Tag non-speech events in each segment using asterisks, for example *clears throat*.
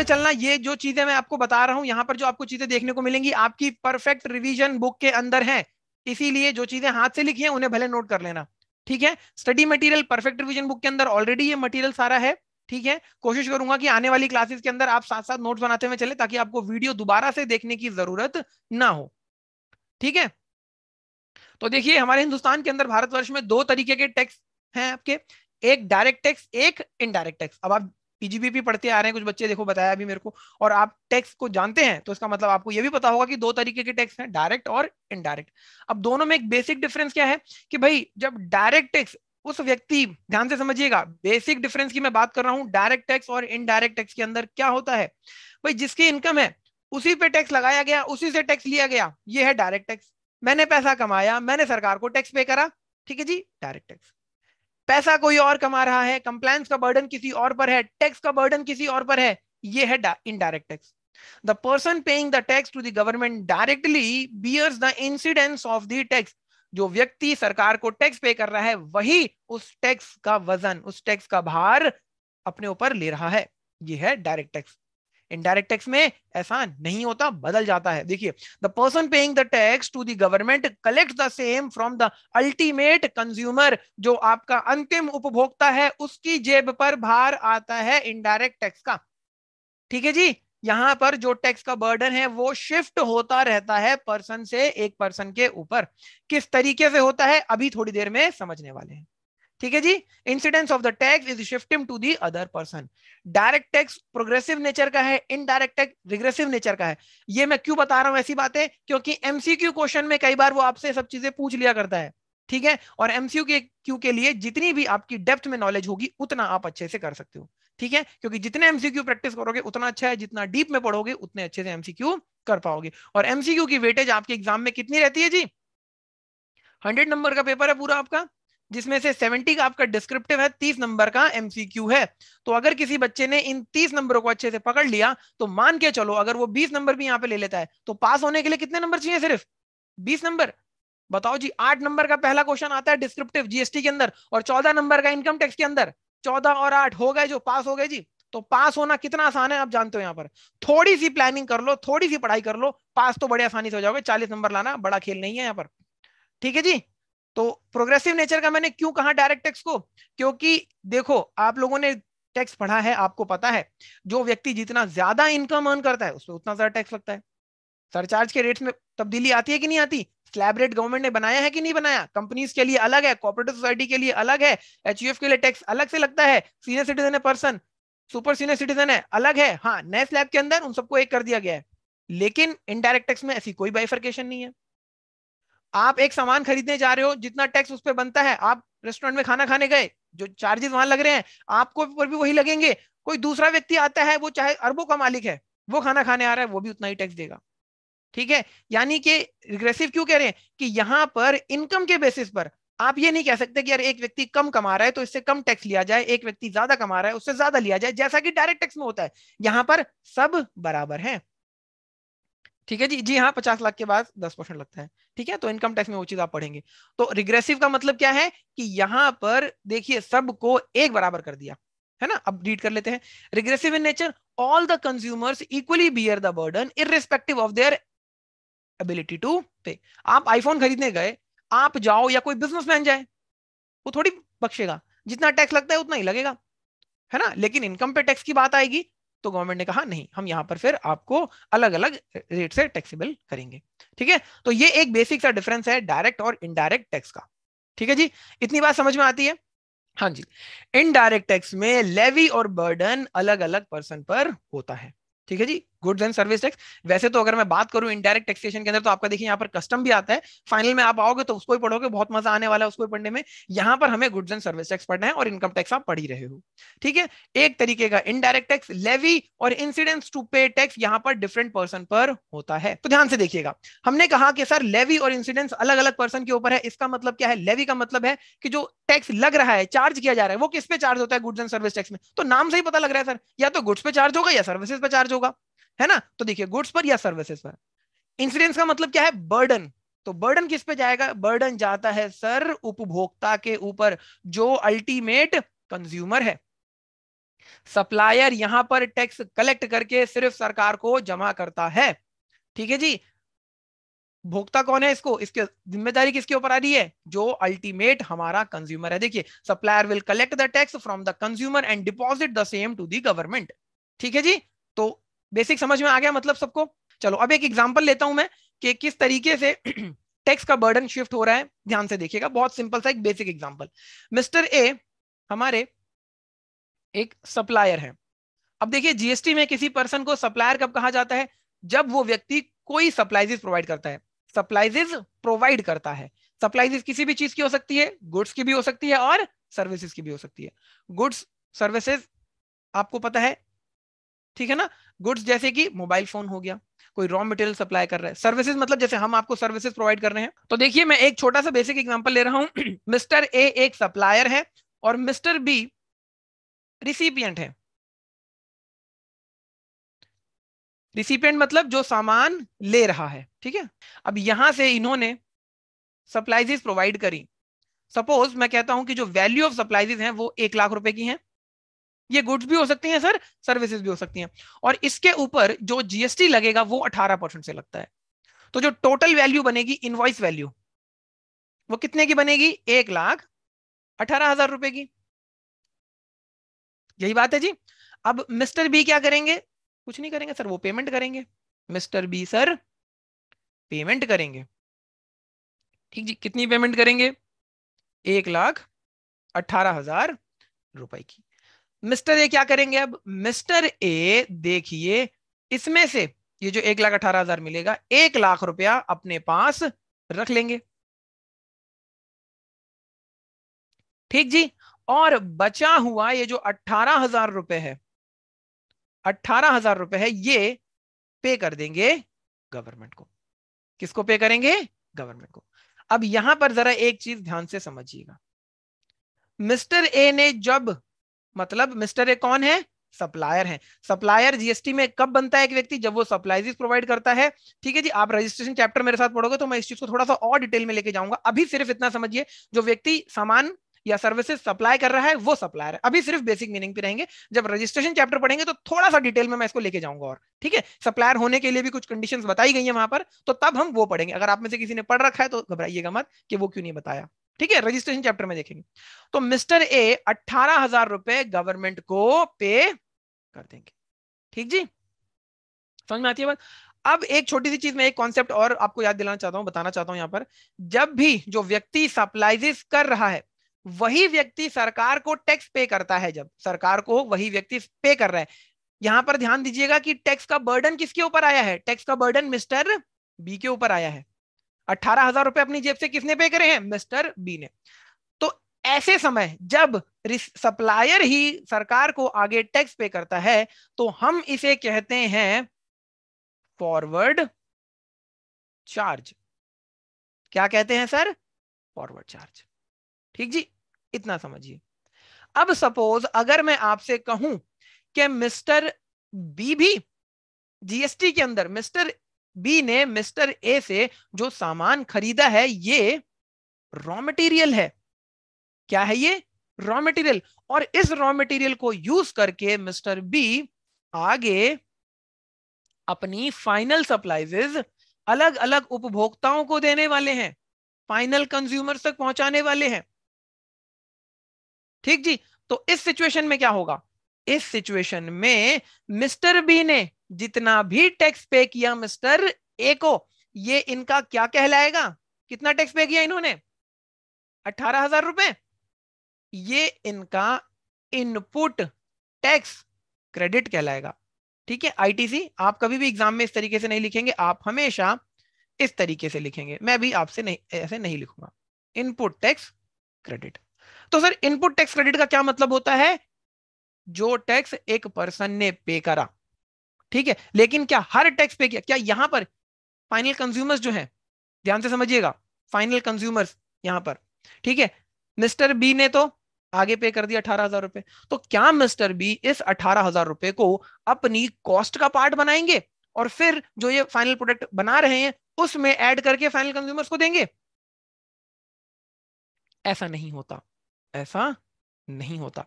में चलना ये जो चीजें मैं आपको बता रहा हूँ यहाँ पर जो आपको चीजें देखने को मिलेंगी आपकी परफेक्ट रिविजन बुक के अंदर है इसीलिए जो चीजें हाथ से लिखी है उन्हें भले नोट कर लेना ठीक है study material perfect revision book के अंदर ऑलरेडी ये मटेरियल सारा है ठीक है कोशिश करूंगा कि आने वाली क्लासेस के अंदर आप साथ साथ नोट्स बनाते हुए चले ताकि आपको वीडियो दोबारा से देखने की जरूरत ना हो ठीक है तो देखिए हमारे हिंदुस्तान के अंदर भारतवर्ष में दो तरीके के टैक्स हैं आपके एक डायरेक्ट टैक्स एक इनडायरेक्ट टैक्स अब आप पीजीबीपी पढ़ते आ रहे हैं कुछ बच्चे देखो बताया अभी मेरे को और आप टैक्स को जानते हैं तो इसका मतलब आपको यह भी पता होगा कि दो तरीके के टैक्स हैं डायरेक्ट और इनडायरेक्ट अब दोनों में एक बेसिक डिफरेंस क्या है कि भाई जब डायरेक्ट टैक्स उस व्यक्ति ध्यान से समझिएगा बेसिक डिफरेंस की मैं बात कर रहा हूं डायरेक्ट टैक्स और इनडायरेक्ट टैक्स के अंदर क्या होता है भाई जिसकी इनकम है उसी पे टैक्स लगाया गया उसी से टैक्स लिया गया ये है डायरेक्ट टैक्स मैंने पैसा कमाया मैंने सरकार को टैक्स पे करा ठीक है जी डायरेक्ट टैक्स पैसा कोई और कमा रहा है कंप्लायंस का बर्डन किसी और पर है टैक्स का बर्डन किसी और पर है ये है indirect tax the person paying the tax to the government directly bears the incidence of the tax जो व्यक्ति सरकार को टैक्स पे कर रहा है वही उस टैक्स का वजन उस टैक्स का भार अपने ऊपर ले रहा है ये है डायरेक्ट टैक्स इनडायरेक्ट टैक्स में ऐसा नहीं होता बदल जाता है देखिए the person paying the tax to the government collect the same from the ultimate consumer जो आपका अंतिम उपभोक्ता है उसकी जेब पर भार आता है इनडायरेक्ट टैक्स का ठीक है जी यहां पर जो टैक्स का बर्डन है वो शिफ्ट होता रहता है पर्सन से एक पर्सन के ऊपर किस तरीके से होता है अभी थोड़ी देर में समझने वाले हैं ठीक है जी incidence of the tax is shifting to the other person direct tax progressive nature का है इनडायरेक्ट टैक्स रिग्रेसिव नेचर का है ये मैं क्यों बता रहा हूं ऐसी बातें क्योंकि एमसीक्यू क्वेश्चन में कई बार वो आपसे सब चीजें पूछ लिया करता है ठीक है और एमसीयू के क्यू के लिए जितनी भी आपकी डेप्थ में नॉलेज होगी उतना आप अच्छे से कर सकते हो ठीक है क्योंकि जितने एमसीक्यू प्रैक्टिस करोगे उतना अच्छा है जितना डीप में पढ़ोगे उतने अच्छे से एमसीक्यू कर पाओगे और एमसीक्यू की वेटेज आपके एग्जाम में कितनी रहती है जी हंड्रेड नंबर का पेपर है पूरा आपका जिसमें से 70 का आपका डिस्क्रिप्टिव है 30 नंबर का एमसीक्यू है तो अगर किसी बच्चे ने इन 30 नंबरों को अच्छे से पकड़ लिया तो मान के चलो अगर वो 20 नंबर भी यहाँ पे ले लेता है तो पास होने के लिए कितने नंबर चाहिए सिर्फ 20 नंबर बताओ जी आठ नंबर का पहला क्वेश्चन आता है डिस्क्रिप्टिव जीएसटी के अंदर और चौदह नंबर का इनकम टैक्स के अंदर चौदह और आठ हो गए जो पास हो गए जी तो पास होना कितना आसान है आप जानते हो यहाँ पर थोड़ी सी प्लानिंग कर लो थोड़ी सी पढ़ाई कर लो पास तो बड़े आसानी से हो जाओगे चालीस नंबर लाना बड़ा खेल नहीं है यहाँ पर ठीक है जी तो प्रोग्रेसिव नेचर का मैंने क्यों कहा डायरेक्ट टैक्स को क्योंकि देखो आप लोगों ने टैक्स पढ़ा है आपको पता है जो व्यक्ति जितना ज्यादा इनकम अर्न करता है उसमें उतना ज्यादा टैक्स लगता है सरचार्ज के रेट्स में तब्दीली आती है कि नहीं आती स्लैब रेट गवर्नमेंट ने बनाया है कि नहीं बनाया कंपनीज के लिए अलग है कॉपरेटिव सोसाइटी के लिए अलग है एच के लिए टैक्स अलग से लगता है सीनियर सिटीजन है पर्सन सुपर सीनियर सिटीजन है अलग है हाँ नए स्लैब के अंदर उन सबको एक कर दिया गया है लेकिन इनडायरेक्ट टैक्स में ऐसी कोई बाइफर्केशन नहीं है आप एक सामान खरीदने जा रहे हो जितना टैक्स उस पर बनता है आप रेस्टोरेंट में खाना खाने गए जो चार्जेस वहां लग रहे हैं आपको पर भी वही लगेंगे कोई दूसरा व्यक्ति आता है वो चाहे अरबों का मालिक है वो खाना खाने आ रहा है वो भी उतना ही टैक्स देगा ठीक है यानी कि रिग्रेसिव क्यों कह रहे हैं कि यहाँ पर इनकम के बेसिस पर आप ये नहीं कह सकते कि यार एक व्यक्ति कम कमा रहा है तो इससे कम टैक्स लिया जाए एक व्यक्ति ज्यादा कमा रहा है उससे ज्यादा लिया जाए जैसा कि डायरेक्ट टैक्स में होता है यहां पर सब बराबर है ठीक है जी जी हाँ पचास लाख के बाद दस परसेंट लगता है ठीक है तो इनकम टैक्स में वो चीज आप पढ़ेंगे तो रिग्रेसिव का मतलब क्या है कि यहाँ पर देखिए सबको एक बराबर कर दिया है ना अब रीड कर लेते हैं regressive in nature all the consumers equally bear the burden irrespective of their ability to pay आप आईफोन खरीदने गए आप जाओ या कोई बिजनेसमैन जाए वो थोड़ी बख्शेगा जितना टैक्स लगता है उतना ही लगेगा है ना लेकिन इनकम पे टैक्स की बात आएगी तो गवर्नमेंट ने कहा नहीं हम यहाँ पर फिर आपको अलग अलग रेट से टैक्सेबल करेंगे ठीक है तो ये एक बेसिक सा डिफरेंस है डायरेक्ट और इनडायरेक्ट टैक्स का ठीक है जी इतनी बात समझ में आती है हाँ जी इनडायरेक्ट टैक्स में लेवी और बर्डन अलग अलग पर्सन पर होता है ठीक है जी गुड्स एंड सर्विस टैक्स वैसे तो अगर मैं बात करूं इनडायरेक्ट टैक्सेशन के अंदर तो आपका देखिए यहाँ पर कस्टम भी आता है फाइनल में आप आओगे तो उसको ही पढ़ोगे बहुत मजा आने वाला है उसको पढ़ने में यहाँ पर हमें गुड्स एंड सर्विस टैक्स पढ़ना है और इनकम टैक्स आप पढ़ ही रहे हो ठीक है एक तरीके का इनडायरेक्ट टैक्स लेवी और इंसिडेंस टू पे टैक्स यहाँ पर डिफरेंट पर्सन पर होता है तो ध्यान से देखिएगा हमने कहा कि सर लेवी और इंसिडेंस अलग अलग पर्सन के ऊपर है इसका मतलब क्या है लेवी का मतलब है कि जो टैक्स लग रहा है चार्ज किया जा रहा है वो किस पे चार्ज होता है गुड्स एंड सर्विस टैक्स में तो नाम से ही पता लग रहा है सर या तो गुड्स पे चार्ज होगा या सर्विस पे चार्ज होगा है ना तो देखिए गुड्स पर या सर्विसेज पर इंसिडेंस का मतलब क्या है बर्डन तो बर्डन किस पे जाएगा बर्डन जाता है सर उपभोक्ता के ऊपर जो अल्टीमेट कंज्यूमर है सप्लायर यहां पर टैक्स कलेक्ट करके सिर्फ सरकार को जमा करता है ठीक है जी भोक्ता कौन है इसको इसके जिम्मेदारी किसके ऊपर आ रही है जो अल्टीमेट हमारा कंज्यूमर है देखिए supplier will collect the tax from the consumer and deposit the same to the government ठीक है जी तो बेसिक समझ में आ गया मतलब सबको चलो अब एक एग्जाम्पल लेता हूं मैं कि किस तरीके से टैक्स *clears throat* का बर्डन शिफ्ट हो रहा है ध्यान से देखिएगा बहुत सिंपल सा एक बेसिक एग्जाम्पल मिस्टर ए हमारे एक सप्लायर है अब देखिए जीएसटी में किसी पर्सन को सप्लायर कब कहा जाता है जब वो व्यक्ति कोई सप्लाइजेस प्रोवाइड करता है सप्लाइजेस प्रोवाइड करता है सप्लाइजेस किसी भी चीज की हो सकती है गुड्स की भी हो सकती है और सर्विसेज की भी हो सकती है गुड्स सर्विसेज आपको पता है ठीक है ना गुड्स जैसे कि मोबाइल फोन हो गया कोई रॉ मटेरियल सप्लाई कर रहा है सर्विसेज मतलब जैसे हम आपको सर्विसेज प्रोवाइड कर रहे हैं तो देखिए मैं एक छोटा सा बेसिक एग्जांपल ले रहा हूं मिस्टर ए एक सप्लायर है और मिस्टर बी रिसिपियंट है रिसिपियंट मतलब जो सामान ले रहा है ठीक है अब यहां से इन्होंने सप्लाइजेस प्रोवाइड करी सपोज मैं कहता हूं कि जो वैल्यू ऑफ सप्लाइजेस हैं वो एक लाख रुपए की हैं ये गुड्स भी हो सकती हैं सर सर्विसेज भी हो सकती हैं और इसके ऊपर जो जीएसटी लगेगा वो 18 परसेंट से लगता है तो जो टोटल वैल्यू बनेगी इनवॉइस वैल्यू वो कितने की बनेगी एक लाख अठारह हजार रुपए की यही बात है जी अब मिस्टर बी क्या करेंगे कुछ नहीं करेंगे सर वो पेमेंट करेंगे मिस्टर बी सर पेमेंट करेंगे ठीक जी कितनी पेमेंट करेंगे एक लाख अठारह हजार रुपए की मिस्टर ए क्या करेंगे अब मिस्टर ए देखिए इसमें से ये जो एक लाख अठारह हजार मिलेगा एक लाख रुपया अपने पास रख लेंगे ठीक जी और बचा हुआ ये जो अट्ठारह हजार रुपये है अट्ठारह हजार रुपये है ये पे कर देंगे गवर्नमेंट को किसको पे करेंगे गवर्नमेंट को अब यहां पर जरा एक चीज ध्यान से समझिएगा मिस्टर ए ने जब मतलब मिस्टर ए कौन है सप्लायर है सप्लायर जीएसटी में कब बनता है एक व्यक्ति जब वो सप्लाईज प्रोवाइड करता है ठीक है जी आप रजिस्ट्रेशन चैप्टर मेरे साथ पढ़ोगे तो मैं इस चीज को थोड़ा सा और डिटेल में लेके जाऊंगा अभी सिर्फ इतना समझिए जो व्यक्ति सामान या सर्विसेज सप्लाई कर रहा है वो सप्लायर है अभी सिर्फ बेसिक मीनिंग पे रहेंगे जब रजिस्ट्रेशन चैप्टर पढ़ेंगे तो थोड़ा सा डिटेल में मैं इसको लेके जाऊंगा और ठीक है सप्लायर होने के लिए भी कुछ कंडीशंस बताई गई है वहां पर तो तब हम वो पढ़ेंगे अगर आप में से किसी ने पढ़ रखा है तो घबराइएगा मत कि वो क्यों नहीं बताया ठीक है रजिस्ट्रेशन चैप्टर में देखेंगे तो मिस्टर ए अट्ठारह हजार रुपए गवर्नमेंट को पे कर देंगे ठीक जी समझ में आती है बात अब एक छोटी सी चीज में एक कॉन्सेप्ट और आपको याद दिलाना चाहता हूं बताना चाहता हूं यहां पर जब भी जो व्यक्ति सप्लाइजेस कर रहा है वही व्यक्ति सरकार को टैक्स पे करता है जब सरकार को वही व्यक्ति पे कर रहा है यहां पर ध्यान दीजिएगा कि टैक्स का बर्डन किसके ऊपर आया है टैक्स का बर्डन मिस्टर बी के ऊपर आया है अट्ठारह हजार रुपए अपनी जेब से किसने पे करे हैं मिस्टर बी ने तो ऐसे समय जब सप्लायर ही सरकार को आगे टैक्स पे करता है तो हम इसे कहते हैं फॉरवर्ड चार्ज क्या कहते हैं सर फॉरवर्ड चार्ज ठीक जी इतना समझिए अब सपोज अगर मैं आपसे कहूं कि मिस्टर बी भी जीएसटी के अंदर मिस्टर बी ने मिस्टर ए से जो सामान खरीदा है ये रॉ मटेरियल है क्या है ये रॉ मटेरियल और इस रॉ मटेरियल को यूज करके मिस्टर बी आगे अपनी फाइनल सप्लाइज अलग अलग उपभोक्ताओं को देने वाले हैं फाइनल कंज्यूमर तक पहुंचाने वाले हैं ठीक जी तो इस सिचुएशन में क्या होगा इस सिचुएशन में मिस्टर बी ने जितना भी टैक्स पे किया मिस्टर ए को ये इनका क्या कहलाएगा कितना टैक्स पे किया इन्होंने अठारह हजार रुपए ये इनका इनपुट टैक्स क्रेडिट कहलाएगा ठीक है आईटीसी आप कभी भी एग्जाम में इस तरीके से नहीं लिखेंगे आप हमेशा इस तरीके से लिखेंगे मैं भी आपसे नहीं ऐसे नहीं लिखूंगा इनपुट टैक्स क्रेडिट तो सर इनपुट टैक्स क्रेडिट का क्या मतलब होता है जो टैक्स एक पर्सन ने पे करा ठीक है लेकिन क्या हर टैक्स पे किया क्या यहां पर फाइनल कंज्यूमर्स जो है ध्यान से समझिएगा फाइनल कंज्यूमर्स यहां पर ठीक है मिस्टर बी ने तो आगे पे कर दिया अठारह हजार रुपए तो क्या मिस्टर बी इस अठारह हजार रुपए को अपनी कॉस्ट का पार्ट बनाएंगे और फिर जो ये फाइनल प्रोडक्ट बना रहे हैं उसमें ऐड करके फाइनल कंज्यूमर्स को देंगे ऐसा नहीं होता ऐसा नहीं होता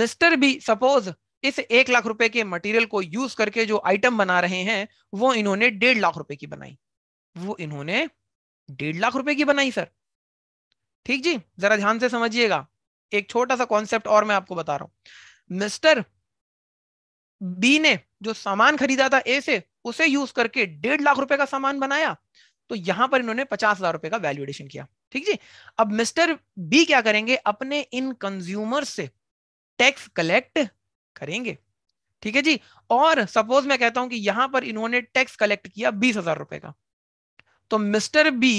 मिस्टर बी सपोज इस एक लाख रुपए के मटेरियल को यूज करके जो आइटम बना रहे हैं वो इन्होंने डेढ़ लाख रुपए की बनाई वो इन्होंने डेढ़ लाख रुपए की बनाई सर ठीक जी जरा ध्यान से समझिएगा एक छोटा सा कॉन्सेप्ट और मैं आपको बता रहा हूं मिस्टर बी ने जो सामान खरीदा था ए से उसे यूज करके डेढ़ लाख रुपए का सामान बनाया तो यहां पर इन्होंने पचास हजार रुपए का वैल्यूडेशन किया ठीक जी अब मिस्टर बी क्या करेंगे अपने इन कंज्यूमर से टैक्स कलेक्ट करेंगे ठीक है जी और सपोज मैं कहता हूं कि यहां पर इन्होंने टैक्स कलेक्ट किया बीस हजार रुपए का तो मिस्टर बी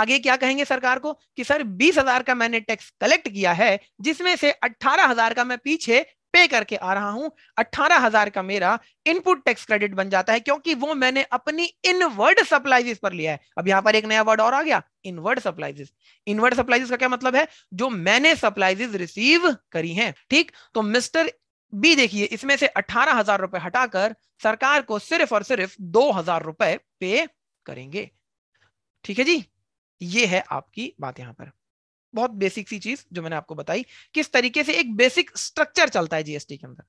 आगे क्या कहेंगे सरकार को कि सर बीस हजार का मैंने टैक्स कलेक्ट किया है जिसमें से अट्ठारह हजार का मैं पीछे पे करके आ रहा हूं अट्ठारह हजार का मेरा इनपुट टैक्स क्रेडिट बन जाता है क्योंकि वो मैंने अपनी इनवर्ड सप्लाइजेस पर लिया है अब यहां पर एक नया वर्ड और आ गया इनवर्ड सप्लाइजेस इनवर्ड सप्लाइजेस का क्या मतलब है जो मैंने सप्लाइजेस रिसीव करी हैं ठीक तो मिस्टर बी देखिए इसमें से अठारह हजार रुपए हटाकर सरकार को सिर्फ और सिर्फ दो हजार रुपए पे करेंगे ठीक है जी ये है आपकी बात यहां पर बहुत बेसिक सी चीज जो मैंने आपको बताई किस तरीके से एक बेसिक स्ट्रक्चर चलता है जीएसटी के अंदर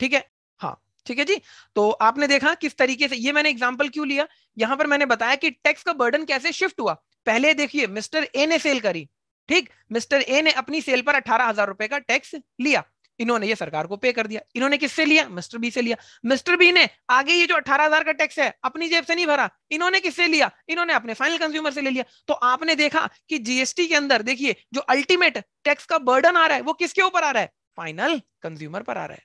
ठीक है हाँ ठीक है जी तो आपने देखा किस तरीके से ये मैंने एग्जाम्पल क्यों लिया यहां पर मैंने बताया कि टैक्स का बर्डन कैसे शिफ्ट हुआ पहले देखिए मिस्टर ए ने सेल करी ठीक मिस्टर ए ने अपनी सेल पर अठारह हजार रुपए का टैक्स लिया इन्होंने ये सरकार को पे कर दिया इन्होंने किससे लिया मिस्टर बी से लिया मिस्टर बी ने आगे ये जो अठारह हजार का टैक्स है अपनी जेब से नहीं भरा इन्होंने किससे लिया इन्होंने अपने फाइनल कंज्यूमर से ले लिया तो आपने देखा कि जीएसटी के अंदर देखिए जो अल्टीमेट टैक्स का बर्डन आ रहा है वो किसके ऊपर आ रहा है फाइनल कंज्यूमर पर आ रहा है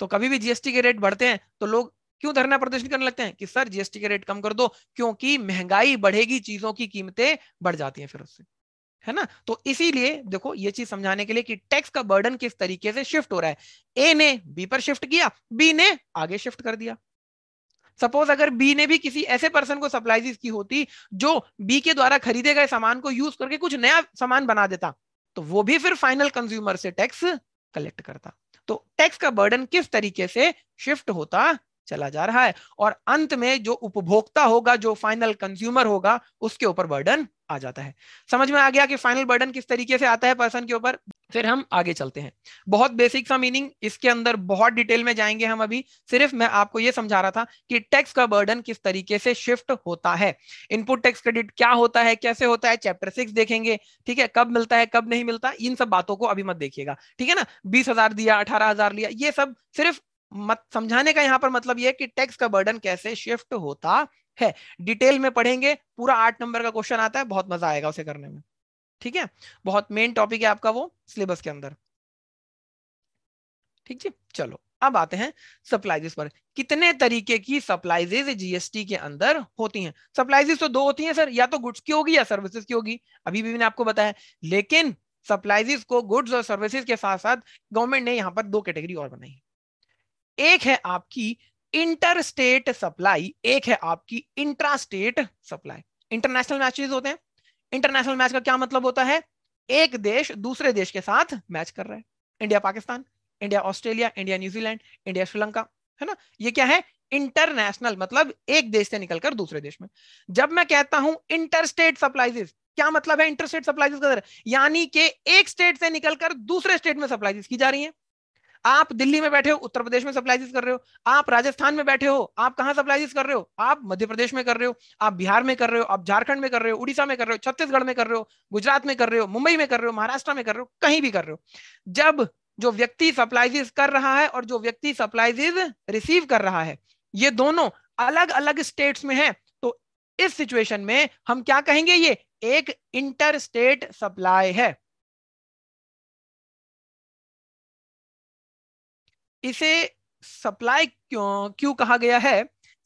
तो कभी भी जीएसटी के रेट बढ़ते हैं तो लोग क्यों धरना प्रदर्शन करने लगते हैं कि सर जीएसटी के रेट कम कर दो क्योंकि महंगाई बढ़ेगी चीजों की कीमतें बढ़ जाती हैं फिर उससे है ना तो इसीलिए देखो ये चीज समझाने के लिए कि टैक्स का बर्डन किस तरीके से शिफ्ट हो रहा है ए ने बी पर शिफ्ट किया बी ने आगे शिफ्ट कर दिया सपोज अगर बी ने भी किसी ऐसे पर्सन को सप्लाईज की होती जो बी के द्वारा खरीदे गए सामान को यूज करके कुछ नया सामान बना देता तो वो भी फिर फाइनल कंज्यूमर से टैक्स कलेक्ट करता तो टैक्स का बर्डन किस तरीके से शिफ्ट होता चला जा रहा है और अंत में जो उपभोक्ता होगा जो फाइनल कंज्यूमर होगा उसके ऊपर बर्डन आ जाता है समझ में आ गया कि फाइनल बर्डन किस तरीके से आता है पर्सन के ऊपर फिर हम आगे चलते हैं बहुत बेसिक सा मीनिंग इसके अंदर बहुत डिटेल में जाएंगे हम अभी सिर्फ मैं आपको यह समझा रहा था कि टैक्स का बर्डन किस तरीके से शिफ्ट होता है इनपुट टैक्स क्रेडिट क्या होता है कैसे होता है चैप्टर सिक्स देखेंगे ठीक है कब मिलता है कब नहीं मिलता इन सब बातों को अभी मत देखिएगा ठीक है ना बीस दिया अठारह लिया ये सब सिर्फ मत समझाने का यहाँ पर मतलब यह कि टैक्स का बर्डन कैसे शिफ्ट होता है डिटेल में पढ़ेंगे पूरा आठ नंबर का क्वेश्चन आता है बहुत मजा आएगा उसे करने में ठीक है बहुत मेन टॉपिक है आपका वो सिलेबस के अंदर ठीक जी चलो अब आते हैं सप्लाइजेस पर कितने तरीके की सप्लाइजेस जीएसटी के अंदर होती हैं सप्लाइजेस तो दो होती हैं सर या तो गुड्स की होगी या सर्विसेज की होगी अभी भी मैंने आपको बताया लेकिन सप्लाइजेस को गुड्स और सर्विसेज के साथ साथ गवर्नमेंट ने यहाँ पर दो कैटेगरी और बनाई एक है आपकी इंटर स्टेट सप्लाई एक है आपकी intra state supply international matches होते हैं इंटरनेशनल मैच का क्या मतलब होता है एक देश दूसरे देश के साथ मैच कर रहा है India Pakistan India Australia India New Zealand India Sri Lanka है ना ये क्या है इंटरनेशनल मतलब एक देश से निकलकर दूसरे देश में जब मैं कहता हूं इंटरस्टेट सप्लाइजेस क्या मतलब है इंटरस्टेट सप्लाइजेस का यानी कि एक स्टेट से निकलकर दूसरे स्टेट में सप्लाइजेस की जा रही है आप दिल्ली में बैठे हो उत्तर प्रदेश में सप्लाईज कर रहे हो आप राजस्थान में बैठे हो आप कहाँ सप्लाईज कर रहे हो आप मध्य प्रदेश में कर रहे हो आप बिहार में कर रहे हो आप झारखंड में कर रहे हो उड़ीसा में कर रहे हो छत्तीसगढ़ में कर रहे हो गुजरात में कर रहे हो मुंबई में कर रहे हो महाराष्ट्र में कर रहे हो कहीं भी कर रहे हो जब जो व्यक्ति सप्लाईजेस कर रहा है और जो व्यक्ति सप्लाईजेस रिसीव कर रहा है ये दोनों अलग अलग स्टेट्स में है तो इस सिचुएशन में हम क्या कहेंगे ये एक इंटर स्टेट सप्लाई है इसे सप्लाई क्यों क्यों कहा गया है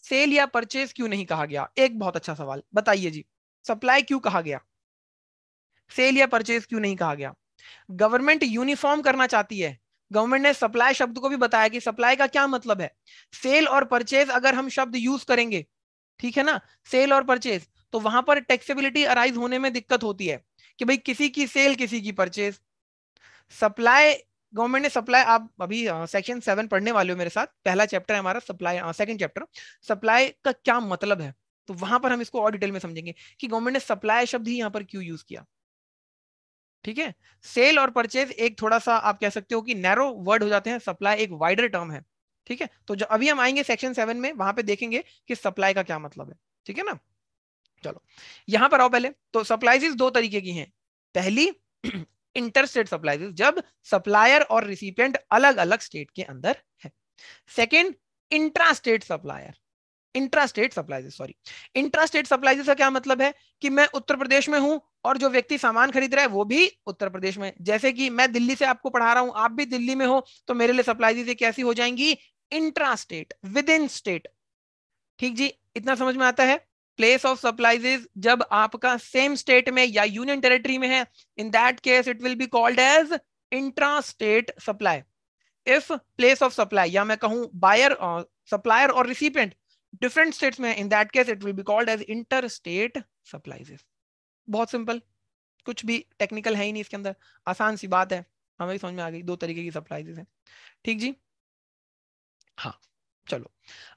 सेल या परचेज क्यों नहीं कहा गया एक बहुत अच्छा सवाल बताइए जी सप्लाई क्यों कहा गया सेल या परचेज क्यों नहीं कहा गया गवर्नमेंट यूनिफॉर्म करना चाहती है गवर्नमेंट ने सप्लाई शब्द को भी बताया कि सप्लाई का क्या मतलब है सेल और परचेज अगर हम शब्द यूज करेंगे ठीक है ना सेल और परचेज तो वहां पर टैक्सेबिलिटी अराइज होने में दिक्कत होती है कि भाई किसी की सेल किसी की परचेज सप्लाई गवर्नमेंट ने सप्लाई आप अभी सेक्शन uh, सेवन पढ़ने वाले हो मेरे साथ पहला चैप्टर है हमारा सप्लाई सेकंड चैप्टर सप्लाई का क्या मतलब है तो वहां पर हम इसको और डिटेल में समझेंगे कि गवर्नमेंट ने सप्लाई शब्द ही यहाँ पर क्यों यूज किया ठीक है सेल और परचेज एक थोड़ा सा आप कह सकते हो कि नैरो वर्ड हो जाते हैं सप्लाई एक वाइडर टर्म है ठीक है तो जो अभी हम आएंगे सेक्शन सेवन में वहां पे देखेंगे कि सप्लाई का क्या मतलब है ठीक है ना चलो यहां पर आओ पहले तो सप्लाईज दो तरीके की हैं पहली इंटरस्टेट सप्लाई जब सप्लायर और रिसिपियंट अलग अलग स्टेट के अंदर है second intrastate supplier intrastate supplies sorry intrastate supplies का क्या मतलब है कि मैं उत्तर प्रदेश में हूं और जो व्यक्ति सामान खरीद रहा है वो भी उत्तर प्रदेश में जैसे कि मैं दिल्ली से आपको पढ़ा रहा हूं आप भी दिल्ली में हो तो मेरे लिए सप्लाई कैसी हो जाएंगी इंट्रास्टेट विद इन स्टेट ठीक जी इतना समझ में आता है प्लेस ऑफ सप्लाईज इज जब आपका सेम स्टेट में या यूनियन टेरिटरी में है in that case it will be called as intra state supply if place of supply या मैं कहूं बायर सप्लायर और रिसिपियंट डिफरेंट स्टेट्स में in that case it will be called as inter state supplies बहुत simple कुछ भी technical है ही नहीं इसके अंदर आसान सी बात है हमें समझ में आ गई दो तरीके की सप्लाईजेस है ठीक जी हाँ चलो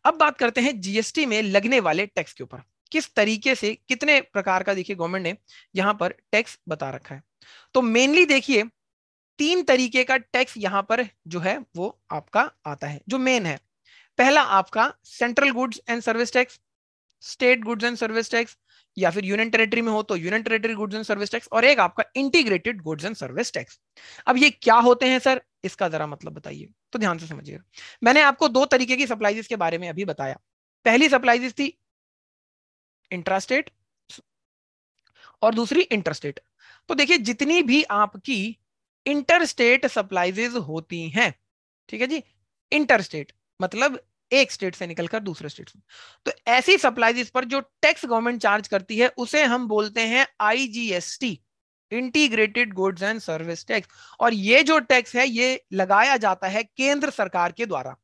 अब बात करते हैं जीएसटी में लगने वाले टैक्स के ऊपर किस तरीके से कितने प्रकार का देखिए गवर्नमेंट ने यहां पर टैक्स बता रखा है तो मेनली देखिए तीन तरीके का टैक्स यहां पर जो है वो आपका आता है जो मेन है पहला आपका central goods and service tax state goods and service tax या फिर यूनियन टेरिटरी में हो तो union territory goods and service tax और एक आपका integrated goods and service tax अब ये क्या होते हैं सर इसका जरा मतलब बताइए तो ध्यान से समझिएगा मैंने आपको दो तरीके की सप्लाइजिस के बारे में अभी बताया पहली सप्लाइजिस थी इंट्रास्टेट और दूसरी इंटरस्टेट तो देखिए जितनी भी आपकी इंटरस्टेट सप्लाइजेज होती हैं ठीक है जी इंटरस्टेट मतलब एक स्टेट से निकलकर दूसरे स्टेट से तो ऐसी सप्लाइजेस पर जो टैक्स गवर्नमेंट चार्ज करती है उसे हम बोलते हैं IGST integrated goods and service tax और ये जो टैक्स है ये लगाया जाता है केंद्र सरकार के द्वारा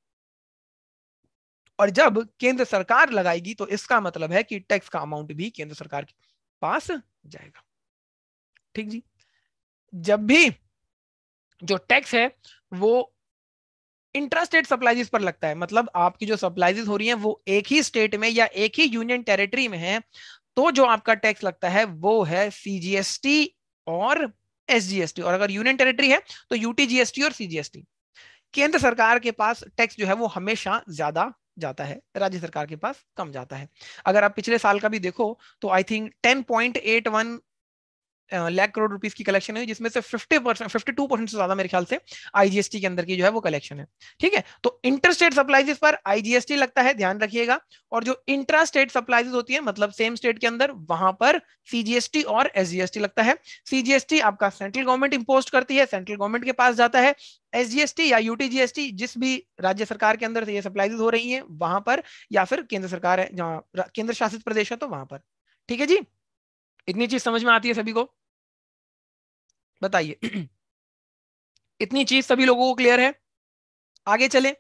और जब केंद्र सरकार लगाएगी तो इसका मतलब है कि टैक्स का अमाउंट भी केंद्र सरकार के पास जाएगा ठीक जी जब भी जो टैक्स है वो इंट्रास्टेट सप्लाइजेस पर लगता है मतलब आपकी जो सप्लाइजेस हो रही हैं वो एक ही स्टेट में या एक ही यूनियन टेरिटरी में है तो जो आपका टैक्स लगता है वो है सीजीएसटी और एसजीएसटी और अगर यूनियन टेरिटरी है तो यूटीजीएसटी और सीजीएसटी केंद्र सरकार के पास टैक्स जो है वो हमेशा ज्यादा जाता है राज्य सरकार के पास कम जाता है अगर आप पिछले साल का भी देखो तो I think 10.81 lakh crore rupees की कलेक्शन है जिसमें से 50 परसेंट फिफ्टी टू परसेंट से ज्यादा मेरे ख्याल से आईजीएसटी के अंदर की जो है वो कलेक्शन है ठीक है तो इंटरस्टेट सप्लाइजेस पर आईजीएसटी लगता है ध्यान रखिएगा और जो इंट्रा स्टेट सप्लाइजेस होती है मतलब सेम स्टेट के अंदर वहां पर सीजीएसटी और एसजीएसटी लगता है सीजीएसटी आपका सेंट्रल गवर्नमेंट इंपोस्ट करती है सेंट्रल गवर्नमेंट के पास जाता है एसजीएसटी या यूटीजीएसटी जिस भी राज्य सरकार के अंदर से ये सप्लाइजेस हो रही है वहां पर या फिर केंद्र सरकार है जहाँ केंद्र शासित प्रदेश है तो वहां पर ठीक है जी इतनी चीज समझ में आती है सभी को बताइए इतनी चीज सभी लोगों को क्लियर है आगे चले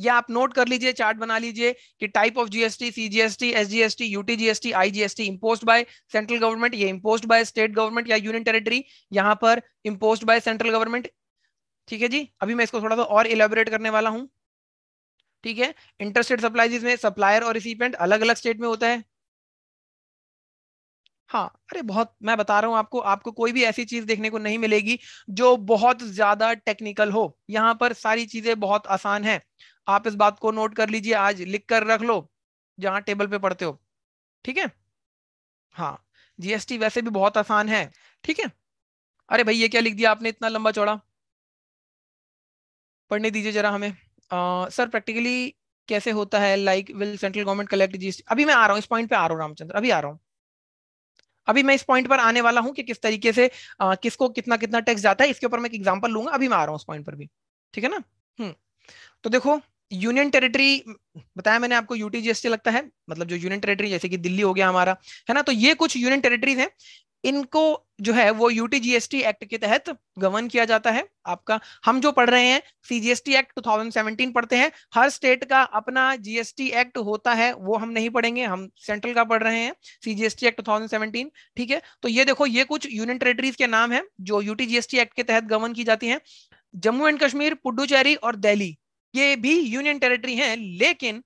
या आप नोट कर लीजिए चार्ट बना लीजिए कि type of GST CGST SGST UTGST IGST imposed by central government ये इंपोस्ट बाय स्टेट गवर्नमेंट या यूनियन टेरिटरी यहां पर इंपोस्ट बाय सेंट्रल गवर्नमेंट ठीक है जी अभी मैं इसको थोड़ा सा और इलेबोरेट करने वाला हूँ ठीक है इंटरस्टेट सप्लाईज में सप्लायर और रिसिपेंट अलग अलग स्टेट में होता है हाँ अरे बहुत मैं बता रहा हूँ आपको आपको कोई भी ऐसी चीज देखने को नहीं मिलेगी जो बहुत ज्यादा टेक्निकल हो यहाँ पर सारी चीजें बहुत आसान है आप इस बात को नोट कर लीजिए आज लिख कर रख लो जहां टेबल पे पढ़ते हो ठीक है हाँ जीएसटी वैसे भी बहुत आसान है ठीक है अरे भाई ये क्या लिख दिया आपने इतना लंबा चौड़ा पढ़ने दीजिए जरा हमें आ, सर प्रैक्टिकली कैसे होता है like will central government collect GST अभी मैं आ रहा हूँ इस पॉइंट पे आ रहा हूँ रामचंद्र अभी आ रहा हूँ अभी मैं इस पॉइंट पर आने वाला हूं कि किस तरीके से आ, किसको कितना कितना टैक्स जाता है इसके ऊपर मैं एक एग्जाम्पल लूंगा अभी मैं आ रहा हूँ उस पॉइंट पर भी ठीक है ना हम्म तो देखो यूनियन टेरिटरी बताया मैंने आपको यूटीजीएसटी लगता है मतलब जो यूनियन टेरिटरी जैसे कि दिल्ली हो गया हमारा है ना तो ये कुछ यूनियन टेरिटरीज हैं इनको जो है वो यूटीजीएसटी एक्ट के तहत गवर्न किया जाता है आपका हम जो पढ़ रहे हैं सीजीएसटी एक्ट 2017 पढ़ते हैं हर स्टेट का अपना जीएसटी एक्ट होता है वो हम नहीं पढ़ेंगे हम सेंट्रल का पढ़ रहे हैं सीजीएसटी एक्ट 2017 ठीक है तो ये देखो ये कुछ यूनियन टेरेटरीज के नाम है जो यूटीजीएसटी एक्ट के तहत गवर्न की जाती है जम्मू एंड कश्मीर पुडुचेरी और दहली ये भी यूनियन टेरेटरी है लेकिन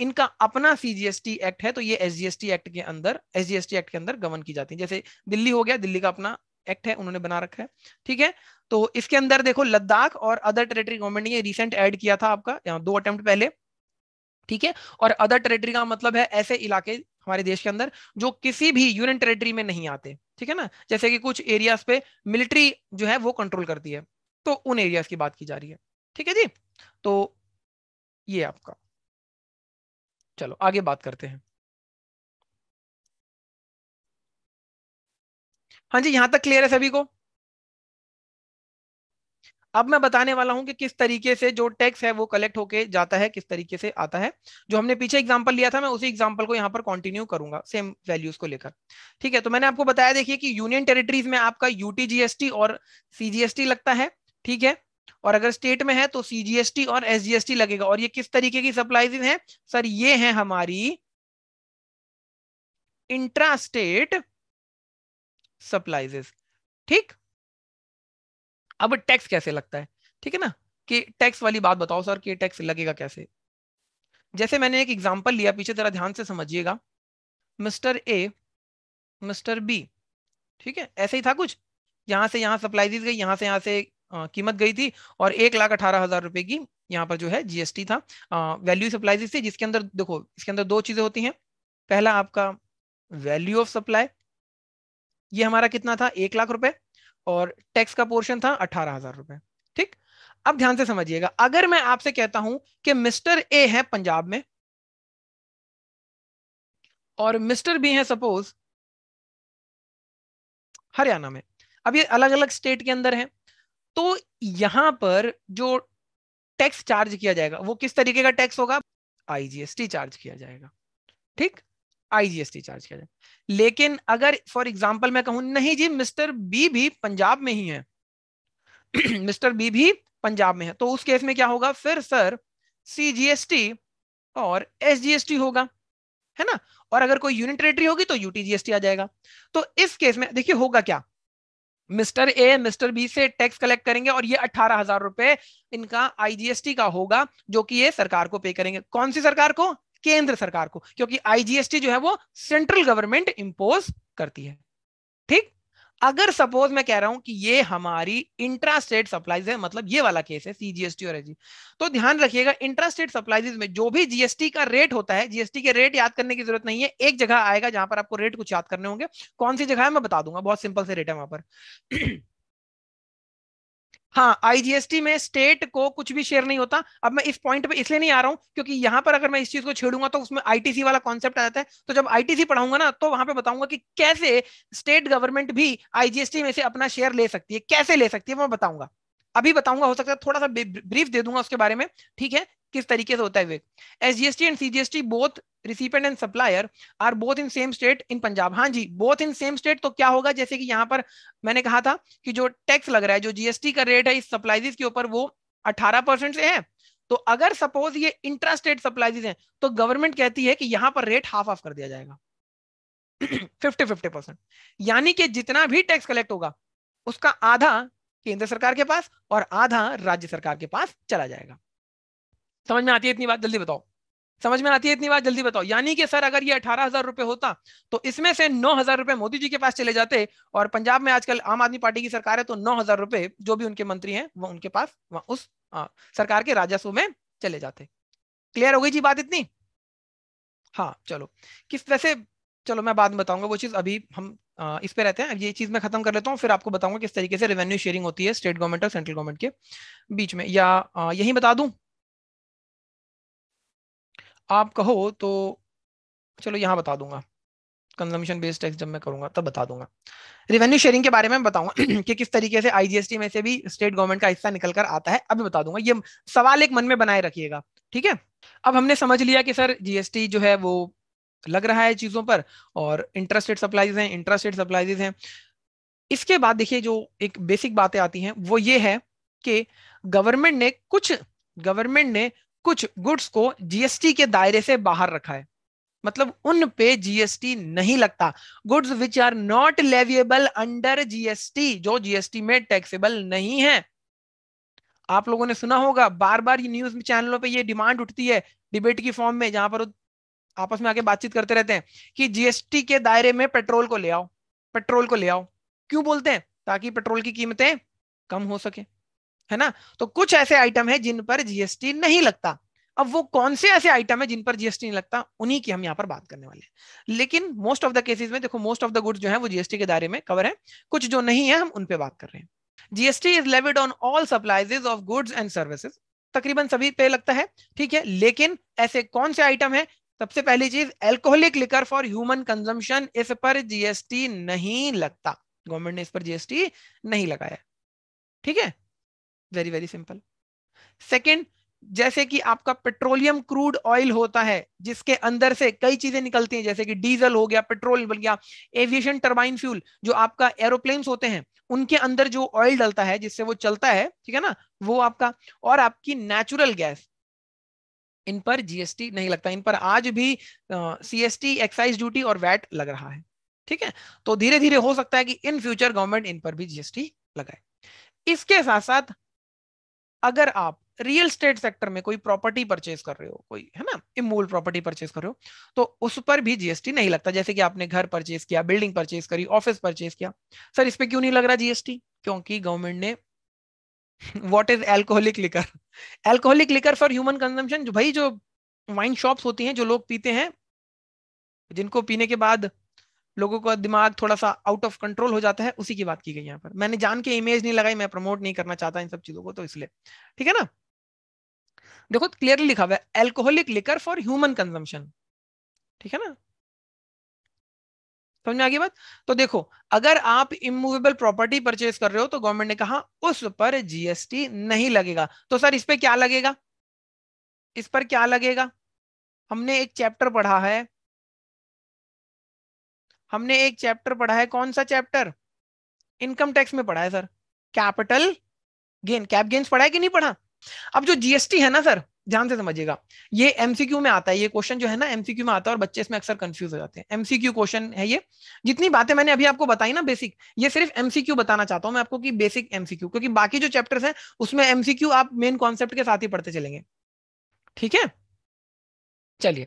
इनका अपना सीजीएसटी एक्ट है तो ये एसजीएसटी एक्ट के अंदर एसजीएसटी एक्ट के अंदर गवर्न की जाती है जैसे दिल्ली हो गया दिल्ली का अपना एक्ट है उन्होंने बना रखा है ठीक है तो इसके अंदर देखो लद्दाख और अदर टेरिटरी गवर्नमेंट ने रिसेंट एड किया था आपका यहाँ दो अटेम्प्ट पहले ठीक है और अदर टेरिटरी का मतलब है ऐसे इलाके हमारे देश के अंदर जो किसी भी यूनियन टेरिटरी में नहीं आते ठीक है ना जैसे कि कुछ एरियाज पे मिलिट्री जो है वो कंट्रोल करती है तो उन एरियाज की बात की जा रही है ठीक है जी तो ये आपका चलो आगे बात करते हैं हाँ जी यहां तक क्लियर है सभी को अब मैं बताने वाला हूं कि किस तरीके से जो टैक्स है वो कलेक्ट होके जाता है किस तरीके से आता है जो हमने पीछे एग्जांपल लिया था मैं उसी एग्जांपल को यहां पर कंटिन्यू करूंगा सेम वैल्यूज को लेकर ठीक है तो मैंने आपको बताया देखिए कि यूनियन टेरिटरीज में आपका यूटी और सीजीएसटी लगता है ठीक है और अगर स्टेट में है तो सीजीएसटी और एसजीएसटी लगेगा और ये किस तरीके की सप्लाईज हैं सर ये है हमारी इंट्रा स्टेट सप्लाइजेस ठीक अब टैक्स कैसे लगता है ठीक है ना कि टैक्स वाली बात बताओ सर कि टैक्स लगेगा कैसे जैसे मैंने एक एग्जाम्पल लिया पीछे जरा ध्यान से समझिएगा मिस्टर ए मिस्टर बी ठीक है ऐसे ही था कुछ यहां से यहां सप्लाईज गई यहां से यहां से कीमत गई थी और एक लाख अठारह हजार रुपए की यहाँ पर जो है जीएसटी था वैल्यू सप्लाई थी जिसके अंदर देखो इसके अंदर दो चीजें होती हैं पहला आपका वैल्यू ऑफ सप्लाई ये हमारा कितना था एक लाख रुपए और टैक्स का पोर्शन था अठारह हजार रुपए ठीक अब ध्यान से समझिएगा अगर मैं आपसे कहता हूं कि मिस्टर ए है पंजाब में और मिस्टर बी है सपोज हरियाणा में अब ये अलग अलग स्टेट के अंदर है तो यहां पर जो टैक्स चार्ज किया जाएगा वो किस तरीके का टैक्स होगा आईजीएसटी चार्ज किया जाएगा ठीक आईजीएसटी चार्ज किया जाएगा लेकिन अगर फॉर एग्जाम्पल मैं कहूं नहीं जी मिस्टर बी भी पंजाब में ही है *clears throat* मिस्टर बी भी पंजाब में है तो उस केस में क्या होगा फिर सर सीजीएसटी और एसजीएसटी होगा है ना और अगर कोई यूनिट टेरेटरी होगी तो यूटीजीएसटी आ जाएगा तो इस केस में देखिए होगा क्या मिस्टर ए मिस्टर बी से टैक्स कलेक्ट करेंगे और ये अठारह हजार रुपए इनका आईजीएसटी का होगा जो कि ये सरकार को पे करेंगे कौन सी सरकार को केंद्र सरकार को क्योंकि आईजीएसटी जो है वो सेंट्रल गवर्नमेंट इंपोज करती है ठीक अगर सपोज मैं कह रहा हूं कि ये हमारी इंट्रा स्टेट सप्लाईज है मतलब ये वाला केस है सीजीएसटी और एजी तो ध्यान रखिएगा इंट्रा स्टेट सप्लाईज में जो भी जीएसटी का रेट होता है जीएसटी के रेट याद करने की जरूरत नहीं है एक जगह आएगा जहां पर आपको रेट कुछ याद करने होंगे कौन सी जगह है मैं बता दूंगा बहुत सिंपल से रेट है वहां पर *clears throat* हाँ आईजीएसटी में स्टेट को कुछ भी शेयर नहीं होता अब मैं इस पॉइंट पे इसलिए नहीं आ रहा हूँ क्योंकि यहाँ पर अगर मैं इस चीज को छेड़ूंगा तो उसमें आईटीसी वाला कॉन्सेप्ट आ जाता है तो जब आईटीसी पढ़ाऊंगा ना तो वहां पे बताऊंगा कि कैसे स्टेट गवर्नमेंट भी आईजीएसटी में से अपना शेयर ले सकती है कैसे ले सकती है मैं बताऊंगा अभी बताऊंगा हो सकता है थोड़ा सा ब्रीफ दे दूंगा उसके बारे में ठीक है किस तरीके से होता है वे S G S T and C G S T both recipient and supplier are both in same state in Punjab हाँ जी बोथ इन सेम स्टेट तो क्या होगा जैसे कि यहाँ पर मैंने कहा था कि जो टैक्स लग रहा है जो जीएसटी का रेट है इस सप्लाइज के ऊपर वो अठारह परसेंट से है तो अगर सपोज ये इंट्रा स्टेट सप्लाइज है तो गवर्नमेंट कहती है कि यहाँ पर रेट हाफ ऑफ कर दिया जाएगा फिफ्टी फिफ्टी परसेंट यानी कि जितना भी टैक्स कलेक्ट होगा उसका आधा केंद्र सरकार के पास और आधा राज्य सरकार के पास चला जाएगा समझ में आती है इतनी बात जल्दी बताओ समझ में आती है इतनी बात जल्दी बताओ यानी कि सर अगर ये अठारह हजार रुपए होता तो इसमें से नौ हजार रुपए मोदी जी के पास चले जाते और पंजाब में आजकल आम आदमी पार्टी की सरकार है तो नौ हजार रुपए जो भी उनके मंत्री हैं वो उनके पास उस आ, सरकार के राजस्व में चले जाते क्लियर हो गई जी बात इतनी हाँ चलो किस तरह से चलो मैं बाद में बताऊंगा वो चीज अभी हम इस पे रहते हैं ये चीज मैं खत्म कर लेता हूँ फिर आपको बताऊंगा किस तरीके से रेवेन्यू शेयरिंग होती है स्टेट गवर्नमेंट और सेंट्रल गवर्नमेंट के बीच में या यही बता दू आप कहो तो चलो यहाँ बता दूंगा कंजम्पशन बेस्ड टैक्स जब मैं करूंगा तब बता दूंगा रेवेन्यू शेयरिंग के बारे में बताऊंगा *clears throat* कि किस तरीके से आईजीएसटी में से भी स्टेट गवर्नमेंट का हिस्सा निकल कर आता है अभी बता दूंगा ये सवाल एक मन में बनाए रखिएगा ठीक है अब हमने समझ लिया कि सर जीएसटी जो है वो लग रहा है चीजों पर और इंटरेस्ट सप्लाईज हैं इंटरेस्ट सप्लाईज हैं इसके बाद देखिए जो एक बेसिक बातें आती हैं वो ये है कि गवर्नमेंट ने कुछ गवर्नमेंट ने कुछ गुड्स को जीएसटी के दायरे से बाहर रखा है मतलब उन पे जीएसटी नहीं लगता goods which are not leviable under GST जो जीएसटी में टैक्सेबल नहीं है आप लोगों ने सुना होगा बार बार न्यूज चैनलों पे ये डिमांड उठती है डिबेट की फॉर्म में जहां पर आपस में आके बातचीत करते रहते हैं कि जीएसटी के दायरे में पेट्रोल को ले आओ पेट्रोल को ले आओ क्यों बोलते हैं ताकि पेट्रोल की कीमतें कम हो सके है ना तो कुछ ऐसे आइटम है जिन पर जीएसटी नहीं लगता अब वो कौन से ऐसे आइटम है जिन पर जीएसटी नहीं लगता उन्हीं की हम यहाँ पर बात करने वाले हैं लेकिन मोस्ट ऑफ द केसेस में देखो मोस्ट ऑफ द गुड्स जो है वो जीएसटी के दायरे में कवर है कुछ जो नहीं है हम उन पर बात कर रहे हैं GST is levied on all supplies of goods and services तकरीबन सभी पे लगता है ठीक है लेकिन ऐसे कौन से आइटम है सबसे पहली चीज alcoholic liquor for human consumption इस पर जीएसटी नहीं लगता गवर्नमेंट ने इस पर जीएसटी नहीं लगाया ठीक है वेरी वेरी सिंपल सेकेंड जैसे कि आपका पेट्रोलियम क्रूड ऑयल होता है जिसके अंदर से कई चीजें निकलती हैं जैसे कि डीजल हो गया पेट्रोल बन गया एविएशन टर्बाइन फ्यूल जो आपका एरोप्लेन्स होते हैं उनके अंदर जो ऑयल डलता है जिससे वो चलता है ठीक है ना वो आपका और आपकी नेचुरल गैस इन पर जीएसटी नहीं लगता इन पर आज भी सीएसटी एक्साइज ड्यूटी और वैट लग रहा है ठीक है तो धीरे धीरे हो सकता है कि इन फ्यूचर गवर्नमेंट इन पर भी जीएसटी लगाए इसके साथ साथ अगर आप रियल स्टेट सेक्टर में कोई प्रॉपर्टी परचेज कर रहे हो कोई है ना इमूल प्रॉपर्टी परचेज कर रहे हो तो उस पर भी जीएसटी नहीं लगता जैसे कि आपने घर परचेज किया बिल्डिंग परचेज करी ऑफिस परचेज किया सर इस पर क्यों नहीं लग रहा जीएसटी क्योंकि गवर्नमेंट ने what is alcoholic liquor alcoholic liquor for human consumption जो भाई जो वाइन शॉप्स होती हैं जो लोग पीते हैं जिनको पीने के बाद लोगों का दिमाग थोड़ा सा आउट ऑफ कंट्रोल हो जाता है उसी की बात की गई यहाँ पर मैंने जान के इमेज नहीं लगाई मैं प्रमोट नहीं करना चाहता इन सब चीजों को तो इसलिए ठीक है ना देखो क्लियरली लिखा हुआ है alcoholic liquor for human consumption ठीक है ना समझ में आगे बात तो देखो अगर आप इमूवेबल प्रॉपर्टी परचेज कर रहे हो तो गवर्नमेंट ने कहा उस पर जीएसटी नहीं लगेगा तो सर इस पर क्या लगेगा इस पर क्या लगेगा हमने एक चैप्टर पढ़ा है हमने एक चैप्टर पढ़ा है कौन सा चैप्टर इनकम टैक्स में पढ़ा है sir capital gain cap gains पढ़ा है कि नहीं पढ़ा अब जो जीएसटी है ना सर ध्यान से समझिएगा ये एमसीक्यू में आता है ये क्वेश्चन जो है ना एमसीक्यू में आता है और बच्चे इसमें अक्सर कंफ्यूज हो जाते हैं एमसीक्यू क्वेश्चन है ये जितनी बातें मैंने अभी आपको बताई ना बेसिक ये सिर्फ एमसीक्यू बताना चाहता हूं मैं आपको कि बेसिक एमसीक्यू क्योंकि बाकी जो चैप्टर्स हैं उसमें एमसीक्यू आप मेन कॉन्सेप्ट के साथ ही पढ़ते चलेंगे ठीक है चलिए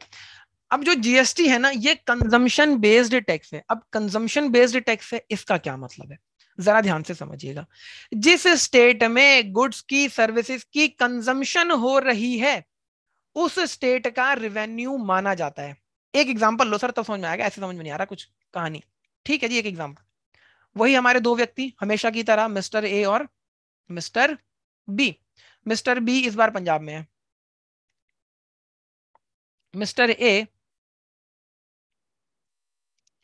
अब जो जीएसटी है ना ये कंजम्पशन बेस्ड टैक्स है अब कंजम्पशन बेस्ड टैक्स है इसका क्या मतलब है जरा ध्यान से समझिएगा जिस स्टेट में गुड्स की सर्विसेज की कंजम्पशन हो रही है उस स्टेट का रिवेन्यू माना जाता है एक एग्जाम्पल लो सर तब तो समझ में आएगा ऐसे समझ में नहीं आ रहा कुछ कहानी ठीक है जी एक एग्जाम्पल वही हमारे दो व्यक्ति हमेशा की तरह मिस्टर ए और मिस्टर बी मिस्टर बी इस बार पंजाब में है मिस्टर ए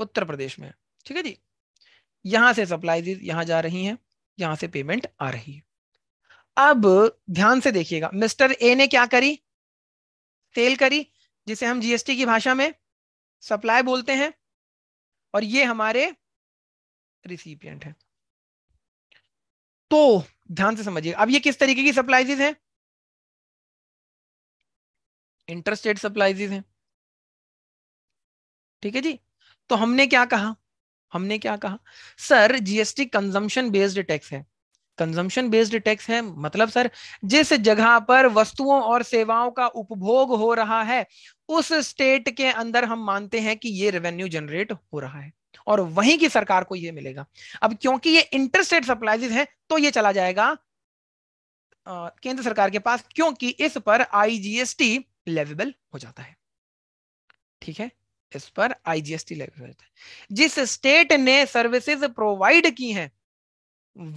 उत्तर प्रदेश में ठीक है जी यहां से सप्लाईज यहां जा रही हैं यहां से पेमेंट आ रही है अब ध्यान से देखिएगा मिस्टर ए ने क्या करी सेल करी जिसे हम जीएसटी की भाषा में सप्लाई बोलते हैं और ये हमारे रिसिपियंट है तो ध्यान से समझिए अब ये किस तरीके की सप्लाइजेज हैं इंटरस्टेट सप्लाईज हैं ठीक है जी तो हमने क्या कहा हमने क्या कहा sir GST consumption based tax है कंजम्पशन बेस्ड टैक्स है मतलब सर जिस जगह पर वस्तुओं और सेवाओं का उपभोग हो रहा है उस स्टेट के अंदर हम मानते हैं कि ये रेवेन्यू जनरेट हो रहा है और वहीं की सरकार को ये मिलेगा अब क्योंकि ये इंटरस्टेट सप्लाईज है तो ये चला जाएगा केंद्र सरकार के पास क्योंकि इस पर आईजीएसटी लेवेबल हो जाता है ठीक है इस पर आईजीएसटी लग रहता है जिस स्टेट ने सर्विसेज प्रोवाइड की हैं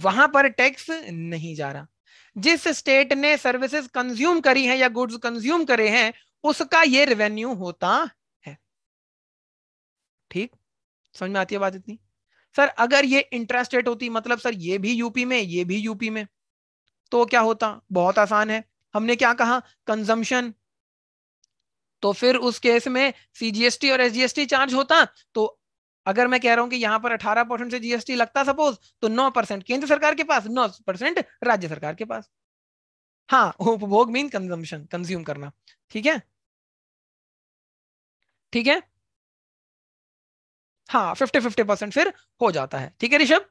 वहां पर टैक्स नहीं जा रहा जिस स्टेट ने सर्विसेज कंज्यूम करी हैं या गुड्स कंज्यूम करे हैं उसका ये रेवेन्यू होता है ठीक समझ में आती है बात इतनी सर अगर ये इंट्रास्टेट होती मतलब सर ये भी यूपी में ये भी यूपी में तो क्या होता बहुत आसान है हमने क्या कहा कंजम्पशन तो फिर उस केस में सीजीएसटी और एसजीएसटी चार्ज होता तो अगर मैं कह रहा हूं कि यहां पर 18 परसेंट से जीएसटी लगता सपोज तो 9 परसेंट केंद्र सरकार के पास 9 परसेंट राज्य सरकार के पास हाँ उपभोग मीन कंजम्पन कंज्यूम करना ठीक है ठीक है हाँ फिफ्टी फिफ्टी परसेंट फिर हो जाता है ठीक है ऋषभ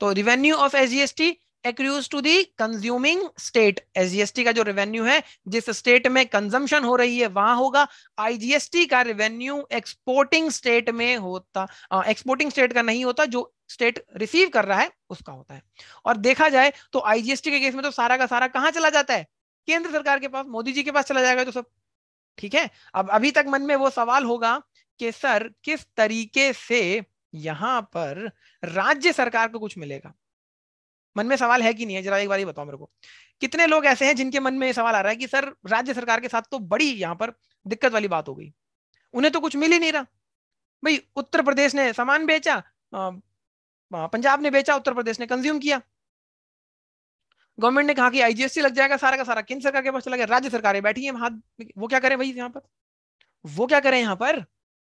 तो revenue of SGST accrues to the consuming state SGST का जो रेवेन्यू है जिस स्टेट में कंजम्पन हो रही है वहां होगा आईजीएसटी का रेवेन्यू एक्सपोर्टिंग स्टेट में होता एक्सपोर्टिंग स्टेट का नहीं होता जो स्टेट रिसीव कर रहा है उसका होता है और देखा जाए तो आईजीएसटी के केस में तो सारा का सारा कहाँ चला जाता है केंद्र सरकार के पास मोदी जी के पास चला जाएगा तो सब ठीक है अब अभी तक मन में वो सवाल होगा कि सर किस तरीके से यहां पर राज्य सरकार को कुछ मिलेगा मन में सवाल है कि नहीं है जरा एक बार ये बताओ मेरे को कितने लोग ऐसे हैं जिनके मन में ये सवाल आ रहा है कि सर राज्य सरकार के साथ तो बड़ी यहाँ पर दिक्कत वाली बात हो गई उन्हें तो कुछ मिल ही नहीं रहा भाई उत्तर प्रदेश ने सामान बेचा पंजाब ने बेचा उत्तर प्रदेश ने कंज्यूम किया गवर्नमेंट ने कहा कि आईजीएसटी लग जाएगा सारा का सारा केंद्र सरकार के पास चला गया राज्य सरकारें बैठी है हाथ वो क्या करें भाई यहाँ पर वो क्या करें यहाँ पर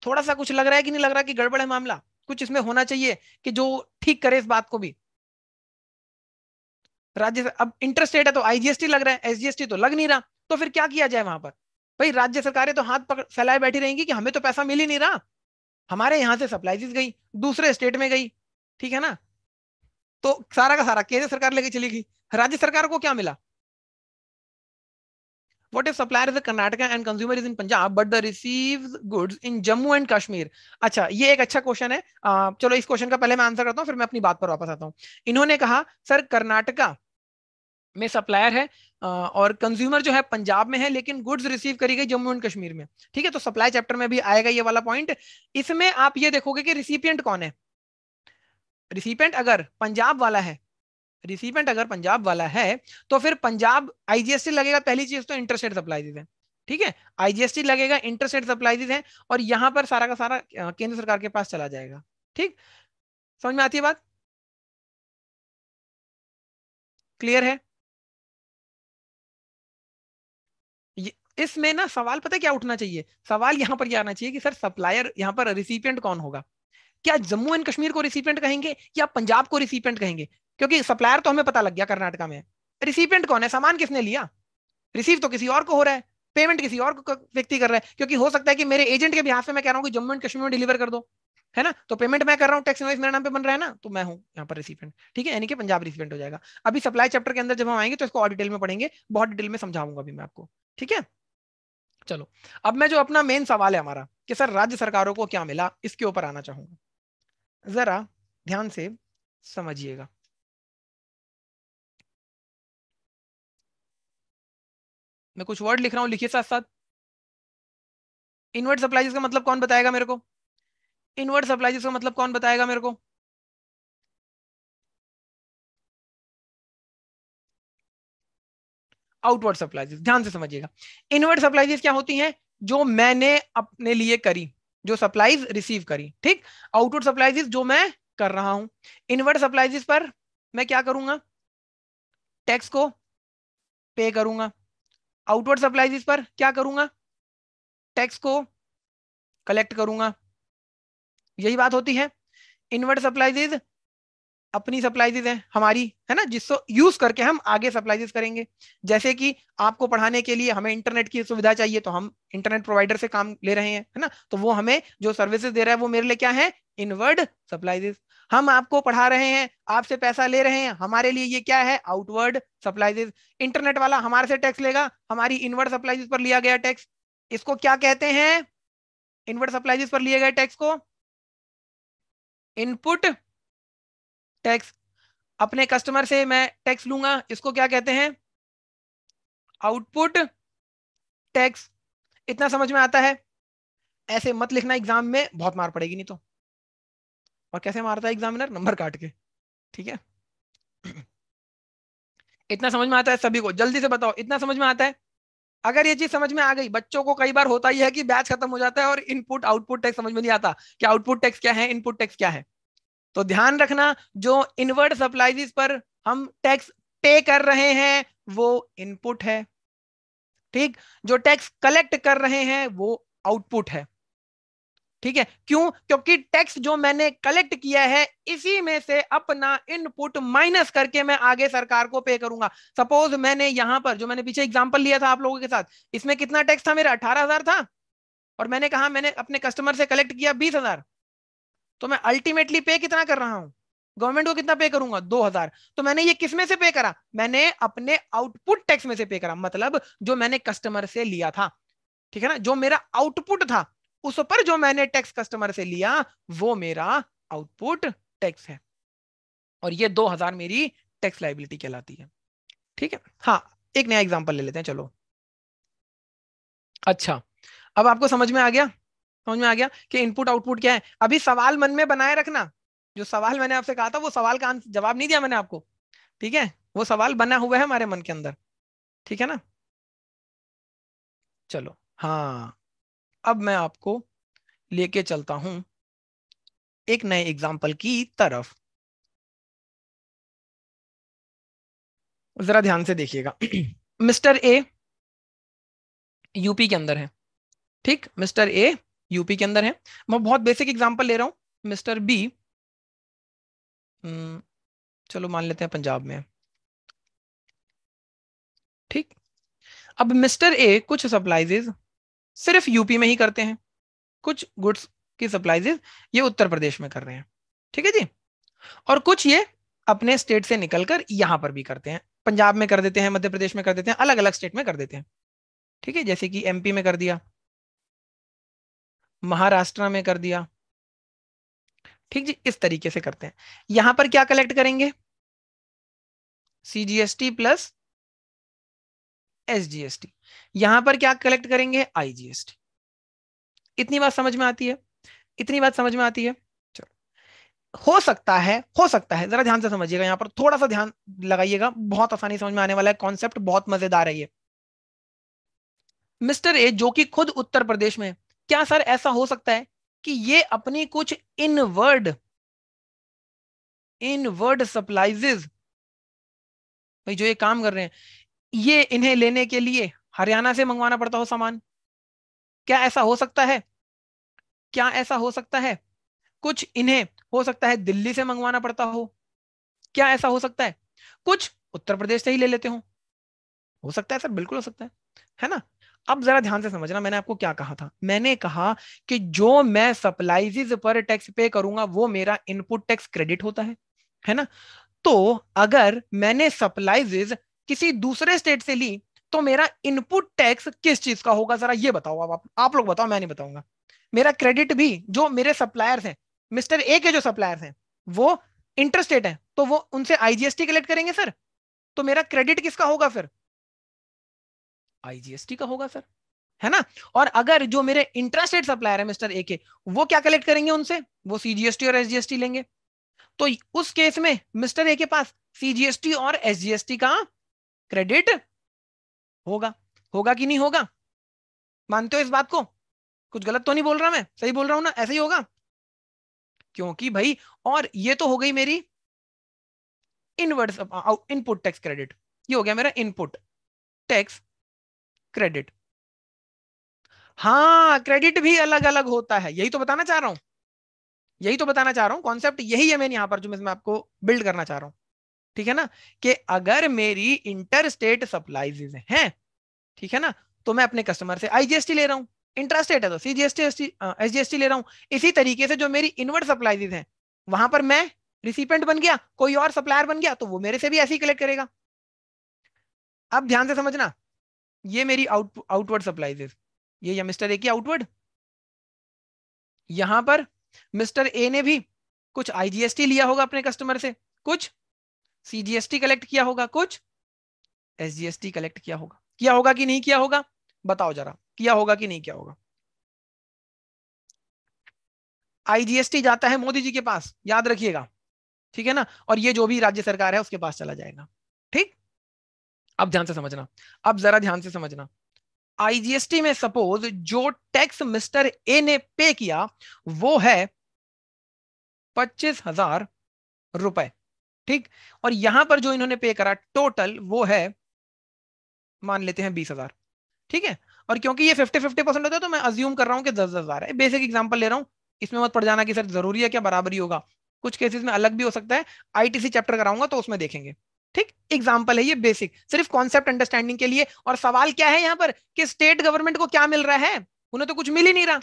थोड़ा सा कुछ लग रहा है कि नहीं लग रहा कि गड़बड़ है मामला कुछ इसमें होना चाहिए कि जो ठीक करे इस बात को भी राज्य अब इंटरस्टेट है तो आईजीएसटी लग रहा है एसजीएसटी तो लग नहीं रहा तो फिर क्या किया जाए वहां पर भाई राज्य सरकारें तो हाथ पकड़ फैलाए बैठी रहेंगी कि हमें तो पैसा मिल ही नहीं रहा हमारे यहाँ से सप्लाईजेस गई दूसरे स्टेट में गई ठीक है ना तो सारा का सारा केंद्र सरकार लेके चली गई राज्य सरकार को क्या मिला what if supplier is Karnataka and consumer is in Punjab but the receive goods in Jammu and Kashmir अच्छा ये एक अच्छा क्वेश्चन है चलो इस क्वेश्चन का पहले मैं आंसर करता हूँ फिर मैं अपनी बात पर वापस आता हूँ इन्होंने कहा सर कर्नाटका में सप्लायर है और कंज्यूमर जो है पंजाब में है लेकिन गुड्स रिसीव करी गई जम्मू एंड कश्मीर में ठीक है तो सप्लाई चैप्टर में भी आएगा ये वाला पॉइंट इसमें आप ये देखोगे कि रिसिपियंट कौन है रिसिपेंट अगर पंजाब वाला है रिसिपेंट अगर पंजाब वाला है तो फिर पंजाब आईजीएसटी लगेगा पहली चीज तो इंटरस्टेट सप्लाई है ठीक है आईजीएसटी लगेगा इंटरस्टेट सप्लाईज है और यहां पर सारा का सारा केंद्र सरकार के पास चला जाएगा ठीक समझ में आती है बात क्लियर है इसमें ना सवाल पता क्या उठना चाहिए सवाल यहाँ पर यह आना चाहिए कि सर सप्लायर यहाँ पर रिसिपियंट कौन होगा क्या जम्मू एंड कश्मीर को रिसिपियंट कहेंगे या पंजाब को रिसिपियंट कहेंगे क्योंकि सप्लायर तो हमें पता लग गया कर्नाटका में रिसिपियंट कौन है सामान किसने लिया रिसीव तो किसी और को हो रहा है पेमेंट किसी और व्यक्ति कर रहा है क्योंकि हो सकता है कि मेरे एजेंट के बिहार हाथ से मैं कह रहा हूँ कि जम्मू एंड कश्मीर में डिलीवर कर दो है ना तो पेमेंट मैं कर रहा हूँ टैक्स इनवॉइस मेरे नाम पे बन रहा है ना तो मैं हूँ यहाँ पर रिसिपेंट ठीक है यानी कि पंजाब रिसिपेंट हो जाएगा अभी सप्लाई चैप्टर के अंदर जब हम आएंगे तो इसको और डिटेल में पढ़ेंगे बहुत डिटेल में समझाऊंगा अभी मैं आपको ठीक है चलो अब मैं जो अपना मेन सवाल है हमारा कि सर राज्य सरकारों को क्या मिला इसके ऊपर आना चाहूंगा जरा ध्यान से समझिएगा मैं कुछ वर्ड लिख रहा हूं लिखिए साथ साथ इनवर्ट सप्लाइज का मतलब कौन बताएगा मेरे को इनवर्ट सप्लाइज का मतलब कौन बताएगा मेरे को आउटवर्ड सप्लाइजेस ध्यान से समझिएगा इनवर्ड सप्लाइजेस क्या होती हैं जो मैंने अपने लिए करी जो सप्लाईज रिसीव करी ठीक आउटवर्ड सप्लाइजेस जो मैं कर रहा हूं इनवर्ड सप्लाइजेस पर मैं क्या करूंगा टैक्स को पे करूंगा आउटवर्ड सप्लाइजेस पर क्या करूंगा टैक्स को कलेक्ट करूंगा यही बात होती है इनवर्ड सप्लाइजेस अपनी सप्लाइजेज है हमारी है ना जिसको यूज करके हम आगे सप्लाइजेस करेंगे जैसे कि आपको पढ़ाने के लिए हमें इंटरनेट की सुविधा चाहिए तो हम इंटरनेट प्रोवाइडर से काम ले रहे हैं है ना तो वो हमें जो सर्विसेज दे रहा है वो मेरे लिए क्या है इनवर्ड सप्लाइजेस हम आपको पढ़ा रहे हैं आपसे पैसा ले रहे हैं हमारे लिए ये क्या है आउटवर्ड सप्लाइजेज इंटरनेट वाला हमारे से टैक्स लेगा हमारी इनवर्ड सप्लाइजेज पर लिया गया टैक्स इसको क्या कहते हैं इनवर्ड सप्लाइजेज पर लिए गए टैक्स को इनपुट टैक्स अपने कस्टमर से मैं टैक्स लूंगा इसको क्या कहते हैं आउटपुट टैक्स इतना समझ में आता है ऐसे मत लिखना एग्जाम में बहुत मार पड़ेगी नहीं तो और कैसे मारता है एग्जामिनर नंबर काट के ठीक है *clears throat* इतना समझ में आता है सभी को जल्दी से बताओ इतना समझ में आता है अगर ये चीज समझ में आ गई बच्चों को कई बार होता ही है कि बैच खत्म हो जाता है और इनपुट आउटपुट टैक्स समझ में नहीं आता कि आउटपुट टैक्स क्या है इनपुट टैक्स क्या है तो ध्यान रखना जो इनवर्ड सप्लाईज पर हम टैक्स पे कर रहे हैं वो इनपुट है ठीक जो टैक्स कलेक्ट कर रहे हैं वो आउटपुट है ठीक है क्यों क्योंकि टैक्स जो मैंने कलेक्ट किया है इसी में से अपना इनपुट माइनस करके मैं आगे सरकार को पे करूंगा सपोज मैंने यहां पर जो मैंने पीछे एग्जांपल लिया था आप लोगों के साथ इसमें कितना टैक्स था मेरा अठारह हजार था और मैंने कहा मैंने अपने कस्टमर से कलेक्ट किया बीस हजार तो मैं अल्टीमेटली पे कितना कर रहा हूं गवर्नमेंट को कितना पे करूंगा दो हजार तो मैंने ये किस में से पे करा मैंने अपने आउटपुट टैक्स में से पे करा मतलब जो मैंने कस्टमर से लिया था ठीक है ना जो मेरा आउटपुट था उस पर जो मैंने टैक्स कस्टमर से लिया वो मेरा आउटपुट टैक्स है और ये दो हजार मेरी टैक्स लाइबिलिटी कहलाती है ठीक है हाँ एक नया एग्जाम्पल ले लेते हैं चलो अच्छा अब आपको समझ में आ गया समझ में आ गया कि इनपुट आउटपुट क्या है अभी सवाल मन में बनाए रखना जो सवाल मैंने आपसे कहा था वो सवाल का जवाब नहीं दिया मैंने आपको ठीक है वो सवाल बना हुआ है हमारे मन के अंदर ठीक है ना चलो हाँ अब मैं आपको लेके चलता हूं एक नए एग्जाम्पल की तरफ जरा ध्यान से देखिएगा *clears throat* मिस्टर ए यूपी के अंदर है ठीक मिस्टर ए यूपी के अंदर है मैं बहुत बेसिक एग्जाम्पल ले रहा हूँ मिस्टर बी हम्म, चलो मान लेते हैं पंजाब में ठीक अब मिस्टर ए कुछ सप्लाइजेज सिर्फ यूपी में ही करते हैं कुछ गुड्स की सप्लाइजेज ये उत्तर प्रदेश में कर रहे हैं ठीक है जी और कुछ ये अपने स्टेट से निकलकर यहां पर भी करते हैं पंजाब में कर देते हैं मध्य प्रदेश में कर देते हैं अलग अलग स्टेट में कर देते हैं ठीक है जैसे कि एमपी में कर दिया महाराष्ट्र में कर दिया ठीक जी इस तरीके से करते हैं यहां पर क्या कलेक्ट करेंगे सीजीएसटी प्लस एसजीएसटी यहां पर क्या कलेक्ट करेंगे आईजीएसटी इतनी बात समझ में आती है इतनी बात समझ में आती है चलो हो सकता है हो सकता है जरा ध्यान से समझिएगा यहां पर थोड़ा सा ध्यान लगाइएगा बहुत आसानी समझ में आने वाला है कॉन्सेप्ट बहुत मजेदार है ये मिस्टर ए जो कि खुद उत्तर प्रदेश में है क्या सर ऐसा हो सकता है कि ये अपनी कुछ इनवर्ड इनवर्ड सप्लाइजेज भाई जो ये काम कर रहे हैं ये इन्हें लेने के लिए हरियाणा से मंगवाना पड़ता हो सामान क्या ऐसा हो सकता है क्या ऐसा हो सकता है कुछ इन्हें हो सकता है दिल्ली से मंगवाना पड़ता हो क्या ऐसा हो सकता है कुछ उत्तर प्रदेश से ही ले लेते हो हो सकता है सर बिल्कुल हो सकता है है ना अब जरा ध्यान से समझना मैंने आपको क्या कहा था मैंने कहा कि जो मैं सप्लाईज पर टैक्स पे करूंगा वो मेरा इनपुट टैक्स क्रेडिट होता है है ना तो अगर मैंने सप्लाईज किसी दूसरे स्टेट से ली तो मेरा इनपुट टैक्स किस चीज का होगा जरा ये बताओ आप आप लोग बताओ मैं नहीं बताऊंगा मेरा क्रेडिट भी जो मेरे सप्लायर्स हैं मिस्टर ए के जो सप्लायर्स हैं वो इंटरस्टेट हैं तो वो उनसे आईजीएसटी कलेक्ट करेंगे सर तो मेरा क्रेडिट किसका होगा फिर आईजीएसटी का होगा सर है ना और अगर जो मेरे इंटरेस्टेड सप्लायर है मिस्टर ए के वो क्या कलेक्ट करेंगे उनसे वो सीजीएसटी और एसजीएसटी लेंगे तो उस केस में मिस्टर ए के पास सीजीएसटी और एसजीएसटी का क्रेडिट होगा होगा कि नहीं होगा मानते हो इस बात को कुछ गलत तो नहीं बोल रहा मैं सही बोल रहा हूं ना ऐसे ही होगा क्योंकि भाई और ये तो हो गई मेरी इनवर्ड इनपुट टैक्स क्रेडिट ये हो गया मेरा इनपुट टैक्स क्रेडिट हाँ क्रेडिट भी अलग अलग होता है यही तो बताना चाह रहा हूं यही तो बताना चाह रहा हूं कॉन्सेप्ट यही है मैंने यहां पर जो मैं आपको बिल्ड करना चाह रहा हूं ठीक है ना कि अगर मेरी इंटर स्टेट सप्लाईज है ठीक है ना तो मैं अपने कस्टमर से आईजीएसटी ले रहा हूं इंटरस्टेट है तो सीजीएसटी एसजीएसटी ले रहा हूँ इसी तरीके से जो मेरी इनवर्ट सप्लाईज है वहां पर मैं रिसिपेंट बन गया कोई और सप्लायर बन गया तो वो मेरे से भी ऐसे ही कलेक्ट करेगा अब ध्यान से समझना ये मेरी आउट आउटवर्ड सप्लाईज ये या मिस्टर ए की आउटवर्ड यहां पर मिस्टर ए ने भी कुछ आईजीएसटी लिया होगा अपने कस्टमर से कुछ सीजीएसटी कलेक्ट किया होगा कुछ एसजीएसटी कलेक्ट किया होगा किया होगा कि नहीं किया होगा बताओ जरा किया होगा कि नहीं किया होगा आईजीएसटी जाता है मोदी जी के पास याद रखिएगा ठीक है ना और ये जो भी राज्य सरकार है उसके पास चला जाएगा ठीक अब ध्यान से समझना अब जरा ध्यान से समझना आईजीएसटी में सपोज जो टैक्स मिस्टर ए ने पे किया वो है पच्चीस हजार रुपए ठीक और यहां पर जो इन्होंने पे करा टोटल वो है मान लेते हैं बीस हजार ठीक है और क्योंकि ये फिफ्टी फिफ्टी परसेंट होता है तो मैं अज्यूम कर रहा हूं कि दस दस हजार है बेसिक एग्जाम्पल ले रहा हूं इसमें मत पड़ जाना कि सर जरूरी है क्या बराबरी होगा कुछ केसेस में अलग भी हो सकता है आईटीसी चैप्टर कराऊंगा तो उसमें देखेंगे ठीक एग्जाम्पल है ये बेसिक सिर्फ कॉन्सेप्ट अंडरस्टैंडिंग के लिए और सवाल क्या है यहाँ पर कि स्टेट गवर्नमेंट को क्या मिल रहा है उन्हें तो कुछ मिल ही नहीं रहा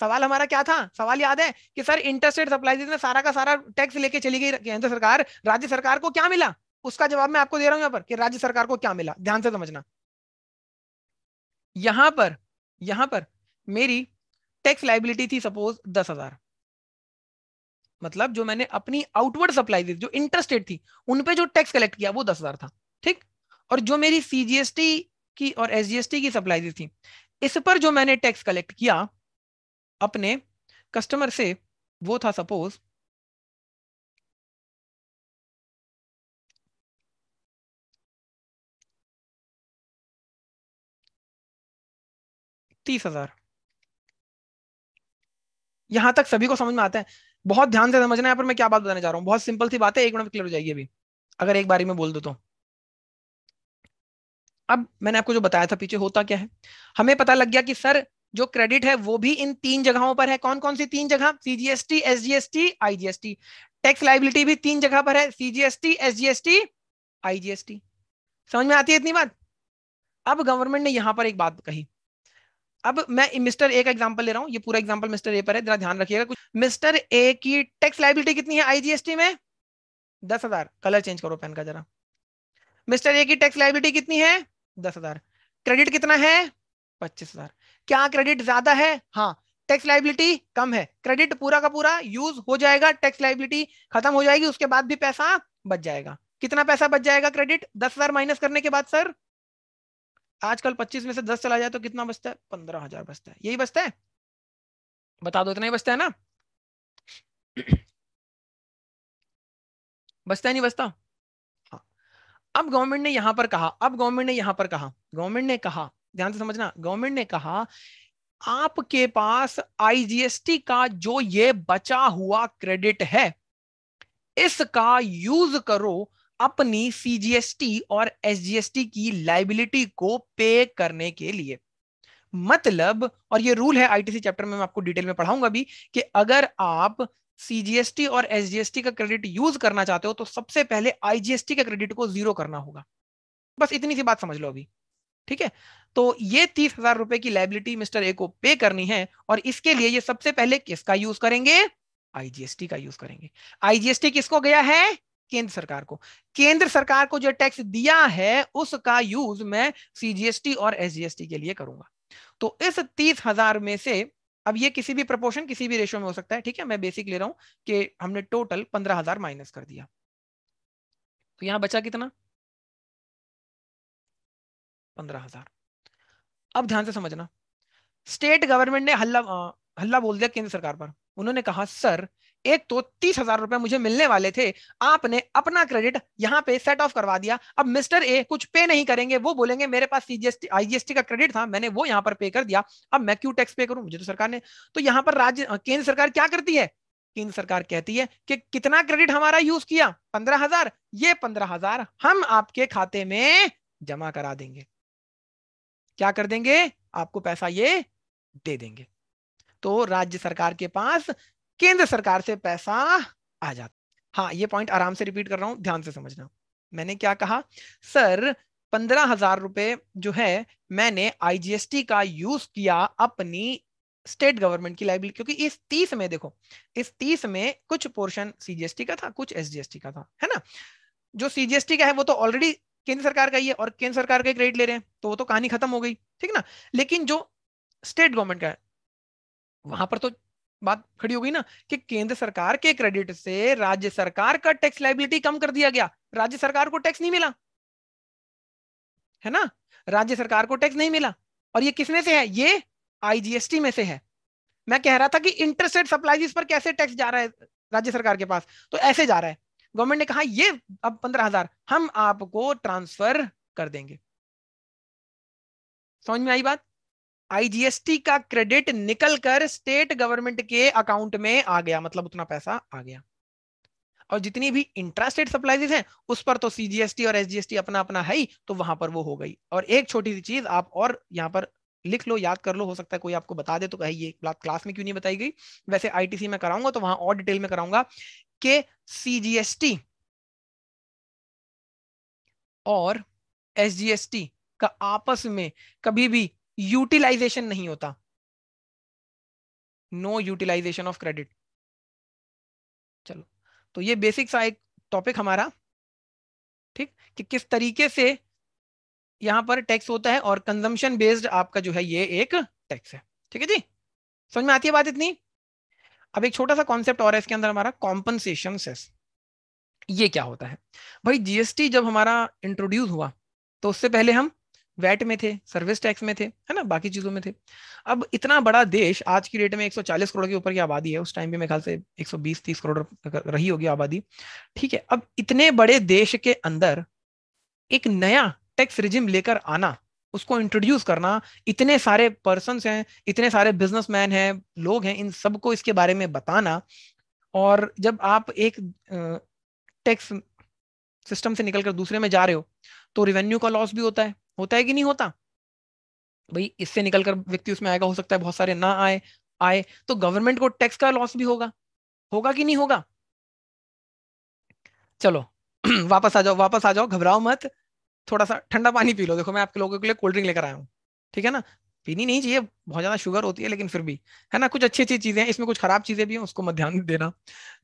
सवाल हमारा क्या था सवाल याद है कि सर इंटरस्टेट सप्लाई ने सारा का सारा टैक्स लेके चली गई केंद्र सरकार राज्य सरकार को क्या मिला उसका जवाब मैं आपको दे रहा हूं यहाँ पर कि राज्य सरकार को क्या मिला ध्यान से समझना यहां पर यहां पर मेरी टैक्स लाइबिलिटी थी सपोज दस हजार मतलब जो मैंने अपनी आउटवर्ड सप्लाईज जो इंटरेस्टेड थी उन पे जो टैक्स कलेक्ट किया वो दस हजार था ठीक और जो मेरी सीजीएसटी की और एसजीएसटी की सप्लाई थी इस पर जो मैंने टैक्स कलेक्ट किया अपने कस्टमर से वो था सपोज तीस हजार यहां तक सभी को समझ में आता है बहुत ध्यान से समझना है पर मैं क्या बात बताने जा रहा हूँ बहुत सिंपल सी बात है एक मिनट क्लियर हो जाएगी अभी अगर एक बारी में बोल दो तो अब मैंने आपको जो बताया था पीछे होता क्या है हमें पता लग गया कि सर जो क्रेडिट है वो भी इन तीन जगहों पर है कौन कौन सी तीन जगह CGST SGST IGST tax liability भी तीन जगह पर है सीजीएसटी एसजीएसटी आईजीएसटी समझ में आती है इतनी बात अब गवर्नमेंट ने यहां पर एक बात कही अब मैं मिस्टर ए का एग्जाम्पल ले रहा हूँ ये पूरा एग्जाम्पल मिस्टर ए पर है जरा ध्यान रखिएगा कुछ मिस्टर ए की टैक्स लाइबिलिटी कितनी है आईजीएसटी में दस हजार कलर चेंज करो पेन का जरा मिस्टर ए की टैक्स लाइबिलिटी कितनी है दस हजार क्रेडिट कितना है पच्चीस हजार क्या क्रेडिट ज्यादा है हाँ टैक्स लाइबिलिटी कम है क्रेडिट पूरा का पूरा यूज हो जाएगा टैक्स लाइबिलिटी खत्म हो जाएगी उसके बाद भी पैसा बच जाएगा कितना पैसा बच जाएगा क्रेडिट दस हजार माइनस करने के बाद सर आजकल पच्चीस में से दस चला जाए तो कितना बचता है पंद्रह हजार बचता है यही बचता है बता दो इतना ही बचता है ना बचता है नहीं बचता हाँ अब गवर्नमेंट ने यहां पर कहा अब गवर्नमेंट ने यहां पर कहा गवर्नमेंट ने कहा ध्यान से समझना गवर्नमेंट ने कहा आपके पास आईजीएसटी का जो ये बचा हुआ क्रेडिट है इसका यूज करो अपनी सीजीएसटी और एसजीएसटी की लाइबिलिटी को पे करने के लिए मतलब और ये रूल है आईटीसी चैप्टर में मैं आपको डिटेल में पढ़ाऊंगा भी कि अगर आप सीजीएसटी और एसजीएसटी का क्रेडिट यूज करना चाहते हो तो सबसे पहले आईजीएसटी का क्रेडिट को जीरो करना होगा बस इतनी सी बात समझ लो अभी ठीक है तो ये तीस हजार रुपए की लाइबिलिटी मिस्टर ए को पे करनी है और इसके लिए ये सबसे पहले किसका यूज करेंगे आईजीएसटी का यूज करेंगे आईजीएसटी किसको गया है केंद्र सरकार को केंद्र सरकार को जो टैक्स दिया है उसका यूज मैं सीजीएसटी और एसजीएसटी के लिए करूंगा तो इस तीस हजार में से अब ये किसी भी प्रपोर्शन किसी भी रेशियो में हो सकता है ठीक है मैं बेसिक ले रहा हूं कि हमने टोटल पंद्रह हजार माइनस कर दिया तो यहां बचा कितना पंद्रह हजार अब ध्यान से समझना स्टेट गवर्नमेंट ने हल्ला हल्ला बोल दिया केंद्र सरकार पर उन्होंने कहा सर एक तो तीस हजार रुपए मुझे मिलने वाले थे आपने अपना क्रेडिट यहाँ पे सेट ऑफ करवा दिया अब मिस्टर ए कुछ पे नहीं करेंगे वो बोलेंगे मेरे पास सीजीएसटी आईजीएसटी का क्रेडिट था मैंने वो यहाँ पर पे कर दिया अब मैं क्यों टैक्स पे करूं मुझे तो सरकार ने तो यहाँ पर राज्य केंद्र सरकार क्या करती है केंद्र सरकार कहती है कि कितना क्रेडिट हमारा यूज किया पंद्रह ये पंद्रह हम आपके खाते में जमा करा देंगे क्या कर देंगे आपको पैसा ये दे देंगे तो राज्य सरकार के पास केंद्र सरकार से पैसा आ जाता हाँ ये पॉइंट आराम से रिपीट कर रहा हूं ध्यान से समझना मैंने क्या कहा सर पंद्रह हजार रुपए जो है मैंने आईजीएसटी का यूज किया अपनी स्टेट गवर्नमेंट की लाइबिलिटी क्योंकि इस तीस में देखो इस तीस में कुछ पोर्शन सीजीएसटी का था कुछ एसजीएसटी का था है ना जो सीजीएसटी का है वो तो ऑलरेडी केंद्र सरकार का ही है और केंद्र सरकार का क्रेडिट ले रहे हैं तो वो तो कहानी खत्म हो गई ठीक ना लेकिन जो स्टेट गवर्नमेंट का है वहां पर तो बात खड़ी हो गई ना कि केंद्र सरकार के क्रेडिट से राज्य सरकार का टैक्स लाइबिलिटी कम कर दिया गया राज्य सरकार को टैक्स नहीं मिला है ना राज्य सरकार को टैक्स नहीं मिला और ये किसने से है ये आईजीएसटी में से है मैं कह रहा था कि इंटरस्टेट सप्लाईज पर कैसे टैक्स जा रहा है राज्य सरकार के पास तो ऐसे जा रहा है गवर्नमेंट ने कहा ये अब पंद्रह हजार हम आपको ट्रांसफर कर देंगे समझ में आई बात आईजीएसटी का क्रेडिट निकलकर स्टेट गवर्नमेंट के अकाउंट में आ गया मतलब उतना पैसा आ गया और जितनी भी इंटरेस्टेड सप्लाईज हैं उस पर तो सीजीएसटी और एसजीएसटी अपना अपना है ही तो वहां पर वो हो गई और एक छोटी सी चीज आप और यहाँ पर लिख लो याद कर लो हो सकता है कोई आपको बता दे तो कहे ये बात क्लास में क्यों नहीं बताई गई वैसे आईटीसी में कराऊंगा तो वहां और डिटेल में कराऊंगा कि सीजीएसटी और एसजीएसटी का आपस में कभी भी यूटिलाइजेशन नहीं होता नो यूटिलाइजेशन ऑफ क्रेडिट चलो तो ये बेसिक सा एक टॉपिक हमारा ठीक कि किस तरीके से यहां पर टैक्स होता है और कंजम्पशन बेस्ड आपका जो है ये एक टैक्स है ठीक है जी समझ में आती है बात इतनी अब एक छोटा सा कॉन्सेप्ट और है इसके अंदर हमारा कॉम्पनसेशन सेस ये क्या होता है भाई जीएसटी जब हमारा इंट्रोड्यूस हुआ तो उससे पहले हम वैट में थे सर्विस टैक्स में थे है ना बाकी चीजों में थे अब इतना बड़ा देश आज की डेट में 140 करोड़ के ऊपर की आबादी है उस टाइम पे मेरे ख्याल से 120 30 करोड़ रही होगी आबादी ठीक है अब इतने बड़े देश के अंदर एक नया टैक्स रिजिम लेकर आना उसको इंट्रोड्यूस करना इतने सारे पर्सन हैं इतने सारे बिजनेसमैन हैं लोग हैं इन सबको इसके बारे में बताना और जब आप एक टैक्स सिस्टम से निकलकर दूसरे में जा रहे हो तो रिवेन्यू का लॉस भी होता है होता है कि नहीं होता भाई इससे निकलकर व्यक्ति उसमें आएगा हो सकता है बहुत सारे ना आए आए तो गवर्नमेंट को टैक्स का लॉस भी होगा होगा कि नहीं होगा चलो *clears throat* वापस आ जाओ वापस आ जाओ घबराओ मत थोड़ा सा ठंडा पानी पी लो देखो मैं आपके लोगों के लिए कोल्ड ड्रिंक लेकर आया हूँ ठीक है ना पीनी नहीं चाहिए बहुत ज्यादा शुगर होती है लेकिन फिर भी है ना कुछ अच्छी अच्छी चीजें हैं इसमें कुछ खराब चीजें भी हैं उसको मत ध्यान देना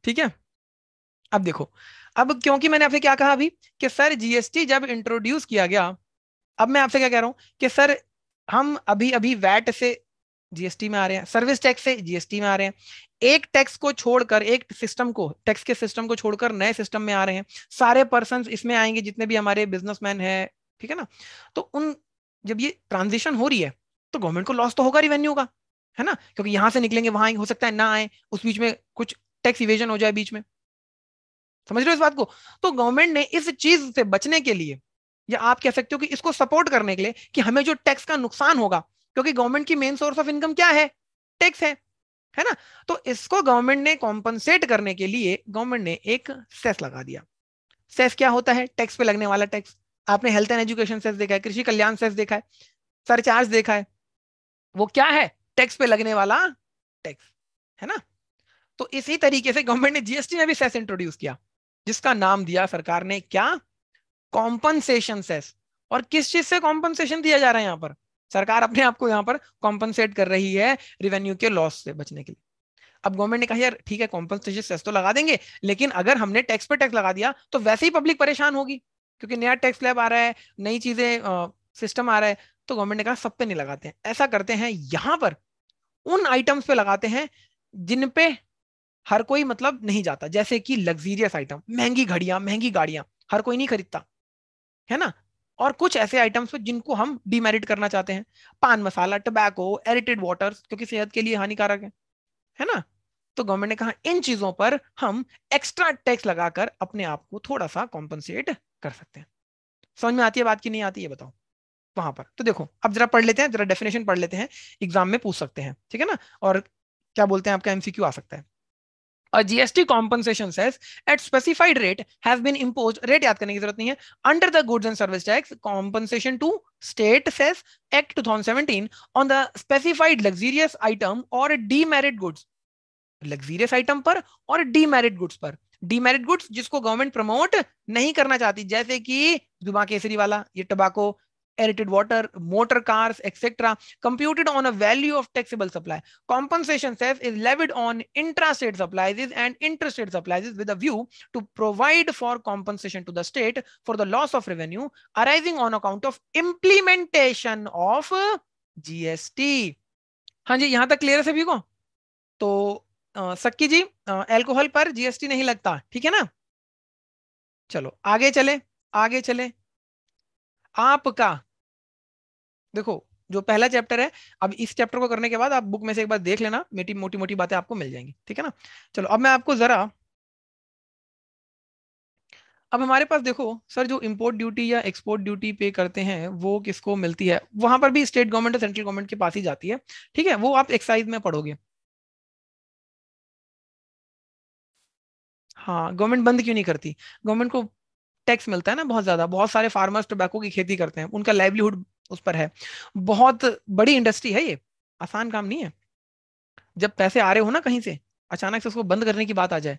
ठीक है अब देखो अब क्योंकि मैंने आपसे क्या कहा अभी कि सर जीएसटी जब इंट्रोड्यूस किया गया अब मैं आपसे क्या कह रहा हूँ कि सर हम अभी अभी वैट से जीएसटी में आ रहे हैं सर्विस टैक्स से जीएसटी में आ रहे हैं एक टैक्स को छोड़कर एक सिस्टम को टैक्स के सिस्टम को छोड़कर नए सिस्टम में आ रहे हैं सारे पर्सन इसमें आएंगे जितने भी हमारे बिजनेसमैन है ठीक है ना तो उन जब ये ट्रांजिशन हो रही है तो गवर्नमेंट को लॉस तो होगा रिवेन्यू का है ना क्योंकि यहां से निकलेंगे वहां हो सकता है ना आए उस बीच में कुछ टैक्स इवेजन हो जाए बीच में समझ रहे हो इस बात को तो गवर्नमेंट ने इस चीज से बचने के लिए या आप कह सकते हो कि इसको सपोर्ट करने के लिए कि हमें जो टैक्स का नुकसान होगा क्योंकि गवर्नमेंट की मेन सोर्स ऑफ इनकम क्या है टैक्स है है ना तो इसको गवर्नमेंट ने कॉम्पनसेट करने के लिए गवर्नमेंट ने एक सेस लगा दिया सेस क्या होता है टैक्स पे लगने वाला टैक्स आपने हेल्थ एंड एजुकेशन सेस देखा है कृषि कल्याण सेस देखा है सरचार्ज देखा है वो क्या है टैक्स पे लगने वाला टैक्स है ना तो इसी तरीके से गवर्नमेंट ने जीएसटी में भी सेस इंट्रोड्यूस किया जिसका नाम दिया सरकार ने क्या कॉम्पनसेशन सेस और किस चीज से कॉम्पनसेशन दिया जा रहा है यहाँ पर सरकार अपने आप को यहाँ पर कॉम्पनसेट कर रही है रिवेन्यू के लॉस से बचने के लिए अब गवर्नमेंट ने कहा यार ठीक है कॉम्पनसेशन सेस तो लगा देंगे लेकिन अगर हमने टैक्स पर टैक्स लगा दिया तो वैसे ही पब्लिक परेशान होगी क्योंकि नया टैक्स लैब आ रहा है नई चीजें सिस्टम आ रहा है तो गवर्नमेंट ने कहा सब पे नहीं लगाते हैं ऐसा करते हैं यहां पर उन आइटम्स पे लगाते हैं जिन पे हर कोई मतलब नहीं जाता जैसे कि लग्जीरियस आइटम महंगी घड़ियां महंगी गाड़ियां हर कोई नहीं खरीदता है ना और कुछ ऐसे आइटम्स पे जिनको हम डिमेरिट करना चाहते हैं पान मसाला टबैको एरिटेड वाटर क्योंकि सेहत के लिए हानिकारक है है ना तो गवर्नमेंट ने कहा इन चीजों पर हम एक्स्ट्रा टैक्स लगाकर अपने आप को थोड़ा सा कॉम्पनसेट कर सकते हैं समझ में आती है बात की नहीं आती है बताओ वहां पर तो देखो अब जरा पढ़ लेते हैं जरा डेफिनेशन पढ़ लेते हैं एग्जाम में पूछ सकते हैं ठीक है ना और क्या बोलते हैं आपका एमसीक्यू आ सकता है a GST compensation says at specified rate has been imposed rate yaad karne ki zarurat nahi hai under the goods and service tax compensation to state says act 2017 on the specified luxurious item or demerit goods luxurious item पर और demerit goods par demerit goods जिसको government promote नहीं करना चाहती जैसे कि दुबा केसरी वाला ये टबाको aerated water, motor cars, etc., computed on a value of taxable supply. Compensation cess is levied on intrastate supplies and interstate supplies with a view to provide for compensation to the state for the loss of revenue arising on account of implementation of GST. हाँ जी यहाँ तक clear है सभी को तो आ, सक्की जी alcohol पर GST नहीं लगता ठीक है ना चलो आगे चले आगे चले आपका देखो जो पहला चैप्टर है अब इस चैप्टर को करने के बाद आप बुक में से एक बार देख लेना मेटी मोटी मोटी बातें आपको मिल जाएंगी ठीक है ना चलो अब मैं आपको जरा अब हमारे पास देखो सर जो इंपोर्ट ड्यूटी या एक्सपोर्ट ड्यूटी पे करते हैं वो किसको मिलती है वहां पर भी स्टेट गवर्नमेंट और सेंट्रल गवर्नमेंट के पास ही जाती है ठीक है वो आप एक्साइज में पढ़ोगे हाँ गवर्नमेंट बंद क्यों नहीं करती गवर्नमेंट को टैक्स मिलता है ना बहुत ज्यादा बहुत सारे फार्मर्स टोबैको की खेती करते हैं उनका लाइवलीहुड उस पर है बहुत बड़ी इंडस्ट्री है ये आसान काम नहीं है जब पैसे आ रहे हो ना कहीं से अचानक से उसको बंद करने की बात आ जाए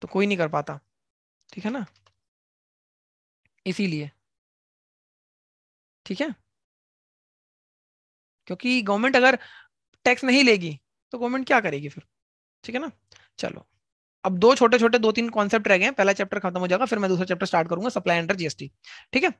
तो कोई नहीं कर पाता ठीक है ना इसीलिए ठीक है क्योंकि गवर्नमेंट अगर टैक्स नहीं लेगी तो गवर्नमेंट क्या करेगी फिर ठीक है ना चलो अब दो छोटे छोटे दो तीन कॉन्सेप्ट रह गए पहला चैप्टर खत्म हो जाएगा फिर मैं दूसरा चैप्टर स्टार्ट करूंगा सप्लाई अंडर जीएसटी ठीक है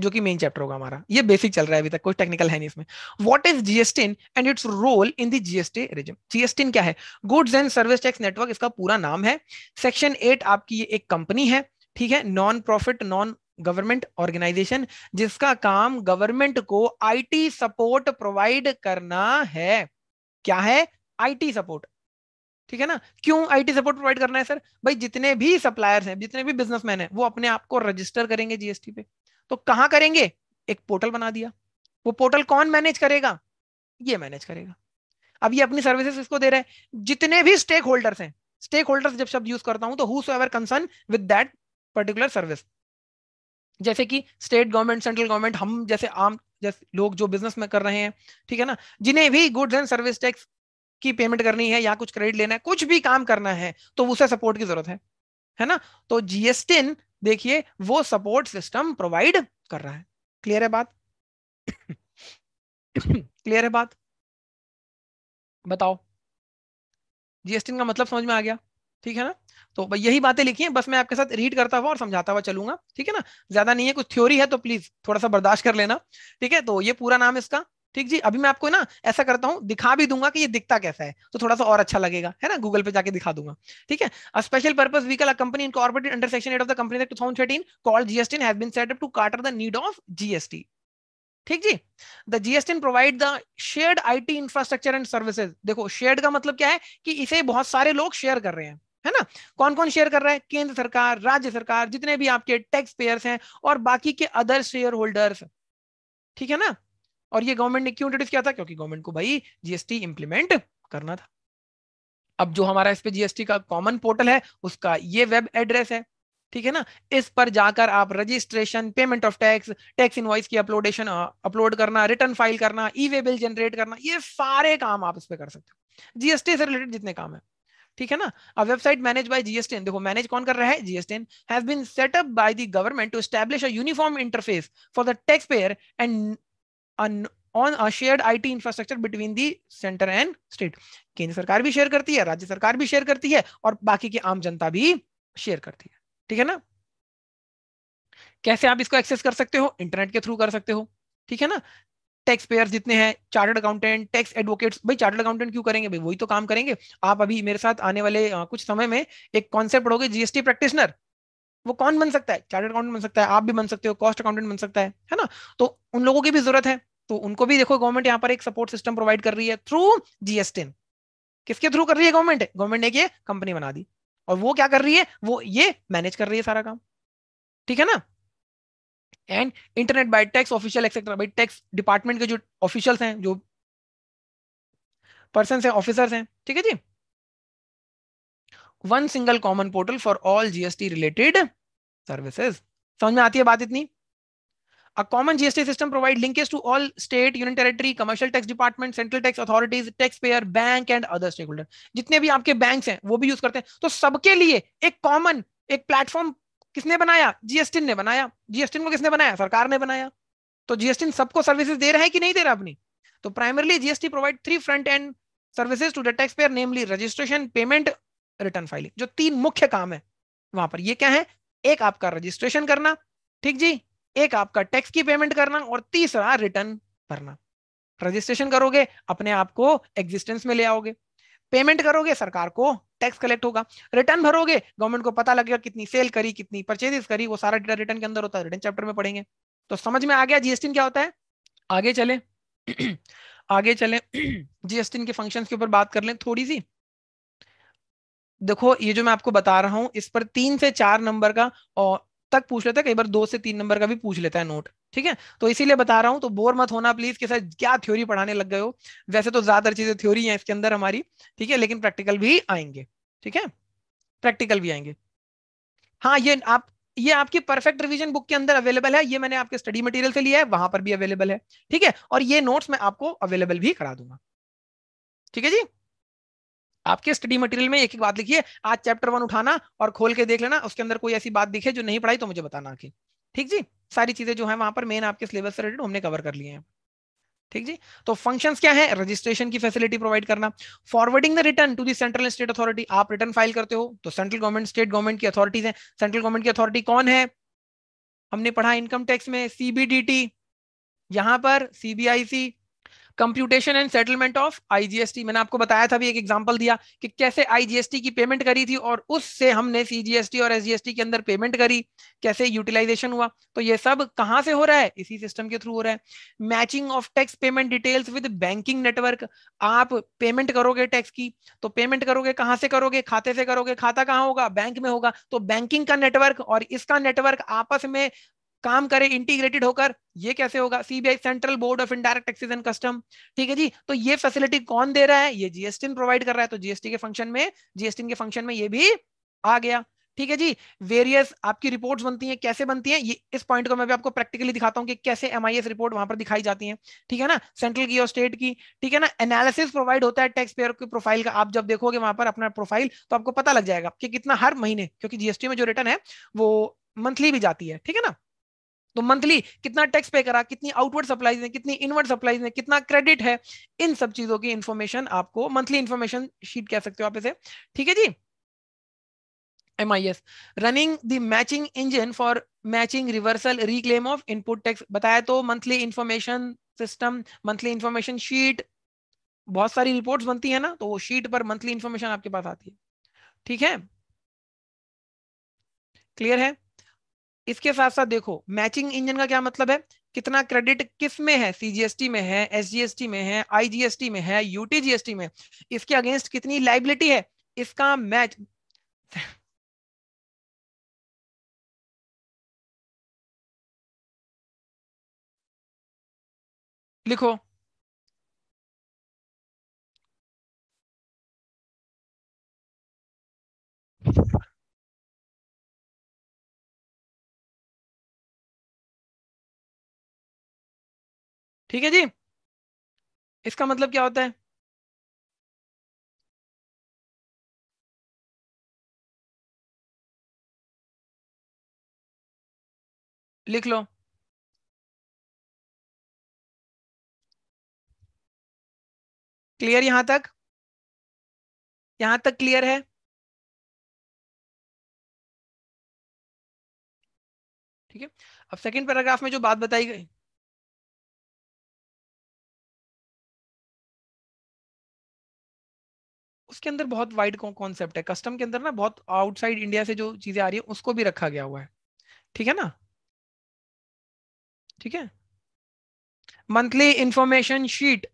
जो कि मेन चैप्टर होगा हमारा ये बेसिक चल रहा है अभी तक कोई टेक्निकल है नहीं इसमें what is GSTN and its role in the GST regime GSTN क्या है goods and service tax network इसका पूरा नाम है सेक्शन एट आपकी ये एक कंपनी है ठीक है non profit non government organisation जिसका काम गवर्नमेंट को आईटी सपोर्ट प्रोवाइड करना है क्या है आईटी सपोर्ट ठीक है ना क्यों आईटी सपोर्ट प्रोवाइड करना है सर भाई जितने भी सप्लायर्स हैं जितने भी बिजनेसमैन हैं वो अपने आप को रजिस्टर करेंगे जीएसटी पे तो कहाँ करेंगे एक पोर्टल बना दिया वो पोर्टल कौन मैनेज करेगा ये मैनेज करेगा अब ये अपनी सर्विसेज इसको दे रहे हैं जितने भी स्टेक होल्डर्स हैं स्टेक होल्डर्स जब शब्द यूज करता हूं तो who concern with that particular service जैसे कि स्टेट गवर्नमेंट सेंट्रल गवर्नमेंट हम जैसे आम जैसे लोग जो बिजनेस में कर रहे हैं ठीक है ना जिन्हें भी गुड्स एंड सर्विस टैक्स की पेमेंट करनी है या कुछ क्रेडिट लेना है कुछ भी काम करना है तो उसे सपोर्ट की जरूरत है है ना तो जीएसटीन देखिए वो सपोर्ट सिस्टम प्रोवाइड कर रहा है क्लियर है बात क्लियर *coughs* है बात बताओ जीएसटीन का मतलब समझ में आ गया ठीक है ना तो यही बातें लिखी हैं बस मैं आपके साथ रीड करता हुआ और समझाता हुआ चलूंगा ठीक है ना ज्यादा नहीं है कुछ थ्योरी है तो प्लीज थोड़ा सा बर्दाश्त कर लेना ठीक है तो ये पूरा नाम इसका ठीक जी अभी मैं आपको ना ऐसा करता हूँ दिखा भी दूंगा कि ये दिखता कैसा है तो थोड़ा सा और अच्छा लगेगा है ना गूगल पे जाके दिखा दूंगा ठीक है a special purpose vehicle company incorporated under section eight of the company act 2013 called GST has been set up to cater the need of GST ठीक जी the GST provide the shared IT infrastructure and services देखो shared का मतलब क्या है कि इसे बहुत सारे लोग शेयर कर रहे हैं है ना कौन कौन शेयर कर रहा है केंद्र सरकार राज्य सरकार जितने भी आपके टैक्स पेयर्स हैं और बाकी के अदर शेयर होल्डर्स ठीक है ना और ये गवर्नमेंट ने क्यों इंट्रोड्यूस किया था क्योंकि गवर्नमेंट को भाई जीएसटी इंप्लीमेंट करना था अब जो हमारा इस पे जीएसटी का कॉमन पोर्टल है उसका ये वेब एड्रेस है ठीक है ना इस पर जाकर आप registration payment of tax tax invoice की अपलोडेशन अपलोड करना रिटर्न फाइल करना ई वे बिल जनरेट करना ये सारे काम आप इस पर कर सकते हो जीएसटी से रिलेटेड जितने काम है ठीक है ना अब वेबसाइट मैनेज बाय जीएसटीएन देखो मैनेज कौन कर रहा है GSTN has been set up by the government to establish a uniform interface for the tax payer and on a shared IT infrastructure between the center and state. केंद्र सरकार भी share करती है राज्य सरकार भी शेयर करती है और बाकी की आम जनता भी शेयर करती है ठीक है ना कैसे आप इसको एक्सेस कर सकते हो इंटरनेट के थ्रू कर सकते हो ठीक है ना टैक्स पेयर जितने हैं चार्टर्ड अकाउंटेंट टैक्स एडवोकेट्स भाई चार्टर्ड अकाउंटेंट क्यों करेंगे भाई वही तो काम करेंगे आप अभी मेरे साथ आने वाले कुछ समय में एक कॉन्सेप्ट पढ़ोगे जीएसटी प्रैक्टिशनर वो कौन बन सकता है चार्टर्ड अकाउंटेंट बन सकता है आप भी बन सकते हो कॉस्ट अकाउंटेंट बन सकता है है ना तो उन लोगों की भी जरूरत है तो उनको भी देखो गवर्नमेंट यहाँ पर एक सपोर्ट सिस्टम प्रोवाइड कर रही है थ्रू जीएसटी किसके थ्रू कर रही है गवर्नमेंट गवर्नमेंट ने कंपनी बना दी और वो क्या कर रही है वो ये मैनेज कर रही है सारा काम ठीक है ना and internet by tax official etcetera by tax department के जो ऑफिशियल्स हैं जो पर्सन हैं ऑफिसर्स हैं ठीक है जी one single common portal for all GST related services समझ में आती है बात इतनी A common GST system provides linkage to all state, union territory, commercial tax department, central tax authorities, taxpayer, bank and other stakeholder. जितने भी आपके banks हैं वो भी यूज करते हैं तो सबके लिए एक कॉमन एक प्लेटफॉर्म किसने बनाया जीएसटी ने बनाया जीएसटी को किसने बनाया सरकार ने बनाया तो जीएसटी सबको सर्विसेज दे रहा है कि नहीं दे रहा अपनी तो primarily GST provide three front end services to the tax payer namely registration payment return filing जो तीन मुख्य काम है वहां पर ये क्या है एक आपका रजिस्ट्रेशन करना ठीक जी एक आपका टैक्स की पेमेंट करना और तीसरा रिटर्न भरना रजिस्ट्रेशन करोगे अपने आप को एग्जिस्टेंस में ले आओगे पेमेंट करोगे सरकार को टैक्स कलेक्ट होगा रिटर्न भरोगे गवर्नमेंट को पता लगेगा कितनी सेल करी कितनी परचेजेस करी वो सारा डेटा रिटर्न के अंदर होता है रिटर्न चैप्टर में पढ़ेंगे तो समझ में आ गया जीएसटी क्या होता है आगे चले *clears throat* आगे चले जीएसटी *clears throat* के फंक्शन के ऊपर बात कर ले थोड़ी सी देखो ये जो मैं आपको बता रहा हूं इस पर तीन से चार नंबर का और तक पूछ लेता है कई बार दो से तीन नंबर का भी पूछ लेता है नोट ठीक है तो इसीलिए बता रहा हूं तो बोर मत होना प्लीज के सर क्या थ्योरी पढ़ाने लग गए हो वैसे तो ज्यादातर चीजें थ्योरी है इसके अंदर हमारी ठीक है लेकिन प्रैक्टिकल भी आएंगे ठीक है प्रैक्टिकल भी आएंगे हाँ ये आप ये आपकी परफेक्ट रिवीजन बुक के अंदर अवेलेबल है ये मैंने आपके स्टडी मटेरियल से लिया है वहां पर भी अवेलेबल है ठीक है और ये नोट्स मैं आपको अवेलेबल भी करा दूंगा ठीक है जी आपके स्टडी मटेरियल में एक एक बात लिखिए आज चैप्टर वन उठाना और खोल के देख लेना उसके अंदर कोई ऐसी बात दिखे जो नहीं पढ़ाई तो मुझे बताना आके ठीक जी सारी चीजें जो है वहां पर मेन आपके सिलेबस से रिलेटेड हमने कवर कर लिए हैं ठीक जी तो फंक्शंस क्या है रजिस्ट्रेशन की फैसिलिटी प्रोवाइड करना forwarding the return to central state authority आप रिटर्न फाइल करते हो तो सेंट्रल गवर्नमेंट स्टेट गवर्नमेंट की अथॉरिटीज हैं सेंट्रल गवर्नमेंट की अथॉरिटी कौन है हमने पढ़ा इनकम टैक्स में सीबीडीटी यहां पर CBIC computation and settlement of IGST मैंने आपको बताया था भी एक एग्जांपल दिया कि कैसे आईजीएसटी की पेमेंट करी थी और उससे हमने सीजीएसटी और एसजीएसटी के अंदर पेमेंट करी कैसे यूटिलाइजेशन हुआ तो ये सब कहां से हो रहा है इसी सिस्टम के थ्रू हो रहा है matching of tax payment details with banking network आप पेमेंट करोगे टैक्स की तो पेमेंट करोगे कहां से करोगे खाते से करोगे खाता कहां होगा बैंक में होगा तो बैंकिंग का नेटवर्क और इसका नेटवर्क आपस में काम करे इंटीग्रेटेड होकर ये कैसे होगा CBI central board of indirect excise and custom ठीक है जी तो ये फैसिलिटी कौन दे रहा है ये जीएसटी प्रोवाइड कर रहा है तो जीएसटी के फंक्शन में जीएसटी के फंक्शन में ये भी आ गया ठीक है जी वेरियस आपकी रिपोर्ट्स बनती हैं कैसे बनती हैं ये इस पॉइंट को मैं भी आपको प्रैक्टिकली दिखाता हूं कि कैसे एमआईएस रिपोर्ट वहां पर दिखाई जाती है ठीक है ना सेंट्रल की और स्टेट की ठीक है ना एनालिसिस प्रोवाइड होता है टैक्स पेयर के प्रोफाइल का आप जब देखोगे वहां पर अपना प्रोफाइल तो आपको पता लग जाएगा कि कितना हर महीने क्योंकि जीएसटी में जो रिटर्न है वो मंथली भी जाती है ठीक है ना तो मंथली कितना टैक्स पे करा कितनी आउटवर्ड सप्लाईज है कितनी इनवर्ड सप्लाईज है कितना क्रेडिट है इन सब चीजों की इंफॉर्मेशन आपको मंथली इंफॉर्मेशन शीट कह सकते हो आप इसे ठीक है जी MIS running the matching engine for matching reversal reclaim of input tax बताया तो monthly information system monthly information sheet बहुत सारी reports बनती है ना तो वो sheet पर monthly information आपके पास आती है ठीक है clear है इसके साथ साथ देखो मैचिंग इंजन का क्या मतलब है कितना क्रेडिट किस में है सीजीएसटी में है एसजीएसटी में है आईजीएसटी में है यूटीजीएसटी में इसके अगेंस्ट कितनी लाइबिलिटी है इसका मैच लिखो ठीक है जी इसका मतलब क्या होता है लिख लो क्लियर यहां तक यहां तक क्लियर है ठीक है अब सेकंड पैराग्राफ में जो बात बताई गई के अंदर बहुत वाइड कॉन्सेप्ट है कस्टम के अंदर ना बहुत आउटसाइड इंडिया से जो चीजें आ रही है उसको भी रखा गया हुआ है ठीक है ना ठीक है मंथली इंफॉर्मेशन शीट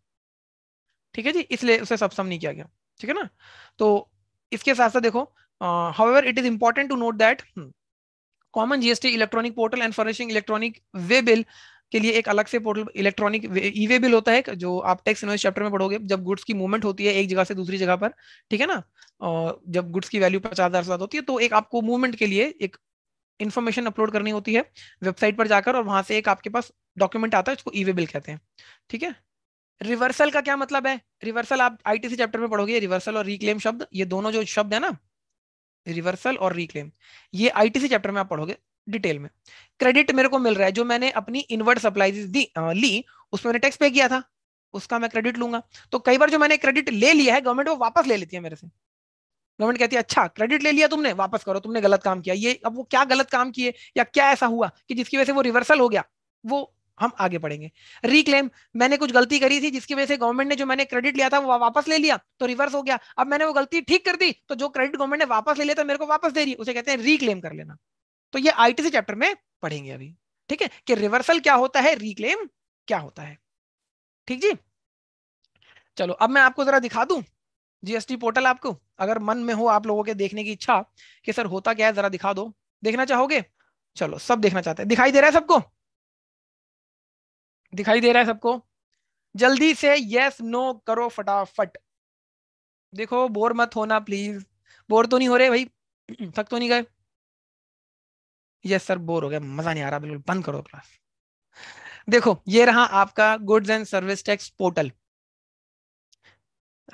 ठीक है जी इसलिए उसे सबसम नहीं किया गया ठीक है ना तो इसके साथ साथ देखो however it is important to note that common GST electronic portal and furnishing electronic way bill के लिए एक अलग से portal electronic e way bill होता है जो आप टैक्स इनवॉइस चैप्टर में पढ़ोगे जब गुड्स की मूवमेंट होती है एक जगह से दूसरी जगह पर ठीक है ना और जब गुड्स की वैल्यू पचास हजार सात होती है तो एक आपको मूवमेंट के लिए एक इन्फॉर्मेशन अपलोड करनी होती है वेबसाइट पर जाकर और वहां से एक आपके पास डॉक्यूमेंट आता है उसको ई वे बिल कहते हैं ठीक है रिवर्सल का क्या मतलब है रिवर्सल आप आईटीसी चैप्टर में पढ़ोगे रिवर्सल और रिक्लेम शब्द ये दोनों जो शब्द है ना रिवर्सल और रिक्लेम ये आईटीसी चैप्टर में आप पढ़ोगे डिटेल में क्रेडिट मेरे को मिल रहा है जो मैंने अपनी इनवर्ट आ, ली उसमें मैंने टैक्स पे किया था उसका मैं क्रेडिट लूंगा तो कई बार जो मैंने क्रेडिट ले लिया है गवर्नमेंट वो वापस ले लेती है मेरे से गवर्नमेंट कहती है अच्छा क्रेडिट ले लिया तुमने वापस करो तुमने गलत काम किया ये अब वो क्या गलत काम किए या क्या ऐसा हुआ कि जिसकी वजह से वो रिवर्सल हो गया वो हम आगे पढ़ेंगे रिक्लेम मैंने कुछ गलती करी थी जिसकी वजह से गवर्नमेंट ने जो मैंने क्रेडिट लिया था वो वापस ले लिया तो रिवर्स हो गया अब मैंने वो गलती ठीक कर दी तो जो क्रेडिट गवर्नमेंट ने वापस ले लिया था तो मेरे को वापस दे रही उसे कहते हैं रिक्लेम कर लेना तो ये आईटीसी चैप्टर में पढ़ेंगे अभी ठीक है कि रिवर्सल क्या होता है रिक्लेम क्या होता है ठीक जी चलो अब मैं आपको जरा दिखा दू जीएसटी पोर्टल आपको अगर मन में हो आप लोगों के देखने की इच्छा कि सर होता क्या है जरा दिखा दो देखना चाहोगे चलो सब देखना चाहते हैं दिखाई दे रहा है सबको दिखाई दे रहा है सबको जल्दी से यस नो करो फटाफट देखो बोर मत होना प्लीज बोर तो नहीं हो रहे भाई *clears throat* थक तो नहीं गए यस सर बोर हो गया मजा नहीं आ रहा बिल्कुल बंद करो क्लास देखो ये रहा आपका goods and service tax portal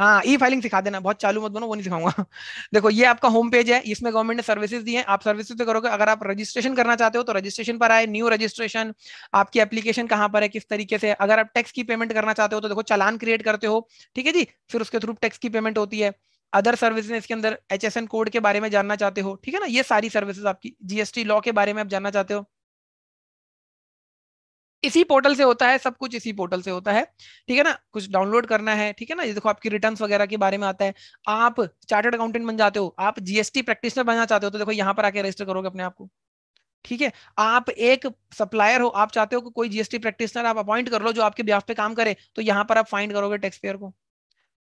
हाँ ई फाइलिंग सिखा देना बहुत चालू मत बनो वो नहीं सिखाऊंगा *laughs* देखो ये आपका होम पेज है इसमें गवर्नमेंट ने सर्विसेज दी हैं आप सर्विसेज से करोगे अगर आप रजिस्ट्रेशन करना चाहते हो तो रजिस्ट्रेशन पर आए न्यू रजिस्ट्रेशन आपकी एप्लीकेशन कहाँ पर है किस तरीके से अगर आप टैक्स की पेमेंट करना चाहते हो तो देखो चालान क्रिएट करते हो ठीक है जी फिर उसके थ्रू टैक्स की पेमेंट होती है अदर सर्विसेज इसके अंदर एच कोड के बारे में जानना चाहते हो ठीक है ना ये सारी सर्विसेज आपकी जीएसटी लॉ के बारे में आप जानना चाहते हो इसी पोर्टल से होता है सब कुछ इसी पोर्टल से होता है ठीक है ना कुछ डाउनलोड करना है ठीक है ना ये देखो आपकी रिटर्न्स वगैरह के बारे में आता है आप चार्टर्ड अकाउंटेंट बन जाते हो आप जीएसटी प्रैक्टिशनर बनना चाहते हो तो देखो यहाँ पर आके रजिस्टर करोगे अपने आप को ठीक है आप एक सप्लायर हो आप चाहते हो कि कोई जीएसटी प्रैक्टिशनर आप अपॉइंट कर लो जो आपके ब्याह पे काम करे तो यहाँ पर आप फाइंड करोगे टैक्स पेयर को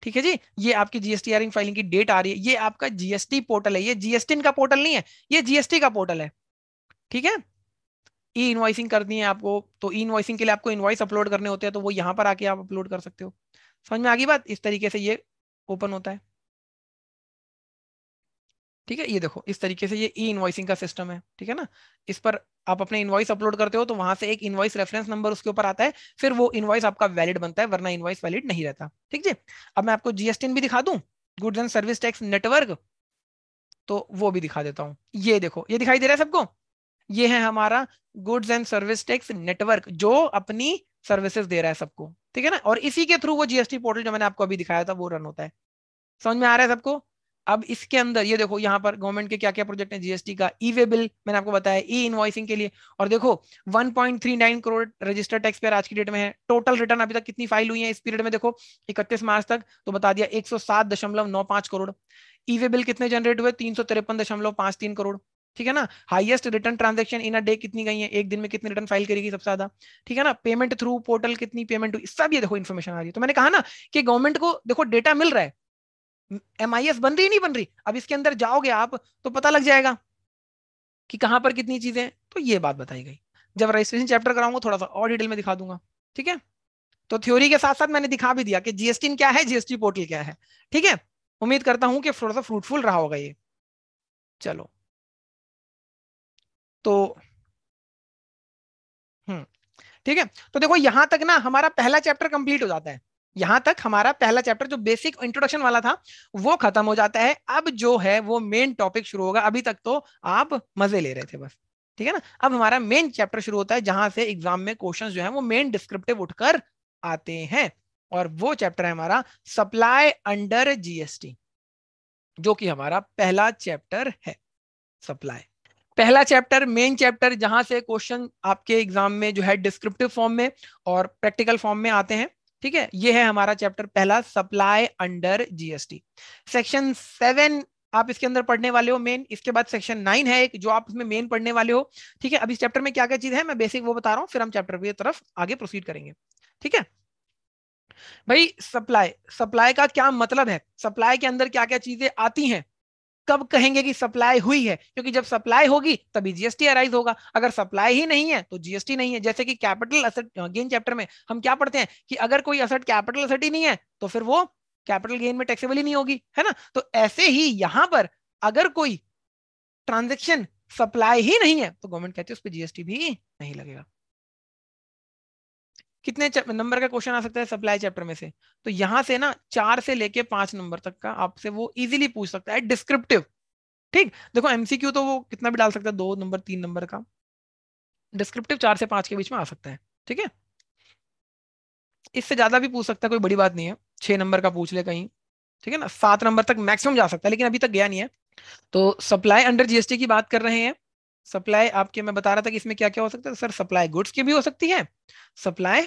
ठीक है जी ये आपकी जीएसटी आरिंग फाइलिंग की डेट आ रही है ये आपका जीएसटी पोर्टल है ये जीएसटी का पोर्टल नहीं है ये जीएसटी का पोर्टल है ठीक है ई इनवाइसिंग करनी है आपको तो ई इनवाइसिंग के लिए आपको इनवाइस अपलोड करने होते हैं तो वो यहाँ पर आके आप अपलोड कर सकते हो समझ में आ गई बात इस तरीके से ये ओपन होता है ठीक है ये देखो इस तरीके से ये ई इन्वॉइसिंग का सिस्टम है ठीक है ना इस पर आप अपने इनवाइस अपलोड करते हो तो वहां से एक इनवाइस रेफरेंस नंबर उसके ऊपर आता है फिर वो इनवाइस आपका वैलिड बनता है वरना इनवाइस वैलिड नहीं रहता ठीक है अब मैं आपको जीएसटी भी दिखा दू goods and service tax network तो वो भी दिखा देता हूँ ये देखो ये दिखाई दे रहा है सबको ये है हमारा goods and service tax network जो अपनी सर्विसेज दे रहा है सबको ठीक है ना और इसी के थ्रू वो जीएसटी पोर्टल जो मैंने आपको अभी दिखाया था वो रन होता है समझ में आ रहा है सबको अब इसके अंदर ये देखो यहाँ पर गवर्नमेंट के क्या क्या प्रोजेक्ट हैं जीएसटी का ई वे बिल मैंने आपको बताया ई इनवॉइसिंग के लिए और देखो 1.39 करोड़ रजिस्टर्ड टैक्स पेयर आज की डेट में है टोटल रिटर्न अभी तक कितनी फाइल हुई है इस पीरियड में देखो 31 मार्च तक तो बता दिया एक करोड़ ई वे बिल कितने जनरेट हुए तीन करोड़ ठीक है ना highest return transaction in a day कितनी गई है एक दिन में कितनी रिटर्न फाइल करेगी सबसे ज्यादा ठीक है ना पेमेंट थ्रू पोर्टल कितनी पेमेंट हुई सब ये देखो इन्फॉर्मेशन आ रही है तो मैंने कहा ना कि गवर्नमेंट को देखो डेटा मिल रहा है एम बन रही नहीं बन रही अब इसके अंदर जाओगे आप तो पता लग जाएगा कि कहां पर कितनी चीजें तो ये बात बताई गई जब रजिस्ट्रेशन चैप्टर कराऊंगा थोड़ा सा और डिटेल में दिखा दूंगा ठीक है तो थ्योरी के साथ साथ मैंने दिखा भी दिया कि जीएसटी क्या है जीएसटी पोर्टल क्या है ठीक है उम्मीद करता हूं कि थोड़ा सा फ्रूटफुल रहा होगा ये चलो तो हम्म ठीक है तो देखो यहां तक ना हमारा पहला चैप्टर कंप्लीट हो जाता है यहां तक हमारा पहला चैप्टर जो बेसिक इंट्रोडक्शन वाला था वो खत्म हो जाता है अब जो है वो मेन टॉपिक शुरू होगा अभी तक तो आप मजे ले रहे थे बस ठीक है ना अब हमारा मेन चैप्टर शुरू होता है जहां से एग्जाम में क्वेश्चन जो है वो मेन डिस्क्रिप्टिव उठकर आते हैं और वो चैप्टर है हमारा सप्लाई अंडर जीएसटी जो कि हमारा पहला चैप्टर है सप्लाई पहला चैप्टर मेन चैप्टर जहां से क्वेश्चन आपके एग्जाम में जो है डिस्क्रिप्टिव फॉर्म में और प्रैक्टिकल फॉर्म में आते हैं ठीक है ये है हमारा चैप्टर पहला supply under GST section seven आप इसके अंदर पढ़ने वाले हो मेन इसके बाद सेक्शन नाइन है एक जो आप इसमें मेन पढ़ने वाले हो ठीक है अब इस चैप्टर में क्या क्या चीज है मैं बेसिक वो बता रहा हूँ फिर हम चैप्टर की तरफ आगे प्रोसीड करेंगे ठीक है भाई सप्लाई सप्लाई का क्या मतलब है सप्लाई के अंदर क्या क्या चीजें आती हैं कब कहेंगे कि सप्लाई हुई है क्योंकि जब सप्लाई होगी तभी जीएसटी अराइज होगा अगर सप्लाई ही नहीं है तो जीएसटी नहीं है जैसे कि कैपिटल असेट गेन चैप्टर में हम क्या पढ़ते हैं कि अगर कोई असेट कैपिटल असेट ही नहीं है तो फिर वो कैपिटल गेन में टैक्सेबल ही नहीं होगी है ना तो ऐसे ही यहां पर अगर कोई ट्रांजेक्शन सप्लाई ही नहीं है तो गवर्नमेंट कहती है उस पर जीएसटी भी नहीं लगेगा कितने नंबर का क्वेश्चन आ सकता है सप्लाई चैप्टर में से तो यहां से ना चार से लेके पांच नंबर तक का आपसे वो इजीली पूछ सकता है डिस्क्रिप्टिव ठीक देखो एमसीक्यू तो वो कितना भी डाल सकता है दो नंबर तीन नंबर का डिस्क्रिप्टिव चार से पांच के बीच में आ सकता है ठीक है इससे ज्यादा भी पूछ सकता है कोई बड़ी बात नहीं है छह नंबर का पूछ ले कहीं ठीक है ना सात नंबर तक मैक्सिमम जा सकता है लेकिन अभी तक गया नहीं है तो सप्लाई अंडर जीएसटी की बात कर रहे हैं सप्लाई आपके मैं बता रहा था कि इसमें क्या क्या हो सकता है सर सप्लाई गुड्स की भी हो सकती है सप्लाई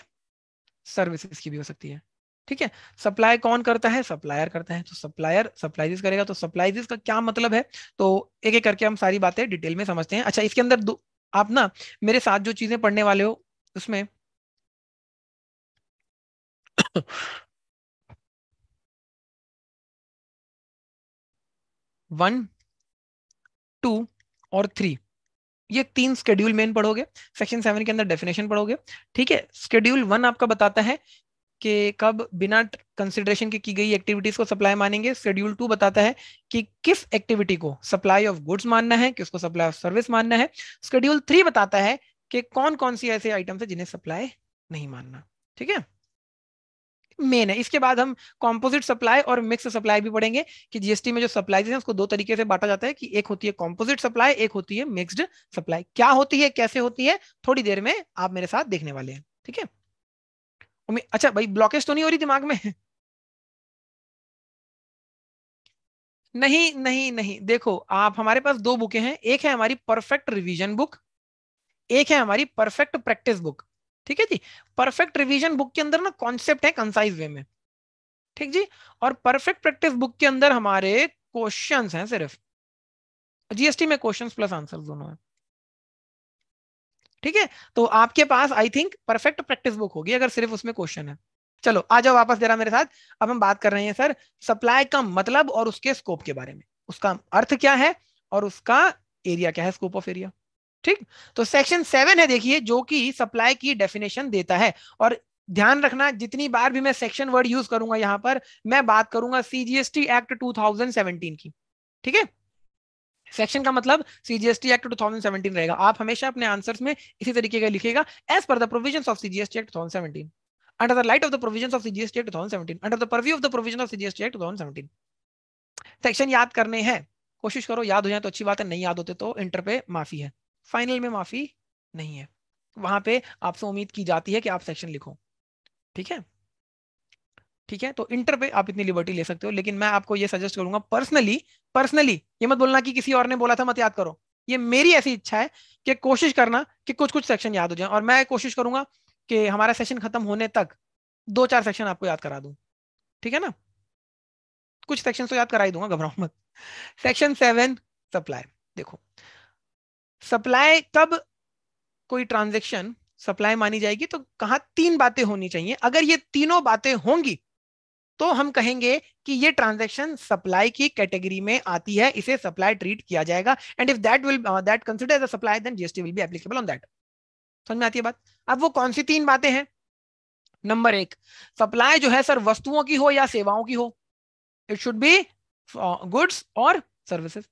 सर्विसेज की भी हो सकती है ठीक है सप्लाई कौन करता है सप्लायर करता है तो सप्लायर सप्लाईज करेगा तो सप्लाईज का क्या मतलब है तो एक एक करके हम सारी बातें डिटेल में समझते हैं अच्छा इसके अंदर दो आप ना मेरे साथ जो चीजें पढ़ने वाले हो उसमें वन टू और थ्री ये तीन स्केड्यूल मेन पढ़ोगे सेक्शन सेवन के अंदर डेफिनेशन पढ़ोगे ठीक है स्केड्यूल वन आपका बताता है कि कब बिना कंसिडरेशन के की गई एक्टिविटीज को सप्लाई मानेंगे शेड्यूल टू बताता है कि किस एक्टिविटी को सप्लाई ऑफ गुड्स मानना है किसको सप्लाई ऑफ सर्विस मानना है शेड्यूल थ्री बताता है कि कौन कौन सी ऐसे आइटम्स है जिन्हें सप्लाई नहीं मानना ठीक है मेन है इसके बाद हम कॉम्पोजिट सप्लाई और मिक्स सप्लाई भी पढ़ेंगे कि जीएसटी में जो सप्लाई है उसको दो तरीके से बांटा जाता है कि एक होती है कॉम्पोजिट सप्लाई एक होती है मिक्सड सप्लाई क्या होती है कैसे होती है थोड़ी देर में आप मेरे साथ देखने वाले हैं ठीक है अच्छा भाई ब्लॉकेज तो नहीं हो रही दिमाग में नहीं नहीं नहीं देखो आप हमारे पास दो बुकें हैं एक है हमारी परफेक्ट रिवीजन बुक एक है हमारी परफेक्ट प्रैक्टिस बुक ठीक है जी परफेक्ट रिवीजन बुक के अंदर ना कॉन्सेप्ट है कंसाइज वे में ठीक जी और परफेक्ट प्रैक्टिस बुक के अंदर हमारे क्वेश्चन हैं सिर्फ जीएसटी में क्वेश्चन प्लस आंसर दोनों है ठीक है तो आपके पास I think perfect practice book होगी अगर सिर्फ उसमें क्वेश्चन है चलो आ जाओ वापस जरा मेरे साथ अब हम बात कर रहे हैं सर सप्लाई का मतलब और उसके स्कोप के बारे में उसका अर्थ क्या है और उसका एरिया क्या है स्कोप ऑफ एरिया ठीक तो सेक्शन सेवन है देखिए जो कि सप्लाई की डेफिनेशन देता है और ध्यान रखना जितनी बार भी मैं सेक्शन वर्ड यूज करूंगा यहां पर मैं बात करूंगा सीजीएसटी एक्ट 2017 की ठीक है सेक्शन का मतलब सीजीएसटी एक्ट 2017 रहेगा आप हमेशा अपने आंसर्स में इसी तरीके का लिखेगा as per the provisions of CGST act 2017 under the light of the provisions of CGST act 2017 under the purview of the provisions of CGST act 2017 section याद करने हैं कोशिश करो याद हो जाए तो अच्छी बात है नहीं याद होते तो इंटर पे माफी है फाइनल में माफी नहीं है वहां पे आपसे उम्मीद की जाती है कि आप सेक्शन लिखो ठीक है ठीक है तो इंटर पे आप इतनी लिबर्टी ले सकते हो लेकिन मैं आपको ये सजेस्ट करूंगा पर्सनली पर्सनली ये मत बोलना कि किसी और ने बोला था मत याद करो ये मेरी ऐसी इच्छा है कि कोशिश करना कि कुछ कुछ सेक्शन याद हो जाए और मैं कोशिश करूंगा कि हमारा सेशन खत्म होने तक दो चार सेक्शन आपको याद करा दू ठीक है ना कुछ सेक्शन तो याद करा ही दूंगा घबराओ मत सेक्शन सेवन सप्लाई देखो सप्लाई तब कोई ट्रांजेक्शन सप्लाई मानी जाएगी तो कहा तीन बातें होनी चाहिए अगर ये तीनों बातें होंगी तो हम कहेंगे कि ये ट्रांजेक्शन सप्लाई की कैटेगरी में आती है इसे सप्लाई ट्रीट किया जाएगा and if that will that consider as supply then GST will be applicable on that समझ में आती है बात अब वो कौन सी तीन बातें हैं नंबर एक सप्लाई जो है सर वस्तुओं की हो या सेवाओं की हो इट शुड बी गुड्स और services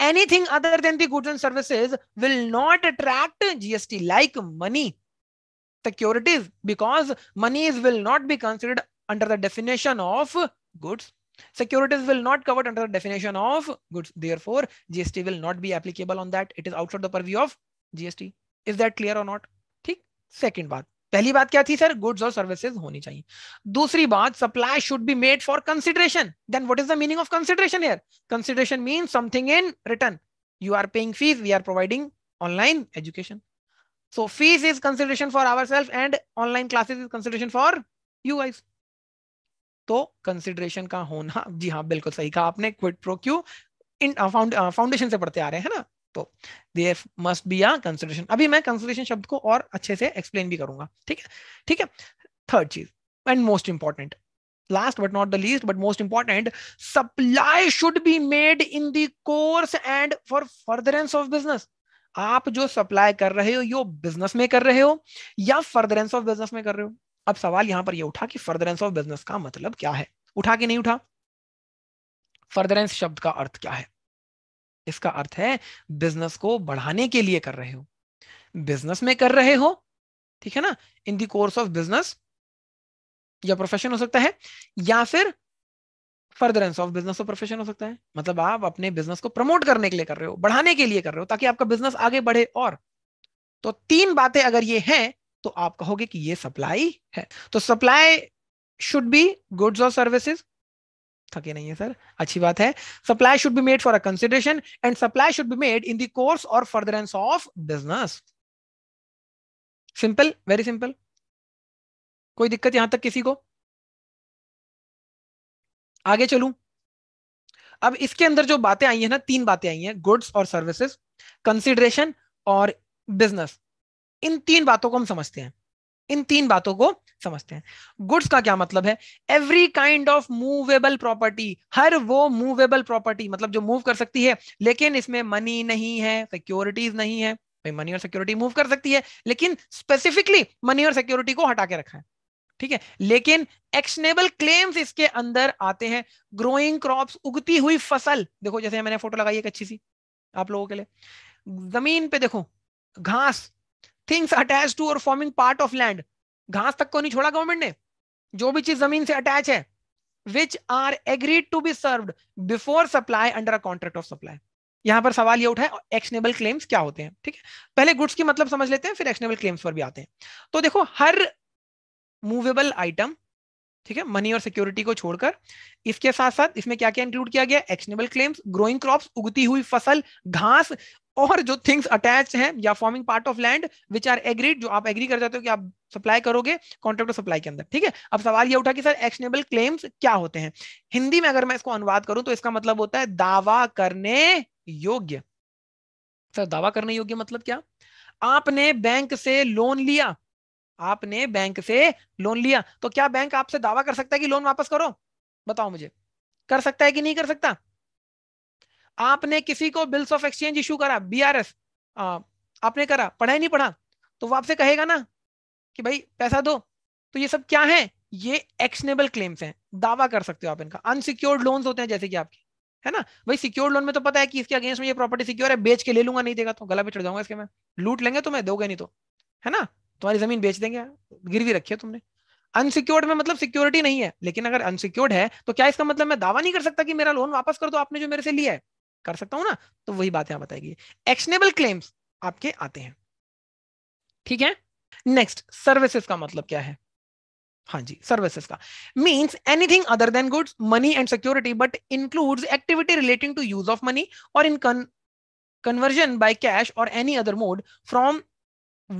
anything other than the goods and services will not attract GST like money securities because monies will not be considered under the definition of goods. Securities will not covered under the definition of goods. Therefore, GST will not be applicable on that. It is outside the purview of GST. Is that clear or not? Thick. Second one. पहली बात क्या थी sir goods और services होनी चाहिए दूसरी बात supply should be made for consideration then what is the meaning of consideration here consideration mean something in return you are paying fees we are providing online education so fees is consideration for our self and online classes is consideration for you guys तो consideration का होना जी हाँ बिल्कुल सही कहा आपने quid pro quo in foundation से पढ़ते आ रहे हैं ना तो there must be a consolation अभी मैं कंसोलेशन शब्द को और अच्छे से एक्सप्लेन भी करूंगा ठीक है ठीक है थर्ड चीज and most important last but not the least but most important supply should be made in the course and for furtherance of business आप जो सप्लाई कर रहे हो यो बिजनेस में कर रहे हो या फर्दरेंस ऑफ बिजनेस में कर रहे हो अब सवाल यहां पर ये यह उठा कि फर्दरेंस ऑफ बिजनेस का मतलब क्या है उठा कि नहीं उठा फर्दरेंस शब्द का अर्थ क्या है इसका अर्थ है बिजनेस को बढ़ाने के लिए कर रहे हो बिजनेस में कर रहे हो ठीक है ना in the course of business या प्रोफेशन हो सकता है या फिर फर्दरेंस ऑफ बिजनेस और प्रोफेशन हो सकता है मतलब आप अपने बिजनेस को प्रमोट करने के लिए कर रहे हो बढ़ाने के लिए कर रहे हो ताकि आपका बिजनेस आगे बढ़े और तो तीन बातें अगर ये हैं तो आप कहोगे कि ये सप्लाई है तो सप्लाई शुड बी गुड्स और सर्विसेज थके नहीं है सर अच्छी बात है supply should be made for a consideration and supply should be made in the course और furtherance of business simple very simple कोई दिक्कत यहां तक किसी को आगे चलू अब इसके अंदर जो बातें आई है ना तीन बातें आई हैं गुड्स और सर्विसेज कंसिडरेशन और बिजनेस इन तीन बातों को हम समझते हैं इन तीन बातों को समझते हैं गुड्स का क्या मतलब है every kind of movable property हर वो मूवेबल प्रॉपर्टी मतलब जो मूव कर सकती है लेकिन इसमें मनी नहीं है सिक्योरिटीज नहीं है भाई मनी और सिक्योरिटी मूव कर सकती है लेकिन स्पेसिफिकली मनी और सिक्योरिटी को हटा के रखा है ठीक है लेकिन एक्शनेबल क्लेम्स इसके अंदर आते हैं ग्रोइंग क्रॉप उगती हुई फसल देखो जैसे मैंने फोटो लगाई एक अच्छी सी आप लोगों के लिए जमीन पे देखो घास थिंग्स अटैच टू और फॉर्मिंग पार्ट ऑफ लैंड घास तक को नहीं छोड़ा गवर्नमेंट ने जो भी चीज जमीन से अटैच है which are agreed to be serve before supply under a contract of supply यहां पर सवाल ये उठा है एक्शनेबल क्लेम्स क्या होते हैं ठीक है पहले गुड्स की मतलब समझ लेते हैं फिर एक्शनेबल क्लेम्स पर भी आते हैं तो देखो हर मूवेबल आइटम ठीक है मनी और सिक्योरिटी को छोड़कर इसके साथ साथ इसमें क्या क्या इंक्लूड किया गया एक्शनेबल क्लेम्स ग्रोइंग क्रॉप्स उगती हुई फसल घास और जो थिंग्स अटैच हैं या forming part of land which are agreed जो आप एग्री कर जाते हो कि आप सप्लाई करोगे कॉन्ट्रैक्ट सप्लाई के अंदर ठीक है अब सवाल ये उठा कि सर एक्शनेबल क्लेम्स क्या होते हैं हिंदी में अगर मैं इसको अनुवाद करूं तो इसका मतलब होता है दावा करने योग्य सर दावा करने योग्य मतलब क्या आपने बैंक से लोन लिया आपने बैंक से लोन लिया तो क्या बैंक आपसे दावा कर सकता है कि लोन वापस करो बताओ मुझे कर सकता है कि नहीं कर सकता आपने किसी को बिल्स ऑफ एक्सचेंज इशू करा बी आर एस आपने करा पढ़ा ही नहीं पढ़ा तो वो आपसे कहेगा ना कि भाई पैसा दो तो ये सब क्या है ये एक्शनेबल क्लेम्स हैं दावा कर सकते हो आप इनका अनसिक्योर्ड लोन्स होते हैं जैसे कि आपके है ना भाई सिक्योर्ड लोन में तो पता है कि इसके अगेंस्ट में ये प्रॉपर्टी सिक्योर है बेच के ले लूंगा नहीं देगा तो गला पे चढ़ जाऊंगा इसके मैं लूट लेंगे तो मैं दोगे नहीं तो है ना तुम्हारी जमीन बेच देंगे गिरवी रखी है तुमने अनसिक्योर्ड में मतलब सिक्योरिटी नहीं है लेकिन अगर अनसिक्योर्ड है तो क्या इसका मतलब मैं दावा नहीं कर सकता कि मेरा लोन वापस कर दो आपने जो मेरे से लिया है कर सकता हूं ना तो वही बात यहां बताएगी एक्शनेबल क्लेम्स आपके आते हैं ठीक है नेक्स्ट सर्विसेज का मतलब क्या है हाँ जी सर्विसेज का means anything other than goods money and security but includes activity relating to use of money or in conversion by cash or any other mode from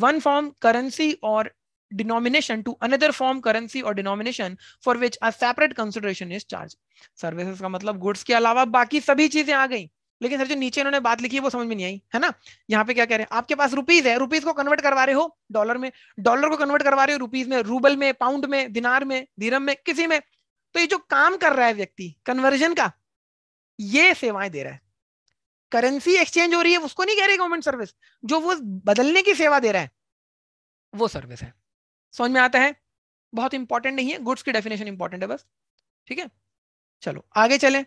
one form currency or denomination to another form currency or denomination for which a separate consideration is charged services का मतलब goods के अलावा बाकी सभी चीजें आ गई लेकिन sir जो नीचे इन्होंने बात लिखी है वो समझ में नहीं आई है ना यहाँ पे क्या कह रहे हैं आपके पास रुपीज है रुपीज को कन्वर्ट करवा रहे हो डॉलर में डॉलर को कन्वर्ट करवा रहे हो रुपीज में रूबल में पाउंड में दिनार में धीरम में किसी में तो ये जो काम कर रहा है व्यक्ति कन्वर्जन का ये सेवाएं दे रहा है करेंसी एक्सचेंज हो रही है उसको नहीं कह रही गवर्नमेंट सर्विस जो वो बदलने की सेवा दे रहा है वो सर्विस है समझ में आता है बहुत इंपॉर्टेंट नहीं है गुड्स की डेफिनेशन इंपॉर्टेंट है बस ठीक है चलो आगे चले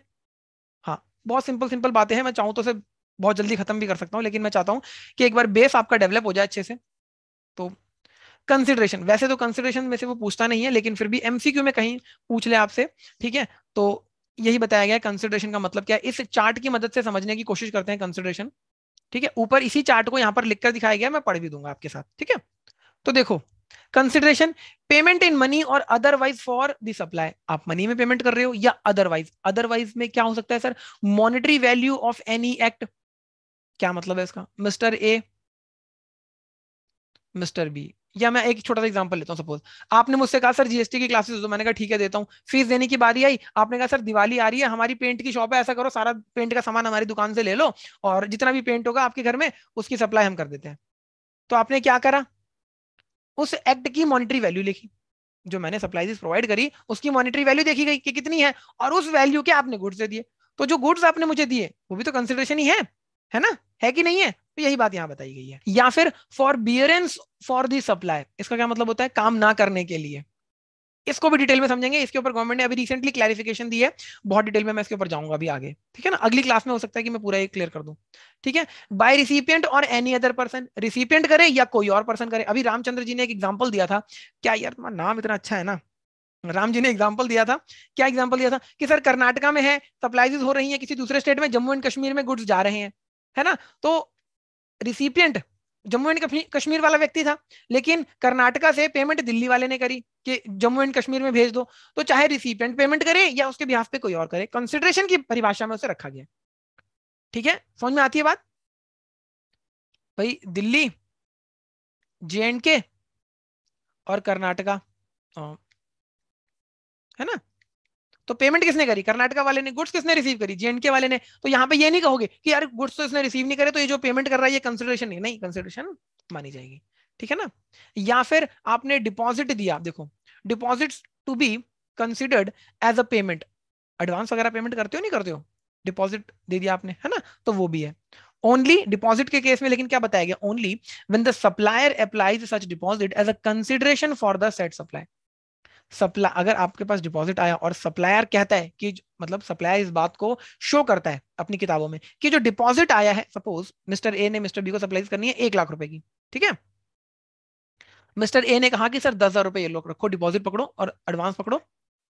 हाँ बहुत सिंपल सिंपल बातें हैं मैं चाहूँ तो से बहुत जल्दी खत्म भी कर सकता हूँ लेकिन मैं चाहता हूँ कि एक बार बेस आपका डेवलप हो जाए अच्छे से तो कंसिडरेशन वैसे तो कंसिडरेशन में से वो पूछता नहीं है लेकिन फिर भी एम में कहीं पूछ ले आपसे ठीक है तो यही बताया गया कंसिडरेशन का मतलब क्या है इस चार्ट की मदद से समझने की कोशिश करते हैं कंसिडरेशन ठीक है ऊपर इसी चार्ट को यहाँ पर लिखकर दिखाया गया मैं पढ़ भी दूंगा आपके साथ ठीक है तो देखो consideration payment in money or otherwise for the supply आप मनी में पेमेंट कर रहे हो या अदरवाइज अदरवाइज में क्या हो सकता है sir monetary value of any act क्या मतलब है इसका मिस्टर ए मिस्टर बी या मैं एक छोटा सा एग्जांपल लेता हूं सपोज आपने मुझसे कहा सर जीएसटी की क्लासेस तो मैंने कहा ठीक है देता हूं फीस देने की बारी आई आपने कहा सर दिवाली आ रही है हमारी पेंट की शॉप है ऐसा करो सारा पेंट का सामान हमारी दुकान से ले लो और जितना भी पेंट होगा आपके घर में उसकी सप्लाई हम कर देते हैं तो आपने क्या करा उस एक्ट की मॉनिटरी वैल्यू लिखी जो मैंने सप्लाईज प्रोवाइड करी उसकी मॉनिटरी वैल्यू देखी गई कि कितनी है और उस वैल्यू के आपने गुड्स दे दिए तो जो गुड्स आपने मुझे दिए वो भी तो कंसिडरेशन ही है है ना है कि नहीं है तो यही बात यहाँ बताई गई है या फिर forbearance for the supply इसका क्या मतलब होता है काम ना करने के लिए इसको भी डिटेल में समझेंगे इसके ऊपर गवर्नमेंट ने अभी रिसेंटली क्लैरिफिकेशन दी है बहुत डिटेल में मैं इसके ऊपर जाऊंगा अभी आगे ठीक है ना अगली क्लास में हो सकता है कि मैं पूरा ये क्लियर कर दूं ठीक है by recipient or any other person recipient करे या कोई और पर्सन करे अभी रामचंद्र जी ने एक एग्जाम्पल दिया था क्या यार नाम इतना अच्छा है ना राम जी ने एग्जाम्पल दिया था क्या एग्जाम्पल दिया था कि सर कर्नाटका में है सप्लाईज हो रही है किसी दूसरे स्टेट में जम्मू एंड कश्मीर में गुड्स जा रहे हैं है ना तो रिसिपियंट जम्मू एंड कश्मीर वाला व्यक्ति था लेकिन कर्नाटका से पेमेंट दिल्ली वाले ने करी कि जम्मू एंड कश्मीर में भेज दो तो चाहे रिसीपेंट पेमेंट करे या उसके बिहाफ पे कोई और करे कंसिडरेशन की परिभाषा में उसे रखा गया ठीक है समझ में आती है बात भाई दिल्ली जे एंड के और कर्नाटका है ना तो पेमेंट किसने करी कर्नाटका वाले ने गुड्स किसने रिसीव करी जेएनके वाले ने तो यहाँ पे ये नहीं कहोगे कि यार गुड्स तो इसने रिसीव नहीं करे तो ये जो पेमेंट कर रहा है ये कंसिडरेशन नहीं नहीं कंसिडरेशन मानी जाएगी ठीक है ना या फिर आपने डिपॉजिट दिया देखो deposit to be considered as a payment advance वगैरह पेमेंट करते हो नहीं करते हो डिपॉजिट दे दिया आपने है ना तो वो भी है ओनली डिपॉजिट के केस में लेकिन क्या बताया गया only when the supplier applies such deposit as a consideration for the said supply supply अगर आपके पास डिपॉजिट आया और सप्लायर कहता है कि मतलब सप्लायर इस बात को शो करता है अपनी किताबों में कि जो डिपॉजिट आया है सपोज मिस्टर ए ने मिस्टर बी को सप्लाईज करनी है एक लाख रुपए की ठीक है मिस्टर ए ने कहा कि सर दस हजार रुपए ये लोग रखो डिपॉजिट पकड़ो और एडवांस पकड़ो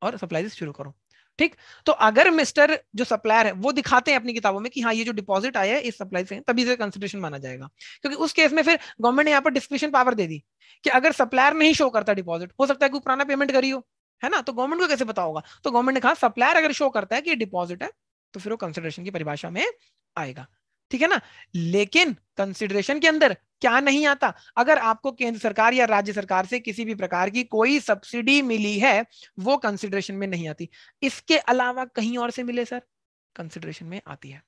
और सप्लाईज शुरू करो ठीक तो अगर मिस्टर जो सप्लायर है वो दिखाते हैं अपनी किताबों में कि हाँ ये जो डिपॉजिट आया है इस सप्लाई से तभी से कंसिडरेशन माना जाएगा क्योंकि उस केस में फिर गवर्नमेंट ने यहाँ पर डिस्क्रिप्शन पावर दे दी कि अगर सप्लायर नहीं शो करता डिपॉजिट हो सकता है कोई पुराना पेमेंट करी हो है ना तो गवर्नमेंट को कैसे बताओगा तो गवर्नमेंट ने कहा सप्लायर अगर शो करता है कि डिपॉजिट है तो फिर वो कंसिडरेशन की परिभाषा में आएगा ठीक है ना लेकिन कंसिडरेशन के अंदर क्या नहीं आता अगर आपको केंद्र सरकार या राज्य सरकार से किसी भी प्रकार की कोई सब्सिडी मिली है वो कंसिडरेशन में नहीं आती इसके अलावा कहीं और से मिले सर कंसिडरेशन में आती है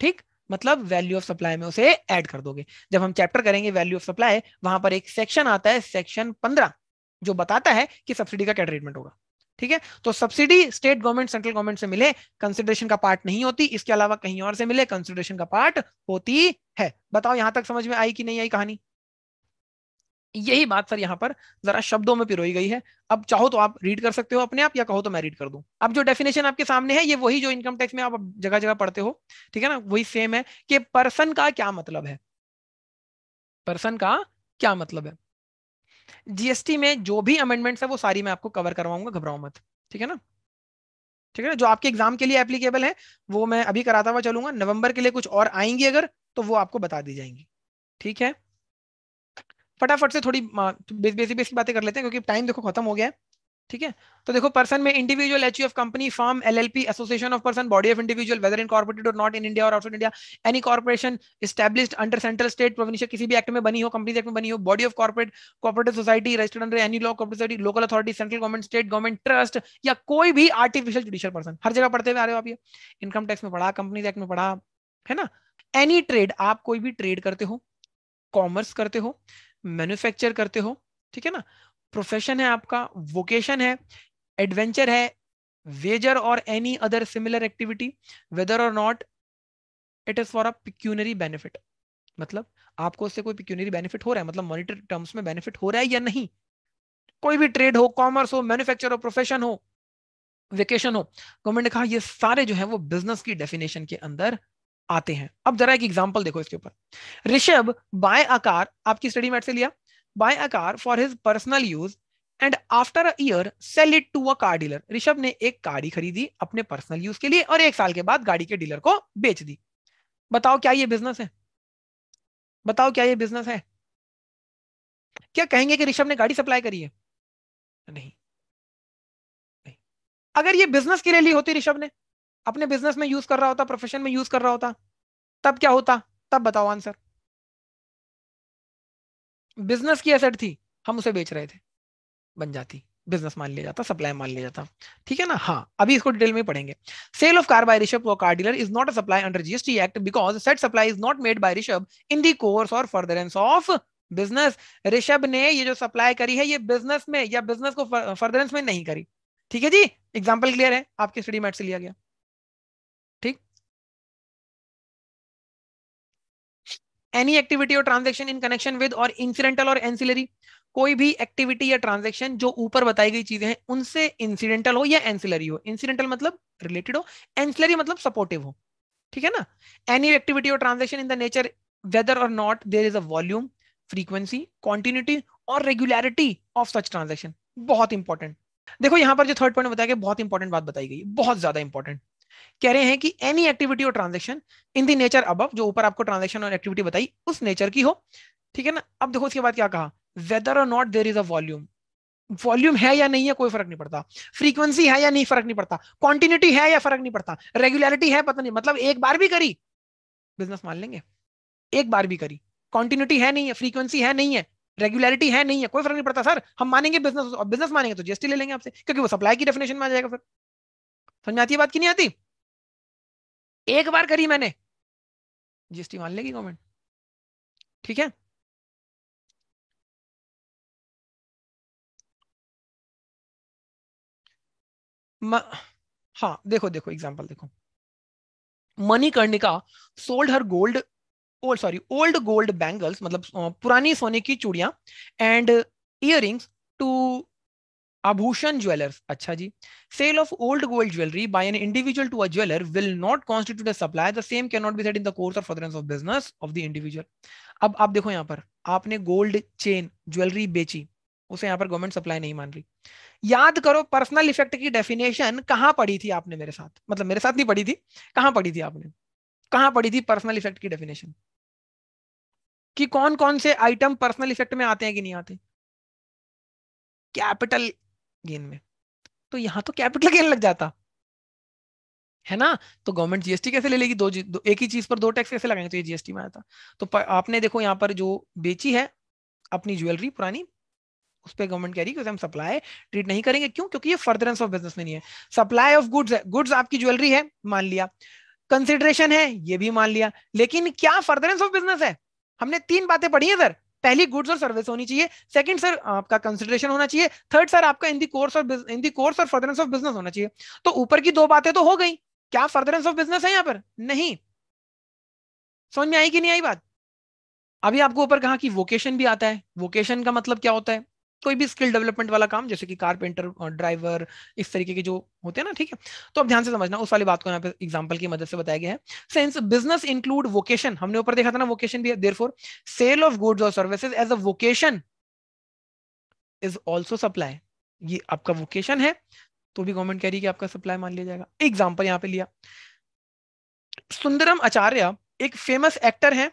ठीक मतलब वैल्यू ऑफ सप्लाई में उसे ऐड कर दोगे जब हम चैप्टर करेंगे वैल्यू ऑफ सप्लाई वहां पर एक सेक्शन आता है सेक्शन पंद्रह जो बताता है कि सब्सिडी का क्या ट्रीटमेंट होगा ठीक है तो subsidy state government central government से मिले कंसिडरेशन का पार्ट नहीं होती इसके अलावा कहीं और से मिले कंसिडरेशन का पार्ट होती है बताओ यहां तक समझ में आई कि नहीं आई कहानी यही बात सर यहां पर जरा शब्दों में पिरोई गई है अब चाहो तो आप रीड कर सकते हो अपने आप या कहो तो मैं रीड कर दूं अब जो डेफिनेशन आपके सामने है ये वही जो इनकम टैक्स में आप जगह जगह पढ़ते हो ठीक है ना वही सेम है कि पर्सन का क्या मतलब है पर्सन का क्या मतलब है जीएसटी में जो भी अमेंडमेंट्स है वो सारी मैं आपको कवर करवाऊंगा घबराओ मत ठीक है ना ठीक है ना जो आपके एग्जाम के लिए एप्लीकेबल है वो मैं अभी कराता हुआ चलूंगा नवंबर के लिए कुछ और आएंगी अगर तो वो आपको बता दी जाएंगी ठीक है फटाफट से थोड़ी बेसिक बेसिक बेसिक बातें कर लेते हैं क्योंकि टाइम देखो खत्म हो गया है ठीक है तो देखो पर्सन में individual H of company firm LLP association of person body of individual whether corporated or not in India or outside India any corporation established under central state provincial किसी भी एक्ट में बनी हो कंपनी एक्ट में बनी हो body of corporate corporative society registered under any law corporate local authority central government state government trust या कोई भी आर्टिफिशियल जुडिशियल पर्सन हर जगह पढ़ते हुए आ रहे हो आप ये इनकम टैक्स में पढ़ा कंपनी एक्ट में पढ़ा है ना एनी ट्रेड आप कोई भी ट्रेड करते हो कॉमर्स करते हो मैन्युफैक्चर करते हो ठीक है ना प्रोफेशन है आपका वोकेशन है एडवेंचर है wager or any other similar activity whether or not it is for a pecuniary benefit मतलब आपको उससे कोई पिक्यूनरी बेनिफिट हो रहा है मतलब मॉनिटरी टर्म्स में बेनिफिट हो रहा है या नहीं कोई भी ट्रेड हो कॉमर्स हो मैन्युफैक्चर हो प्रोफेशन हो वेकेशन हो गवर्नमेंट ने कहा ये सारे जो है वो बिजनेस की डेफिनेशन के अंदर आते हैं अब जरा एक एग्जाम्पल देखो इसके ऊपर ऋषभ बाय आकार आपकी स्टडी मैट से लिया buy a car for his personal use and after a year sell it to a car dealer Rishabh ने एक गाड़ी खरीदी अपने पर्सनल यूज के लिए और एक साल के बाद गाड़ी के डीलर को बेच दी बताओ क्या ये बिजनेस है बताओ क्या ये बिजनेस है क्या कहेंगे कि ऋषभ ने गाड़ी सप्लाई करी है नहीं, नहीं। अगर ये बिजनेस के लिए ली होती ऋषभ ने अपने बिजनेस में यूज कर रहा होता प्रोफेशन में यूज कर रहा होता तब क्या होता तब बताओ आंसर बिजनेस की एसेट थी हम उसे बेच रहे थे बन जाती बिजनेस मान लिया जाता सप्लाई मान लिया जाता ठीक है ना हाँ अभी इसको डिटेल में पढ़ेंगे sale of car by Rishabh car dealer is not a supply under GST act because said supply is not made by Rishabh in the course और फर्दरेंस ऑफ बिजनेस ऋषभ ने ये जो सप्लाई करी है ये बिजनेस में या बिजनेस को फर्दरेंस में नहीं करी ठीक है जी एग्जाम्पल क्लियर है आपके स्टडी मैट से लिया गया any activity or transaction in connection with or incidental or ancillary कोई भी एक्टिविटी या ट्रांजेक्शन जो ऊपर बताई गई चीजें हैं उनसे इंसिडेंटल हो या एंसिलरी हो इंसिडेंटल मतलब रिलेटेड हो एंसिलरी मतलब सपोर्टिव हो ठीक है ना any activity or transaction in the nature whether or not there is a volume frequency continuity or regularity of such transaction बहुत इंपॉर्टेंट देखो यहां पर जो थर्ड पॉइंट बताया गया बहुत इंपॉर्टेंट बात बताई गई बहुत ज्यादा इंपॉर्टेंट कह रहे हैं कि any activity or transaction in the nature अब जो ऊपर आपको ट्रांजेक्शन और एक्टिविटी बताई उस नेचर की हो ठीक है ना अब देखो उसके बाद क्या कहा whether or not there is a volume volume है या नहीं है कोई फर्क नहीं पड़ता फ्रीक्वेंसी है या नहीं फर्क नहीं पड़ता कॉन्टिन्यूटी है या फर्क नहीं पड़ता रेगुलरिटी है पता नहीं मतलब एक बार भी करी बिजनेस मान लेंगे एक बार भी करी कॉन्टिन्यूटी है नहीं है फ्रीक्वेंसी है नहीं है रेगुलरिटी है नहीं है कोई फर्क नहीं पड़ता सर हम मानेंगे बिजनेस और बिजनेस मानेंगे तो जीएसटी ले लेंगे आपसे क्योंकि वो सप्लाई की डेफिनेशन में आ जाएगा फिर समझ आती है बात की नहीं आती एक बार करी मैंने जीएसटी मान लेगी गवर्नमेंट ठीक है हाँ देखो देखो एग्जांपल देखो Manikarnika sold her gold old sorry old gold bangles मतलब पुरानी सोने की चूड़ियां and year to Aabhushan jewellers अच्छा जी sale of old gold jewellery by an individual to a jeweller will not constitute supply the same can not be said in the course of furtherance of business of the individual अब आप देखो यहां पर आपने gold chain jewellery बेची उसे यहां पर गवर्नमेंट सप्लाई नहीं मान रही याद करो पर्सनल इफेक्ट की डेफिनेशन कहां पढ़ी थी आपने मेरे साथ मतलब मेरे साथ नहीं पढ़ी थी कहां पढ़ी थी आपने कहां पढ़ी थी पर्सनल इफेक्ट की डेफिनेशन कि कौन कौन से आइटम पर्सनल इफेक्ट में आते हैं कि नहीं आते कैपिटल गेन में तो यहाँ तो कैपिटल गेन लग जाता है ना तो गवर्नमेंट जीएसटी कैसे ले लेगी दो, दो एक ही चीज पर दो टैक्स कैसे लगाएंगे तो ये जीएसटी में आता तो प, आपने देखो यहाँ पर जो बेची है अपनी ज्वेलरी पुरानी उस पर गवर्नमेंट कह रही है हम सप्लाई ट्रीट नहीं करेंगे क्यों क्योंकि ये फर्दरेंस ऑफ बिजनेस में नहीं है सप्लाई ऑफ गुड्स है गुड्स आपकी ज्वेलरी है मान लिया कंसिडरेशन है ये भी मान लिया लेकिन क्या फर्दरेंस ऑफ बिजनेस है हमने तीन बातें पढ़ी है सर पहली गुड्स और सर्विस होनी चाहिए सेकंड सर आपका कंसिडरेशन होना चाहिए थर्ड सर आपका इन the course or in the course और फर्दरेंस ऑफ बिजनेस होना चाहिए तो ऊपर की दो बातें तो हो गई क्या फर्दरेंस ऑफ बिजनेस है यहाँ पर नहीं समझ में आई कि नहीं आई बात अभी आपको ऊपर कहा कि वोकेशन भी आता है वोकेशन का मतलब क्या होता है कोई भी स्किल डेवलपमेंट वाला काम जैसे कि कारपेंटर ड्राइवर इस तरीके के जो होते हैं ना ठीक है तो अब ध्यान से समझना उस वाली बात को यहाँ पे एग्जांपल की मदद से बताया गया है सेंस बिजनेस इंक्लूड वोकेशन हमने ऊपर देखा था ना वोकेशन भी therefore sale of goods और services as a vocation is also supply ये आपका वोकेशन है तो भी गवर्नमेंट कह रही है कि आपका सप्लाई मान लिया जाएगा एग्जाम्पल यहाँ पे लिया सुंदरम आचार्य एक फेमस एक्टर है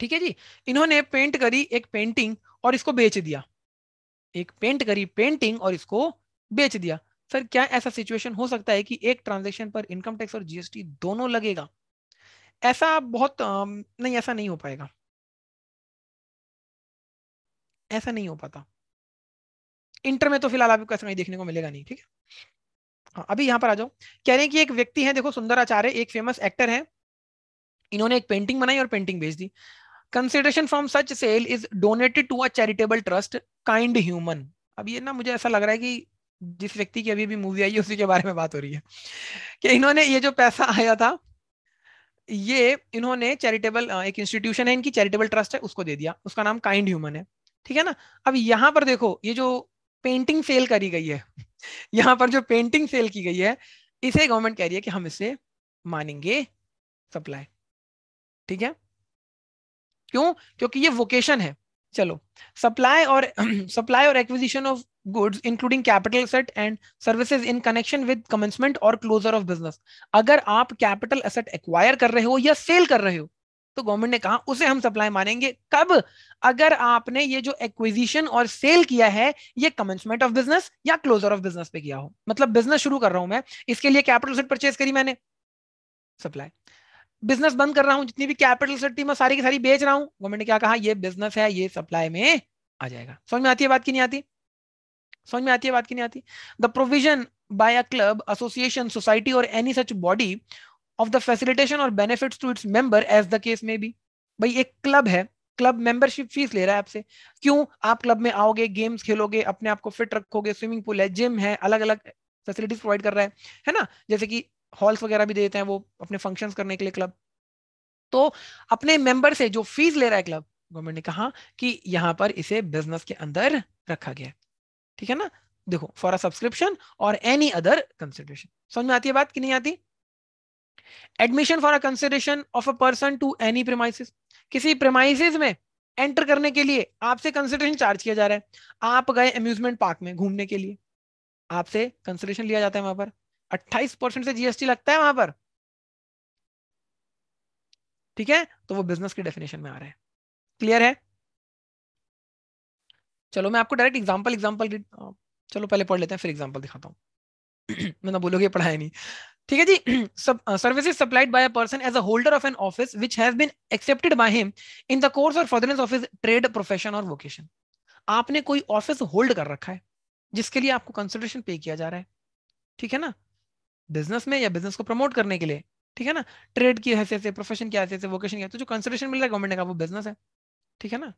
ठीक है जी इन्होंने पेंट करी एक पेंटिंग और इसको बेच दिया एक पेंट करी पेंटिंग और इसको बेच दिया सर क्या ऐसा सिचुएशन हो सकता है कि एक ट्रांजेक्शन पर इनकम टैक्स और जीएसटी दोनों लगेगा ऐसा बहुत नहीं ऐसा नहीं हो पाएगा ऐसा नहीं हो पाता इंटर में तो फिलहाल आपको ऐसा नहीं देखने को मिलेगा नहीं ठीक है हाँ, अभी यहां पर आ जाओ कह रहे हैं कि एक व्यक्ति है देखो सुंदर आचार्य एक फेमस एक्टर है इन्होंने एक पेंटिंग बनाई और पेंटिंग बेच दी consideration from such sale is donated to a charitable trust kind human अब ये ना मुझे ऐसा लग रहा है कि जिस व्यक्ति की अभी भी मूवी आई है उसी के बारे में बात हो रही है कि इन्होंने ये जो पैसा आया था ये इन्होंने चैरिटेबल एक इंस्टीट्यूशन है इनकी चैरिटेबल ट्रस्ट है उसको दे दिया उसका नाम काइंड ह्यूमन है ठीक है ना अब यहाँ पर देखो ये जो पेंटिंग सेल करी गई है यहाँ पर जो पेंटिंग सेल की गई है इसे गवर्नमेंट कह रही है कि हम इसे मानेंगे सप्लाई ठीक है क्यों क्योंकि ये वोकेशन है चलो supply or supply *clears throat* or acquisition of goods including capital asset and services in connection with commencement or closure of business अगर आप कैपिटल असेट एक्वायर कर रहे हो या सेल कर रहे हो तो गवर्नमेंट ने कहा उसे हम सप्लाई मानेंगे कब अगर आपने ये जो एक्विजिशन और सेल किया है ये कमेंसमेंट ऑफ बिजनेस या क्लोजर ऑफ बिजनेस पे किया हो मतलब बिजनेस शुरू कर रहा हूं मैं इसके लिए कैपिटल सेट परचेज करी मैंने सप्लाई बिजनेस बंद कर रहा हूं जितनी भी कैपिटल सट्टी मैं सारी की सारी बेच रहा हूं गवर्नमेंट ने क्या कहा ये बिजनेस है ये सप्लाई में आ जाएगा समझ में आती है बात की नहीं आती समझ में आती है बात की नहीं आती the provision by a club association society or any such body of the facilitation or benefit to its member as the case में भी भाई एक क्लब है क्लब मेंबरशिप फीस ले रहा है आपसे क्यों आप क्लब में आओगे गेम्स खेलोगे अपने आप को फिट रखोगे स्विमिंग पूल है जिम है अलग अलग फैसिलिटीज प्रोवाइड कर रहा है है ना जैसे कि हॉल्स वगैरह भी देते हैं वो अपने फंक्शंस करने के लिए क्लब तो अपने मेंबर से जो फीस ले रहा है क्लब गवर्नमेंट ने कहा कि यहाँ पर इसे बिजनेस के अंदर रखा गया ठीक है ना देखो for a subscription or any other consideration समझ में आती है बात कि नहीं आती admission for a consideration of a person to any premises किसी प्रेमाइसिस में एंटर करने के लिए आपसे कंसिडरेशन चार्ज किया जा रहा है आप गए अम्यूजमेंट पार्क में घूमने के लिए आपसे कंसिडरेशन लिया जाता है वहां पर अट्ठाईस परसेंट से जीएसटी लगता है वहां पर ठीक है तो वो बिजनेस की डेफिनेशन में आ रहा है क्लियर है चलो मैं आपको डायरेक्ट एग्जांपल एग्जांपल चलो पहले पढ़ लेते हैं फिर एग्जांपल दिखाता हूं *clears throat* मैं ना बोलोगे पढ़ाया नहीं ठीक है जी service supplied by a person as a holder of an office which has been accepted by him in the course और furtherance of his trade profession or vocation आपने कोई ऑफिस होल्ड कर रखा है जिसके लिए आपको कंसिडरेशन पे किया जा रहा है ठीक है ना बिजनेस में या बिजनेस को प्रमोट करने के लिए ठीक है ना ट्रेड की हैसियत से प्रोफेशन की हैसियत से वोकेशन की तो जो कंसिडरेशन मिल रहा है गवर्नमेंट ने कहा वो बिजनेस है ठीक है ना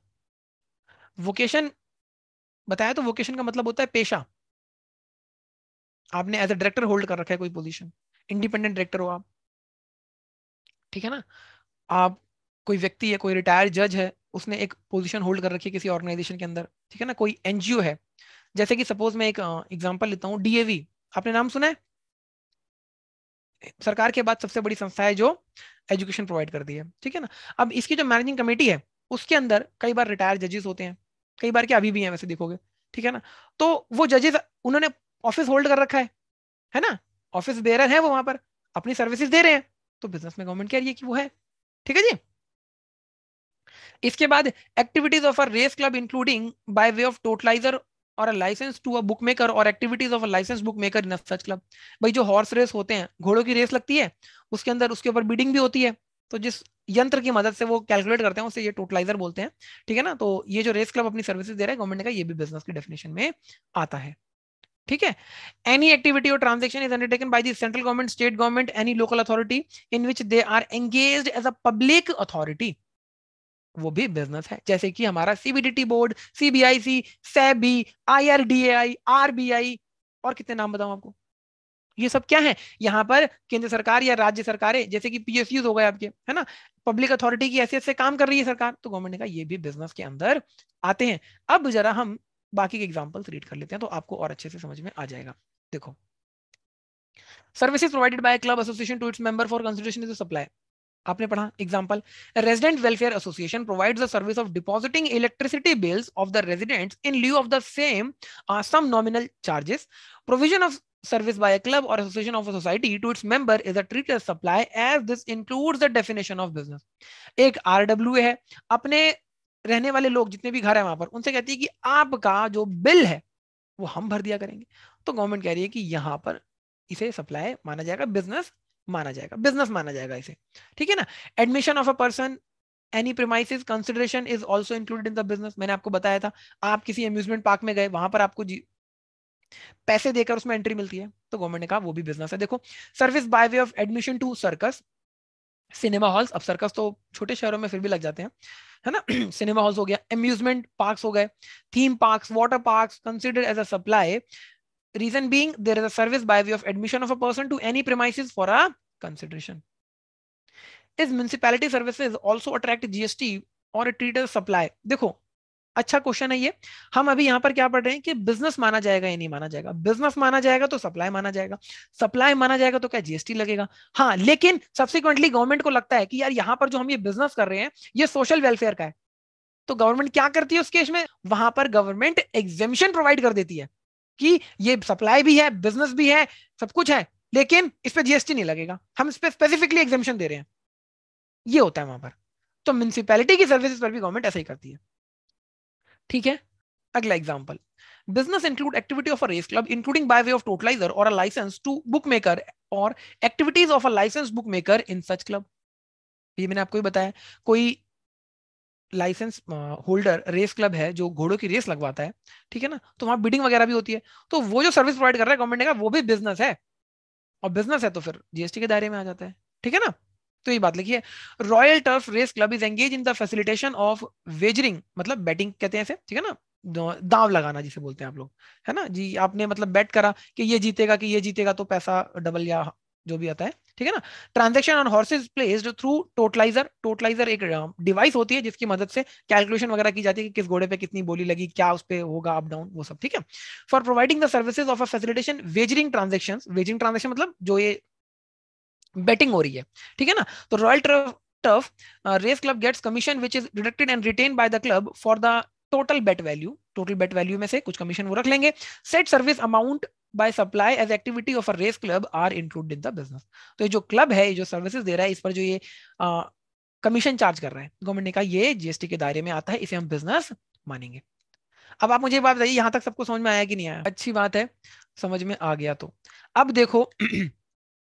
वोकेशन बताया तो वोकेशन का मतलब होता है पेशा आपने एज ए डायरेक्टर होल्ड कर रखा है कोई पोजीशन इंडिपेंडेंट डायरेक्टर हो आप ठीक है ना आप कोई व्यक्ति है कोई रिटायर्ड जज है उसने एक पोजीशन होल्ड कर रखी है किसी ऑर्गेनाइजेशन के अंदर ठीक है ना कोई एनजीओ है जैसे कि सपोज मैं एक एग्जांपल लेता हूँ डीएवी आपने नाम सुना है सरकार के बाद सबसे बड़ी संस्था है जो एजुकेशन प्रोवाइड कर दी है ठीक है ना अब इसकी जो मैनेजिंग कमेटी है उसके अंदर कई बार रिटायर्ड जजेस होते हैं कई बार के अभी भी हैं वैसे देखोगे ठीक है ना तो वो जजेस उन्होंने ऑफिस होल्ड कर रखा है है ना ऑफिस बेरर है वो वहां पर अपनी सर्विसेज दे रहे हैं तो बिजनेस में गवर्नमेंट कह रही है कि वो है ठीक है जी इसके बाद activities of a race club including by way of totalizer or licence to a bookmaker or activities of a licence bookmaker in such club भाई जो हॉर्स रेस होते हैं घोड़ों की रेस लगती है उसके अंदर उसके ऊपर बीडिंग भी होती है तो जिस यंत्र की मदद से वो कैलकुलेट करते हैं उसे ये टोटलाइजर बोलते हैं ठीक है ना तो ये जो रेस क्लब अपनी सर्विसेज दे रहा है गवर्नमेंट का ये भी बिजनेस की डेफिनेशन में आता है ठीक है any activity or transaction is undertaken by central government state government any local authority in which they are engage as a public authority वो भी बिजनेस है जैसे कि हमारा CBDT board CBIC SEBI IRDAI RBI और कितने नाम बताऊं आपको ये सब क्या है यहाँ पर केंद्र सरकार या राज्य सरकारें जैसे कि पीएसयू हो गए आपके है ना पब्लिक अथॉरिटी की ऐसे से काम कर रही है सरकार तो गवर्नमेंट ने कहा ये भी बिजनेस के अंदर आते हैं अब जरा हम बाकी के एग्जाम्पल्स रीड कर लेते हैं तो आपको और अच्छे से समझ में आ जाएगा देखो services provided by club association to its member for consideration is supply आपने पढ़ा example resident welfare association provides the service of depositing electricity bills of the residents in lieu of the same some nominal charges provision of service by a club or association of a society to its member is a treated as supply as this includes the definition of business एक RWA है अपने रहने वाले लोग जितने भी घर है वहां पर उनसे कहती है कि आपका जो बिल है वो हम भर दिया करेंगे तो गवर्नमेंट कह रही है कि यहां पर इसे सप्लाई माना जाएगा बिजनेस माना जाएगा बिजनेस माना जाएगा इसे ठीक है ना admission of a person any premises consideration is also included in the business मैंने आपको बताया था आप किसी अम्यूजमेंट पार्क में गए वहां पर आपको जी पैसे देकर उसमें एंट्री मिलती है तो गवर्नमेंट ने कहा वो भी बिजनेस है देखो service by way of admission to circus cinema halls अब सर्कस तो छोटे शहरों में फिर भी लग जाते हैं है ना सिनेमा *clears throat* हॉल्स हो गया एम्यूजमेंट पार्क्स हो गए theme parks water parks consider as a supply reason being there is a service by way of admission of a person to any premises for a consideration is municipality services also attract gst or a treated as supply देखो अच्छा question है ये हम अभी यहां पर क्या पढ़ रहे हैं कि बिजनेस माना जाएगा या नहीं माना जाएगा बिजनेस माना जाएगा तो सप्लाई माना जाएगा सप्लाई माना जाएगा तो क्या जीएसटी लगेगा हाँ लेकिन सब्सिक्वेंटली गवर्नमेंट को लगता है कि यार यहाँ पर जो हम ये बिजनेस कर रहे हैं ये सोशल वेलफेयर का है तो गवर्नमेंट क्या करती है उस केस में वहां पर गवर्नमेंट एग्जेम्शन प्रोवाइड कर देती है कि ये सप्लाई भी है बिजनेस भी है सब कुछ है लेकिन इस पर जीएसटी नहीं लगेगा हम इस पर स्पेसिफिकली एग्जामिशन दे रहे हैं ये होता है वहां पर तो म्यूनसिपैलिटी की सर्विसेज पर भी गवर्नमेंट ऐसा ही करती है ठीक है अगला example business include activity of a race club including by way of totalizer or a licence to bookmaker or activities of a licence bookmaker in such club ये मैंने आपको ही बताया कोई लाइसेंस होल्डर रेस क्लब है जो घोड़ों की race लगवाता है ठीक है ना तो वहाँ बिडिंग वगैरह भी होती है तो वो जो सर्विस प्रोवाइड कर रहा है गवर्नमेंट का वो भी बिजनेस है और बिजनेस है तो फिर जीएसटी के दायरे में आ जाता है ठीक है ना तो ये बात लिखी है royal turf race club is engage in the facilitation of wagering मतलब बैटिंग कहते हैं ऐसे ठीक है ना दाव लगाना जिसे बोलते हैं आप लोग है ना जी आपने मतलब बैट करा कि ये जीतेगा कि ये जीतेगा तो पैसा डबल या जो भी आता है ठीक है ना transaction on horses placed through totalizer totalizer एक डिवाइस होती है जिसकी मदद से कैलकुलेशन वगैरह की जाती है कि किस घोड़े पे कितनी बोली लगी क्या उस पर होगा अप डाउन वो सब ठीक है for providing the services of a facilitation wagering transaction wagering transaction मतलब जो ये बेटिंग हो रही है ठीक है ना तो royal turf race club gets commission which is deducted and retain by the club for the total bet value total bet value में से कुछ कमीशन वो रख लेंगे said service amount by supply as activity of a race club are include in the business तो ये जो club है ये जो सर्विसेज दे रहा है इस पर जो ये कमीशन चार्ज कर रहा है गवर्नमेंट ने कहा ये जीएसटी के दायरे में आता है इसे हम बिजनेस मानेंगे अब आप मुझे बात बताइए यहाँ तक सबको समझ में आया कि नहीं आया अच्छी बात है समझ में आ गया तो अब देखो *clears throat*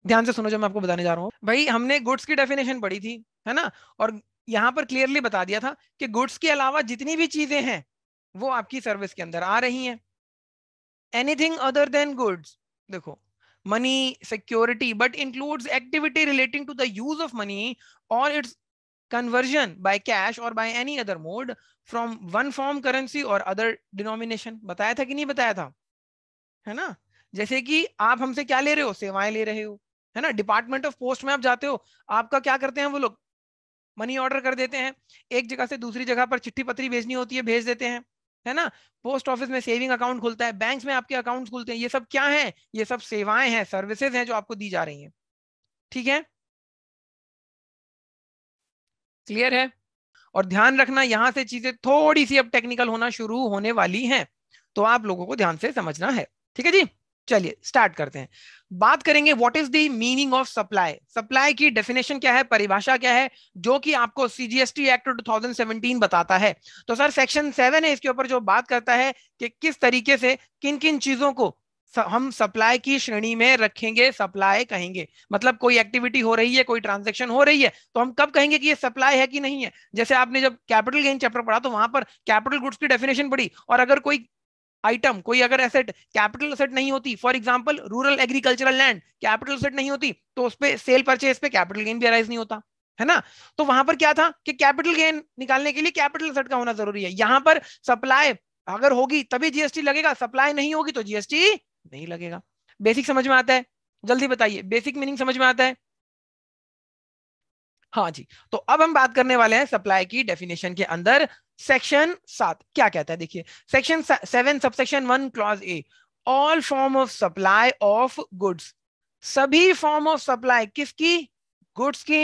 ध्यान से सुनो जो मैं आपको बताने जा रहा हूँ भाई हमने गुड्स की डेफिनेशन पढ़ी थी है ना और यहाँ पर क्लियरली बता दिया था कि गुड्स के अलावा जितनी भी चीजें हैं वो आपकी सर्विस के अंदर आ रही हैं एनीथिंग अदर देन गुड्स देखो money security but includes activity relating to the use of money or its conversion by cash or by any other mode from one form currency or other denomination बताया था कि नहीं बताया था है ना जैसे कि आप हमसे क्या ले रहे हो सेवाएं ले रहे हो है ना डिपार्टमेंट ऑफ पोस्ट में आप जाते हो आपका क्या करते हैं वो लोग मनी ऑर्डर कर देते हैं एक जगह से दूसरी जगह पर चिट्ठी पत्री भेजनी होती है भेज देते हैं है ना पोस्ट ऑफिस में सेविंग अकाउंट खुलता है बैंक में आपके अकाउंट खुलते हैं ये सब क्या है ये सब सेवाएं हैं सर्विसेज हैं जो आपको दी जा रही हैं ठीक है क्लियर है और ध्यान रखना यहां से चीजें थोड़ी सी अब टेक्निकल होना शुरू होने वाली हैं तो आप लोगों को ध्यान से समझना है ठीक है जी चलिए स्टार्ट करते हैं बात करेंगे what is the meaning of supply supply की डेफिनेशन क्या है परिभाषा क्या है जो कि आपको सीजीएसटी एक्ट 2017 बताता है तो सर सेक्शन सेवन है इसके ऊपर जो बात करता है कि किस तरीके से किन किन चीजों को हम सप्लाई की श्रेणी में रखेंगे सप्लाई कहेंगे मतलब कोई एक्टिविटी हो रही है कोई ट्रांजेक्शन हो रही है तो हम कब कहेंगे कि ये सप्लाई है कि नहीं है जैसे आपने जब कैपिटल गेन चैप्टर पढ़ा तो वहां पर कैपिटल गुड्स की डेफिनेशन पढ़ी और अगर कोई आइटम कोई अगर एसेट कैपिटल एसेट नहीं होती for example rural agricultural land capital asset नहीं होती तो उस पर सेल परचेज पे कैपिटल गेन भी अराइज नहीं होता है ना तो वहां पर क्या था कि कैपिटल गेन निकालने के लिए कैपिटल एसेट का होना जरूरी है यहां पर सप्लाई अगर होगी तभी जीएसटी लगेगा सप्लाई नहीं होगी तो जीएसटी नहीं लगेगा बेसिक समझ में आता है जल्दी बताइए बेसिक मीनिंग समझ में आता है हाँ जी तो अब हम बात करने वाले हैं सप्लाई की डेफिनेशन के अंदर सेक्शन सात क्या कहता है देखिए section seven subsection one clause A all form of supply of goods सभी फॉर्म ऑफ सप्लाई किसकी गुड्स की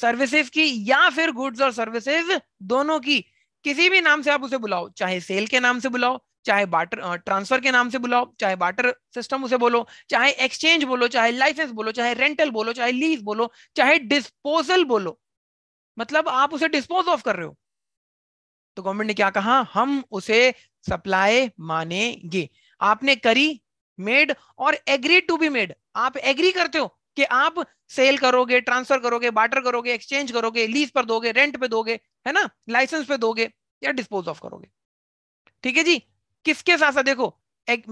सर्विसेज की या फिर गुड्स और सर्विसेज दोनों की किसी भी नाम से आप उसे बुलाओ चाहे सेल के नाम से बुलाओ चाहे बाटर ट्रांसफर के नाम से बुलाओ चाहे बाटर सिस्टम उसे बोलो चाहे एक्सचेंज बोलो चाहे लाइसेंस बोलो चाहे रेंटल बोलो चाहे लीज बोलो चाहे डिस्पोजल बोलो मतलब आप उसे डिस्पोज ऑफ कर रहे हो तो गवर्नमेंट ने क्या कहा हम उसे सप्लाई मानेंगे आपने करी made or agree to be made आप एग्री करते हो कि आप सेल करोगे ट्रांसफर करोगे बार्टर करोगे एक्सचेंज करोगे लीज पर दोगे रेंट पे दोगे है ना लाइसेंस पे दोगे या डिस्पोज ऑफ करोगे ठीक है जी किसके साथ साथ देखो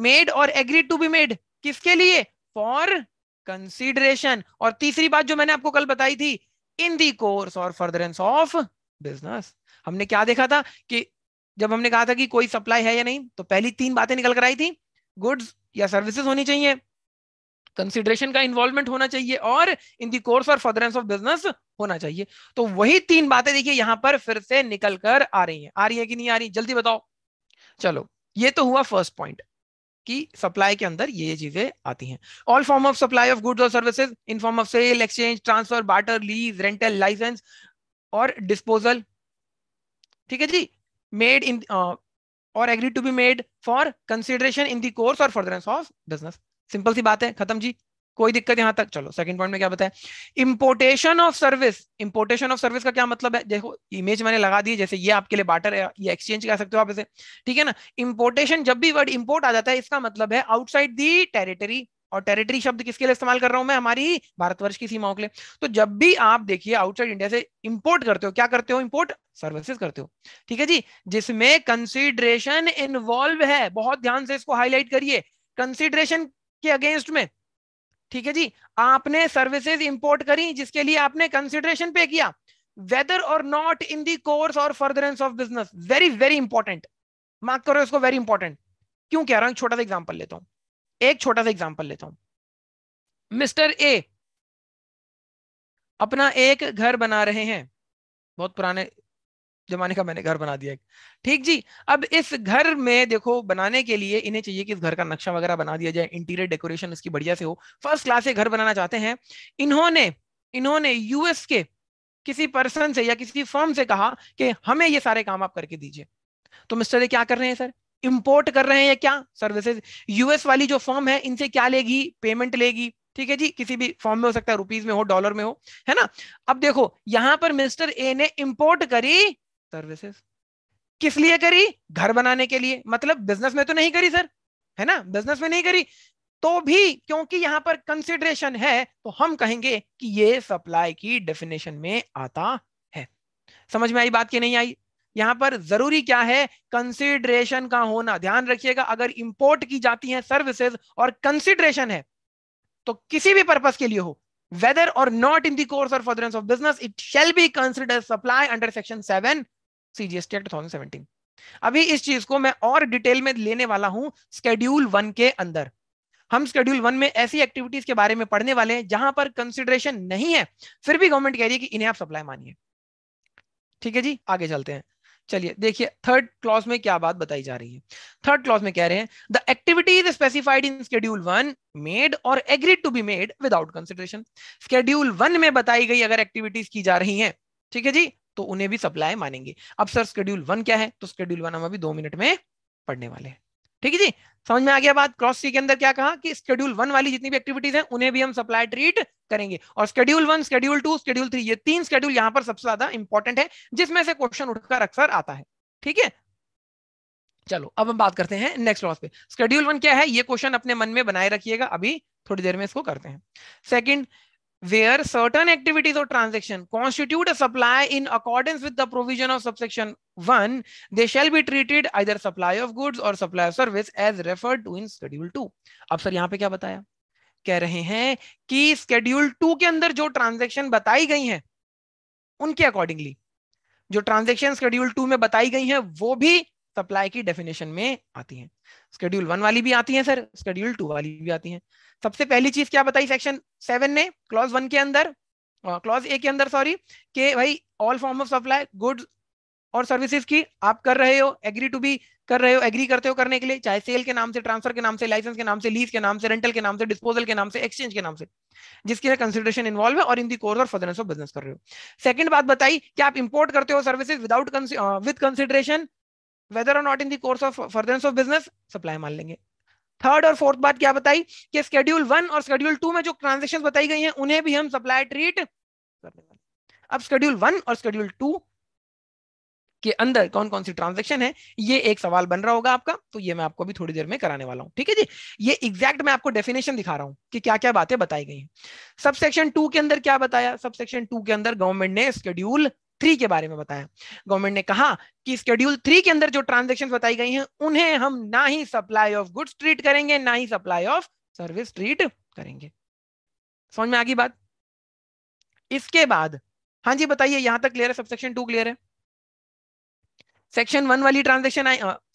made or agree to be made किसके लिए फॉर कंसिडरेशन और तीसरी बात जो मैंने आपको कल बताई थी इन दी कोर्स और फर्दरेंस ऑफ बिजनेस हमने क्या देखा था कि जब हमने कहा था कि कोई सप्लाई है या नहीं तो पहली तीन बातें निकल कर आई थी गुड्स या सर्विसेज होनी चाहिए कंसिडरेशन का इन्वॉल्वमेंट होना चाहिए और इन दी कोर्स और फर्दरेंस ऑफ बिजनेस होना चाहिए तो वही तीन बातें देखिए यहाँ पर फिर से निकल कर आ रही हैं आ रही है कि नहीं आ रही जल्दी बताओ चलो ये तो हुआ फर्स्ट पॉइंट कि सप्लाई के अंदर ये चीजें आती हैं all form of supply of goods और services in form of sale exchange transfer barter lease rental license और डिस्पोजल ठीक है जी मेड इन और agree to be made for consideration in the और फर्दरेंस ऑफ बिजनेस सिंपल सी बात है खत्म जी कोई दिक्कत यहां तक चलो सेकंड पॉइंट में क्या बताया importation of service importation of service का क्या मतलब है देखो इमेज मैंने लगा दी जैसे ये आपके लिए बाटर है ये एक्सचेंज कर सकते हो आप इसे ठीक है ना इंपोर्टेशन जब भी वर्ड इंपोर्ट आ जाता है इसका मतलब है आउटसाइड दी टेरिटरी और टेरिटरी शब्द किसके लिए इस्तेमाल कर रहा हूं मैं हमारी भारतवर्ष की सीमाओं के लिए तो जब भी आप देखिए आउटसाइड इंडिया से इंपोर्ट करते हो क्या करते हो इंपोर्ट सर्विसेज करते हो ठीक है जी जिसमें कंसिडरेशन इन्वॉल्व है बहुत ध्यान से इसको हाईलाइट करिए कंसिडरेशन के अगेंस्ट में ठीक है जी आपने सर्विसेज इंपोर्ट करी जिसके लिए आपने कंसिडरेशन पे किया whether or not in the course और furtherance of business very very important mark करो इसको वेरी इंपॉर्टेंट क्यों कह रहा हूं छोटा सा एग्जाम्पल लेता हूं एक छोटा सा एग्जाम्पल लेता हूं मिस्टर ए अपना एक घर बना रहे हैं बहुत पुराने जमाने का मैंने घर बना दिया ठीक जी अब इस घर में देखो बनाने के लिए इन्हें चाहिए कि इस घर का नक्शा वगैरह बना दिया जाए इंटीरियर डेकोरेशन इसकी बढ़िया से हो फर्स्ट क्लास से घर बनाना चाहते हैं इन्होंने इन्होंने यूएस के किसी पर्सन से या किसी फर्म से कहा कि हमें ये सारे काम आप करके दीजिए तो मिस्टर ए क्या कर रहे हैं सर इंपोर्ट कर रहे हैं या क्या सर्विसेज यूएस वाली जो फॉर्म है इनसे क्या लेगी पेमेंट लेगी ठीक है जी किसी भी फॉर्म में हो सकता है रुपीज में हो डॉलर में हो है ना अब देखो यहां पर मिस्टर ए ने इंपोर्ट करी सर्विसेज किस लिए करी घर बनाने के लिए मतलब बिजनेस में तो नहीं करी सर है ना बिजनेस में नहीं करी तो भी क्योंकि यहां पर कंसिडरेशन है तो हम कहेंगे कि ये सप्लाई की डेफिनेशन में आता है समझ में आई बात की नहीं आई यहाँ पर जरूरी क्या है कंसिडरेशन का होना ध्यान रखिएगा अगर इंपोर्ट की जाती है सर्विसेज और कंसिडरेशन है तो किसी भी पर्पज के लिए हो whether or not in the course or furtherance of business it shall be considered as supply under section अभी इस चीज को मैं और डिटेल में लेने वाला हूं स्केड्यूल वन के अंदर हम स्केड्यूल वन में ऐसी एक्टिविटीज के बारे में पढ़ने वाले हैं जहां पर कंसिडरेशन नहीं है फिर भी गवर्नमेंट कह रही है कि इन्हें आप सप्लाई मानिए ठीक है जी आगे चलते हैं चलिए देखिए थर्ड क्लॉज में क्या बात बताई जा रही है थर्ड क्लॉज में कह रहे हैं the activities specified in schedule one made or agreed to be made without consideration schedule one में बताई गई अगर एक्टिविटीज की जा रही हैं ठीक है जी तो उन्हें भी सप्लाई मानेंगे अब सर स्केड्यूल वन क्या है तो स्केड्यूल वन हम अभी दो मिनट में पढ़ने वाले हैं ठीक है जी समझ में आ गया बात क्रॉस सी के अंदर क्या कहा कि स्केड्यूल वन वाली जितनी भी एक्टिविटीज हैं उन्हें भी हम सप्लाई ट्रीट करेंगे और schedule one schedule two schedule three ये तीन स्केड्यूल यहां पर सबसे ज्यादा इंपॉर्टेंट है जिसमें से क्वेश्चन उठकर अक्सर आता है ठीक है चलो अब हम बात करते हैं नेक्स्ट लॉस पे स्केड्यूल वन क्या है ये क्वेश्चन अपने मन में बनाए रखिएगा अभी थोड़ी देर में इसको करते हैं second where certain activities or transaction constitute a supply in accordance with the provision of subsection 1 they shall be treated either supply of goods or supply of service as referred to in schedule 2 ab sir yahan pe kya bataya keh rahe hain ki schedule 2 ke andar jo transaction batayi gayi hain unke accordingly जो transaction schedule 2 में बताई गई हैं वो भी supply की definition में आती हैं स्केड्यूल वन वाली भी आती हैं सर स्केड्यूल टू वाली भी आती हैं सबसे पहली चीज क्या बताई सेक्शन सेवन ने क्लॉज वन के अंदर क्लॉज ए के अंदर सॉरी के भाई all form of supply goods और सर्विसेज की आप कर रहे हो एग्री टू बी कर रहे हो एग्री करते हो करने के लिए चाहे सेल के नाम से ट्रांसफर के नाम से लाइसेंस के नाम से लीज के नाम से रेंटल के नाम से डिस्पोजल के नाम से एक्सचेंज के नाम से जिसके लिए कंसिडरेशन इन्वॉल्व है और इन दी कोर्स और फर्दरनेस ऑफ बिजनेस कर रहे हो सेकंड बात बताई कि आप इंपोर्ट करते हो services without with consideration whether or not in the course of furtherance of business supply मान लेंगे थर्ड और फोर्थ बात क्या बताई कि स्केड्यूल वन और स्केड्यूल टू में जो ट्रांजेक्शन बताई गई हैं उन्हें भी हम सप्लाई ट्रीट करने वाले अब स्केड्यूल वन और स्केड्यूल टू के अंदर कौन कौन सी ट्रांजेक्शन है ये एक सवाल बन रहा होगा आपका तो ये मैं आपको भी थोड़ी देर में कराने वाला हूँ ठीक है जी ये एग्जैक्ट मैं आपको डेफिनेशन दिखा रहा हूँ कि क्या क्या बातें बताई गई हैं सबसेक्शन टू के अंदर क्या बताया सबसेक्शन टू के अंदर गवर्नमेंट ने स्केड्यूल थ्री के बारे में बताया गवर्नमेंट ने कहा कि स्केड्यूल थ्री के अंदर जो ट्रांजेक्शन बताई गई हैं उन्हें हम ना ही सप्लाई ऑफ गुड्स ट्रीट करेंगे ना ही सप्लाई ऑफ सर्विस ट्रीट करेंगे समझ में आ गई बात इसके बाद हाँ जी बताइए यहां तक क्लियर है सबसेक्शन टू क्लियर है सेक्शन वन वाली ट्रांजेक्शन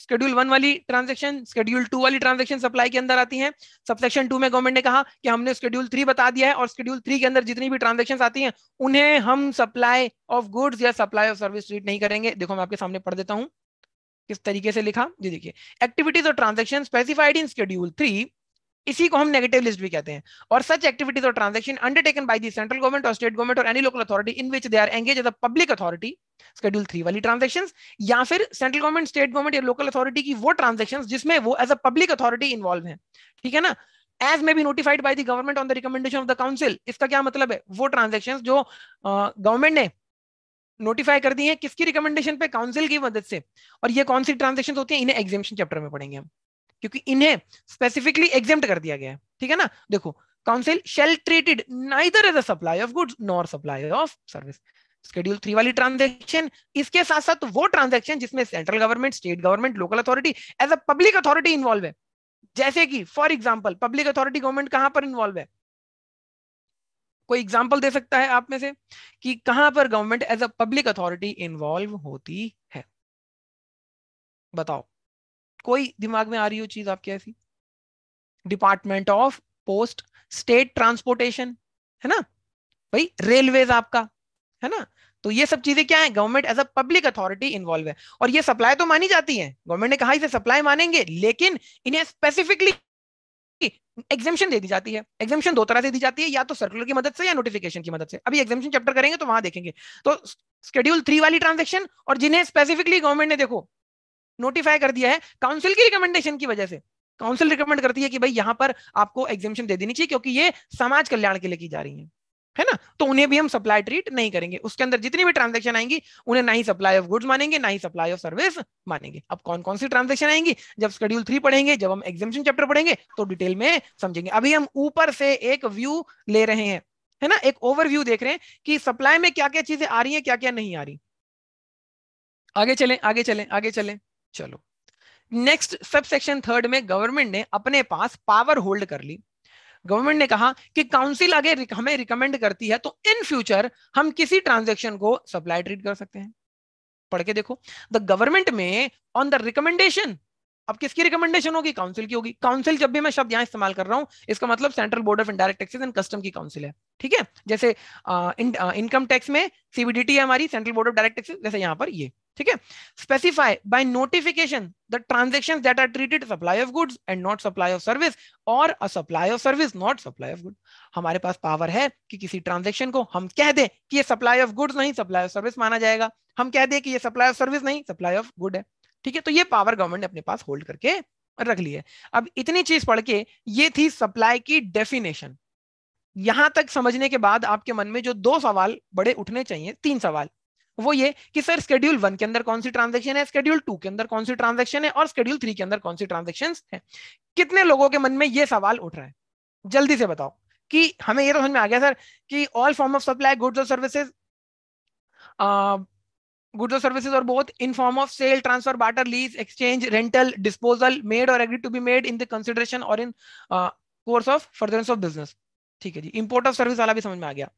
शेड्यूल वन वाली ट्रांजेक्शन शेड्यूल टू वाली ट्रांजेक्शन सप्लाई के अंदर आती है सबसेक्शन टू में गवर्नमेंट ने कहा कि हमने स्केड्यूल थ्री बता दिया है और शेड्यूल थ्री के अंदर जितनी भी ट्रांजेक्शन आती हैं उन्हें हम सप्लाई ऑफ गुड्स या सप्लाई ऑफ सर्विस ट्रीट नहीं करेंगे देखो मैं आपके सामने पढ़ देता हूँ किस तरीके से लिखा जी देखिए activities or transaction specified in schedule three इसी को हम नेगेटिव लिस्ट भी कहते हैं और such activities or transaction undertaken by the central government or state government or any local authority in which they are engage public authority schedule three वाली transaction या फिर सेंट्रल गवर्नमेंट स्टेट गवर्नमेंट या local authority की वो transaction जिसमें वो as a public authority involve है ठीक है ना as may be notified by the government on the recommendation of the council इसका क्या मतलब है वो ट्रांजेक्शन जो गवर्नमेंट ने नोटिफाई कर दी है किसकी रिकमेंडेशन पे काउंसिल की मदद से और ये कौन सी ट्रांजेक्शन होती है इन्हें एग्जामेशन चैप्टर में पढ़ेंगे हम क्योंकि इन्हें स्पेसिफिकली एग्जेप्ट कर दिया गया है ठीक है ना देखो council shall treated neither as a supply of goods nor supply of service schedule three वाली ट्रांजेक्शन इसके साथ साथ वो ट्रांजेक्शन जिसमें central government state government local authority as a public authority involve है जैसे कि for example public authority government कहां पर इन्वॉल्व है कोई एग्जाम्पल दे सकता है आप में से कि कहां पर government as a public authority involve होती है बताओ कोई दिमाग में आ रही हो चीज आपकी ऐसी department of post state transportation है ना भाई रेलवेज आपका है ना तो ये सब चीजें क्या है government as a public authority involve है और ये सप्लाई तो मानी जाती है गवर्नमेंट ने कहा इसे सप्लाई मानेंगे लेकिन इन्हें स्पेसिफिकली एग्जामेशन दे दी जाती है एग्जामेशन दो तरह से दी जाती है या तो सर्कुलर की मदद से या नोटिफिकेशन की मदद से अभी एग्जामेशन चैप्टर करेंगे तो वहां देखेंगे तो स्केड्यूल थ्री वाली ट्रांजेक्शन और जिन्हें स्पेसिफिकली गवर्नमेंट ने देखो नोटिफाई कर दिया है काउंसिल की रिकमेंडेशन की वजह से काउंसिल रिकमेंड करती है कि भाई यहाँ पर आपको एग्जामेशन दे देनी चाहिए क्योंकि ये समाज कल्याण के लिए की जा रही है है ना तो उन्हें भी हम सप्लाई ट्रीट नहीं करेंगे उसके अंदर जितनी भी ट्रांजेक्शन आएंगी उन्हें ना ही सप्लाई ऑफ गुड्स मानेंगे ना ही सप्लाई ऑफ सर्विस मानेंगे अब कौन कौन सी ट्रांजेक्शन आएंगी जब स्कड्यूल थ्री पढ़ेंगे जब हम एग्जामेशन चैप्टर पढ़ेंगे तो डिटेल में समझेंगे अभी हम ऊपर से एक व्यू ले रहे हैं है ना एक ओवरव्यू देख रहे हैं कि सप्लाई में क्या क्या चीजें आ रही है क्या क्या नहीं आ रही आगे चले आगे चले आगे चले चलो नेक्स्ट सबसेक्शन थर्ड में गवर्नमेंट ने अपने पास पावर होल्ड कर ली गवर्नमेंट ने कहा कि काउंसिल आगे हमें रिकमेंड करती है तो इन फ्यूचर हम किसी ट्रांजेक्शन को सप्लाई ट्रीट कर सकते हैं पढ़ के देखो the government may on the recommendation अब किसकी रिकमेंडेशन होगी काउंसिल की होगी काउंसिल जब भी मैं शब्द यहाँ इस्तेमाल कर रहा हूँ इसका मतलब central board of indirect taxes and custom की काउंसिल है ठीक है जैसे इनकम टैक्स में सीबीडीटी है हमारी central board of direct taxes जैसे यहाँ पर ये ठीक है specify by notification the transaction that are treated supply of goods and not supply of service or a supply of service not supply of good हमारे पास पावर है कि किसी ट्रांजेक्शन को हम कह दें कि ये सप्लाई ऑफ गुड्स नहीं सप्लाई ऑफ सर्विस माना जाएगा हम कह दें कि ये सप्लाई ऑफ सर्विस नहीं सप्लाई ऑफ गुड है ठीक है तो ये पावर गवर्नमेंट ने अपने पास होल्ड करके रख ली है अब इतनी चीज पढ़ के ये थी सप्लाई की डेफिनेशन यहां तक समझने के बाद आपके मन में जो दो सवाल बड़े उठने चाहिए तीन सवाल वो ये कि सर स्केड्यूल वन के अंदर कौन सी ट्रांजेक्शन है स्केड्यूल टू के अंदर कौन सी ट्रांजेक्शन है और स्केड्यूल थ्री के अंदर कौन सी ट्रांजेक्शन है कितने लोगों के मन में ये सवाल उठ रहा है जल्दी से बताओ कि हमें ये तो समझ में आ गया सर कि all form of supply goods और सर्विसेज गुड्स और services or both in form of sale transfer barter lease exchange rental disposal made or agree to be made in the consideration or in course of furtherance of business ठीक है जी import of service वाला भी समझ में आ गया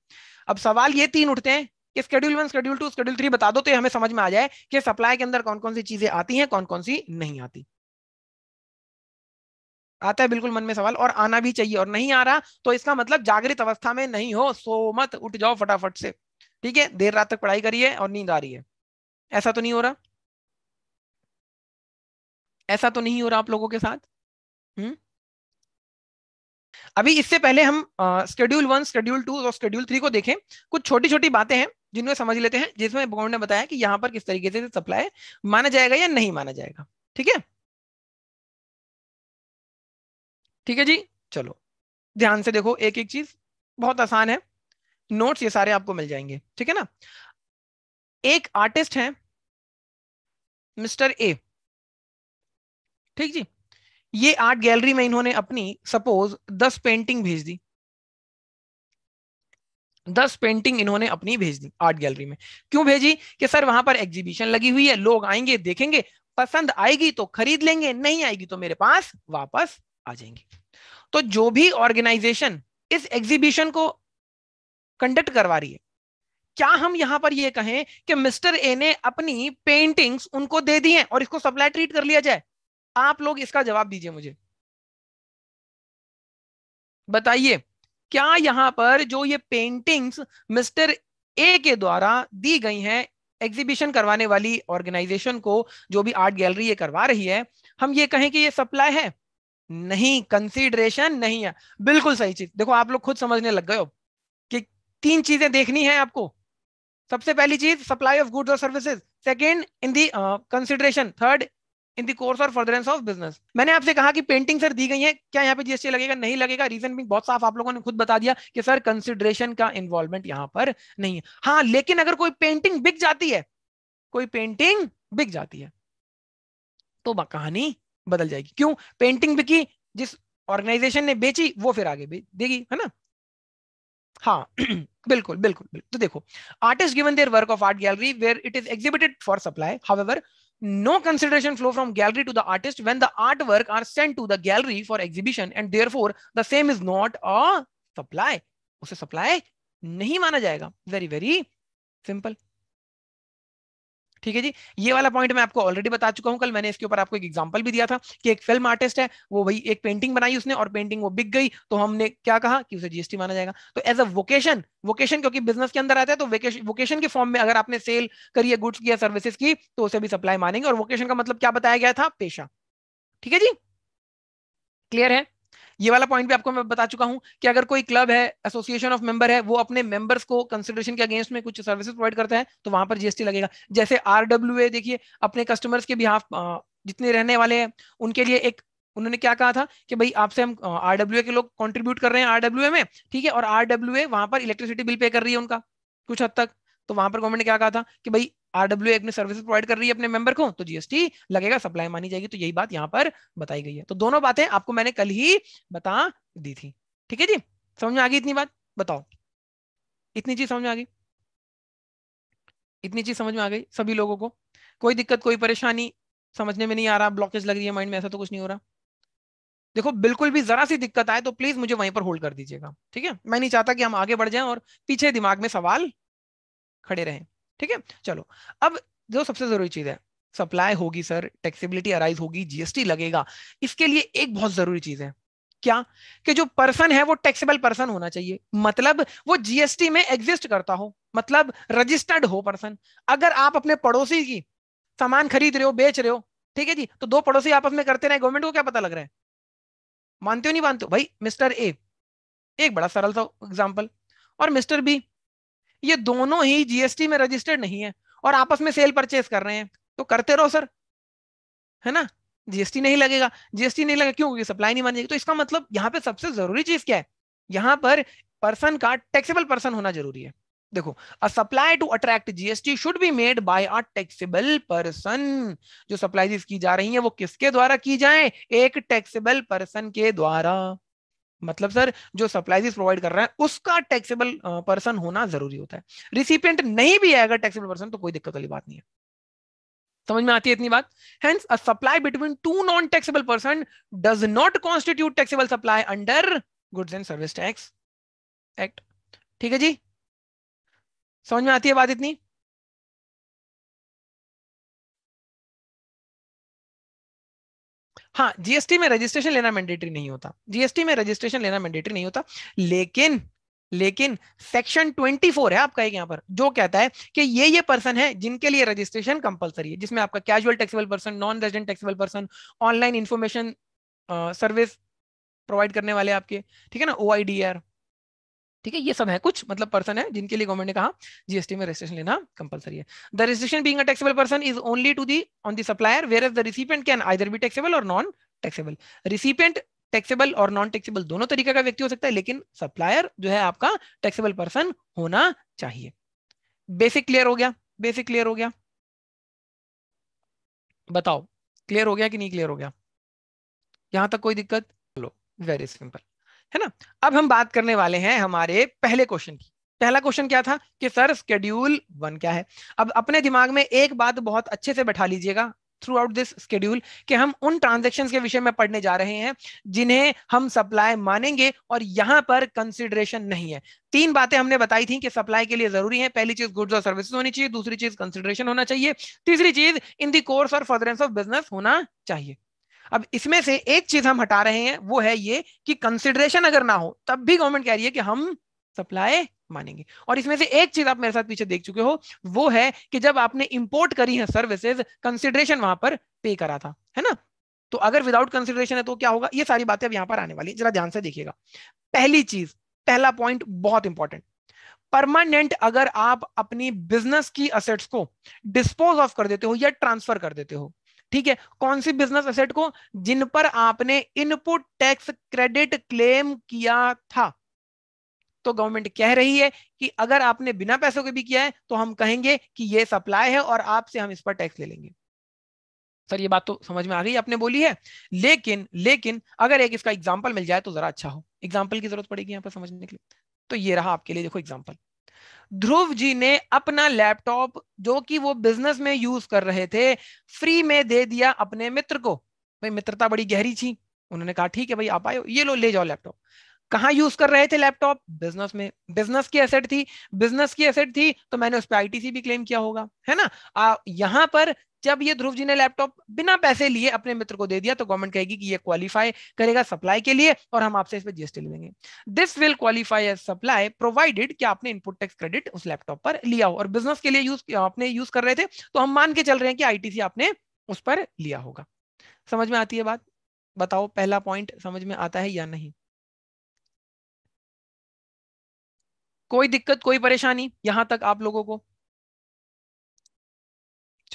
अब सवाल ये तीन उठते हैं कि schedule one schedule two schedule three बता दो तो हमें समझ में आ जाए कि सप्लाई के अंदर कौन कौन सी चीजें आती हैं कौन कौन सी नहीं आती आता है बिल्कुल मन में सवाल और आना भी चाहिए और नहीं आ रहा तो इसका मतलब जागृत अवस्था में नहीं हो सो मत उठ जाओ फटाफट से ठीक है देर रात तक पढ़ाई करिए और नींद आ रही है ऐसा तो नहीं हो रहा ऐसा तो नहीं हो रहा आप लोगों के साथ हम्म अभी इससे पहले हम स्केड्यूल वन स्केड्यूल टू और स्केड्यूल थ्री को देखें कुछ छोटी छोटी बातें हैं जिनको समझ लेते हैं जिसमें बोर्ड ने बताया कि यहां पर किस तरीके से सप्लाई माना जाएगा या नहीं माना जाएगा ठीक है ठीक है जी चलो ध्यान से देखो एक एक चीज बहुत आसान है नोट्स ये सारे आपको मिल जाएंगे ठीक है ना एक आर्टिस्ट है मिस्टर ए ठीक जी ये आर्ट गैलरी में इन्होंने अपनी सपोज दस पेंटिंग भेज दी दस पेंटिंग इन्होंने अपनी भेज दी आर्ट गैलरी में क्यों भेजी कि सर वहां पर एग्जीबिशन लगी हुई है लोग आएंगे देखेंगे पसंद आएगी तो खरीद लेंगे नहीं आएगी तो मेरे पास वापस आ जाएंगे तो जो भी ऑर्गेनाइजेशन इस एग्जीबिशन को कंडक्ट करवा रही है क्या हम यहां पर यह कहें कि मिस्टर ए ने अपनी पेंटिंग्स उनको दे दी हैं और इसको सप्लाई ट्रीट कर लिया जाए आप लोग इसका जवाब दीजिए मुझे बताइए क्या यहां पर जो ये पेंटिंग्स मिस्टर ए के द्वारा दी गई हैं एग्जीबिशन करवाने वाली ऑर्गेनाइजेशन को जो भी आर्ट गैलरी ये करवा रही है हम ये कहें कि ये सप्लाई है नहीं कंसीडरेशन नहीं है बिल्कुल सही चीज देखो आप लोग खुद समझने लग गए हो कि तीन चीजें देखनी है आपको सबसे पहली चीज सप्लाई ऑफ गुड्स और services second in the consideration third in the course और फर्दरेंस ऑफ बिजनेस मैंने आपसे कहा कि पेंटिंग सर दी गई है क्या यहाँ पे जीएसटी लगेगा नहीं लगेगा रीजन भी बहुत साफ आप लोगों ने खुद बता दिया कि सर कंसिडरेशन का इन्वॉल्वमेंट यहाँ पर नहीं है हाँ लेकिन अगर कोई पेंटिंग बिक जाती है कोई पेंटिंग बिक जाती है तो कहानी बदल जाएगी क्यों पेंटिंग बिकी जिस ऑर्गेनाइजेशन ने बेची वो फिर आगे देगी है ना हाँ *clears throat* बिल्कुल बिल्कुल तो देखो artist given their work of art gallery where it is exhibited for supply however no consideration flow from gallery to the artist when the art work are sent to the gallery for exhibition and therefore the same is not a supply उसे supply नहीं माना जाएगा very very simple ठीक है जी ये वाला point मैं आपको ऑलरेडी बता चुका हूं कल मैंने इसके ऊपर आपको एक एग्जाम्पल भी दिया था कि एक फिल्म आर्टिस्ट है वो भाई एक पेंटिंग बनाई उसने और पेंटिंग वो बिक गई तो हमने क्या कहा कि उसे जीएसटी माना जाएगा तो एज अ वोकेशन वोकेशन क्योंकि बिजनेस के अंदर आता है तो वोकेशन के फॉर्म में अगर आपने सेल करी है गुड्स की या सर्विसेज की तो उसे भी सप्लाई मानेंगे और वोकेशन का मतलब क्या बताया गया था पेशा ठीक है जी क्लियर है ये वाला पॉइंट भी आपको मैं बता चुका हूं कि अगर कोई क्लब है एसोसिएशन ऑफ मेंबर है वो अपने मेंबर्स को कंसिडरेशन के अगेंस्ट में कुछ सर्विसेज प्रोवाइड करता है तो वहां पर जीएसटी लगेगा जैसे आरडब्ल्यू देखिए अपने कस्टमर्स के बिहाफ जितने रहने वाले हैं उनके लिए एक उन्होंने क्या कहा था कि भाई आपसे हम आरडब्ल्यू के लोग कॉन्ट्रीब्यूट कर रहे हैं आरडब्ल्यू में ठीक है और आरडब्ल्यू वहां पर इलेक्ट्रिसिटी बिल पे कर रही है उनका कुछ हद तक तो वहां पर गवर्नमेंट ने क्या कहा था कि भाई आरडब्ल्यू अपनी सर्विसेज प्रोवाइड कर रही है अपने मेंबर को तो जीएसटी लगेगा सप्लाई मानी जाएगी तो यही बात यहाँ पर बताई गई है तो दोनों बातें आपको मैंने कल ही बता दी थी ठीक है जी समझ में आ गई इतनी बात बताओ इतनी चीज समझ में आ गई इतनी चीज समझ में आ गई सभी लोगों को कोई दिक्कत कोई परेशानी समझने में नहीं आ रहा ब्लॉकेज लग रही है माइंड में ऐसा तो कुछ नहीं हो रहा देखो बिल्कुल भी जरा सी दिक्कत आए तो प्लीज मुझे वहीं पर होल्ड कर दीजिएगा ठीक है मैं नहीं चाहता कि हम आगे बढ़ जाएं और पीछे दिमाग में सवाल खड़े रहें ठीक है चलो अब जो सबसे जरूरी चीज है सप्लाई होगी सर टैक्सेबिलिटी अराइज होगी जीएसटी लगेगा इसके लिए एक बहुत जरूरी चीज है क्या कि जो पर्सन है वो टैक्सेबल पर्सन होना चाहिए मतलब वो जीएसटी में एग्जिस्ट करता हो मतलब रजिस्टर्ड हो पर्सन अगर आप अपने पड़ोसी की सामान खरीद रहे हो बेच रहे हो ठीक है जी तो दो पड़ोसी आपस में करते रहे गवर्नमेंट को क्या पता लग रहा है मानते हो नहीं मानते हो भाई मिस्टर ए एक बड़ा सरल सा एग्जाम्पल और मिस्टर बी ये दोनों ही जीएसटी में रजिस्टर्ड नहीं है और आपस में सेल परचेस कर रहे हैं तो करते रहो सर है ना जीएसटी नहीं लगेगा जीएसटी नहीं लगेगा क्योंकि सप्लाई नहीं मानी तो इसका मतलब यहाँ पे सबसे जरूरी चीज क्या है यहाँ पर पर्सन का टैक्सेबल पर्सन होना जरूरी है देखो a supply to attract GST should be made by a taxable person जो सप्लाई की जा रही है वो किसके द्वारा की जाए एक टैक्सेबल पर्सन के द्वारा मतलब सर जो सप्लाईज प्रोवाइड कर रहा है उसका टैक्सेबल पर्सन होना जरूरी होता है रिसिपियंट नहीं भी है अगर टैक्सेबल पर्सन तो कोई दिक्कत वाली बात नहीं है समझ में आती है इतनी बात hence a supply between two non taxable person does not constitute taxable supply under goods and service tax act ठीक है जी समझ में आती है बात इतनी हाँ जीएसटी में रजिस्ट्रेशन लेना मैंडेटरी नहीं होता जीएसटी में रजिस्ट्रेशन लेना मैंडेटरी नहीं होता लेकिन लेकिन सेक्शन 24 है आपका एक यहाँ पर जो कहता है कि ये ये पर्सन है जिनके लिए रजिस्ट्रेशन कंपलसरी है जिसमें आपका casual taxable person non resident taxable person online information service provide करने वाले आपके ठीक है ना ओ आई डी आर ठीक है ये सब है कुछ मतलब पर्सन है जिनके लिए गवर्नमेंट ने कहा जीएसटी में रजिस्ट्रेशन लेना कंपलसरी है the registration being a taxable person is only to the on the supplier whereas the recipient can either be taxable or non taxable recipient taxable or non taxable दोनों तरीके का व्यक्ति हो सकता है लेकिन सप्लायर जो है आपका टैक्सेबल पर्सन होना चाहिए बेसिक क्लियर हो गया बेसिक क्लियर हो गया बताओ क्लियर हो गया कि नहीं क्लियर हो गया यहां तक कोई दिक्कत चलो वेरी सिंपल है ना अब हम बात करने वाले हैं हमारे पहले क्वेश्चन की पहला क्वेश्चन क्या था कि सर स्केड्यूल वन क्या है अब अपने दिमाग में एक बात बहुत अच्छे से बैठा लीजिएगा थ्रू आउट दिस स्केड्यूल कि हम उन ट्रांजेक्शन के विषय में पढ़ने जा रहे हैं जिन्हें हम सप्लाई मानेंगे और यहाँ पर कंसिडरेशन नहीं है तीन बातें हमने बताई थी कि सप्लाई के लिए जरूरी है पहली चीज गुड्स और सर्विसेज होनी चाहिए दूसरी चीज कंसिडरेशन होना चाहिए तीसरी चीज इन दी कोर्स और फर्दरेंस ऑफ बिजनेस होना चाहिए अब इसमें से एक चीज हम हटा रहे हैं वो है ये कि कंसिडरेशन अगर ना हो तब भी गवर्नमेंट कह रही है कि हम सप्लाई मानेंगे और इसमें से एक चीज आप मेरे साथ पीछे देख चुके हो वो है कि जब आपने इंपोर्ट करी है सर्विसेज कंसिडरेशन वहां पर पे करा था है ना तो अगर विदाउट कंसिडरेशन है तो क्या होगा ये सारी बातें अब यहां पर आने वाली जरा ध्यान से देखिएगा पहली चीज पहला पॉइंट बहुत इंपॉर्टेंट परमानेंट अगर आप अपनी बिजनेस की असेट्स को डिस्पोज ऑफ कर देते हो या ट्रांसफर कर देते हो ठीक है कौन सी बिजनेस एसेट को जिन पर आपने इनपुट टैक्स क्रेडिट क्लेम किया था तो गवर्नमेंट कह रही है कि अगर आपने बिना पैसों के भी किया है तो हम कहेंगे कि ये सप्लाई है और आपसे हम इस पर टैक्स ले लेंगे सर ये बात तो समझ में आ गई आपने बोली है लेकिन लेकिन अगर एक इसका एग्जाम्पल मिल जाए तो जरा अच्छा हो एग्जाम्पल की जरूरत पड़ेगी यहाँ पर समझने के लिए तो ये रहा आपके लिए देखो एग्जाम्पल ध्रुव जी ने अपना लैपटॉप जो कि वो बिजनेस में यूज कर रहे थे फ्री में दे दिया अपने मित्र को भाई मित्रता बड़ी गहरी थी उन्होंने कहा ठीक है भाई आप आयो ये लो ले जाओ लैपटॉप कहा यूज कर रहे थे लैपटॉप बिजनेस में बिजनेस की एसेट थी बिजनेस की एसेट थी तो मैंने उस पर आईटीसी भी क्लेम किया होगा है ना आ, यहां पर जब ये ध्रुव जी ने लैपटॉप बिना पैसे लिए अपने मित्र को दे दिया तो गवर्नमेंट कहेगी कि ये क्वालिफाई करेगा सप्लाई के लिए और हम आपसे इस पर जीएसटी लेंगे this will qualify as supply provided कि आपने इनपुट टैक्स क्रेडिट उस लैपटॉप पर लिया हो और बिजनेस के लिए यूज आपने यूज कर रहे थे तो हम मान के चल रहे हैं कि आईटीसी आपने उस पर लिया होगा समझ में आती है बात बताओ पहला पॉइंट समझ में आता है या नहीं कोई दिक्कत कोई परेशानी यहां तक आप लोगों को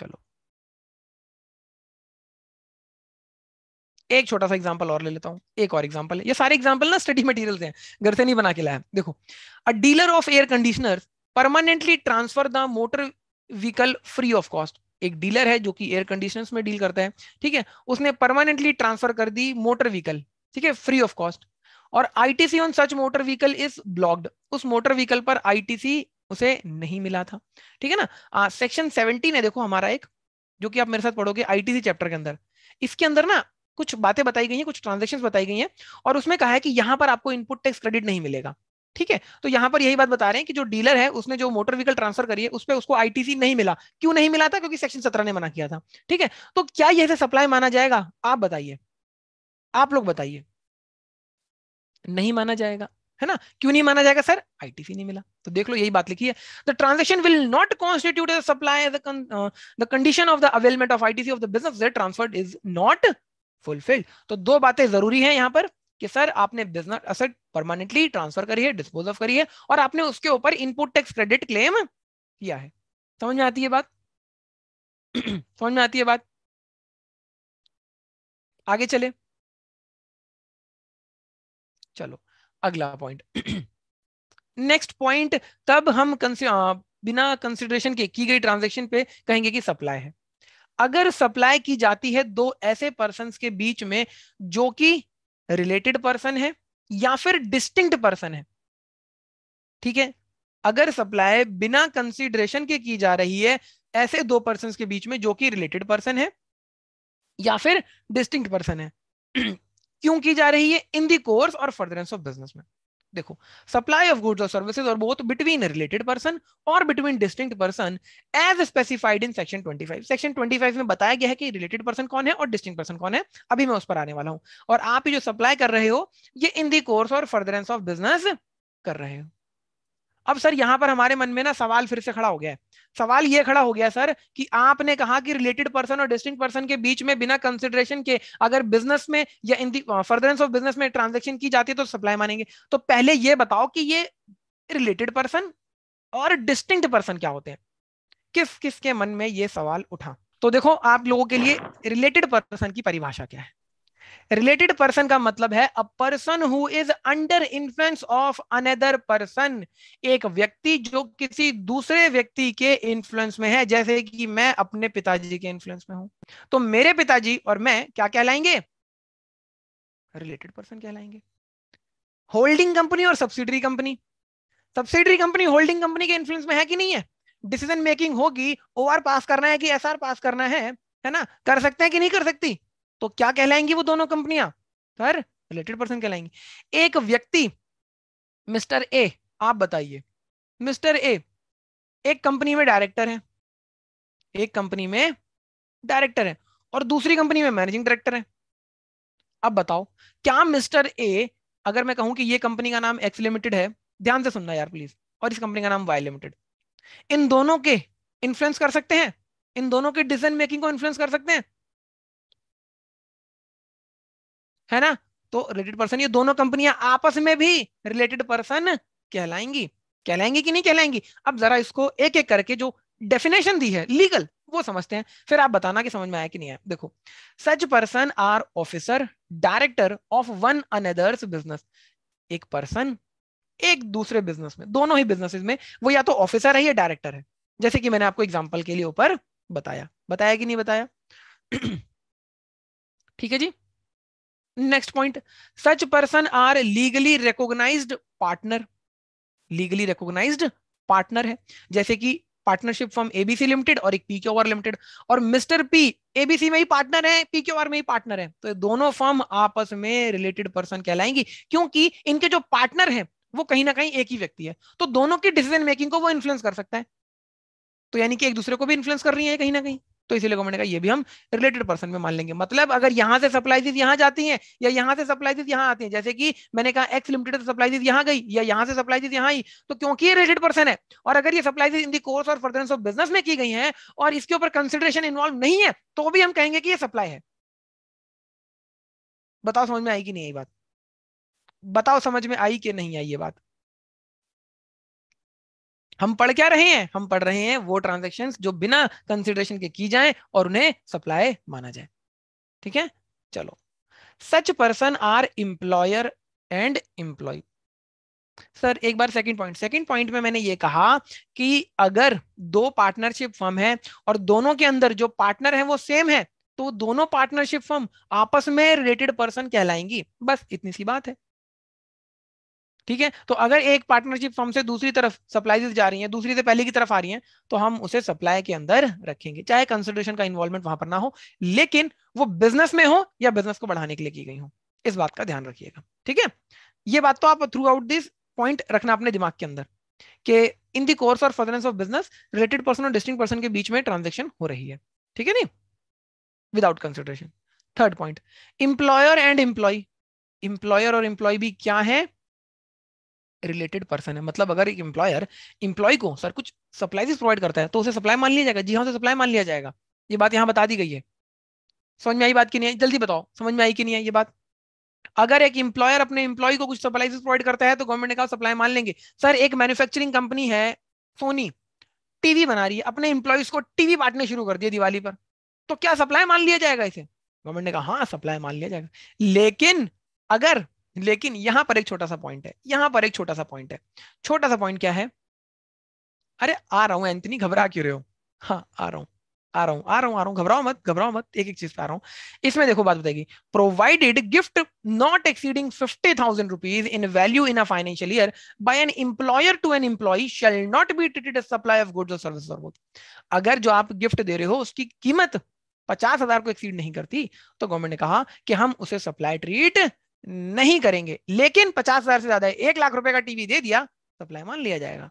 चलो एक छोटा सा एग्जांपल और ले लेता हूं एक और एग्जांपल ये सारे एग्जांपल ना स्टडी मटेरियल्स हैं घर से नहीं बना के लाया देखो a dealer of air conditioner permanently transfer the motor vehicle free of cost एक डीलर है जो कि एयर कंडीशनर्स में डील करता है ठीक है उसने परमानेंटली ट्रांसफर कर दी मोटर व्हीकल ठीक है फ्री ऑफ कॉस्ट और ITC on such motor vehicle is blocked उस मोटर व्हीकल पर आईटीसी उसे नहीं मिला था ठीक है ना सेक्शन सेवेंटीन है देखो हमारा एक जो कि आप मेरे साथ पढ़ोगे आईटीसी चैप्टर के अंदर इसके अंदर ना कुछ बातें बताई गई हैं कुछ ट्रांजेक्शन बताई गई हैं और उसमें कहा है कि यहाँ पर आपको इनपुट टैक्स क्रेडिट नहीं मिलेगा ठीक है तो यहाँ पर यही बात बता रहे हैं कि जो डीलर है उसने जो मोटर व्हीकल ट्रांसफर करी है उस पर उसको आईटीसी नहीं मिला क्यों नहीं मिला था क्योंकि सेक्शन सत्रह ने मना किया था ठीक है तो क्या यह सप्लाई माना जाएगा आप बताइए आप लोग बताइए नहीं माना जाएगा है ना क्यों नहीं माना जाएगा सर आईटीसी नहीं मिला तो देख लो यही बात लिखी है the transaction will not constitute supply the condition of the availment of ITC of the business that transferred is not fulfilled तो दो बातें जरूरी है यहाँ पर कि सर आपने बिजनेस असेट परमानेंटली ट्रांसफर करी है डिस्पोज ऑफ करी है और आपने उसके ऊपर इनपुट टैक्स क्रेडिट क्लेम किया है समझ में आती है बात *clears throat* समझ में आती है बात आगे चले चलो अगला पॉइंट नेक्स्ट पॉइंट तब हम बिना कंसिडरेशन के की गई ट्रांजेक्शन पे कहेंगे कि सप्लाई है अगर सप्लाई की जाती है दो ऐसे पर्सन के बीच में जो कि रिलेटेड पर्सन है या फिर डिस्टिंक्ट पर्सन है ठीक है अगर सप्लाई बिना कंसिडरेशन के की जा रही है ऐसे दो पर्सन के बीच में जो कि रिलेटेड पर्सन है या फिर डिस्टिंक्ट पर्सन है क्यों की जा रही है इन दी कोर्स और फर्दरेंस ऑफ बिजनेस में देखो सप्लाई ऑफ गुड्स और services or both between related person or between distinct person as specified in section 25 section 25 में बताया गया है कि रिलेटेड पर्सन कौन है और डिस्टिंक्ट पर्सन कौन है अभी मैं उस पर आने वाला हूं और आप ही जो सप्लाई कर रहे हो ये इन दी कोर्स और फर्दरेंस ऑफ बिजनेस कर रहे हो अब सर यहां पर हमारे मन में ना सवाल फिर से खड़ा हो गया है सवाल ये खड़ा हो गया सर कि आपने कहा कि रिलेटेड पर्सन और डिस्टिंग पर्सन के बीच में बिना कंसिडरेशन के अगर बिजनेस में या इन फर्दरेंस ऑफ बिजनेस में ट्रांजेक्शन की जाती है तो सप्लाई मानेंगे तो पहले ये बताओ कि ये रिलेटेड पर्सन और डिस्टिंक्ट पर्सन क्या होते हैं किस किस के मन में ये सवाल उठा तो देखो आप लोगों के लिए रिलेटेड पर्सन की परिभाषा क्या है रिलेटेड पर्सन का मतलब है a person who is under influence of another person एक व्यक्ति जो किसी दूसरे व्यक्ति के इन्फ्लुएंस में है जैसे कि मैं अपने पिताजी के इन्फ्लुएंस में हूं तो मेरे पिताजी और मैं क्या कहलाएंगे रिलेटेड पर्सन कहलाएंगे होल्डिंग कंपनी और subsidiary company subsidiary company holding company के इन्फ्लुएंस में है कि नहीं है डिसीजन मेकिंग होगी ओ पास करना है कि एस पास करना है है ना कर सकते हैं कि नहीं कर सकती तो क्या कहलाएंगी वो दोनों कंपनियां सर रिलेटेड पर्सन कहलाएंगी एक व्यक्ति मिस्टर ए आप बताइए मिस्टर ए एक कंपनी में डायरेक्टर है एक कंपनी में डायरेक्टर है और दूसरी कंपनी में मैनेजिंग डायरेक्टर है अब बताओ क्या मिस्टर ए अगर मैं कहूं कि ये कंपनी का नाम एक्स लिमिटेड है ध्यान से सुनना यार प्लीज और इस कंपनी का नाम वाई लिमिटेड इन दोनों के इन्फ्लुएंस कर सकते हैं इन दोनों के डिसीजन मेकिंग को इन्फ्लुएंस कर सकते हैं है ना तो रिलेटेड पर्सन ये दोनों कंपनियां आपस में भी रिलेटेड पर्सन कहलाएंगी कहलाएंगी कि नहीं कहलाएंगी अब जरा इसको एक एक करके जो डेफिनेशन दी है लीगल वो समझते हैं फिर आप बताना कि समझ में आया कि नहीं आया देखो such person are officer director of one another's business एक पर्सन एक दूसरे बिजनेस में दोनों ही बिजनेस में वो या तो ऑफिसर है या डायरेक्टर है जैसे कि मैंने आपको एग्जाम्पल के लिए ऊपर बताया बताया कि नहीं बताया *clears throat* ठीक है जी next point such person are legally recognised partner legally recognised partner है जैसे कि पार्टनरशिप फॉर्म एबीसी लिमिटेड और एक पीक्योआर लिमिटेड और मिस्टर पी एबीसी में ही पार्टनर है पीक्योआर में ही पार्टनर है तो दोनों फॉर्म आपस में रिलेटेड पर्सन कहलाएंगी क्योंकि इनके जो पार्टनर हैं वो कहीं ना कहीं एक ही व्यक्ति है तो दोनों की डिसीजन मेकिंग को वो इन्फ्लुएंस कर सकता है तो यानी कि एक दूसरे को भी इन्फ्लुएंस कर रही है कहीं ना कहीं तो इसीलिए गवर्नमेंट का ये भी हम रिलेटेड पर्सन में मान लेंगे मतलब अगर यहाँ से सप्लाइजेस यहाँ जाती हैं या यहाँ से सप्लाइजेस यहाँ आती हैं जैसे कि मैंने कहा एक्स लिमिटेड सप्लाइजेस यहाँ गई या यहाँ से सप्लाइजेस यहाँ आई तो क्योंकि ये रिलेटेड पर्सन है और अगर ये सप्लाइजेस इन दी कोर्स और फर्दरेंस ऑफ बिजनेस में की गई है और इसके ऊपर कंसिडरेशन इन्वॉल्व नहीं है तो भी हम कहेंगे कि ये सप्लाई है बताओ समझ में आई कि नहीं आई बात बताओ समझ में आई कि नहीं आई ये बात हम पढ़ क्या रहे हैं हम पढ़ रहे हैं वो ट्रांजेक्शन जो बिना कंसिडरेशन के की जाए और उन्हें सप्लाई माना जाए ठीक है चलो such person are employer and employee sir एक बार सेकंड पॉइंट सेकंड पॉइंट में मैंने ये कहा कि अगर दो पार्टनरशिप फर्म है और दोनों के अंदर जो पार्टनर है वो सेम है तो दोनों पार्टनरशिप फर्म आपस में रिलेटेड पर्सन कहलाएंगी बस इतनी सी बात है ठीक है तो अगर एक पार्टनरशिप फर्म से दूसरी तरफ सप्लाईज जा रही है दूसरी से पहले की तरफ आ रही है तो हम उसे सप्लाई के अंदर रखेंगे चाहे कंसिडरेशन का इन्वॉल्वमेंट वहां पर ना हो लेकिन वो बिजनेस में हो या बिजनेस को बढ़ाने के लिए की गई हो इस बात का ध्यान रखिएगा ठीक है ये बात तो आप थ्रू आउट दिस पॉइंट रखना अपने दिमाग के अंदर के इन दी कोर्स और furtherance of business related person और डिस्टिंग पर्सन के बीच में ट्रांजेक्शन हो रही है ठीक है नी without consideration third point employer and employee employer और इंप्लॉय भी क्या है रिलेटेड पर्सन है मतलब अगर एक एम्प्लॉयर इंप्लॉय को सर कुछ सप्लाईज प्रोवाइड करता है तो उसे सप्लाई मान लिया जाएगा जी हाँ उसे सप्लाई मान लिया जाएगा ये बात यहाँ बता दी गई है समझ में आई बात की नहीं जल्दी बताओ समझ में आई कि नहीं है ये बात अगर एक एम्प्लॉयर अपने इंप्लॉय को कुछ सप्लाईज प्रोवाइड करता है तो गवर्नमेंट ने कहा सप्लाई मान लेंगे सर एक मैन्युफैक्चरिंग कंपनी है सोनी टीवी बना रही है अपने इंप्लॉयज को टीवी बांटने शुरू कर दिया दिवाली पर तो क्या सप्लाई मान लिया जाएगा इसे गवर्नमेंट ने कहा हाँ सप्लाई मान लिया जाएगा लेकिन अगर लेकिन यहां पर एक छोटा सा पॉइंट है यहां पर एक छोटा सा पॉइंट है छोटा सा पॉइंट क्या है अरे आ रहा हूं एंथनी घबरा क्यों रहे हो हाँ आ रहा हूं आ रहा हूं आ रहा हूं आ रहा घबराओ मत घबराओ मत एक एक चीज पे आ रहा हूं इसमें देखो बात बताएगी provided gift not exceeding fifty thousand rupees in value in a financial year by an employer to an employee shall not be treated supply of goods or service और अगर जो आप गिफ्ट दे रहे हो उसकी कीमत पचास हजार को एक्सीड नहीं करती तो गवर्नमेंट ने कहा कि हम उसे सप्लाई ट्रीट नहीं करेंगे लेकिन पचास हजार से ज्यादा एक लाख रुपए का टीवी दे दिया सप्लाई मान लिया जाएगा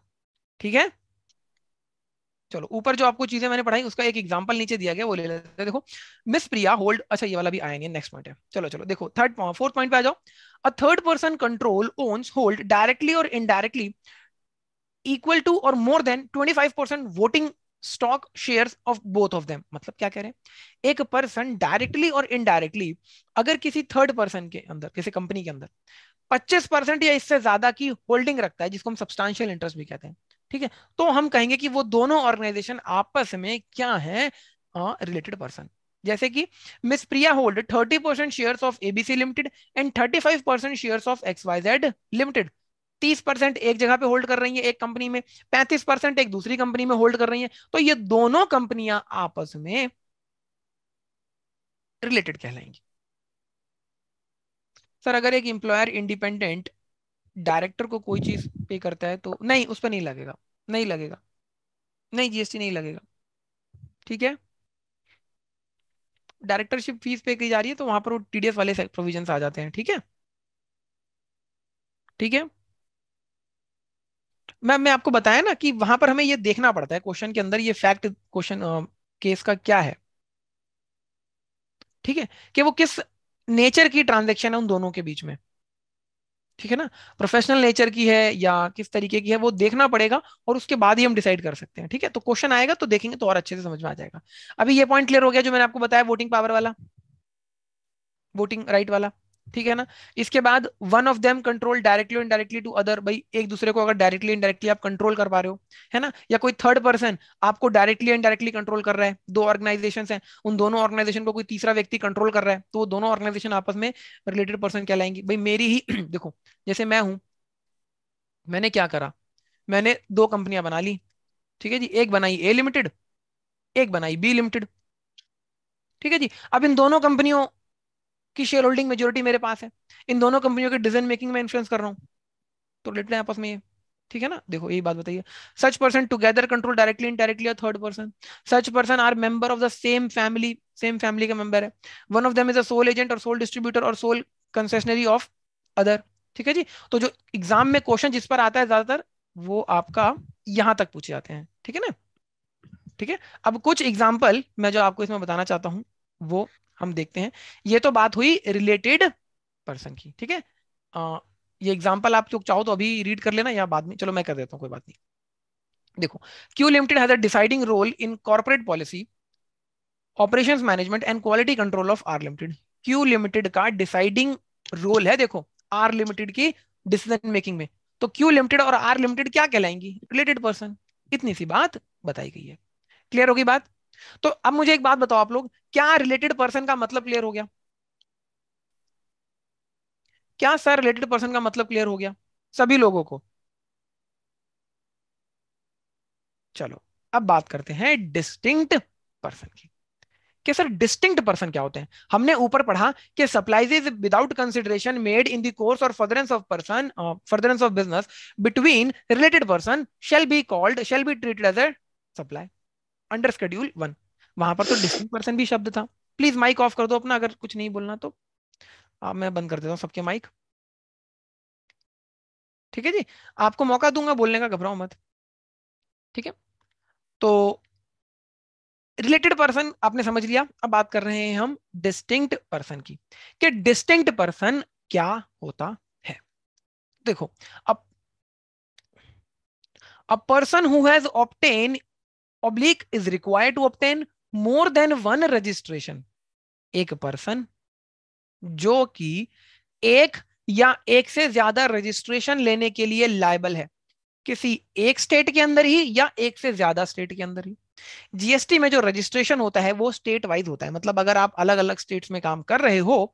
ठीक है चलो ऊपर जो आपको चीजें मैंने पढ़ाई उसका एक एग्जांपल नीचे दिया गया वो ले लेते हैं देखो मिस प्रिया होल्ड अच्छा ये वाला भी आएंगे नेक्स्ट पॉइंट है चलो चलो देखो थर्ड फोर्थ पॉइंट पे आ जाओ a third person control owns hold directly or indirectly equal to or more than percent voting stock share of both of them मतलब क्या कह रहे हैं एक पर्सन डायरेक्टली और इनडायरेक्टली अगर किसी थर्ड पर्सन के अंदर किसी कंपनी के अंदर 25 परसेंट या इससे ज्यादा की होल्डिंग रखता है जिसको हम सब्सटैंशियल इंटरेस्ट भी कहते हैं ठीक है तो हम कहेंगे कि वो दोनों ऑर्गेनाइजेशन आपस में क्या है रिलेटेड पर्सन जैसे कि miss Priya hold 30 percent share of ABC limited and 35 percent share of XYZ limited तीस परसेंट एक जगह पे होल्ड कर रही है एक कंपनी में पैंतीस परसेंट एक दूसरी कंपनी में होल्ड कर रही है तो ये दोनों कंपनियां आपस में रिलेटेड कहलाएंगी सर अगर एक एम्प्लॉयर इंडिपेंडेंट डायरेक्टर को कोई चीज पे करता है तो नहीं उस पर नहीं लगेगा नहीं लगेगा नहीं जीएसटी नहीं लगेगा ठीक है डायरेक्टरशिप फीस पे की जा रही है तो वहां पर वो टीडीएस वाले प्रोविजन आ जाते हैं ठीक है ठीक है मैम मैं आपको बताया ना कि वहां पर हमें ये देखना पड़ता है क्वेश्चन के अंदर ये फैक्ट क्वेश्चन केस का क्या है ठीक है कि वो किस नेचर की ट्रांजेक्शन है उन दोनों के बीच में ठीक है ना प्रोफेशनल नेचर की है या किस तरीके की है वो देखना पड़ेगा और उसके बाद ही हम डिसाइड कर सकते हैं ठीक है तो क्वेश्चन आएगा तो देखेंगे तो और अच्छे से समझ में आ जाएगा अभी ये पॉइंट क्लियर हो गया जो मैंने आपको बताया वोटिंग पावर वाला वोटिंग राइट वाला ठीक है ना इसके बाद one of them control directly indirectly to other भाई एक दूसरे को अगर डायरेक्टली इनडायरेक्टली आप कंट्रोल कर पा रहे हो है ना या कोई थर्ड पर्सन आपको डायरेक्टली इनडायरेक्टली कंट्रोल कर रहा है दो ऑर्गेनाइजेशन हैं उन दोनों ऑर्गेनाइजेशन को कोई तीसरा व्यक्ति कंट्रोल कर रहा है तो वो दोनों ऑर्गेनाइजेशन आपस में रिलेटेड पर्सन कहलाएंगी भाई मेरी ही *clears throat* देखो जैसे मैं हूं मैंने क्या करा मैंने दो कंपनियां बना ली ठीक है जी एक बनाई ए लिमिटेड एक बनाई बी लिमिटेड ठीक है जी अब इन दोनों कंपनियों कि शेयर होल्डिंग मेजोरिटी मेरे पास है इन दोनों कंपनियों के डिसीजन मेकिंग में इन्फ्लुएंस कर रहा हूँ तो रिलेटेड है आपस में ये ठीक है ना देखो यही बात बताइए such person together control directly indirectly or third person such person are member of the same family same family का मेंबर है one of them is a sole agent or sole distributor or sole concessionary of other ठीक है जी तो जो exam में question जिस पर आता है ज्यादातर वो आपका यहां तक पूछे जाते हैं ठीक है ना ठीक है अब कुछ एग्जाम्पल मैं जो आपको इसमें बताना चाहता हूँ वो हम देखते हैं ये तो बात हुई रिलेटेड पर्सन की ठीक है ये एग्जाम्पल आप लोग चाहो तो अभी रीड कर लेना या बाद में चलो मैं कर देता हूँ कोई बात नहीं देखो Q limited has a deciding role in corporate policy operations management and quality control of R limited Q limited का डिसाइडिंग रोल है देखो आर लिमिटेड की डिसीजन मेकिंग में तो क्यू लिमिटेड और आर लिमिटेड क्या कहलाएंगी रिलेटेड पर्सन इतनी सी बात बताई गई है क्लियर होगी बात तो अब मुझे एक बात बताओ आप लोग क्या रिलेटेड पर्सन का मतलब क्लियर हो गया क्या सर रिलेटेड पर्सन का मतलब क्लियर हो गया सभी लोगों को चलो अब बात करते हैं डिस्टिंक्ट पर्सन की कि सर डिस्टिंक्ट पर्सन क्या होते हैं हमने ऊपर पढ़ा कि is without consideration made in दर्स or furtherance of person furtherance of business between related person shall be called shall be treated as a supply under schedule one वहां पर तो डिस्टिंग पर्सन भी शब्द था प्लीज माइक ऑफ कर दो अपना अगर कुछ नहीं बोलना तो आप मैं बंद कर देता हूँ सबके माइक ठीक है जी आपको मौका दूंगा बोलने का घबराओ मत ठीक है तो रिलेटेड पर्सन आपने समझ लिया अब बात कर रहे हैं हम डिस्टिंक्ट पर्सन की कि डिस्टिंक्ट पर्सन क्या होता है देखो अब a person who has obtain oblique is required to obtain more than one registration एक पर्सन जो कि एक या एक से ज्यादा रजिस्ट्रेशन लेने के लिए लायबल है किसी एक स्टेट के अंदर ही या एक से ज्यादा स्टेट के अंदर ही जीएसटी में जो रजिस्ट्रेशन होता है वो स्टेट वाइज होता है मतलब अगर आप अलग अलग स्टेट्स में काम कर रहे हो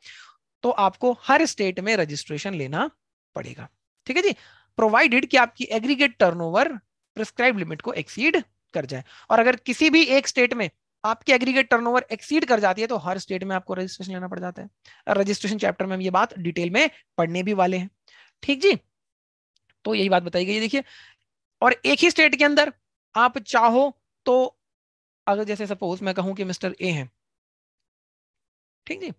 तो आपको हर स्टेट में रजिस्ट्रेशन लेना पड़ेगा ठीक है जी प्रोवाइडेड कि आपकी एग्रीगेट टर्नओवर प्रिस्क्राइब लिमिट को एक्सीड कर जाए और अगर किसी भी एक स्टेट में आपकी एग्रीगेट टर्नओवर एक्सीड कर जाती है तो हर स्टेट में आपको रजिस्ट्रेशन लेना पड़ जाता है रजिस्ट्रेशन चैप्टर में हम ये बात डिटेल में पढ़ने भी वाले हैं ठीक जी तो यही बात बताई गई देखिए और एक ही स्टेट के अंदर आप चाहो तो अगर जैसे सपोज मैं कहूं कि मिस्टर ए हैं ठीक जी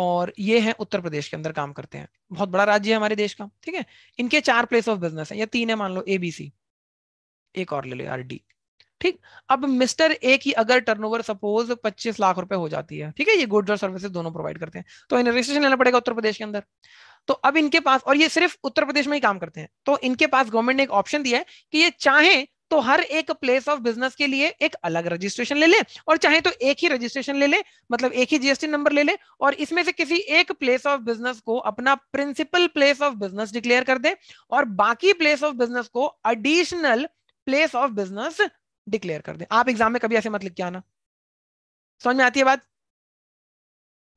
और ये हैं उत्तर प्रदेश के अंदर काम करते हैं बहुत बड़ा राज्य है हमारे देश का ठीक है इनके चार प्लेस ऑफ बिजनेस है या तीन है मान लो एबीसी एक और ले लो आर डी ठीक अब मिस्टर ए की अगर टर्नओवर सपोज 25 लाख रुपए हो जाती है ठीक है ये गुड्स और सर्विसेज दोनों प्रोवाइड करते हैं तो इन्हें रजिस्ट्रेशन लेना पड़ेगा उत्तर प्रदेश के अंदर तो अब इनके पास और ये सिर्फ उत्तर प्रदेश में ही काम करते हैं तो इनके पास गवर्नमेंट ने एक ऑप्शन दिया है कि ये चाहे तो हर एक प्लेस ऑफ बिजनेस के लिए एक अलग रजिस्ट्रेशन ले ले और चाहे तो एक ही रजिस्ट्रेशन ले ले मतलब एक ही जीएसटी नंबर ले ले और इसमें से किसी एक प्लेस ऑफ बिजनेस को अपना principal place of business declare कर दे और बाकी प्लेस ऑफ बिजनेस को additional place of business declare कर दें आप एग्जाम में कभी ऐसे मत लिख के आना समझ में आती है बात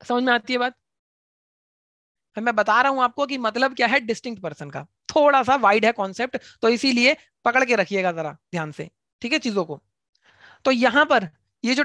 समझ में आती है बात मैं बता रहा हूं आपको कि मतलब क्या है डिस्टिंक्ट पर्सन का थोड़ा सा वाइड है कॉन्सेप्ट तो इसीलिए पकड़ के रखिएगा जरा ध्यान से ठीक है चीजों को तो यहां पर ये जो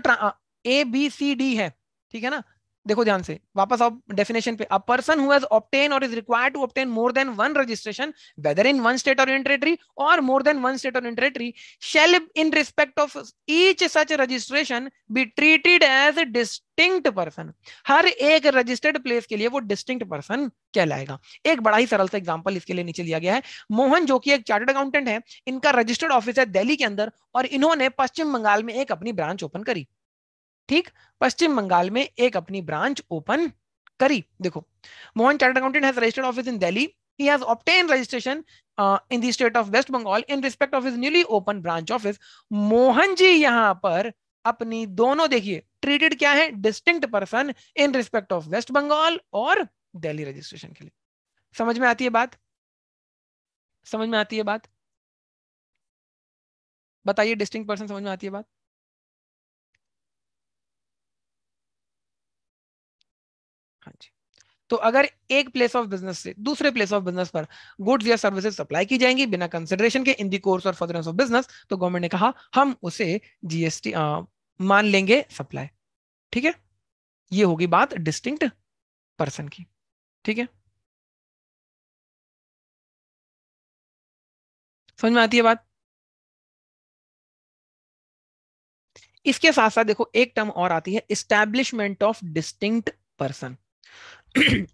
ए बी सी डी है ठीक है ना देखो ध्यान से वापस आप डेफिनेशन पे a person who has obtain or is required to obtain more than one registration whether in one state or in territory or more than one state or in territory shall in respect of each such registration be treated as a distinct person हर एक registered place के लिए वो distinct person कहलाएगा एक बड़ा ही सरल सा एग्जांपल इसके लिए नीचे लिया गया है मोहन जो कि एक चार्टर्ड अकाउंटेंट है इनका रजिस्टर्ड ऑफिस है दिल्ली के अंदर और इन्होंने पश्चिम बंगाल में एक अपनी ब्रांच ओपन करी ठीक पश्चिम बंगाल में एक अपनी ब्रांच ओपन करी देखो Mohan chart accountant has registered office in Delhi he has obtained registration uh, in the state of west bengal in respect of his newly opened branch office mohan ji यहाँ पर अपनी दोनों देखिए treated क्या है distinct person in respect of West Bengal और Delhi registration के लिए समझ में आती है बात समझ में आती है बात बताइए distinct person समझ में आती है बात हाँ जी तो अगर एक प्लेस ऑफ बिजनेस से दूसरे प्लेस ऑफ बिजनेस पर गुड्स या सर्विसेज सप्लाई की जाएंगी बिना कंसिडरेशन के इन दी कोर्स और फर्दरेंस ऑफ बिजनेस तो गवर्नमेंट ने कहा हम उसे जीएसटी मान लेंगे सप्लाई ठीक है ये होगी बात डिस्टिंक्ट पर्सन की ठीक है समझ में आती है बात इसके साथ साथ देखो एक टर्म और आती है establishment of distinct person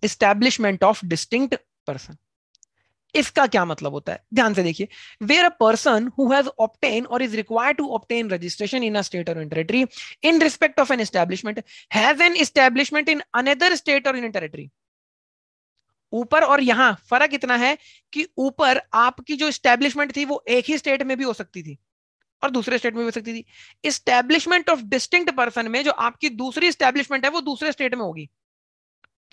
establishment of distinct person इसका क्या मतलब होता है ध्यान से देखिए where a person who has obtain or is required to obtain registration in a state or territory in respect of an establishment has an establishment in another state or in territory ऊपर और यहां फर्क इतना है कि ऊपर आपकी जो स्टैब्लिशमेंट थी वो एक ही स्टेट में भी हो सकती थी और दूसरे स्टेट में भी हो सकती थी स्टैब्लिशमेंट ऑफ डिस्टिंक्ट पर्सन में जो आपकी दूसरी स्टैब्लिशमेंट है वो दूसरे स्टेट में होगी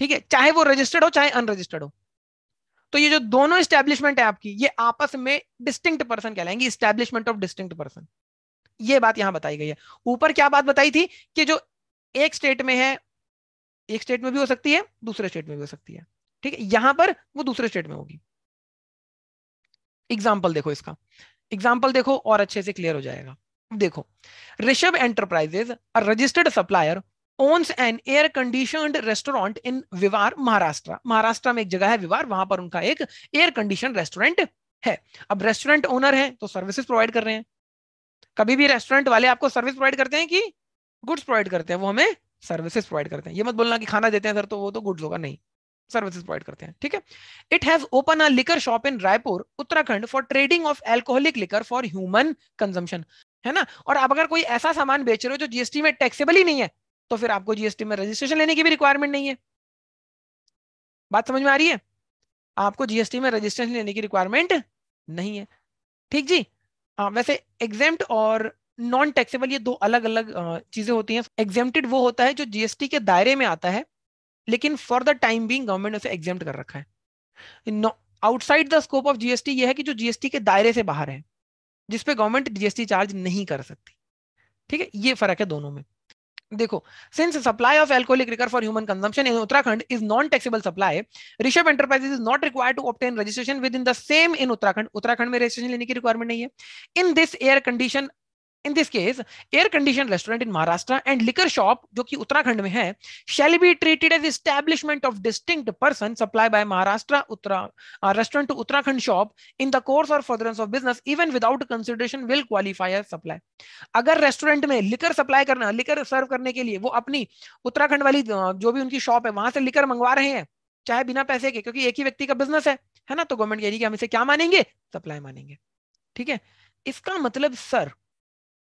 ठीक है चाहे वो रजिस्टर्ड हो चाहे अनरजिस्टर्ड हो तो ये जो दोनों स्टैब्लिशमेंट है आपकी ये आपस में डिस्टिंक्ट पर्सन कहलाएंगे स्टैब्लिशमेंट ऑफ डिस्टिंक्ट पर्सन ये बात यहां बताई गई है ऊपर क्या बात बताई थी कि जो एक स्टेट में है एक स्टेट में भी हो सकती है दूसरे स्टेट में भी हो सकती है ठीक है यहां पर वो दूसरे स्टेट में होगी एग्जाम्पल देखो इसका एग्जाम्पल देखो और अच्छे से क्लियर हो जाएगा देखो Rishabh enterprises registered supplier owns an air conditioned restaurant in विवार महाराष्ट्र महाराष्ट्र में एक जगह है विवार वहां पर उनका एक एयर कंडीशन रेस्टोरेंट है अब रेस्टोरेंट ओनर है तो सर्विसेज प्रोवाइड कर रहे हैं कभी भी रेस्टोरेंट वाले आपको सर्विस प्रोवाइड करते हैं कि गुड्स प्रोवाइड करते हैं वो हमें सर्विसेज प्रोवाइड करते हैं ये मत बोलना कि खाना देते हैं सर तो वो तो गुड्स होगा नहीं सर्विसेज प्रोवाइड करते हैं ठीक है it have open a liquor shop in Raipur Uttarakhand for trading of alcoholic liquor for human consumption है ना और आप अगर कोई ऐसा सामान बेच रहे हो जो जीएसटी में टैक्सेबल ही नहीं है तो फिर आपको जीएसटी में रजिस्ट्रेशन लेने की भी रिक्वायरमेंट नहीं है बात समझ में आ रही है आपको जीएसटी में रजिस्ट्रेशन लेने की रिक्वायरमेंट नहीं है ठीक जी आ, हाँ, वैसे एग्जाम और नॉन टैक्सेबल ये दो अलग अलग चीजें होती हैं एग्जेम्प्टेड वो होता है जो जीएसटी के दायरे में आता है लेकिन for the time being government उसे एग्जाम कर रखा है outside the scope of GST ये है कि जो जीएसटी के दायरे से बाहर है जिसपे गवर्नमेंट जीएसटी चार्ज नहीं कर सकती ठीक है ये फर्क है दोनों में देखो since supply of alcoholic liquor for human consumption in Uttarakhand is non taxable supply Rishabh enterprise is not required to obtain registration within the same in Uttarakhand Uttarakhand में रजिस्ट्रेशन लेने की रिक्वायरमेंट नहीं है in this air condition in this case air condition restaurant in Maharashtra and liquor shop जो कि उत्तराखंड में है shall be treated as establishment of distinct person supply bye Maharashtra restaurant to Uttarakhand shop in the course और furtherance of business even without consideration will qualify supply अगर restaurant में liquor supply करना liquor serve करने के लिए वो अपनी उत्तराखंड वाली uh, जो भी उनकी शॉप है वहां से लिकर मंगवा रहे हैं चाहे बिना पैसे के क्योंकि एक ही व्यक्ति का बिजनेस है है ना तो गवर्नमेंट कह रही है हम इसे क्या मानेंगे सप्लाई मानेंगे ठीक है इसका मतलब सर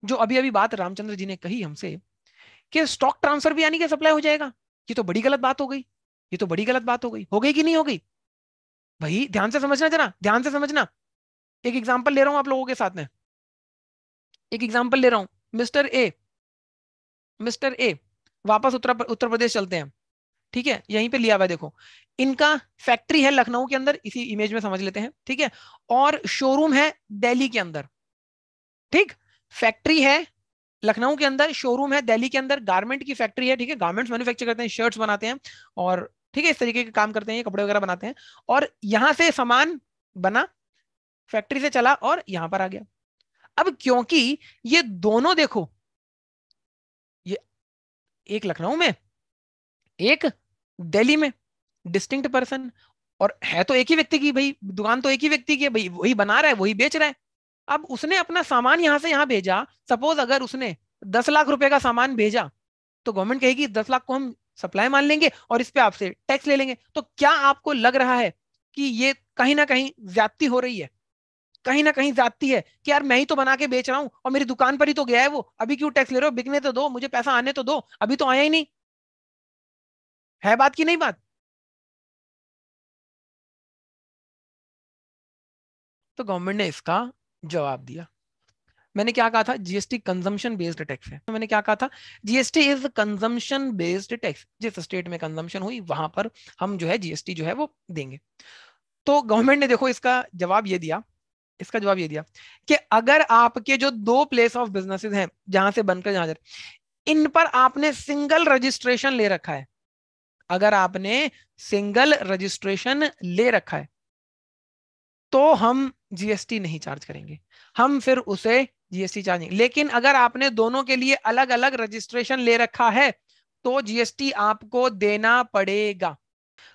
जो अभी अभी बात रामचंद्र जी ने कही हमसे कि स्टॉक ट्रांसफर भी यानी कि सप्लाई हो जाएगा ये तो बड़ी गलत बात हो गई ये तो बड़ी गलत बात हो गई हो गई कि नहीं हो गई भाई ध्यान से समझना जरा ध्यान से समझना एक एग्जाम्पल ले रहा हूं आप लोगों के साथ में एक एग्जाम्पल ले रहा हूं मिस्टर ए मिस्टर ए वापस उत्तर उत्तर प्रदेश चलते हैं ठीक है यहीं पे लिया हुआ देखो इनका फैक्ट्री है लखनऊ के अंदर इसी इमेज में समझ लेते हैं ठीक है और शोरूम है दिल्ली के अंदर ठीक फैक्ट्री है लखनऊ के अंदर शोरूम है दिल्ली के अंदर गारमेंट की फैक्ट्री है ठीक है गारमेंट्स मैन्युफैक्चर करते हैं शर्ट्स बनाते हैं और ठीक है इस तरीके के काम करते हैं कपड़े वगैरह बनाते हैं और यहां से सामान बना फैक्ट्री से चला और यहां पर आ गया अब क्योंकि ये दोनों देखो ये एक लखनऊ में एक दिल्ली में डिस्टिंक्ट पर्सन और है तो एक ही व्यक्ति की भाई दुकान तो एक ही व्यक्ति की है भाई वही बना रहा है वही बेच रहा है अब उसने अपना सामान यहां से यहां भेजा सपोज अगर उसने दस लाख रुपए का सामान भेजा तो गवर्नमेंट कहेगी दस लाख को हम सप्लाई मान लेंगे और इस पे आपसे टैक्स ले लेंगे तो क्या आपको लग रहा है कि ये कहीं ना कहीं ज्यादती हो रही है कहीं ना कहीं जाती है कि यार मैं ही तो बना के बेच रहा हूं और मेरी दुकान पर ही तो गया है वो अभी क्यों टैक्स ले रहे हो बिकने तो दो मुझे पैसा आने तो दो अभी तो आया ही नहीं है बात की नहीं बात तो गवर्नमेंट ने इसका जवाब दिया मैंने क्या कहा था जीएसटी कंजम्पशन बेस्ड टैक्स है मैंने क्या कहा था GST is consumption based tax जिस स्टेट में कंजम्पशन हुई वहां पर हम जो है जीएसटी जो है वो देंगे तो गवर्नमेंट ने देखो इसका जवाब ये दिया इसका जवाब ये दिया कि अगर आपके जो दो प्लेस ऑफ बिजनेसेस हैं जहां से बनकर जहां इन पर आपने सिंगल रजिस्ट्रेशन ले रखा है अगर आपने सिंगल रजिस्ट्रेशन ले रखा है तो हम जीएसटी नहीं चार्ज करेंगे हम फिर उसे जीएसटी चार्ज लेकिन अगर आपने दोनों के लिए अलग अलग रजिस्ट्रेशन ले रखा है तो जीएसटी आपको देना पड़ेगा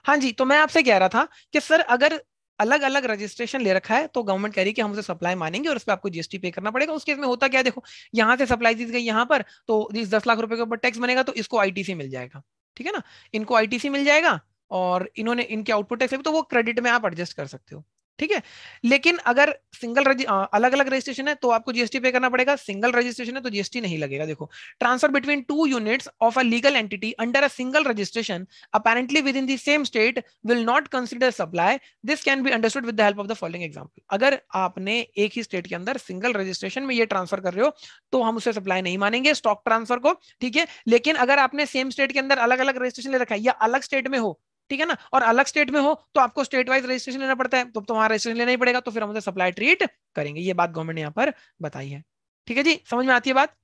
हाँ जी तो मैं आपसे कह रहा था कि सर अगर अलग अलग रजिस्ट्रेशन ले रखा है तो गवर्नमेंट कह रही है कि हम उसे सप्लाई मानेंगे और उस पर आपको जीएसटी पे करना पड़ेगा उसके इसमें होता क्या देखो यहाँ से सप्लाई दी गई यहाँ पर तो इस दस लाख रुपए के ऊपर टैक्स बनेगा तो इसको आईटीसी मिल जाएगा ठीक है ना इनको आईटीसी मिल जाएगा और इन्होंने इनके आउटपुट टैक्स तो वो क्रेडिट में आप एडजस्ट कर सकते हो ठीक है लेकिन अगर सिंगल अलग अलग रजिस्ट्रेशन है तो आपको जीएसटी पे करना पड़ेगा सिंगल रजिस्ट्रेशन है तो जीएसटी नहीं लगेगा देखो transfer between two units of a legal entity under a single registration apparently within the same state will not consider supply this can be understood with the help of the following example अगर आपने एक ही state के अंदर single registration में ये transfer कर रहे हो तो हम उसे सप्लाई नहीं मानेंगे स्टॉक ट्रांसफर को ठीक है लेकिन अगर आपने सेम स्टेट के अंदर अलग अलग रजिस्ट्रेशन ले रखा है या अलग स्टेट में हो ठीक है ना और अलग स्टेट में हो तो आपको स्टेट वाइज रजिस्ट्रेशन लेना पड़ता है तो तुम्हारा रजिस्ट्रेशन लेना ही पड़ेगा तो फिर हम उसे सप्लाई ट्रीट करेंगे ये बात गवर्नमेंट ने यहाँ पर बताई है ठीक है जी समझ में आती है बात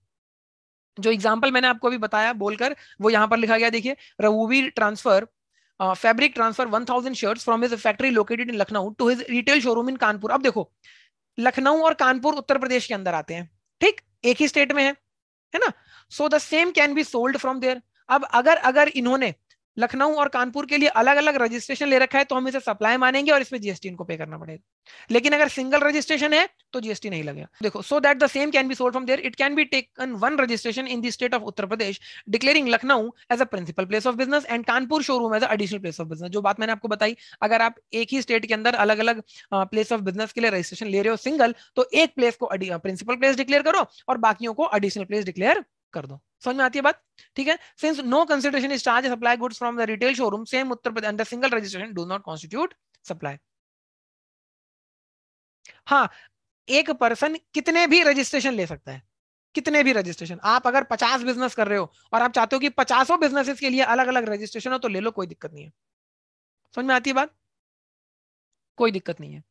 जो एग्जाम्पल मैंने आपको अभी बताया बोलकर वो यहाँ पर लिखा गया देखिए रवूबी transfer fabric transfer 1000 shirts from his factory located in Lucknow to his retail showroom in Kanpur अब देखो लखनऊ और कानपुर उत्तर प्रदेश के अंदर आते हैं ठीक एक ही स्टेट में है है ना so the same can be sold from there अब अगर अगर इन्होंने लखनऊ और कानपुर के लिए अलग अलग रजिस्ट्रेशन ले रखा है तो हम इसे सप्लाई मानेंगे और इसमें जीएसटी इनको पे करना पड़ेगा लेकिन अगर सिंगल रजिस्ट्रेशन है तो जीएसटी नहीं लगेगा देखो so that the same can be sold from there it can be taken one registration in the state of Uttar Pradesh declaring Lucknow as a principal place of business and Kanpur showroom as additional place of business जो बात मैंने आपको बताई अगर आप एक ही state के अंदर अलग अलग प्लेस ऑफ बिजनेस के लिए रजिस्ट्रेशन ले रहे हो सिंगल तो एक प्लेस को प्रिंसिपल प्लेस डिक्लेयर करो और बाकियों को अडिशनल प्लेस डिक्लेयर कर दो समझ में आती है बात ठीक है since no consideration is charge supply goods from the retail showroom same Uttar Pradesh under single registration do not constitute supply हाँ एक पर्सन कितने भी रजिस्ट्रेशन ले सकता है कितने भी रजिस्ट्रेशन आप अगर 50 बिजनेस कर रहे हो और आप चाहते हो कि पचासों बिजनेसेस के लिए अलग अलग रजिस्ट्रेशन हो तो ले लो कोई दिक्कत नहीं है समझ में आती है बात कोई दिक्कत नहीं है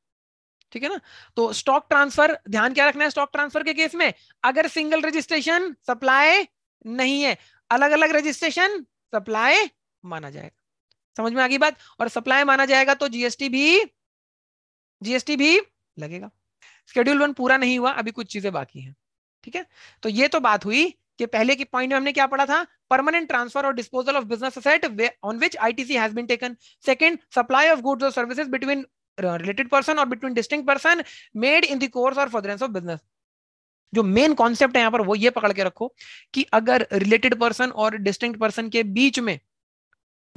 ठीक है ना तो स्टॉक ट्रांसफर ध्यान क्या रखना है स्टॉक ट्रांसफर के केस में अगर सिंगल रजिस्ट्रेशन सप्लाई नहीं है अलग अलग रजिस्ट्रेशन सप्लाई माना जाएगा समझ में आ गई बात और सप्लाई माना जाएगा तो जीएसटी भी जीएसटी भी लगेगा स्केड्यूल वन पूरा नहीं हुआ अभी कुछ चीजें बाकी हैं ठीक है तो ये तो बात हुई कि पहले की पॉइंट में हमने क्या पढ़ा था permanent transfer or disposal of business on which ITC has been taken second supply of goods और services between related person or between distinct person made in the course or furtherance of business जो main concept है यहां पर वो ये पकड़ के रखो कि अगर रिलेटेड पर्सन और डिस्टिंग पर्सन के बीच में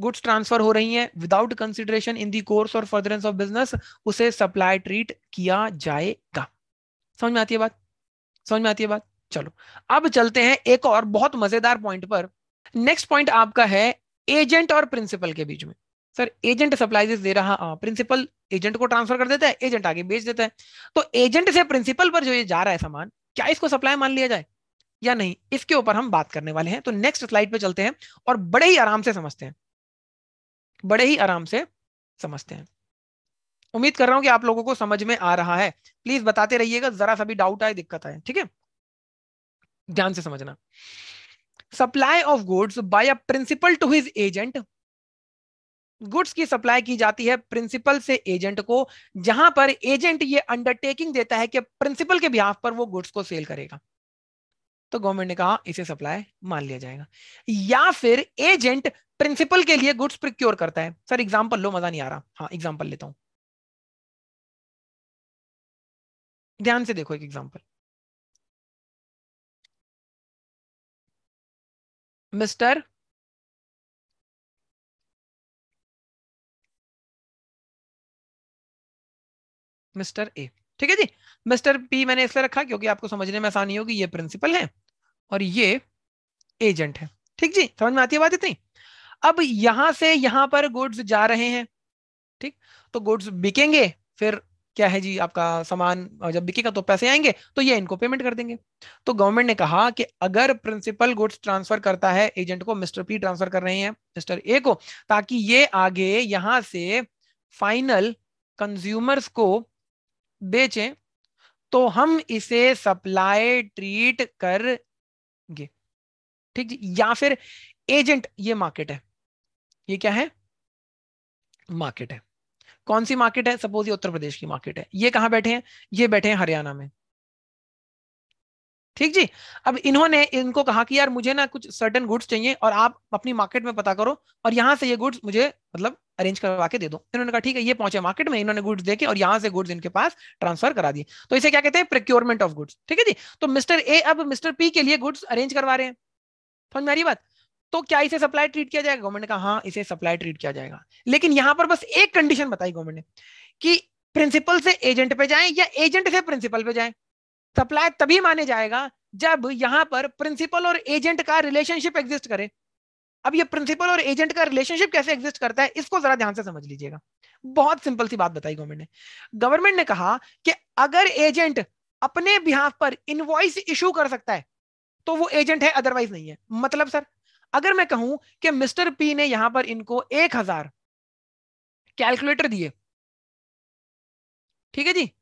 गुड्स ट्रांसफर हो रही है without consideration in the course और फर्दरेंस ऑफ बिजनेस उसे सप्लाई ट्रीट किया जाएगा समझ में आती है बात समझ में आती है बात चलो अब चलते हैं एक और बहुत मजेदार पॉइंट पर नेक्स्ट पॉइंट आपका है एजेंट और प्रिंसिपल के बीच में सर एजेंट सप्लाईज दे रहा प्रिंसिपल हाँ, एजेंट को ट्रांसफर कर देता है एजेंट आगे बेच देता है तो एजेंट से प्रिंसिपल पर जो ये जा रहा है सामान क्या इसको सप्लाई मान लिया जाए या नहीं इसके ऊपर हम बात करने वाले हैं तो नेक्स्ट स्लाइड पे चलते हैं और बड़े ही आराम से समझते हैं बड़े ही आराम से समझते हैं उम्मीद कर रहा हूं कि आप लोगों को समझ में आ रहा है प्लीज बताते रहिएगा जरा सा भी डाउट आए दिक्कत आए ठीक है ध्यान से समझना supply of goods by a principal to his agent goods की सप्लाई की जाती है प्रिंसिपल से एजेंट को जहां पर एजेंट ये अंडरटेकिंग देता है कि प्रिंसिपल के बिहाफ पर वो गुड्स को सेल करेगा तो गवर्नमेंट ने कहा इसे सप्लाई मान लिया जाएगा या फिर एजेंट प्रिंसिपल के लिए गुड्स प्रिक्योर करता है सर एग्जाम्पल लो मजा नहीं आ रहा हाँ एग्जाम्पल लेता हूं ध्यान से देखो एक एग्जाम्पल मिस्टर मिस्टर ए ठीक है जी मिस्टर पी मैंने इसलिए रखा क्योंकि आपको समझने में आसानी होगी ये प्रिंसिपल है और ये एजेंट है ठीक जी समझ में आती है बात इतनी अब यहां से यहां पर गुड्स जा रहे हैं ठीक तो गुड्स बिकेंगे फिर क्या है जी आपका सामान जब बिकेगा तो पैसे आएंगे तो ये इनको पेमेंट कर देंगे तो गवर्नमेंट ने कहा कि अगर प्रिंसिपल गुड्स ट्रांसफर करता है एजेंट को मिस्टर पी ट्रांसफर कर रहे हैं मिस्टर ए को ताकि ये आगे यहां से फाइनल कंज्यूमर्स को बेचें तो हम इसे सप्लाई ट्रीट करेंगे ठीक जी या फिर एजेंट ये मार्केट है ये क्या है मार्केट है कौन सी मार्केट है सपोज ये उत्तर प्रदेश की मार्केट है ये कहां बैठे हैं ये बैठे हैं हरियाणा में ठीक जी अब इन्होंने इनको कहा कि यार मुझे ना कुछ सर्टन गुड्स चाहिए और आप अपनी मार्केट में पता करो और यहाँ से ये गुड्स मुझे मतलब अरेंज करवा के दे दो तो इन्होंने कहा ठीक है ये पहुंचे मार्केट में इन्होंने गुड्स देके और यहाँ से गुड्स इनके पास ट्रांसफर करा दिए तो इसे क्या कहते हैं प्रिक्योरमेंट ऑफ गुड्स ठीक है जी तो मिस्टर ए अब मिस्टर पी के लिए गुड्स अरेंज करवा रहे हैं समझ बात तो क्या इसे सप्लाई ट्रीट किया जाएगा गवर्नमेंट का हाँ इसे सप्लाई ट्रीट किया जाएगा लेकिन यहाँ पर बस एक कंडीशन बताई गवर्नमेंट ने कि प्रिंसिपल से एजेंट पे जाए या एजेंट से प्रिंसिपल पे जाए सप्लायर तभी माने जाएगा जब यहां पर प्रिंसिपल और एजेंट का रिलेशनशिप एग्जिस्ट करे अब ये प्रिंसिपल और एजेंट का रिलेशनशिप कैसे एग्जिस्ट करता है इसको जरा ध्यान से समझ लीजिएगा बहुत सिंपल सी बात बताई गवर्नमेंट ने गवर्नमेंट ने कहा कि अगर एजेंट अपने बिहाफ पर इनवॉइस इशू कर सकता है तो वो एजेंट है अदरवाइज नहीं है मतलब सर अगर मैं कहूं कि मिस्टर पी ने यहां पर इनको एक हजार कैलकुलेटर दिए ठीक है जी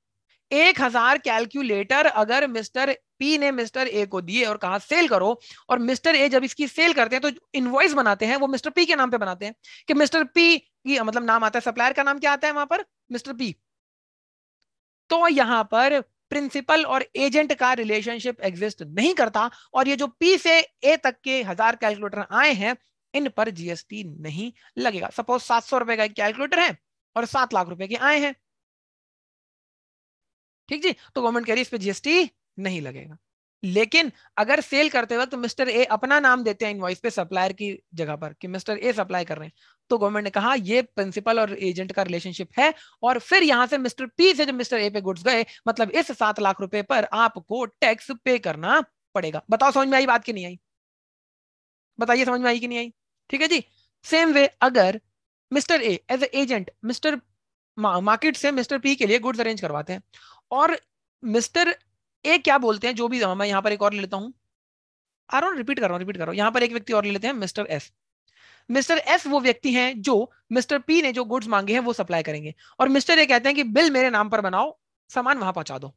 एक हजार कैलकुलेटर अगर मिस्टर पी ने मिस्टर ए को दिए और कहा सेल करो और मिस्टर ए जब इसकी सेल करते हैं तो इनवॉइस बनाते हैं वो मिस्टर पी के नाम पे बनाते हैं कि मिस्टर पी की मतलब नाम आता है सप्लायर का नाम क्या आता है वहां पर मिस्टर पी तो यहां पर प्रिंसिपल और एजेंट का रिलेशनशिप एग्जिस्ट नहीं करता और ये जो पी से ए तक के हजार कैलकुलेटर आए हैं इन पर जीएसटी नहीं लगेगा सपोज सात रुपए का एक कैलकुलेटर है और सात लाख रुपए के आए हैं ठीक जी तो गवर्नमेंट कह रही है इस पर जीएसटी नहीं लगेगा लेकिन अगर सेल करते वक्त तो मिस्टर ए अपना नाम देते हैं इनवॉइस पे सप्लायर की जगह पर कि मिस्टर ए सप्लाई कर रहे हैं तो गवर्नमेंट ने कहा ये प्रिंसिपल और एजेंट का रिलेशनशिप है और फिर यहां से मिस्टर पी से जब मिस्टर ए पे गुड्स गए मतलब इस सात लाख रुपए पर आपको टैक्स पे करना पड़ेगा बताओ समझ में आई बात की नहीं आई बताइए समझ में आई कि नहीं आई ठीक है जी सेम वे अगर mister A as agent mister market से मिस्टर पी के लिए गुड्स अरेंज करवाते हैं और मिस्टर ए क्या बोलते हैं जो भी मैं यहाँ पर एक और ले लेता हूँ आरोन रिपीट कर रहा हूँ रिपीट कर रहा हूँ यहाँ पर एक व्यक्ति और ले लेते हैं मिस्टर एस मिस्टर एस वो व्यक्ति हैं जो मिस्टर पी ने जो गुड्स मांगे हैं वो सप्लाई करेंगे और मिस्टर ए कहते हैं कि बिल मेरे नाम पर बनाओ सामान वहां पहुंचा दो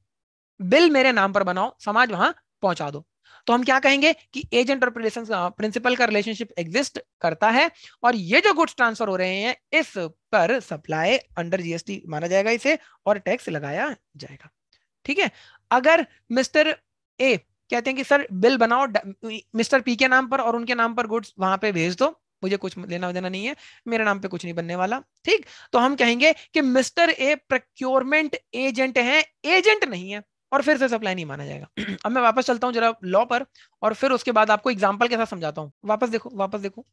बिल मेरे नाम पर बनाओ सामान वहां पहुंचा दो तो हम क्या कहेंगे कि एजेंट और प्रिंसिपल का रिलेशनशिप एग्जिस्ट करता है और ये जो गुड्स ट्रांसफर हो रहे हैं इस पर सप्लाई अंडर जीएसटी माना जाएगा इसे और टैक्स लगाया जाएगा ठीक है अगर मिस्टर ए कहते हैं कि सर बिल बनाओ मिस्टर पी के नाम पर और उनके नाम पर गुड्स वहां पर भेज दो मुझे कुछ लेना देना नहीं है मेरे नाम पे कुछ नहीं बनने वाला ठीक तो हम कहेंगे कि मिस्टर ए प्रक्योरमेंट एजेंट है एजेंट नहीं है और फिर से सप्लाई नहीं माना जाएगा अब मैं वापस चलता हूँ जरा लॉ पर और फिर उसके बाद आपको एग्जाम्पल के साथ समझाता हूँ वापस देखो वापस देखो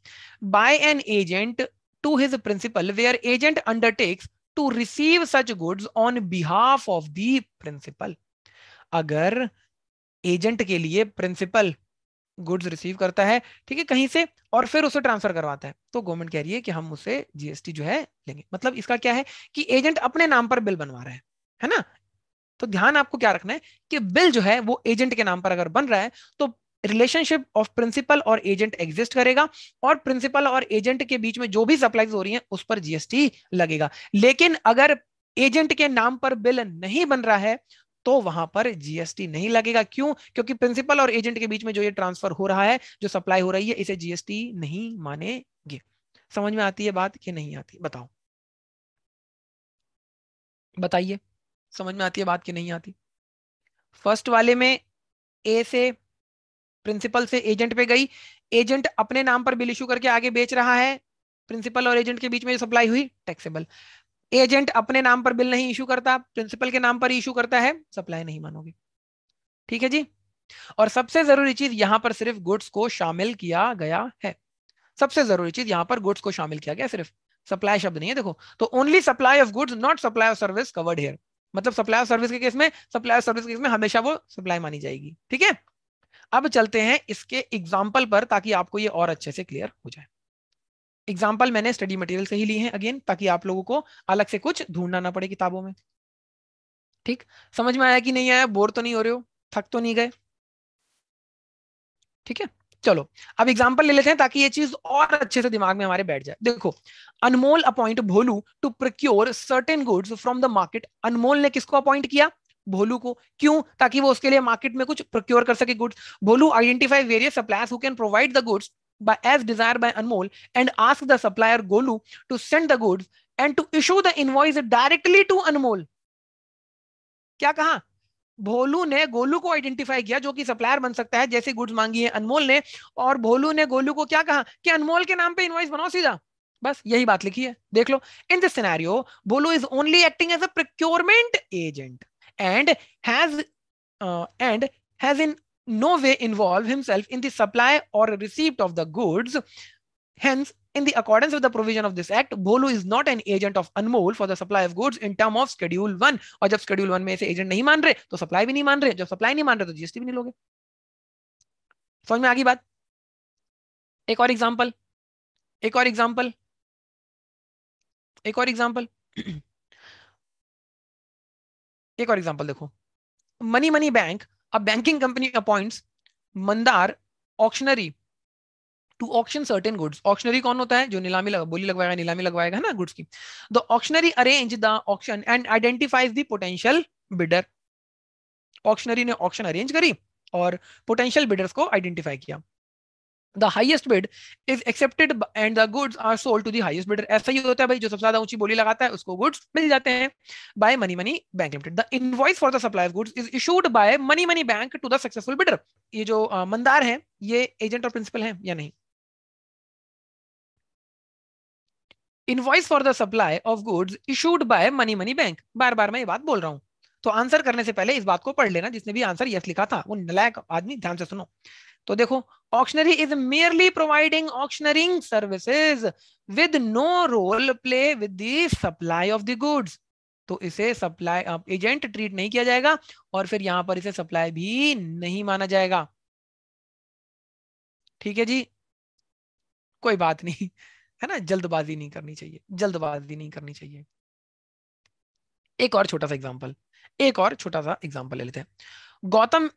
by an agent to his principal where agent undertakes to receive such goods on behalf of the principal अगर एजेंट के लिए प्रिंसिपल गुड्स रिसीव करता है ठीक है कहीं से और फिर उसे ट्रांसफर करवाता है तो गवर्नमेंट कह रही है कि हम उसे जीएसटी जो है लेंगे मतलब इसका क्या है कि एजेंट अपने नाम पर बिल बनवा रहा है है ना तो ध्यान आपको क्या रखना है कि बिल जो है वो एजेंट के नाम पर अगर बन रहा है तो रिलेशनशिप ऑफ प्रिंसिपल और एजेंट एग्जिस्ट करेगा और प्रिंसिपल और एजेंट के बीच में जो भी सप्लाईज हो रही है उस पर जीएसटी लगेगा लेकिन अगर एजेंट के नाम पर बिल नहीं बन रहा है तो वहां पर जीएसटी नहीं लगेगा क्यों क्योंकि प्रिंसिपल और एजेंट के बीच में जो ये ट्रांसफर हो रहा है जो सप्लाई हो रही है इसे जीएसटी नहीं मानेंगे समझ में आती है बात कि नहीं आती बताओ बताइए समझ में आती है बात की नहीं आती फर्स्ट वाले में ए से प्रिंसिपल से एजेंट पे गई एजेंट अपने नाम पर बिल इशू करके आगे बेच रहा है प्रिंसिपल और एजेंट के बीच में सप्लाई हुई टैक्सेबल एजेंट अपने नाम पर बिल नहीं इशू करता प्रिंसिपल के नाम पर इशू करता है सप्लाई नहीं मानोगे ठीक है जी और सबसे जरूरी चीज यहां पर सिर्फ गुड्स को शामिल किया गया है सबसे जरूरी चीज यहां पर गुड्स को शामिल किया गया सिर्फ सप्लाई शब्द नहीं है देखो तो only supply of goods not supply of service covered here मतलब सप्लाई ऑफ सर्विस के केस में सप्लाई ऑफ सर्विस केस में हमेशा वो सप्लाई मानी जाएगी ठीक है अब चलते हैं इसके एग्जाम्पल पर ताकि आपको ये और अच्छे से क्लियर हो जाए एग्जाम्पल मैंने स्टडी मटेरियल से ही लिए हैं अगेन ताकि आप लोगों को अलग से कुछ ढूंढना ना पड़े किताबों में ठीक समझ में आया कि नहीं आया बोर तो नहीं हो रहे हो थक तो नहीं गए ठीक है चलो अब एग्जाम्पल ले लेते हैं ताकि ये चीज और अच्छे से दिमाग में हमारे बैठ जाए देखो Anmol appoint Bholu to procure certain goods from the market Anmol ने किसको अपॉइंट किया भोलू को क्यों ताकि वो उसके लिए मार्केट में कुछ प्रोक्योर कर सके goods Bholu identify various suppliers who can provide the goods by as desire by Anmol and ask the supplier Golu to send the goods and to issue the invoice directly to Anmol क्या कहा भोलू ने गोलू को आइडेंटिफाई किया जो कि सप्लायर बन सकता है जैसे गुड्स मांगी है अनमोल ने और भोलू ने गोलू को क्या कहा कि अनमोल के नाम पे इनवाइस बनाओ सीधा बस यही बात लिखी है देख लो in this scenario Bholu is only acting as a procurement agent and has and has in no way involve himself in the supply or receipt of the goods hence In the accordance with the provision of this act, Bolu is not an agent of Anmol for the supply of goods in term of schedule one और जब schedule one में इसे agent नहीं मान रहे तो supply भी नहीं मान रहे जब सप्लाई नहीं मान रहे तो जीएसटी भी नहीं लोगे समझ में आ बात एक और एग्जाम्पल एक और एग्जाम्पल एक और एग्जाम्पल एक और एग्जाम्पल देखो money money bank a banking company appoints Mandar auctioneer to auction certain goods auctioneer कौन होता है जो नीलामी लग, बोली लगवाएगा नीलामी लगवाएगा ना गुड्स की the auctioneer arrange the auction and identifies potential bidder auctioneer ने ऑक्शन अरेंज करी और पोटेंशियल बिडर्स को आइडेंटिफाई किया the highest bid is accepted and the goods are sold to the highest bidder ऐसा ही होता है भाई जो सबसे ज्यादा ऊंची बोली लगाता है उसको मिल जाते हैं by money money bank for goods is issued by to the bidder ये जो मंदार है ये एजेंट और प्रिंसिपल है या नहीं invoice for the supply of goods issued by money money bank बार बार मैं ये बात बोल रहा हूँ तो आंसर करने से पहले इस बात को पढ़ लेना जिसने भी आंसर यस लिखा था वो नलायक आदमी ध्यान से सुनो तो देखो auctioneer is merely providing auctioneering services with no role play with the supply of the goods तो इसे सप्लाई एजेंट ट्रीट नहीं किया जाएगा और फिर यहां पर इसे सप्लाई भी नहीं माना जाएगा ठीक है जी कोई बात नहीं है ना जल्दबाजी नहीं करनी चाहिए जल्दबाजी नहीं करनी चाहिए एक और छोटा सा एग्जाम्पल एक और छोटा सा एग्जाम्पल ले लेते हैं Gautam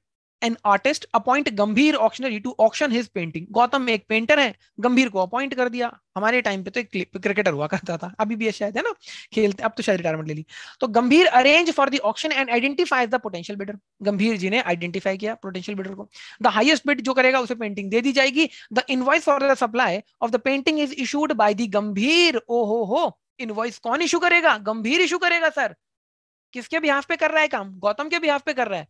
N artist appoint Gambhir auctioneer to auction his painting Gautam एक पेंटर है गंभीर को अपॉइंट कर दिया हमारे टाइम पे तो एक क्रिकेटर हुआ करता था अभी भी शायद है ना खेलते अब तो शायद रिटायरमेंट ले ली तो Gambhir arrange for the auction and identifies the potential bidder Gambhir ji ने आइडेंटिफाई किया पोटेंशियल बिडर को द हाइएस्ट बिड जो करेगा उसे पेंटिंग दे दी जाएगी the invoice for the supply of the painting is issued by the Gambhir ओ हो हो इनवाइस कौन इशू करेगा गंभीर इशू करेगा सर किसके बिहाफ पे कर रहा है काम गौतम के बिहाफ पे कर रहा है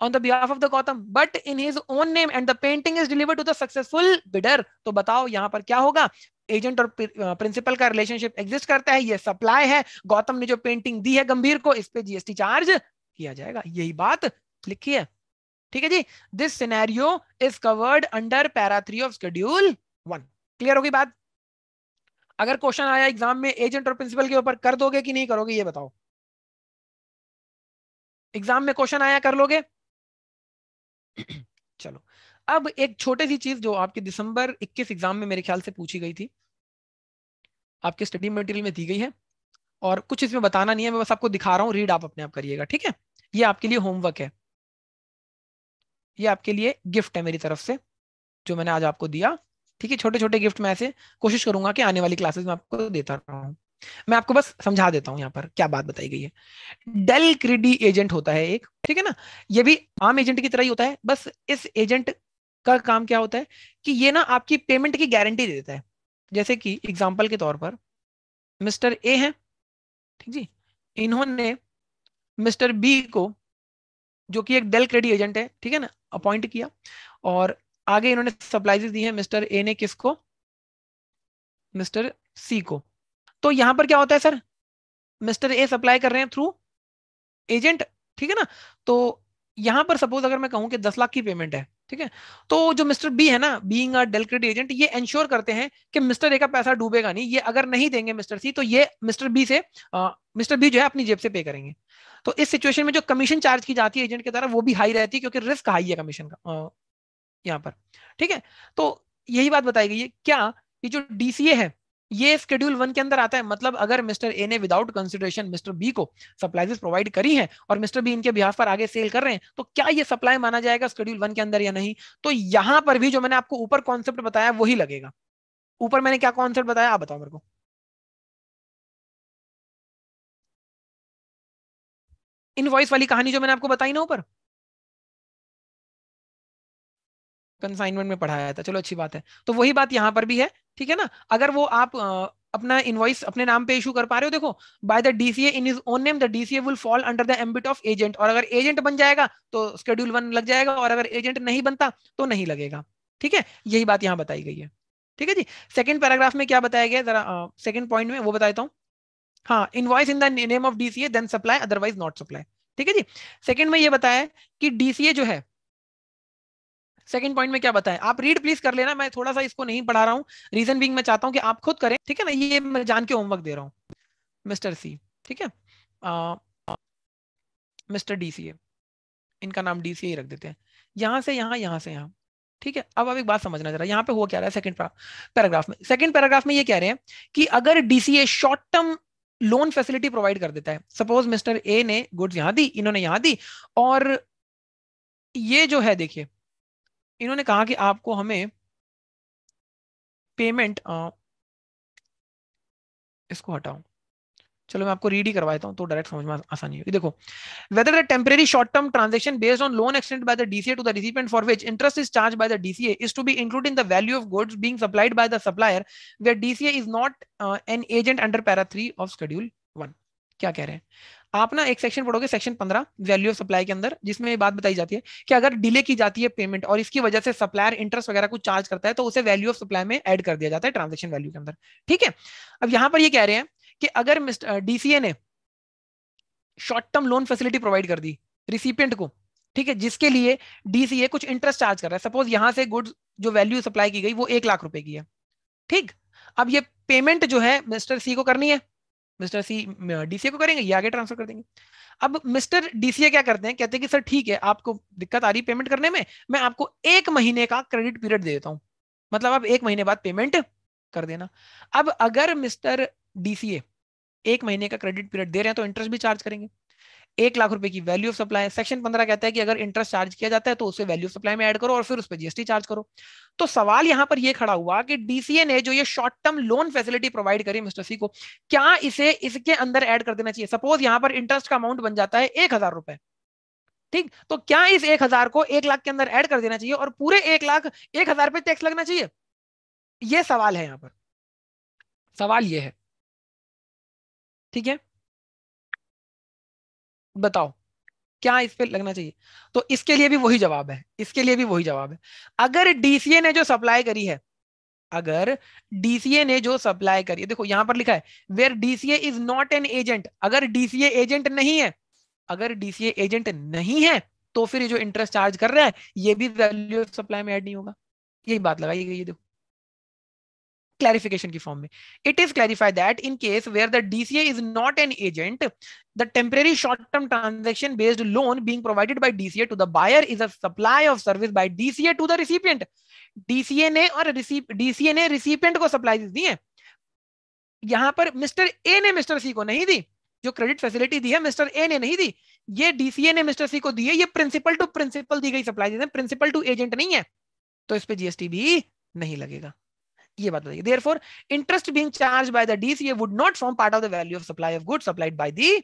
on the behalf of the Gautam, but in his own name and the painting is delivered to the successful bidder. तो बताओ यहाँ पर क्या होगा एजेंट और प्रिंसिपल का रिलेशनशिप एग्जिस्ट करता है ये सप्लाई है गौतम ने जो पेंटिंग दी है गंभीर को इस पे जीएसटी चार्ज किया जाएगा यही बात लिखी है ठीक है जी this scenario is covered under para three of schedule one clear होगी बात अगर क्वेश्चन आया एग्जाम में एजेंट और प्रिंसिपल के ऊपर कर दोगे कि नहीं करोगे ये बताओ एग्जाम में क्वेश्चन आया कर लोगे *clears throat* चलो अब एक छोटी सी चीज जो आपके दिसंबर 21 एग्जाम में मेरे ख्याल से पूछी गई थी आपके स्टडी मटेरियल में दी गई है और कुछ इसमें बताना नहीं है मैं बस आपको दिखा रहा हूँ रीड आप अपने आप करिएगा ठीक है ये आपके लिए होमवर्क है ये आपके लिए गिफ्ट है मेरी तरफ से जो मैंने आज आपको दिया ठीक है छोटे छोटे गिफ्ट मैं ऐसे कोशिश करूंगा कि आने वाली क्लासेस में आपको देता हूँ मैं आपको बस समझा देता हूं यहां पर क्या बात बताई गई है डेल क्रीडी एजेंट होता है एक ठीक है ना ये भी आम एजेंट की तरह ही होता है बस इस एजेंट का काम क्या होता है कि ये ना आपकी पेमेंट की गारंटी दे देता है जैसे कि एग्जाम्पल के तौर पर मिस्टर ए है ठीक जी इन्होंने मिस्टर बी को जो कि एक डेल क्रेडिट एजेंट है ठीक है ना अपॉइंट किया और आगे इन्होंने सप्लाइज दी है मिस्टर ए ने किसको मिस्टर सी को तो यहां पर क्या होता है सर मिस्टर ए सप्लाई कर रहे हैं थ्रू एजेंट ठीक है ना तो यहां पर सपोज अगर मैं कहूं कि दस लाख की पेमेंट है ठीक है तो जो मिस्टर बी है ना बीइंग अ डेलक्रेट एजेंट ये इंश्योर करते हैं कि मिस्टर ए का पैसा डूबेगा नहीं ये अगर नहीं देंगे मिस्टर सी तो ये मिस्टर बी से आ, मिस्टर बी जो है अपनी जेब से पे करेंगे तो इस सिचुएशन में जो कमीशन चार्ज की जाती है एजेंट के द्वारा वो भी हाई रहती है क्योंकि रिस्क हाई है कमीशन का यहाँ पर ठीक है तो यही बात बताई गई है क्या ये जो डीसीए है ये स्केड्यूल वन के अंदर आता है मतलब अगर मिस्टर ए ने विदाउट कंसिडरेशन मिस्टर बी को सप्लाईज प्रोवाइड करी है और मिस्टर बी इनके बिहार पर आगे सेल कर रहे हैं तो क्या ये सप्लाई माना जाएगा स्केड्यूल वन के अंदर या नहीं तो यहां पर भी जो मैंने आपको ऊपर कॉन्सेप्ट बताया वही लगेगा ऊपर मैंने क्या कॉन्सेप्ट बताया आप बताओ मेरे को इनवॉइस वाली कहानी जो मैंने आपको बताई ना ऊपर कंसाइनमेंट में पढ़ाया था चलो अच्छी बात है तो वही बात यहाँ पर भी है ठीक है ना अगर वो आप अपना इनवॉइस अपने नाम पे इशू कर पा रहे हो देखो by the DCA in his own name the DCA will fall under the ambit of agent और अगर एजेंट बन जाएगा तो स्केड्यूल वन लग जाएगा और अगर एजेंट नहीं बनता तो नहीं लगेगा ठीक है यही बात यहाँ बताई गई है ठीक है जी सेकंड पैराग्राफ में क्या बताया गया जरा सेकंड पॉइंट में वो बता देता हूँ हाँ invoice in the name of DCA then supply otherwise not supply ठीक है जी सेकंड में ये बताया कि डीसीए जो है सेकंड पॉइंट में क्या बताया आप रीड प्लीज कर लेना मैं थोड़ा सा इसको नहीं पढ़ा रहा हूँ रीजन बिंग मैं चाहता हूँ कि आप खुद करें ठीक है ना ये मैं जान के होमवर्क दे रहा हूँ मिस्टर सी ठीक है मिस्टर डी सी इनका नाम डी सी रख देते हैं यहाँ से यहाँ यहाँ से यहाँ ठीक है अब आप एक बात समझना जरा यहाँ पे हुआ क्या रहा है सेकंड पैराग्राफ में सेकंड पैराग्राफ में ये कह रहे हैं कि अगर DCA short term loan facility provide कर देता है सपोज मिस्टर ए ने गुड्स यहां दी इन्होंने यहां दी और ये जो है देखिए इन्होंने कहा कि आपको हमें पेमेंट आ, इसको हटाऊं चलो मैं आपको रीड ही करवा देता हूं तो डायरेक्ट समझ में आसानी होगी देखो whether the temporary short term transaction based on loan extend by the DCA to the recipient for which interest is charge by the DCA is to be include in the value of goods being supplied by the supplier where DCA is not an agent under para three of schedule one क्या कह रहे हैं आप ना एक section पढ़ोगे section पंद्रह value of supply के अंदर जिसमें ये बात बताई जाती है कि अगर डिले की जाती है पेमेंट और इसकी वजह से सप्लायर इंटरेस्ट वगैरह कुछ चार्ज करता है तो उसे वैल्यू ऑफ सप्लाई में एड कर दिया जाता है ट्रांजेक्शन वैल्यू के अंदर ठीक है अब यहां पर ये कह रहे हैं कि अगर डीसीए ने short term loan facility provide कर दी रिसिपियंट को ठीक है जिसके लिए डीसीए कुछ इंटरेस्ट चार्ज कर रहा है सपोज यहां से गुड्स जो वैल्यू सप्लाई की गई वो एक लाख रुपए की है ठीक अब ये पेमेंट जो है मिस्टर सी को करनी है मिस्टर सी डीसीए को करेंगे ये आगे ट्रांसफर कर देंगे अब मिस्टर डीसीए क्या करते हैं कहते हैं कि सर ठीक है आपको दिक्कत आ रही पेमेंट करने में मैं आपको एक महीने का क्रेडिट पीरियड दे देता हूँ मतलब आप एक महीने बाद पेमेंट कर देना अब अगर मिस्टर डीसीए एक महीने का क्रेडिट पीरियड दे रहे हैं तो इंटरेस्ट भी चार्ज करेंगे एक लाख रुपए की वैल्यू ऑफ सप्लाई सेक्शन पंद्रह कहता है कि अगर इंटरेस्ट चार्ज किया जाता है तो उसे वैल्यू ऑफ सप्लाई में ऐड करो और फिर उस पर जीएसटी चार्ज करो तो सवाल यहां पर यह खड़ा हुआ कि डीसीए ने जो ये short term loan facility provide करी मिस्टर सी को क्या इसे इसके अंदर एड कर देना चाहिए सपोज यहां पर इंटरेस्ट का अमाउंट बन जाता है एक ठीक तो क्या इस एक को एक लाख के अंदर एड कर देना चाहिए और पूरे एक लाख एक हजार पे टैक्स लगना चाहिए यह सवाल है यहां पर सवाल यह है ठीक है बताओ क्या इस पे लगना चाहिए तो इसके लिए भी वही जवाब है इसके लिए भी वही जवाब है अगर डीसीए ने जो सप्लाई करी है अगर डीसीए ने जो सप्लाई करी है देखो यहां पर लिखा है where DCA is not an agent अगर डीसीए एजेंट नहीं है अगर डीसीए एजेंट नहीं है तो फिर जो इंटरेस्ट चार्ज कर रहा है ये भी वैल्यू ऑफ सप्लाई में एड नहीं होगा यही बात लगाई गई देखो क्लैरिफिकेशन की फॉर्म में it is clarified that in case where the DCA is not an agent the temporary short term transaction based loan being provided by DCA to the buyer is a supply of service by DCA to the recipient DCA ने और DCA ने recipient को supply दी है यहां पर mister A ने mister C को नहीं दी जो क्रेडिट फैसिलिटी दी है मिस्टर ए ने नहीं दी ये डीसीए ने मिस्टर सी को दी है ये प्रिंसिपल टू प्रिंसिपल दी गई सप्लाई दी है प्रिंसिपल टू एजेंट नहीं है तो इस पे जीएसटी भी नहीं लगेगा ये बात बताइए therefore interest being charge by the DCA would not form part of the value of supply of good supplied by the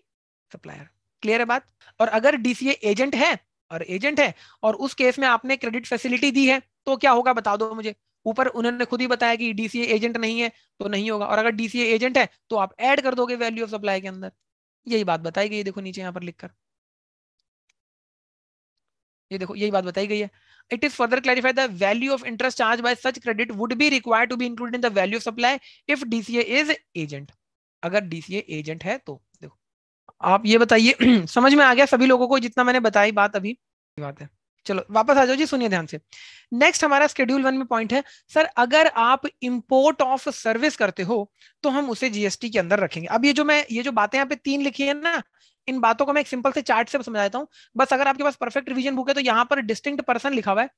supplier clear है बात और अगर डीसीए एजेंट है और एजेंट है और उस केस में आपने क्रेडिट फैसिलिटी दी है तो क्या होगा बता दो मुझे ऊपर उन्होंने खुद ही बताया कि डीसीए एजेंट नहीं है तो नहीं होगा और अगर डीसीए एजेंट है तो आप ऐड कर दोगे वैल्यू ऑफ सप्लाई के अंदर यही बात बताई गई देखो नीचे यहां पर लिखकर ये देखो यही बात बताई गई है it is further clarified the value of interest charged by such credit would be required to be included in the value of supply if DCA is agent. अगर DCA agent है तो देखो आप ये बताइए *clears throat* समझ में आ गया सभी लोगों को जितना मैंने बताई बात अभी बात है चलो वापस आ जाओ जी सुनिए ध्यान से नेक्स्ट हमारा स्केड्यूल वन में पॉइंट है सर अगर आप इंपोर्ट ऑफ सर्विस करते हो तो हम उसे जीएसटी के अंदर रखेंगे अब ये जो मैं ये जो बातें यहाँ पे तीन लिखी है ना इन बातों को मैं एक सिंपल से चार्ट से समझा देता हूँ बस अगर आपके पास परफेक्ट रिविजन बुक है तो यहाँ पर डिस्टिंक्ट पर्सन लिखा हुआ है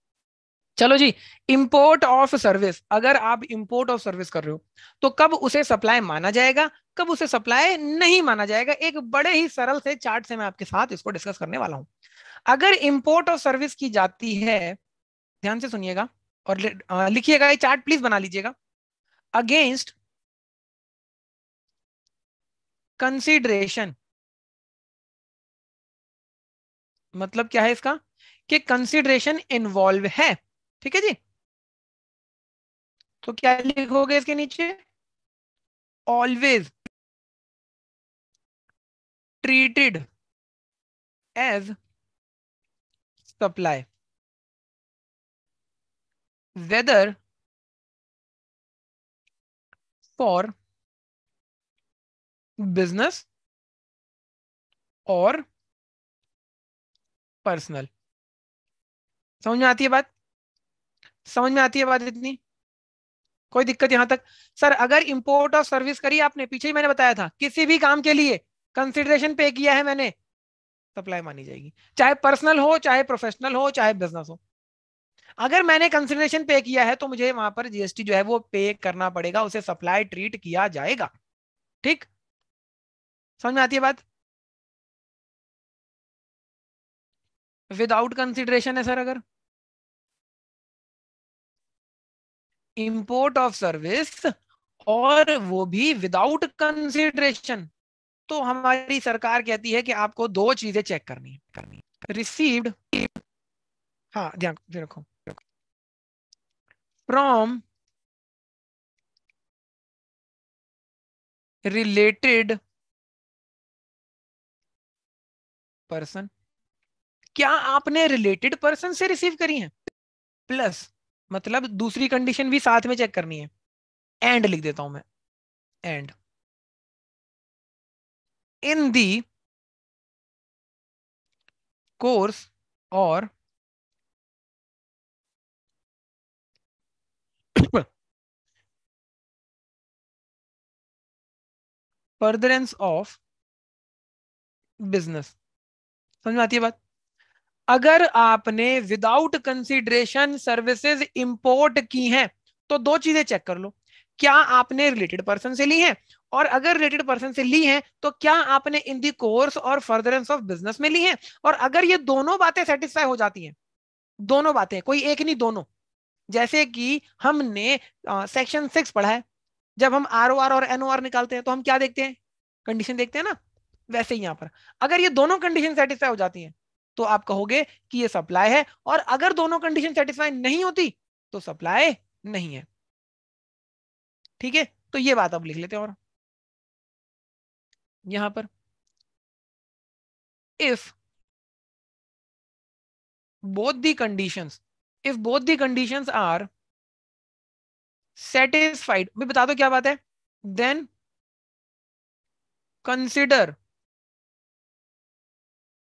चलो जी इंपोर्ट ऑफ सर्विस अगर आप इंपोर्ट ऑफ सर्विस कर रहे हो तो कब उसे सप्लाई माना जाएगा कब उसे सप्लाई नहीं माना जाएगा एक बड़े ही सरल से चार्ट से मैं आपके साथ इसको डिस्कस करने वाला हूं अगर इंपोर्ट ऑफ सर्विस की जाती है ध्यान से सुनिएगा और लिखिएगा ये चार्ट प्लीज बना लीजिएगा अगेंस्ट कंसिडरेशन मतलब क्या है इसका कि कंसिडरेशन इन्वॉल्व है ठीक है जी तो क्या लिखोगे इसके नीचे always treated as supply whether for business और पर्सनल समझ में आती है बात समझ में आती है बात इतनी कोई दिक्कत यहां तक सर अगर इंपोर्ट और सर्विस करी आपने पीछे ही मैंने बताया था किसी भी काम के लिए कंसिडरेशन पे किया है मैंने सप्लाई मानी जाएगी चाहे पर्सनल हो चाहे प्रोफेशनल हो चाहे बिजनेस हो अगर मैंने कंसिडरेशन पे किया है तो मुझे वहां पर जीएसटी जो है वो पे करना पड़ेगा उसे सप्लाई ट्रीट किया जाएगा ठीक समझ में आती है बात विदाउट कंसिडरेशन है सर अगर इंपोर्ट ऑफ सर्विस और वो भी विदाउट कंसिडरेशन तो हमारी सरकार कहती है कि आपको दो चीजें चेक करनी करनी रिसीव्ड हाँ ध्यान रखो फ्रॉम रिलेटेड पर्सन क्या आपने रिलेटेड पर्सन से रिसीव करी है प्लस मतलब दूसरी कंडीशन भी साथ में चेक करनी है एंड लिख देता हूं मैं एंड इन दी कोर्स और फर्दरेंस ऑफ बिजनेस समझ में आती है बात अगर आपने विदाउट कंसिडरेशन सर्विसेज इंपोर्ट की हैं तो दो चीजें चेक कर लो क्या आपने रिलेटेड पर्सन से ली है और अगर रिलेटेड पर्सन से ली है तो क्या आपने इन दी कोर्स और फर्दरेंस ऑफ बिजनेस में ली है और अगर ये दोनों बातें सेटिस्फाई हो जाती हैं दोनों बातें कोई एक नहीं दोनों जैसे कि हमने सेक्शन सिक्स पढ़ा है जब हम आर ओ आर और एन निकालते हैं तो हम क्या देखते हैं कंडीशन देखते हैं ना वैसे ही यहाँ पर अगर ये दोनों कंडीशन सेटिस्फाई हो जाती हैं तो आप कहोगे कि ये सप्लाई है और अगर दोनों कंडीशन सेटिस्फाई नहीं होती तो सप्लाई नहीं है ठीक है तो ये बात आप लिख लेते हैं और यहां पर if both the conditions if both the conditions are satisfied मैं बता दो क्या बात है then consider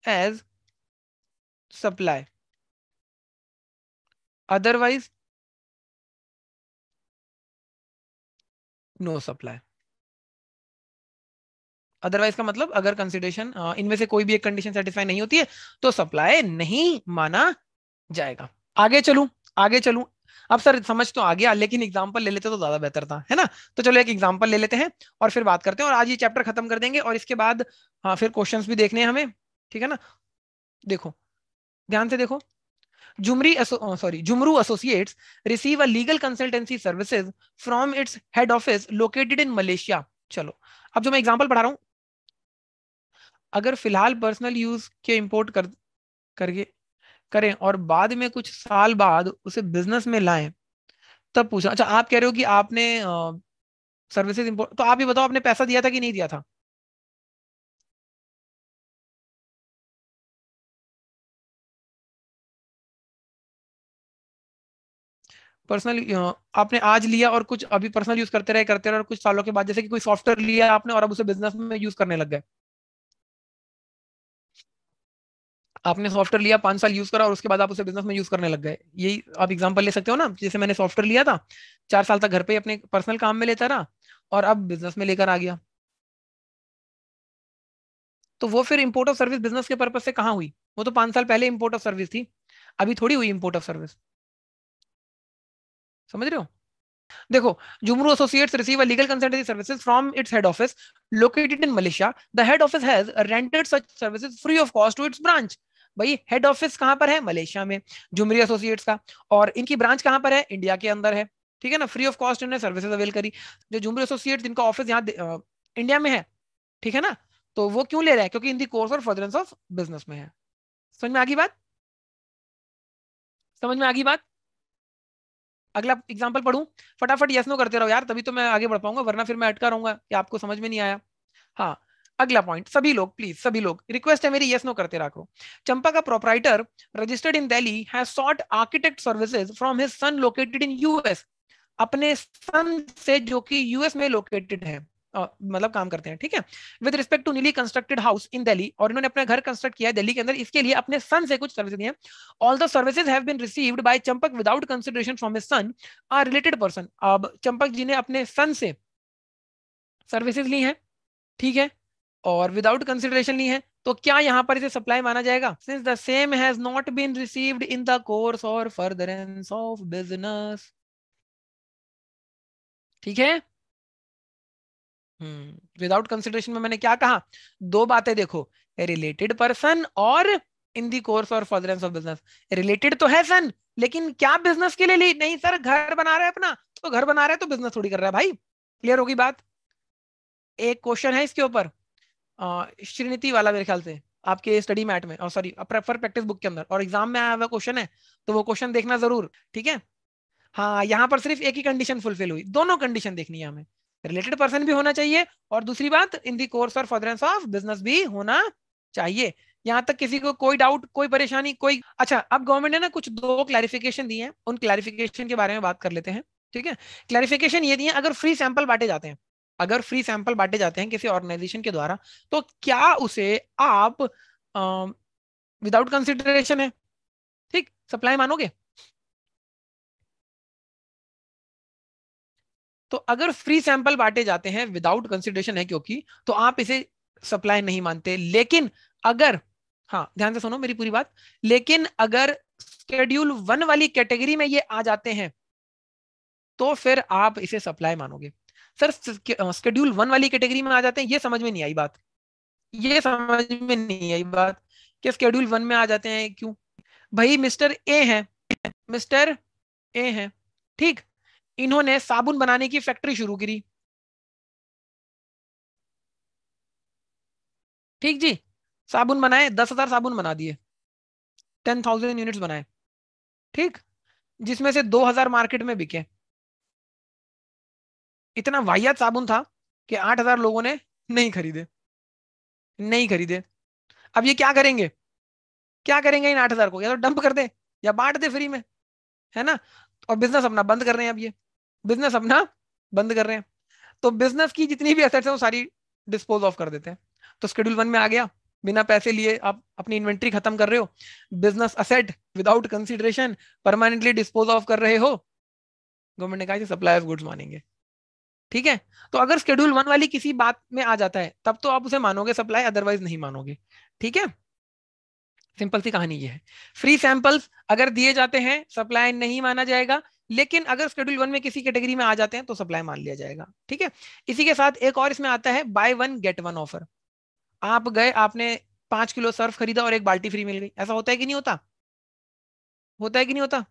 as supply. Otherwise, no supply otherwise का मतलब अगर कंसिडरेशन इनमें से कोई भी एक कंडीशन सेटिस्फाई नहीं होती है तो सप्लाई नहीं माना जाएगा आगे चलू आगे चलू अब सर समझ तो आ गया लेकिन एग्जाम्पल ले लेते तो ज्यादा बेहतर था है ना तो चलो एक एग्जाम्पल ले लेते हैं और फिर बात करते हैं और आज ये चैप्टर खत्म कर देंगे और इसके बाद आ, हाँ, फिर क्वेश्चन भी देखने हैं हमें ठीक है ना देखो ध्यान से देखो Jumri sorry Jumru associates receive a legal consultancy services from its head office located in Malaysia चलो अब जो मैं एग्जांपल पढ़ा रहा हूँ अगर फिलहाल पर्सनल यूज के इंपोर्ट कर करके करें और बाद में कुछ साल बाद उसे बिजनेस में लाएं तब पूछा अच्छा आप कह रहे हो कि आपने सर्विसेज इंपोर्ट तो आप ये बताओ आपने पैसा दिया था कि नहीं दिया था पर्सनल आपने आज लिया और कुछ अभी पर्सनल यूज करते रहे करते रहे और कुछ सालों के बाद जैसे कि कोई सॉफ्टवेयर लिया आपने और अब उसे बिजनेस में यूज करने लग गए आपने सॉफ्टवेयर लिया पांच साल यूज करा और उसके बाद आप उसे बिजनेस में यूज करने लग गए यही आप एग्जाम्पल ले सकते हो ना जैसे मैंने सॉफ्टवेयर लिया था चार साल तक घर पे अपने पर्सनल काम में लेता रहा और अब बिजनेस में लेकर आ गया तो वो फिर इम्पोर्ट ऑफ सर्विस बिजनेस के पर्पज से कहा हुई वो तो पांच साल पहले इम्पोर्ट ऑफ सर्विस थी अभी थोड़ी हुई इम्पोर्ट ऑफ सर्विस समझ रहे हो देखो Jumru associates receive a legal consultancy services from its head office located in Malaysia. The head office has rented such services free of cost to its branch. भाई head office कहां पर है Malaysia में जुमरी associates का और इनकी branch कहां पर है इंडिया के अंदर है ठीक है ना फ्री ऑफ कॉस्ट इन्होंने सर्विसेज अवेल करी जो जुमरी एसोसिएट्स जिनका ऑफिस यहां इंडिया में है ठीक है ना तो वो क्यों ले रहा है क्योंकि इन दी कोर्स और फर्दरेंस ऑफ बिजनेस में है समझ में आ गई बात समझ में आ गई बात अगला एग्जाम्पल पढ़ू फटाफट यस नो करते रहो यार तभी तो मैं आगे बढ़ पाऊंगा वरना फिर मैं अटका रहूंगा कि आपको समझ में नहीं आया हाँ अगला पॉइंट सभी लोग प्लीज सभी लोग रिक्वेस्ट है मेरी यस नो करते रखो चंपा का proprietor registered in Delhi has sought architect services from his son located in US अपने सन से जो कि यूएस में लोकेटेड है मतलब काम करते हैं ठीक है with respect to newly constructed house in Delhi और इन्होंने अपना घर कंस्ट्रक्ट किया है दिल्ली के अंदर इसके लिए अपने सन से कुछ सर्विस दिए all the services have been received by Champak without consideration from his son a related person अब चंपक जी ने अपने सन से सर्विसेज ली हैं ठीक है और विदाउट कंसिडरेशन ली है तो क्या यहाँ पर इसे सप्लाई माना जाएगा since the same has not been received in the course और फर्दरेंस ऑफ बिजनेस ठीक है विदाउट हम्म, कंसिडरेशन में मैंने क्या कहा दो बातें देखो रिलेटेड पर्सन और in the course or furtherance of business related तो है सन लेकिन क्या बिजनेस के लिए नहीं सर घर बना रहे अपना तो घर बना रहे तो बिजनेस थोड़ी कर रहा है भाई क्लियर होगी बात एक क्वेश्चन है इसके ऊपर श्रीनीति वाला मेरे ख्याल से आपके स्टडी मैट में और सॉरी प्रेफर प्रैक्टिस बुक के अंदर और एग्जाम में आया हुआ क्वेश्चन है तो वो क्वेश्चन देखना जरूर ठीक है हाँ यहाँ पर सिर्फ एक ही कंडीशन फुलफिल हुई दोनों कंडीशन देखनी है हमें रिलेटेड पर्सन भी होना चाहिए और दूसरी बात इन दी कोर्स और फर्दरेंस ऑफ बिजनेस भी होना चाहिए यहाँ तक किसी को कोई डाउट कोई परेशानी कोई अच्छा अब गवर्नमेंट ने ना कुछ दो क्लैरिफिकेशन दी है उन क्लैरिफिकेशन के बारे में बात कर लेते हैं ठीक है क्लैरिफिकेशन ये दिए अगर फ्री सैंपल बांटे जाते हैं अगर फ्री सैंपल बांटे जाते हैं किसी ऑर्गेनाइजेशन के द्वारा तो क्या उसे आप विदाउट कंसिडरेशन है ठीक सप्लाई मानोगे तो अगर फ्री सैंपल बांटे जाते हैं विदाउट कंसिडरेशन है क्योंकि तो आप इसे सप्लाई नहीं मानते लेकिन अगर हाँ ध्यान से सुनो मेरी पूरी बात लेकिन अगर स्केड्यूल वन वाली कैटेगरी में ये आ जाते हैं तो फिर आप इसे सप्लाई मानोगे सर स्केड्यूल वन वाली कैटेगरी में आ जाते हैं ये समझ में नहीं आई बात ये समझ में नहीं आई बात कि स्केड्यूल वन में आ जाते हैं क्यों भाई मिस्टर ए है मिस्टर ए है ठीक इन्होंने साबुन बनाने की फैक्ट्री शुरू करी ठीक जी साबुन बनाए दस हजार साबुन बना दिए टेन थाउजेंड यूनिट बनाए ठीक जिसमें से दो हजार मार्केट में बिके इतना वाहियात साबुन था कि आठ हजार लोगों ने नहीं खरीदे नहीं खरीदे अब ये क्या करेंगे क्या करेंगे इन आठ हजार को या तो डंप कर दे या बांट दे फ्री में है ना और बिजनेस अपना बंद कर रहे हैं अब ये बिजनेस अपना बंद कर रहे हैं तो बिजनेस की जितनी भी असेट्स हैं वो सारी डिस्पोज ऑफ कर देते हैं तो स्केड्यूल वन में आ गया बिना पैसे लिए आप अपनी इन्वेंट्री खत्म कर रहे हो business asset without consideration permanently dispose of कर रहे हो गवर्नमेंट ने कहा सप्लाई ऑफ गुड्स मानेंगे ठीक है तो अगर स्केड्यूल वन वाली किसी बात में आ जाता है तब तो आप उसे मानोगे सप्लाई अदरवाइज नहीं मानोगे ठीक है सिंपल सी कहानी ये है फ्री सैंपल्स अगर दिए जाते हैं सप्लाई नहीं माना जाएगा लेकिन अगर स्केड्यूल वन में किसी कैटेगरी में आ जाते हैं तो सप्लाई मान लिया जाएगा ठीक है इसी के साथ एक और इसमें आता है buy one get one offer आप गए आपने पांच किलो सर्फ खरीदा और एक बाल्टी फ्री मिल गई ऐसा होता है कि नहीं होता होता है कि नहीं होता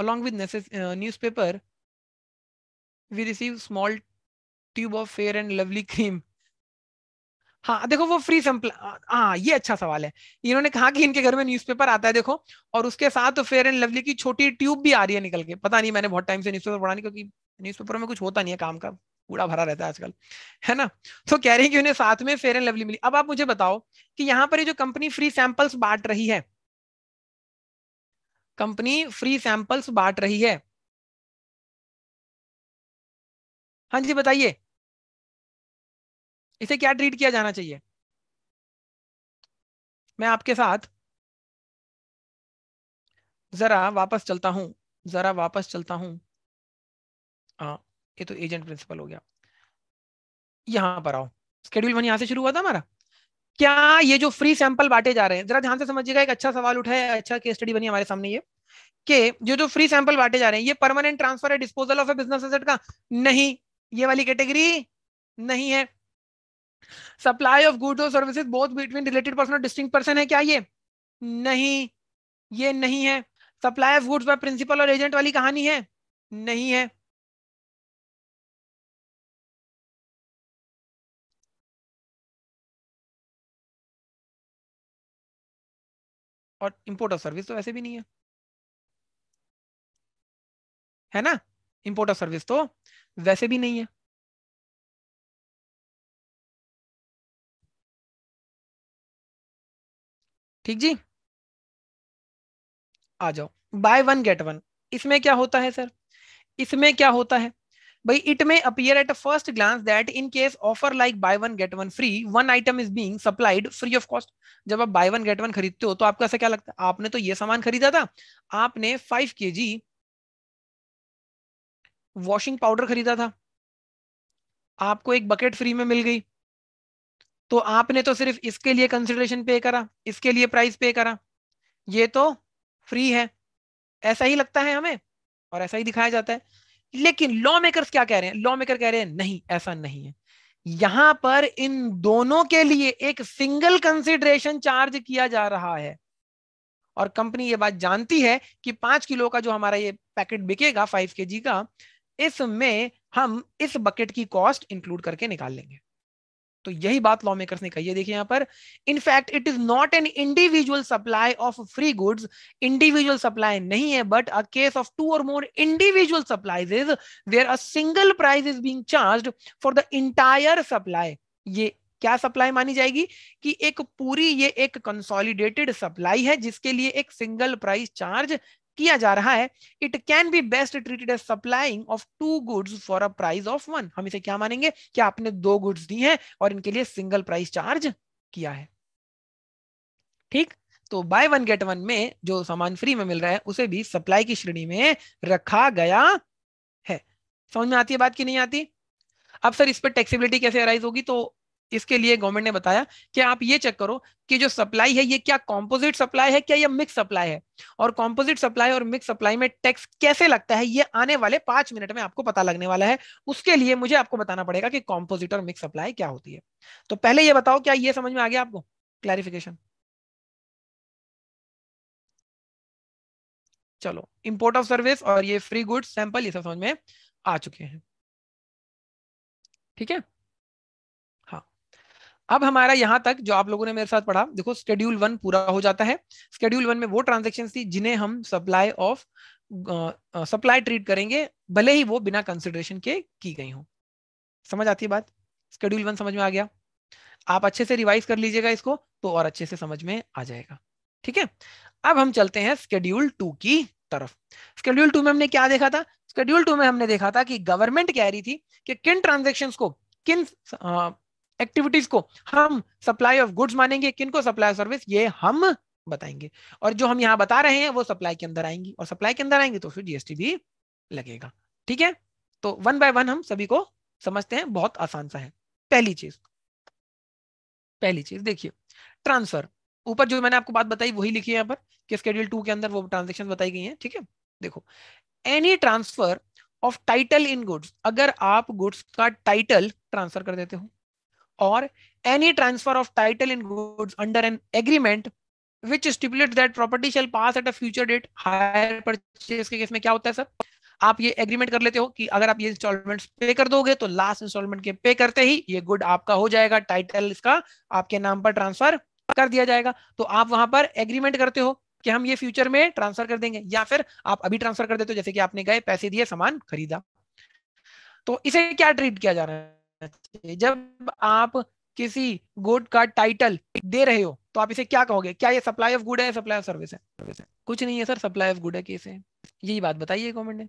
along with newspaper we receive small tube of Fair and Lovely cream हाँ देखो वो फ्री सैम्पल हाँ ये अच्छा सवाल है इन्होंने कहा कि इनके घर में न्यूज़पेपर आता है देखो और उसके साथ फेयर एंड लवली की छोटी ट्यूब भी आ रही है निकल के पता नहीं मैंने बहुत टाइम से न्यूज़पेपर पढ़ा नहीं क्योंकि न्यूज़पेपर में कुछ होता नहीं है काम का कूड़ा भरा रहता है आजकल है ना तो कह रही है कि उन्हें साथ में फेयर एंड लवली मिली अब आप मुझे बताओ कि यहाँ पर ये जो कंपनी फ्री सैंपल्स बांट रही है कंपनी फ्री सैंपल्स बांट रही है हाँ जी बताइए इसे क्या ट्रीट किया जाना चाहिए मैं आपके साथ जरा वापस चलता हूं जरा वापस चलता हूं हाँ ये तो एजेंट प्रिंसिपल हो गया यहां पर आओ स्केड्यूल वन यहां से शुरू हुआ था हमारा क्या ये जो फ्री सैंपल बांटे जा रहे हैं जरा ध्यान से समझिएगा एक अच्छा सवाल उठा है अच्छा केस स्टडी बनी हमारे सामने ये कि जो जो फ्री सैंपल बांटे जा रहे हैं ये परमानेंट ट्रांसफर है disposal of a business asset का नहीं ये वाली कैटेगरी नहीं है सप्लाई ऑफ गुड्स और services both between related person और डिस्टिंग पर्सन है क्या ये नहीं ये नहीं है supply of goods by principal और एजेंट वाली कहानी है नहीं है और इंपोर्ट ऑफ सर्विस तो वैसे भी नहीं है है ना इंपोर्ट ऑफ सर्विस तो वैसे भी नहीं है ठीक जी आ जाओ बाय वन गेट वन इसमें क्या होता है सर इसमें क्या होता है भाई it may appear at first glance that in case offer like buy one get one free one item is being supplied free of cost जब आप बाय वन गेट वन खरीदते हो तो आपको ऐसा क्या लगता है आपने तो ये सामान खरीदा था आपने फाइव के जी वॉशिंग पाउडर खरीदा था आपको एक बकेट फ्री में मिल गई तो आपने तो सिर्फ इसके लिए कंसिडरेशन पे करा इसके लिए प्राइस पे करा ये तो फ्री है ऐसा ही लगता है हमें और ऐसा ही दिखाया जाता है लेकिन लॉ मेकर्स क्या कह रहे हैं लॉ मेकर कह रहे हैं नहीं ऐसा नहीं है यहां पर इन दोनों के लिए एक सिंगल कंसिडरेशन चार्ज किया जा रहा है और कंपनी ये बात जानती है कि पांच किलो का जो हमारा ये पैकेट बिकेगा फाइव के जी का इसमें हम इस बकेट की कॉस्ट इंक्लूड करके निकाल लेंगे तो यही बात लॉ मेकर्स ने कही है देखिए यहां पर in fact it is not an individual supply of free goods individual supply नहीं है but a case of two or more individual supplies is where a single price is being charged for the entire supply ये क्या supply मानी जाएगी कि एक पूरी ये एक कंसोलिडेटेड सप्लाई है जिसके लिए एक सिंगल प्राइस चार्ज किया जा रहा है it can be best treated as supplying of two goods for a price of one हम इसे क्या मानेंगे कि आपने दो गुड्स दी हैं और इनके लिए सिंगल प्राइस चार्ज किया है ठीक तो बाय वन गेट वन में जो सामान फ्री में मिल रहा है उसे भी सप्लाई की श्रेणी में रखा गया है समझ में आती है बात की नहीं आती अब सर इस पर टैक्सीबिलिटी कैसे अराइज होगी तो इसके लिए गवर्नमेंट ने बताया कि आप ये चेक करो कि जो सप्लाई है ये क्या कॉम्पोजिट सप्लाई है क्या ये मिक्स सप्लाई है और कॉम्पोजिट सप्लाई और मिक्स सप्लाई में टैक्स कैसे लगता है ये आने वाले पांच मिनट में आपको पता लगने वाला है उसके लिए मुझे आपको बताना पड़ेगा कि कॉम्पोजिट और मिक्स सप्लाई क्या होती है तो पहले ये बताओ क्या ये समझ में आ गया आपको क्लैरिफिकेशन चलो इंपोर्ट ऑफ सर्विस और ये फ्री गुड सैंपल ये सब समझ में आ चुके हैं ठीक है अब हमारा यहां तक जो आप लोगों ने मेरे साथ पढ़ा देखो स्केड्यूल वन पूरा हो जाता है स्केड्यूल वन में वो ट्रांजेक्शन थी जिन्हें हम सप्लाई ऑफ सप्लाई ट्रीट करेंगे भले ही वो बिना कंसिडरेशन के की गई हो समझ आती है बात स्केड्यूल वन समझ में आ गया आप अच्छे से रिवाइज कर लीजिएगा इसको तो और अच्छे से समझ में आ जाएगा ठीक है अब हम चलते हैं स्केड्यूल टू की तरफ स्केड्यूल टू में हमने क्या देखा था स्केड्यूल टू में हमने देखा था कि गवर्नमेंट कह रही थी कि किन ट्रांजेक्शन को किन एक्टिविटीज को हम सप्लाई ऑफ गुड्स मानेंगे किनको सप्लाई सर्विस ये हम बताएंगे और जो हम यहाँ बता रहे हैं वो सप्लाई के अंदर आएंगी और सप्लाई के अंदर आएंगे तो फिर जीएसटी भी लगेगा ठीक है तो वन बाय वन हम सभी को समझते हैं बहुत आसान सा है पहली चीज पहली चीज देखिए ट्रांसफर ऊपर जो मैंने आपको बात बताई वही लिखी है यहाँ पर कि स्केड्यूल टू के अंदर वो ट्रांजेक्शन बताई गई है ठीक है देखो any transfer of title in goods अगर आप गुड्स का टाइटल ट्रांसफर कर देते हो or any transfer of title in goods under an agreement which stipulates that property shall pass at a future date higher purchase ke case mein kya hota hai sir आप ये agreement कर लेते हो कि अगर आप ये इंस्टॉलमेंट पे कर दोगे तो लास्ट इंस्टॉलमेंट के पे करते ही ये गुड आपका हो जाएगा टाइटल इसका आपके नाम पर ट्रांसफर कर दिया जाएगा तो आप वहां पर एग्रीमेंट करते हो कि हम ये फ्यूचर में ट्रांसफर कर देंगे या फिर आप अभी ट्रांसफर कर देते हो जैसे कि आपने गए पैसे दिए सामान खरीदा तो इसे क्या ट्रीट किया जा रहा है जब आप किसी गुड का टाइटल दे रहे हो तो आप इसे क्या कहोगे क्या ये सप्लाई ऑफ गुड है सप्लाई ऑफ सर्विस है कुछ नहीं है सर सप्लाई ऑफ गुड है केस है यही बात बताइए गवर्नमेंट ने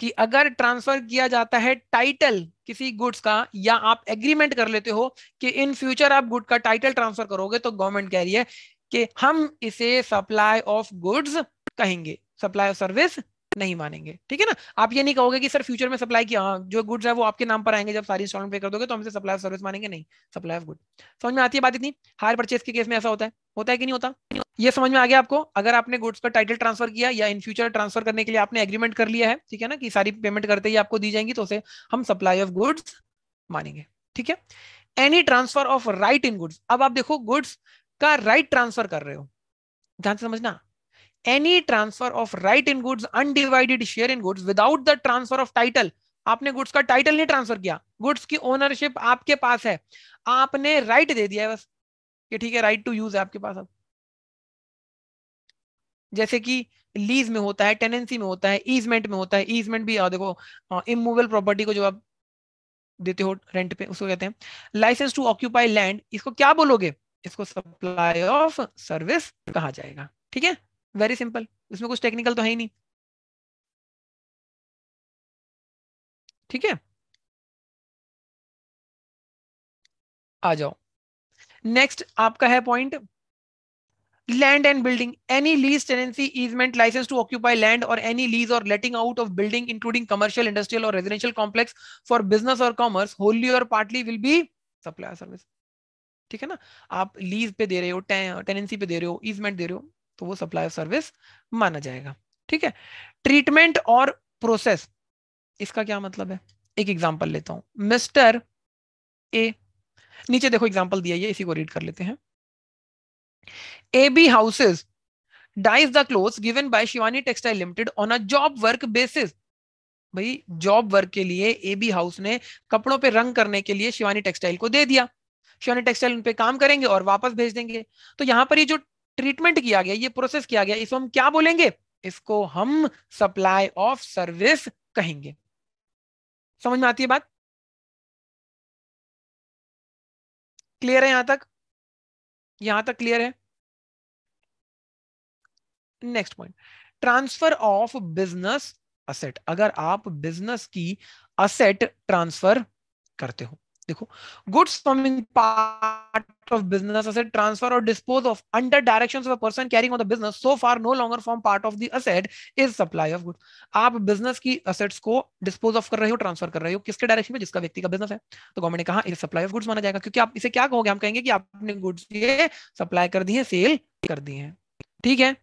कि अगर ट्रांसफर किया जाता है टाइटल किसी गुड्स का या आप एग्रीमेंट कर लेते हो कि इन फ्यूचर आप गुड का टाइटल ट्रांसफर करोगे तो गवर्नमेंट कह रही है कि हम इसे सप्लाई ऑफ गुड्स कहेंगे सप्लाई ऑफ सर्विस नहीं मानेंगे ठीक है ना आप ये नहीं कहोगे कि सर फ्यूचर में सप्लाई किया हाँ, जो गुड्स है वो आपके नाम पर आएंगे जब सारी इंस्टॉलमेंट पे कर दोगे तो हमसे सप्लाई ऑफ सर्विस मानेंगे नहीं सप्लाई ऑफ गुड समझ में आती है बात इतनी हायर परचेज के केस में ऐसा होता है होता है कि नहीं होता ये समझ में आ गया आपको अगर आपने गुड्स का टाइटल ट्रांसफर किया या इन फ्यूचर ट्रांसफर करने के लिए आपने एग्रीमेंट कर लिया है ठीक है ना कि सारी पेमेंट करते ही आपको दी जाएंगी तो उसे हम सप्लाई ऑफ गुड्स मानेंगे ठीक है any transfer of right in goods अब आप देखो गुड्स का राइट right ट्रांसफर कर रहे हो ध्यान से समझना any transfer of right in goods undivided share in goods without the transfer of title आपने गुड्स का टाइटल नहीं ट्रांसफर किया गुड्स की ओनरशिप आपके पास है आपने राइट right दे दिया है बस कि ठीक है राइट टू यूज है आपके पास अब जैसे कि लीज में होता है टेनेंसी में होता है ईजमेंट में होता है ईजमेंट भी देखो इमूवेबल प्रॉपर्टी को जो आप देते हो रेंट पे उसको कहते हैं लाइसेंस टू ऑक्यूपाई लैंड इसको क्या बोलोगे इसको सप्लाई ऑफ सर्विस कहा जाएगा ठीक है वेरी सिंपल उसमें कुछ टेक्निकल तो है ही नहीं ठीक है आ जाओ नेक्स्ट आपका है point land and building any lease tenancy easement licence to occupy land और एनी लीज और letting out of building including commercial industrial और रेजिडेंशियल कॉम्प्लेक्स फॉर बिजनेस और कॉमर्स होली और partly will be supply service ठीक है ना आप lease पे दे रहे हो टेनेंसी पे दे रहे हो इजमेंट दे रहे हो तो वो सप्लाई ऑफ सर्विस माना जाएगा ठीक है ट्रीटमेंट और प्रोसेस इसका क्या मतलब है एक एग्जाम्पल लेता हूं मिस्टर ए नीचे देखो एग्जाम्पल दिया ये इसी को रीड कर लेते हैं A B houses dyes the cloth given by Shivani textile limited on a job work basis भाई जॉब वर्क के लिए ए बी हाउस ने कपड़ों पे रंग करने के लिए शिवानी टेक्सटाइल को दे दिया शिवानी टेक्सटाइल उन पे काम करेंगे और वापस भेज देंगे तो यहां पर ये जो ट्रीटमेंट किया गया ये प्रोसेस किया गया इसको हम क्या बोलेंगे इसको हम सप्लाई ऑफ सर्विस कहेंगे समझ में आती है बात क्लियर है यहां तक यहां तक क्लियर है next point transfer of business asset अगर आप बिजनेस की असेट ट्रांसफर करते हो देखो goods forming part of business asset transfer और dispose of under directions of a person carrying on the business so far no longer form part of the asset is supply of goods आप business की assets को dispose of कर रहे हो transfer कर रहे हो किसके डायरेक्शन में जिसका व्यक्ति का बिजनेस है तो गवर्नमेंट ने कहा इज सप्लाई ऑफ गुड्स माना जाएगा क्योंकि आप इसे क्या कहोगे हम कहेंगे कि आपने गुड्स ये सप्लाई कर दी है सेल कर दी है ठीक है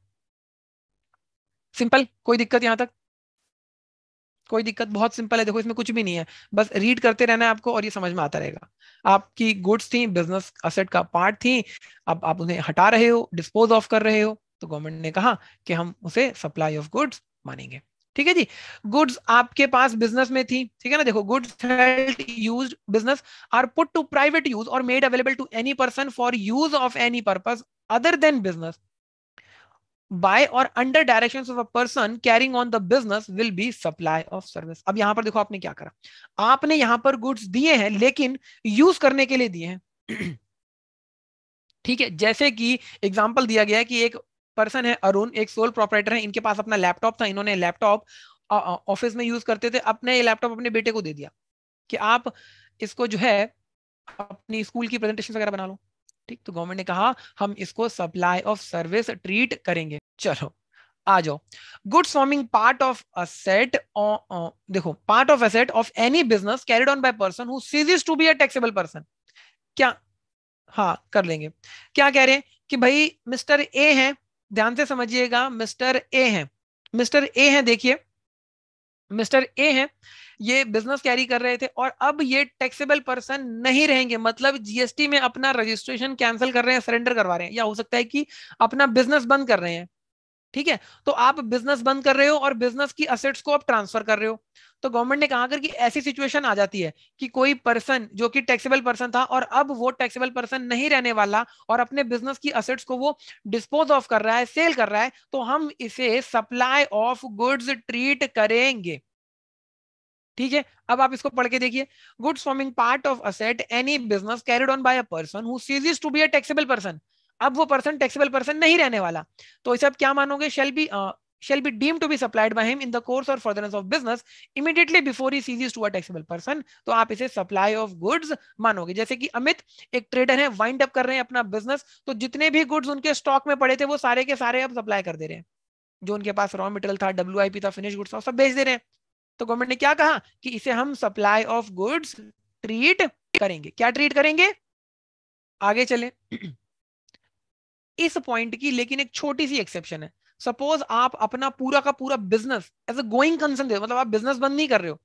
सिंपल कोई दिक्कत यहां तक कोई दिक्कत बहुत सिंपल है देखो इसमें कुछ भी नहीं है बस रीड करते रहना है आपको और ये समझ में आता रहेगा आपकी गुड्स थी बिजनेस असेट का पार्ट थी अब आप उन्हें हटा रहे हो डिस्पोज ऑफ कर रहे हो तो गवर्नमेंट ने कहा कि हम उसे सप्लाई ऑफ गुड्स मानेंगे ठीक है जी गुड्स आपके पास बिजनेस में थी ठीक है ना देखो goods use business are put to private use और made available to any person for use of any purpose other than business by और under direction of a person carrying on the business will be supply of service अब यहां पर देखो आपने क्या करा आपने यहां पर गुड्स दिए हैं लेकिन यूज करने के लिए दिए हैं ठीक है जैसे कि एग्जाम्पल दिया गया है कि एक पर्सन है अरुण एक सोल प्रोपरेटर है इनके पास अपना लैपटॉप था इन्होंने लैपटॉप ऑफिस में यूज करते थे अपने लैपटॉप अपने बेटे को दे दिया कि आप इसको जो है अपनी स्कूल की प्रेजेंटेशन वगैरह बना लो ठीक तो गवर्नमेंट ने कहा हम इसको सप्लाई ऑफ सर्विस ट्रीट करेंगे चलो आ जाओ goods forming part of asset देखो part of asset of any business carried on by person who to be a taxable person क्या हाँ कर लेंगे क्या कह रहे हैं कि भाई मिस्टर ए हैं ध्यान से समझिएगा मिस्टर ए हैं मिस्टर ए हैं देखिए मिस्टर ए हैं ये बिजनेस कैरी कर रहे थे और अब ये टैक्सेबल पर्सन नहीं रहेंगे मतलब जीएसटी में अपना रजिस्ट्रेशन कैंसिल कर रहे हैं सरेंडर करवा रहे हैं या हो सकता है कि अपना बिजनेस बंद कर रहे हैं ठीक है तो आप बिजनेस बंद कर रहे हो और बिजनेस की असेट्स को आप ट्रांसफर कर रहे हो तो गवर्नमेंट ने कहा कर कि ऐसी सिचुएशन आ जाती है कि कोई पर्सन जो कि टैक्सेबल पर्सन था और अब वो टैक्सेबल पर्सन नहीं रहने वाला और अपने बिजनेस की असेट्स को वो डिस्पोज ऑफ कर रहा है सेल कर रहा है तो हम इसे सप्लाई ऑफ गुड्स ट्रीट करेंगे ठीक है अब आप इसको पढ़ के देखिए goods forming part of asset any business carried on by a person who ceases to be a taxable person अब वो पर्सन टैक्सेबल पर्सन नहीं रहने वाला तो इसे आप क्या मानोगे shall be uh, shall be deemed to be supplied by him in the course or furtherance of business immediately before he ceases to a taxable person तो आप इसे supply of goods मानोगे जैसे कि अमित एक ट्रेडर है वाइंड अप कर रहे हैं अपना बिजनेस तो जितने भी गुड्स उनके स्टॉक में पड़े थे वो सारे के सारे अब सप्लाई कर दे रहे हैं जो उनके पास रॉ मेटेरियल था डब्ल्यू था फिनिश गुड्स था सब बेच दे रहे हैं तो गवर्नमेंट ने क्या कहा कि इसे हम सप्लाई ऑफ गुड्स ट्रीट करेंगे क्या ट्रीट करेंगे आगे चले *clears throat* इस पॉइंट की लेकिन एक छोटी सी एक्सेप्शन है सपोज आप अपना पूरा का पूरा business as a going concern दे मतलब आप बिजनेस बंद नहीं कर रहे हो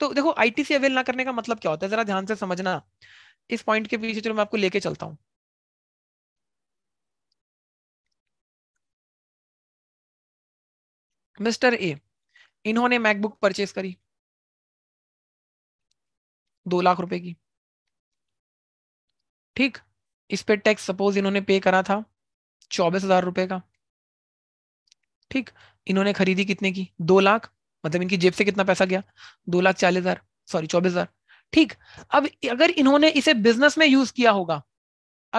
तो देखो आईटीसी अवेल ना करने का मतलब क्या होता है जरा ध्यान से समझना इस पॉइंट के पीछे चलो मैं आपको लेके चलता हूं मिस्टर ए इन्होंने मैकबुक परचेज करी दो लाख रुपए की ठीक इस पे टैक्स सपोज इन्होंने पे करा था चौबीस हजार रुपए का ठीक इन्होंने खरीदी कितने की दो लाख मतलब इनकी जेब से कितना पैसा गया दो लाख चालीस हजार सॉरी चौबीस हजार ठीक अब अगर इन्होंने इसे बिजनेस में यूज किया होगा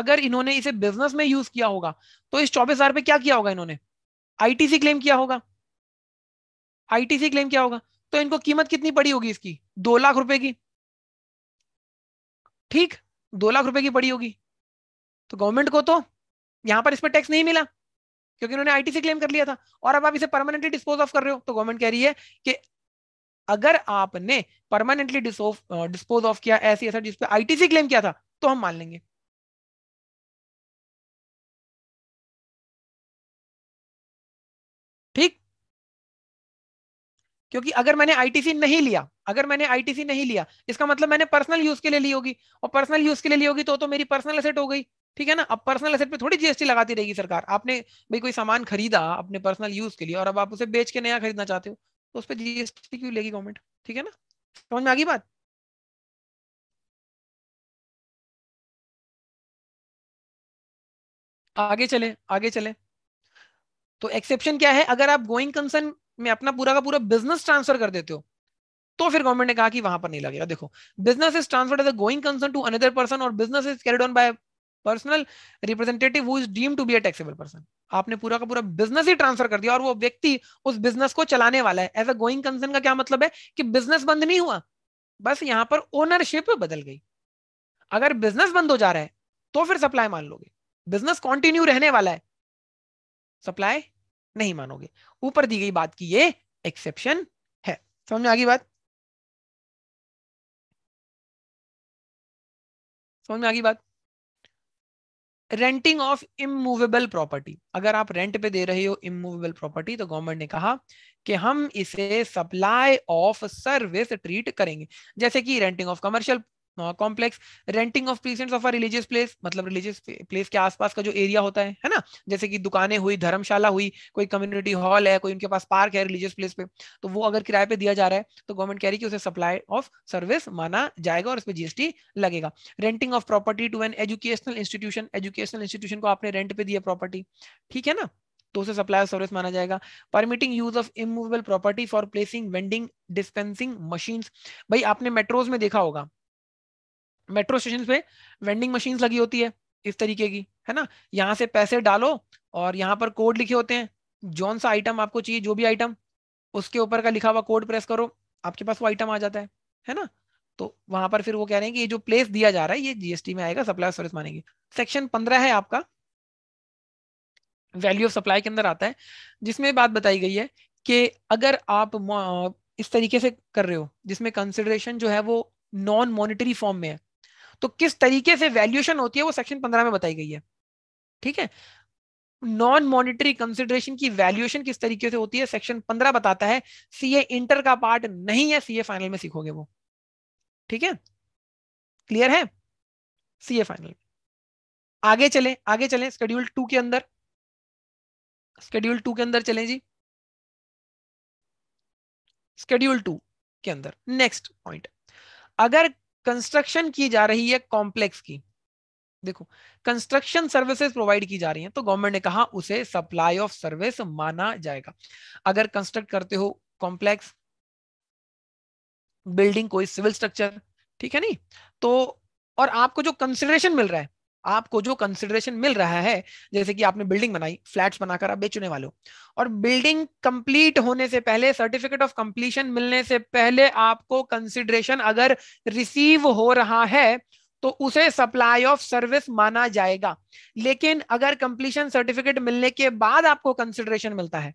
अगर इन्होंने इसे बिजनेस में यूज किया होगा तो इस चौबीस हजार पे क्या किया होगा इन्होंने आईटीसी क्लेम किया होगा आईटीसी क्लेम क्या होगा तो इनको कीमत कितनी पड़ी होगी इसकी दो लाख रुपए की ठीक दो लाख रुपए की पड़ी होगी तो गवर्नमेंट को तो यहां पर इस पर टैक्स नहीं मिला क्योंकि उन्होंने आईटीसी क्लेम कर लिया था और अब आप इसे परमानेंटली डिस्पोज ऑफ कर रहे हो तो गवर्नमेंट कह रही है कि अगर आपने परमानेंटली डिस्पोज ऑफ किया ऐसी ऐसा जिसपे आईटीसी क्लेम किया था तो हम मान लेंगे क्योंकि अगर मैंने आईटीसी नहीं लिया अगर मैंने आईटीसी नहीं लिया इसका मतलब मैंने पर्सनल यूज के लिए ली होगी और पर्सनल यूज के लिए ली होगी तो तो मेरी पर्सनल असेट हो गई ठीक है ना अब पर्सनल असेट पे थोड़ी जीएसटी लगाती रहेगी सरकार आपने भाई कोई सामान खरीदा अपने पर्सनल यूज के लिए और अब आप उसे बेच के नया खरीदना चाहते हो तो उस पर जीएसटी क्यों लेगी गवर्नमेंट ठीक है ना समझ में आ गई बात आगे चले आगे चले तो एक्सेप्शन क्या है अगर आप गोइंग कंसर्न में अपना पूरा का पूरा बिजनेस ट्रांसफर कर देते हो तो फिर गवर्नमेंट ने कहा कि वहां पर नहीं लगेगा देखो business is transfer as a going concern to another person और business is carried on by personal representative who is deem to be a taxable person आपने पूरा का पूरा बिजनेस ही ट्रांसफर कर दिया और वो व्यक्ति उस बिजनेस को चलाने वाला है एज अ गोइंग कंसर्न का क्या मतलब है कि बिजनेस बंद नहीं हुआ बस यहां पर ओनरशिप बदल गई अगर बिजनेस बंद हो जा रहा है तो फिर सप्लाई मान लोगे बिजनेस कंटिन्यू रहने वाला है सप्लाई नहीं मानोगे ऊपर दी गई बात की ये एक्सेप्शन है समझ में आ गई बात समझ में आ गई बात रेंटिंग ऑफ इमूवेबल प्रॉपर्टी अगर आप रेंट पे दे रहे हो इमूवेबल प्रॉपर्टी तो गवर्नमेंट ने कहा कि हम इसे सप्लाई ऑफ सर्विस ट्रीट करेंगे जैसे कि renting of commercial complex renting of precincts of a religious place मतलब रिलीजियस प्लेस के आसपास का जो एरिया होता है है ना जैसे कि दुकानें हुई धर्मशाला हुई कोई कम्युनिटी हॉल है कोई उनके पास पार्क है रिलीजियस प्लेस पे तो वो अगर किराए पे दिया जा रहा है तो गवर्नमेंट कह रही है कि उसे सप्लाई ऑफ सर्विस माना जाएगा और उस पर जीएसटी लगेगा renting of property to an educational institution educational institution को आपने रेंट पे दिया प्रॉपर्टी ठीक है ना तो उसे सप्लाई ऑफ सर्विस माना जाएगा permitting use of immovable property for placing vending dispensing machine भाई आपने मेट्रोज में देखा होगा मेट्रो स्टेशन पे वेंडिंग मशीन लगी होती है इस तरीके की है ना यहाँ से पैसे डालो और यहाँ पर कोड लिखे होते हैं जौन सा आइटम आपको चाहिए जो भी आइटम उसके ऊपर का लिखा हुआ कोड प्रेस करो आपके पास वो आइटम आ जाता है है ना तो वहां पर फिर वो कह रहे हैं कि ये जो प्लेस दिया जा रहा है ये जीएसटी में आएगा सप्लाई सर्विस मानेंगे सेक्शन पंद्रह है आपका वैल्यू ऑफ सप्लाई के अंदर आता है जिसमें बात बताई गई है कि अगर आप इस तरीके से कर रहे हो जिसमें कंसिडरेशन जो है वो नॉन मॉनिटरी फॉर्म में है तो किस तरीके से वैल्यूएशन होती है वो सेक्शन पंद्रह में बताई गई है ठीक है नॉन मॉनिटरी कंसिडरेशन की वैल्यूएशन किस तरीके से होती है सेक्शन पंद्रह बताता है सीए इंटर का पार्ट नहीं है सीए फाइनल में सीखोगे वो ठीक है क्लियर है सीए फाइनल आगे चले आगे चले स्केड्यूल टू के अंदर स्केड्यूल टू के अंदर चले जी स्केड्यूल टू के अंदर नेक्स्ट पॉइंट अगर कंस्ट्रक्शन की जा रही है कॉम्प्लेक्स की देखो कंस्ट्रक्शन सर्विसेज प्रोवाइड की जा रही हैं तो गवर्नमेंट ने कहा उसे सप्लाई ऑफ सर्विस माना जाएगा अगर कंस्ट्रक्ट करते हो कॉम्प्लेक्स बिल्डिंग कोई सिविल स्ट्रक्चर ठीक है नहीं तो और आपको जो कंसिडरेशन मिल रहा है आपको जो कंसिडरेशन मिल रहा है जैसे कि आपने बिल्डिंग बनाई फ्लैट्स बनाकर आप बेचने वाले और बिल्डिंग कंप्लीट होने से पहले सर्टिफिकेट ऑफ कंप्लीशन मिलने से पहले आपको कंसिडरेशन अगर रिसीव हो रहा है तो उसे सप्लाई ऑफ सर्विस माना जाएगा लेकिन अगर कंप्लीशन सर्टिफिकेट मिलने के बाद आपको कंसिडरेशन मिलता है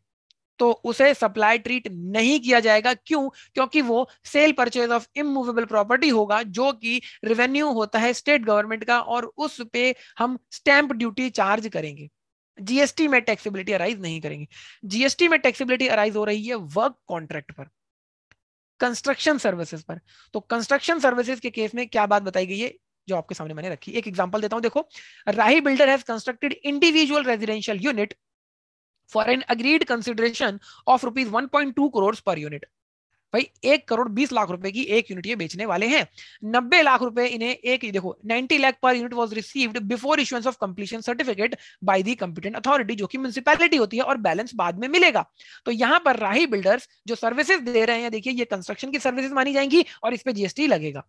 तो उसे सप्लाई ट्रीट नहीं किया जाएगा क्यों क्योंकि वो sale purchase of immovable property होगा जो कि रेवेन्यू होता है स्टेट गवर्नमेंट का और उस पे हम स्टैंप ड्यूटी चार्ज करेंगे जीएसटी में टैक्सेबिलिटी अराइज नहीं करेंगे जीएसटी में टैक्सेबिलिटी अराइज हो रही है वर्क कॉन्ट्रैक्ट पर कंस्ट्रक्शन सर्विसेज पर तो कंस्ट्रक्शन सर्विसेज के केस में क्या बात बताई गई है जो आपके सामने मैंने रखी एक एग्जांपल देता हूं देखो Rahi builder has constructed individual residential unit for an agreed consideration of rupees one point two crore per unit भाई एक करोड़ बीस लाख रुपए की एक यूनिट ये बेचने वाले हैं नब्बे लाख रुपए इन्हें एक देखो ninety lakh per unit was received before issuance of completion certificate by the competent authority जो कि म्यूनसिपैलिटी होती है और बैलेंस बाद में मिलेगा तो यहां पर राही बिल्डर्स जो सर्विसेज दे रहे हैं देखिए ये कंस्ट्रक्शन की सर्विसेज मानी जाएंगी और इस पर जीएसटी लगेगा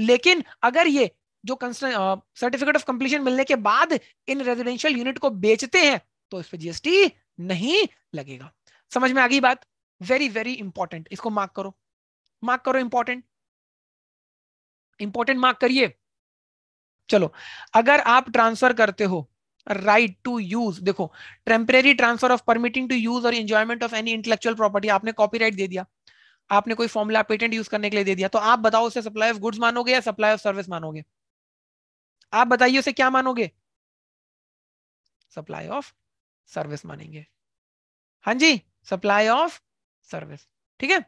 लेकिन अगर ये जो सर्टिफिकेट ऑफ कंप्लीशन मिलने के बाद इन रेजिडेंशियल यूनिट को बेचते हैं तो इस पर जीएसटी नहीं लगेगा समझ में आ गई बात वेरी वेरी इंपॉर्टेंट इसको मार्क करो मार्क करो इंपॉर्टेंट इंपॉर्टेंट मार्क करिए चलो अगर आप ट्रांसफर करते हो राइट टू यूज देखो temporary transfer of permitting to use और enjoyment of any intellectual property आपने कॉपीराइट दे दिया आपने कोई फॉर्मुला पेटेंट यूज करने के लिए दे दिया तो आप बताओ उसे सप्लाई ऑफ गुड्स मानोगे या सप्लाई ऑफ सर्विस मानोगे आप बताइए उसे क्या मानोगे सप्लाई ऑफ सर्विस मानेंगे हाँ जी सप्लाई ऑफ सर्विस ठीक है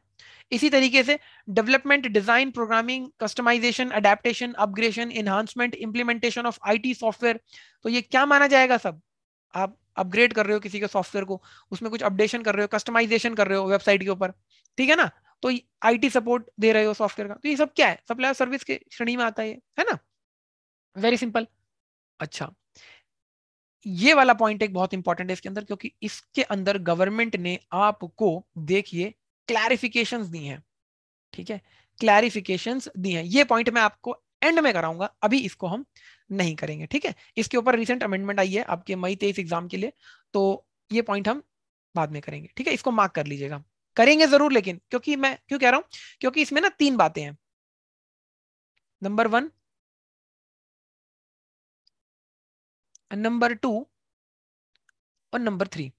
इसी तरीके से development design programming customisation adaptation upgradation enhancement implementation of IT software तो ये क्या माना जाएगा सब आप अपग्रेड कर रहे हो किसी के सॉफ्टवेयर को उसमें कुछ अपडेशन कर रहे हो कस्टमाइजेशन कर रहे हो वेबसाइट के ऊपर ठीक है ना तो आईटी सपोर्ट दे रहे हो सॉफ्टवेयर का तो ये सब क्या है सप्लाई सर्विस के श्रेणी में आता है है ना वेरी सिंपल अच्छा ये वाला पॉइंट एक बहुत इंपॉर्टेंट है इसके अंदर क्योंकि इसके अंदर गवर्नमेंट ने आपको देखिए क्लैरिफिकेशंस दी हैं ठीक है क्लैरिफिकेशंस दी हैं ये पॉइंट मैं आपको एंड में कराऊंगा अभी इसको हम नहीं करेंगे ठीक है इसके ऊपर रिसेंट अमेंडमेंट आई है आपके मई तेईस एग्जाम के लिए तो ये पॉइंट हम बाद में करेंगे ठीक है इसको मार्क कर लीजिएगा करेंगे जरूर लेकिन क्योंकि मैं क्यों कह रहा हूं क्योंकि इसमें ना तीन बातें हैं नंबर वन नंबर टू और नंबर थ्री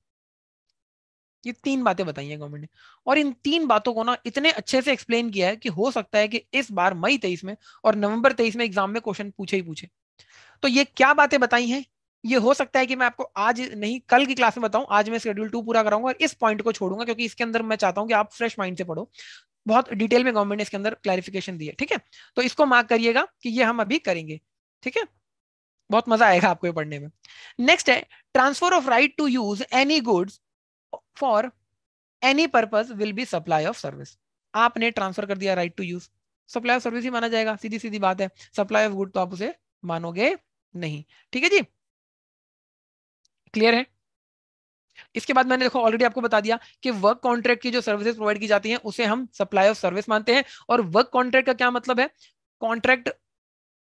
ये तीन बातें बताई हैं गवर्नमेंट ने और इन तीन बातों को ना इतने अच्छे से एक्सप्लेन किया है कि हो सकता है कि इस बार मई तेईस में और नवंबर तेईस में एग्जाम में क्वेश्चन पूछे ही पूछे तो ये क्या बातें बताई हैं ये हो सकता है कि मैं आपको आज नहीं कल की क्लास में बताऊं आज मैं शेड्यूल टू पूरा कराऊंगा और इस पॉइंट को छोड़ूंगा क्योंकि इसके अंदर मैं चाहता हूं कि आप फ्रेश माइंड से पढ़ो बहुत डिटेल में गवर्नमेंट ने इसके अंदर क्लैरिफिकेशन दी है ठीक है तो इसको मार्क करिएगा कि ये हम अभी करेंगे ठीक है बहुत मजा आएगा आपको ये पढ़ने में नेक्स्ट है transfer of right to use any goods for any purpose will be supply of service आपने ट्रांसफर कर दिया right to use supply of service ही माना जाएगा सीधी सीधी बात है सप्लाई ऑफ गुड तो आप उसे मानोगे नहीं ठीक है जी क्लियर है इसके बाद मैंने देखो ऑलरेडी आपको बता दिया कि वर्क कॉन्ट्रैक्ट की जो सर्विसेज प्रोवाइड की जाती हैं उसे हम सप्लाई ऑफ सर्विस मानते हैं और वर्क कॉन्ट्रैक्ट का क्या मतलब है कॉन्ट्रैक्ट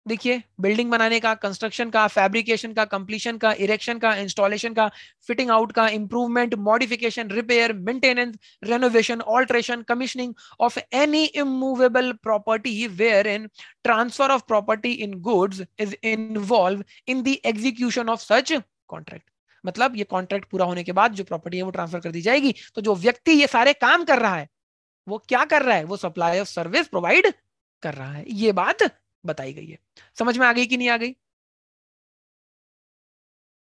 देखिए बिल्डिंग बनाने का कंस्ट्रक्शन का फैब्रिकेशन का कंप्लीशन का इरेक्शन का इंस्टॉलेशन का फिटिंग आउट का improvement modification repair maintenance renovation alteration commissioning of any immovable property wherein transfer of property in goods is involve in the execution of such contract मतलब ये contract पूरा होने के बाद जो प्रॉपर्टी है वो ट्रांसफर कर दी जाएगी तो जो व्यक्ति ये सारे काम कर रहा है वो क्या कर रहा है वो सप्लाई ऑफ सर्विस प्रोवाइड कर रहा है ये बात बताई गई है समझ में आ गई कि नहीं आ गई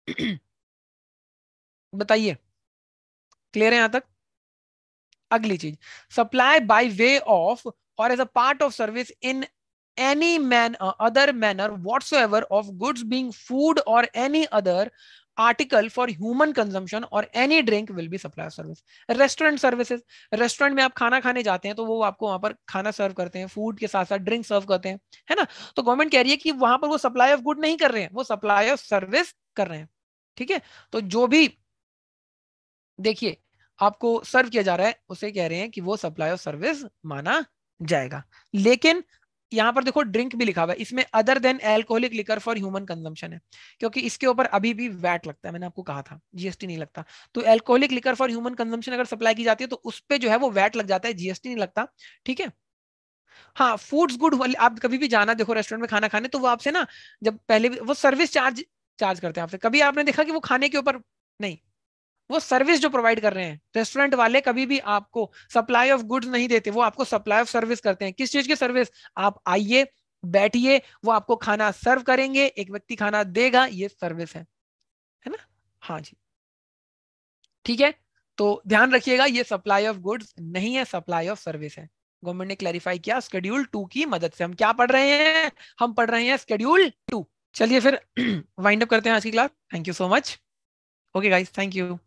*clears throat* बताइए क्लियर है यहां तक अगली चीज सप्लाई बाय वे ऑफ और as a part of service in any man other manner manner ever of goods being food और any other article for human consumption और any drink will be supply service restaurant services restaurant में आप खाना खाने जाते हैं तो वो आपको वहां पर खाना सर्व करते हैं फूड के साथ साथ ड्रिंक सर्व करते हैं है ना तो गवर्नमेंट कह रही है कि वहां पर वो सप्लाई ऑफ गुड नहीं कर रहे हैं वो सप्लाई ऑफ सर्विस कर रहे हैं ठीक है तो जो भी देखिए आपको सर्व किया जा रहा है उसे कह रहे हैं कि वो सप्लाई ऑफ सर्विस माना जाएगा लेकिन यहाँ पर देखो ड्रिंक भी लिखा हुआ है इसमें other than alcoholic liquor for human consumption है क्योंकि इसके ऊपर अभी भी वैट लगता है मैंने आपको कहा था जीएसटी नहीं लगता तो alcoholic liquor for human consumption अगर सप्लाई की जाती है तो उस पर जो है वो वैट लग जाता है जीएसटी नहीं लगता ठीक है हाँ फूड्स गुड आप कभी भी जाना देखो रेस्टोरेंट में खाना खाने तो वो आपसे ना जब पहले भी वो सर्विस चार्ज चार्ज करते हैं आपसे कभी आपने देखा कि वो खाने के ऊपर नहीं वो सर्विस जो प्रोवाइड कर रहे हैं रेस्टोरेंट वाले कभी भी आपको सप्लाई ऑफ गुड्स नहीं देते वो आपको सप्लाई ऑफ सर्विस करते हैं किस चीज की सर्विस आप आइए बैठिए वो आपको खाना सर्व करेंगे एक व्यक्ति खाना देगा ये सर्विस है है ना हाँ जी ठीक है तो ध्यान रखिएगा ये सप्लाई ऑफ गुड्स नहीं है सप्लाई ऑफ सर्विस है गवर्नमेंट ने क्लैरिफाई किया स्केड्यूल टू की मदद से हम क्या पढ़ रहे हैं हम पढ़ रहे हैं स्केड्यूल टू चलिए फिर वाइंड *clears throat* अप करते हैं आज की class thank you so much Okay, guys, thank you.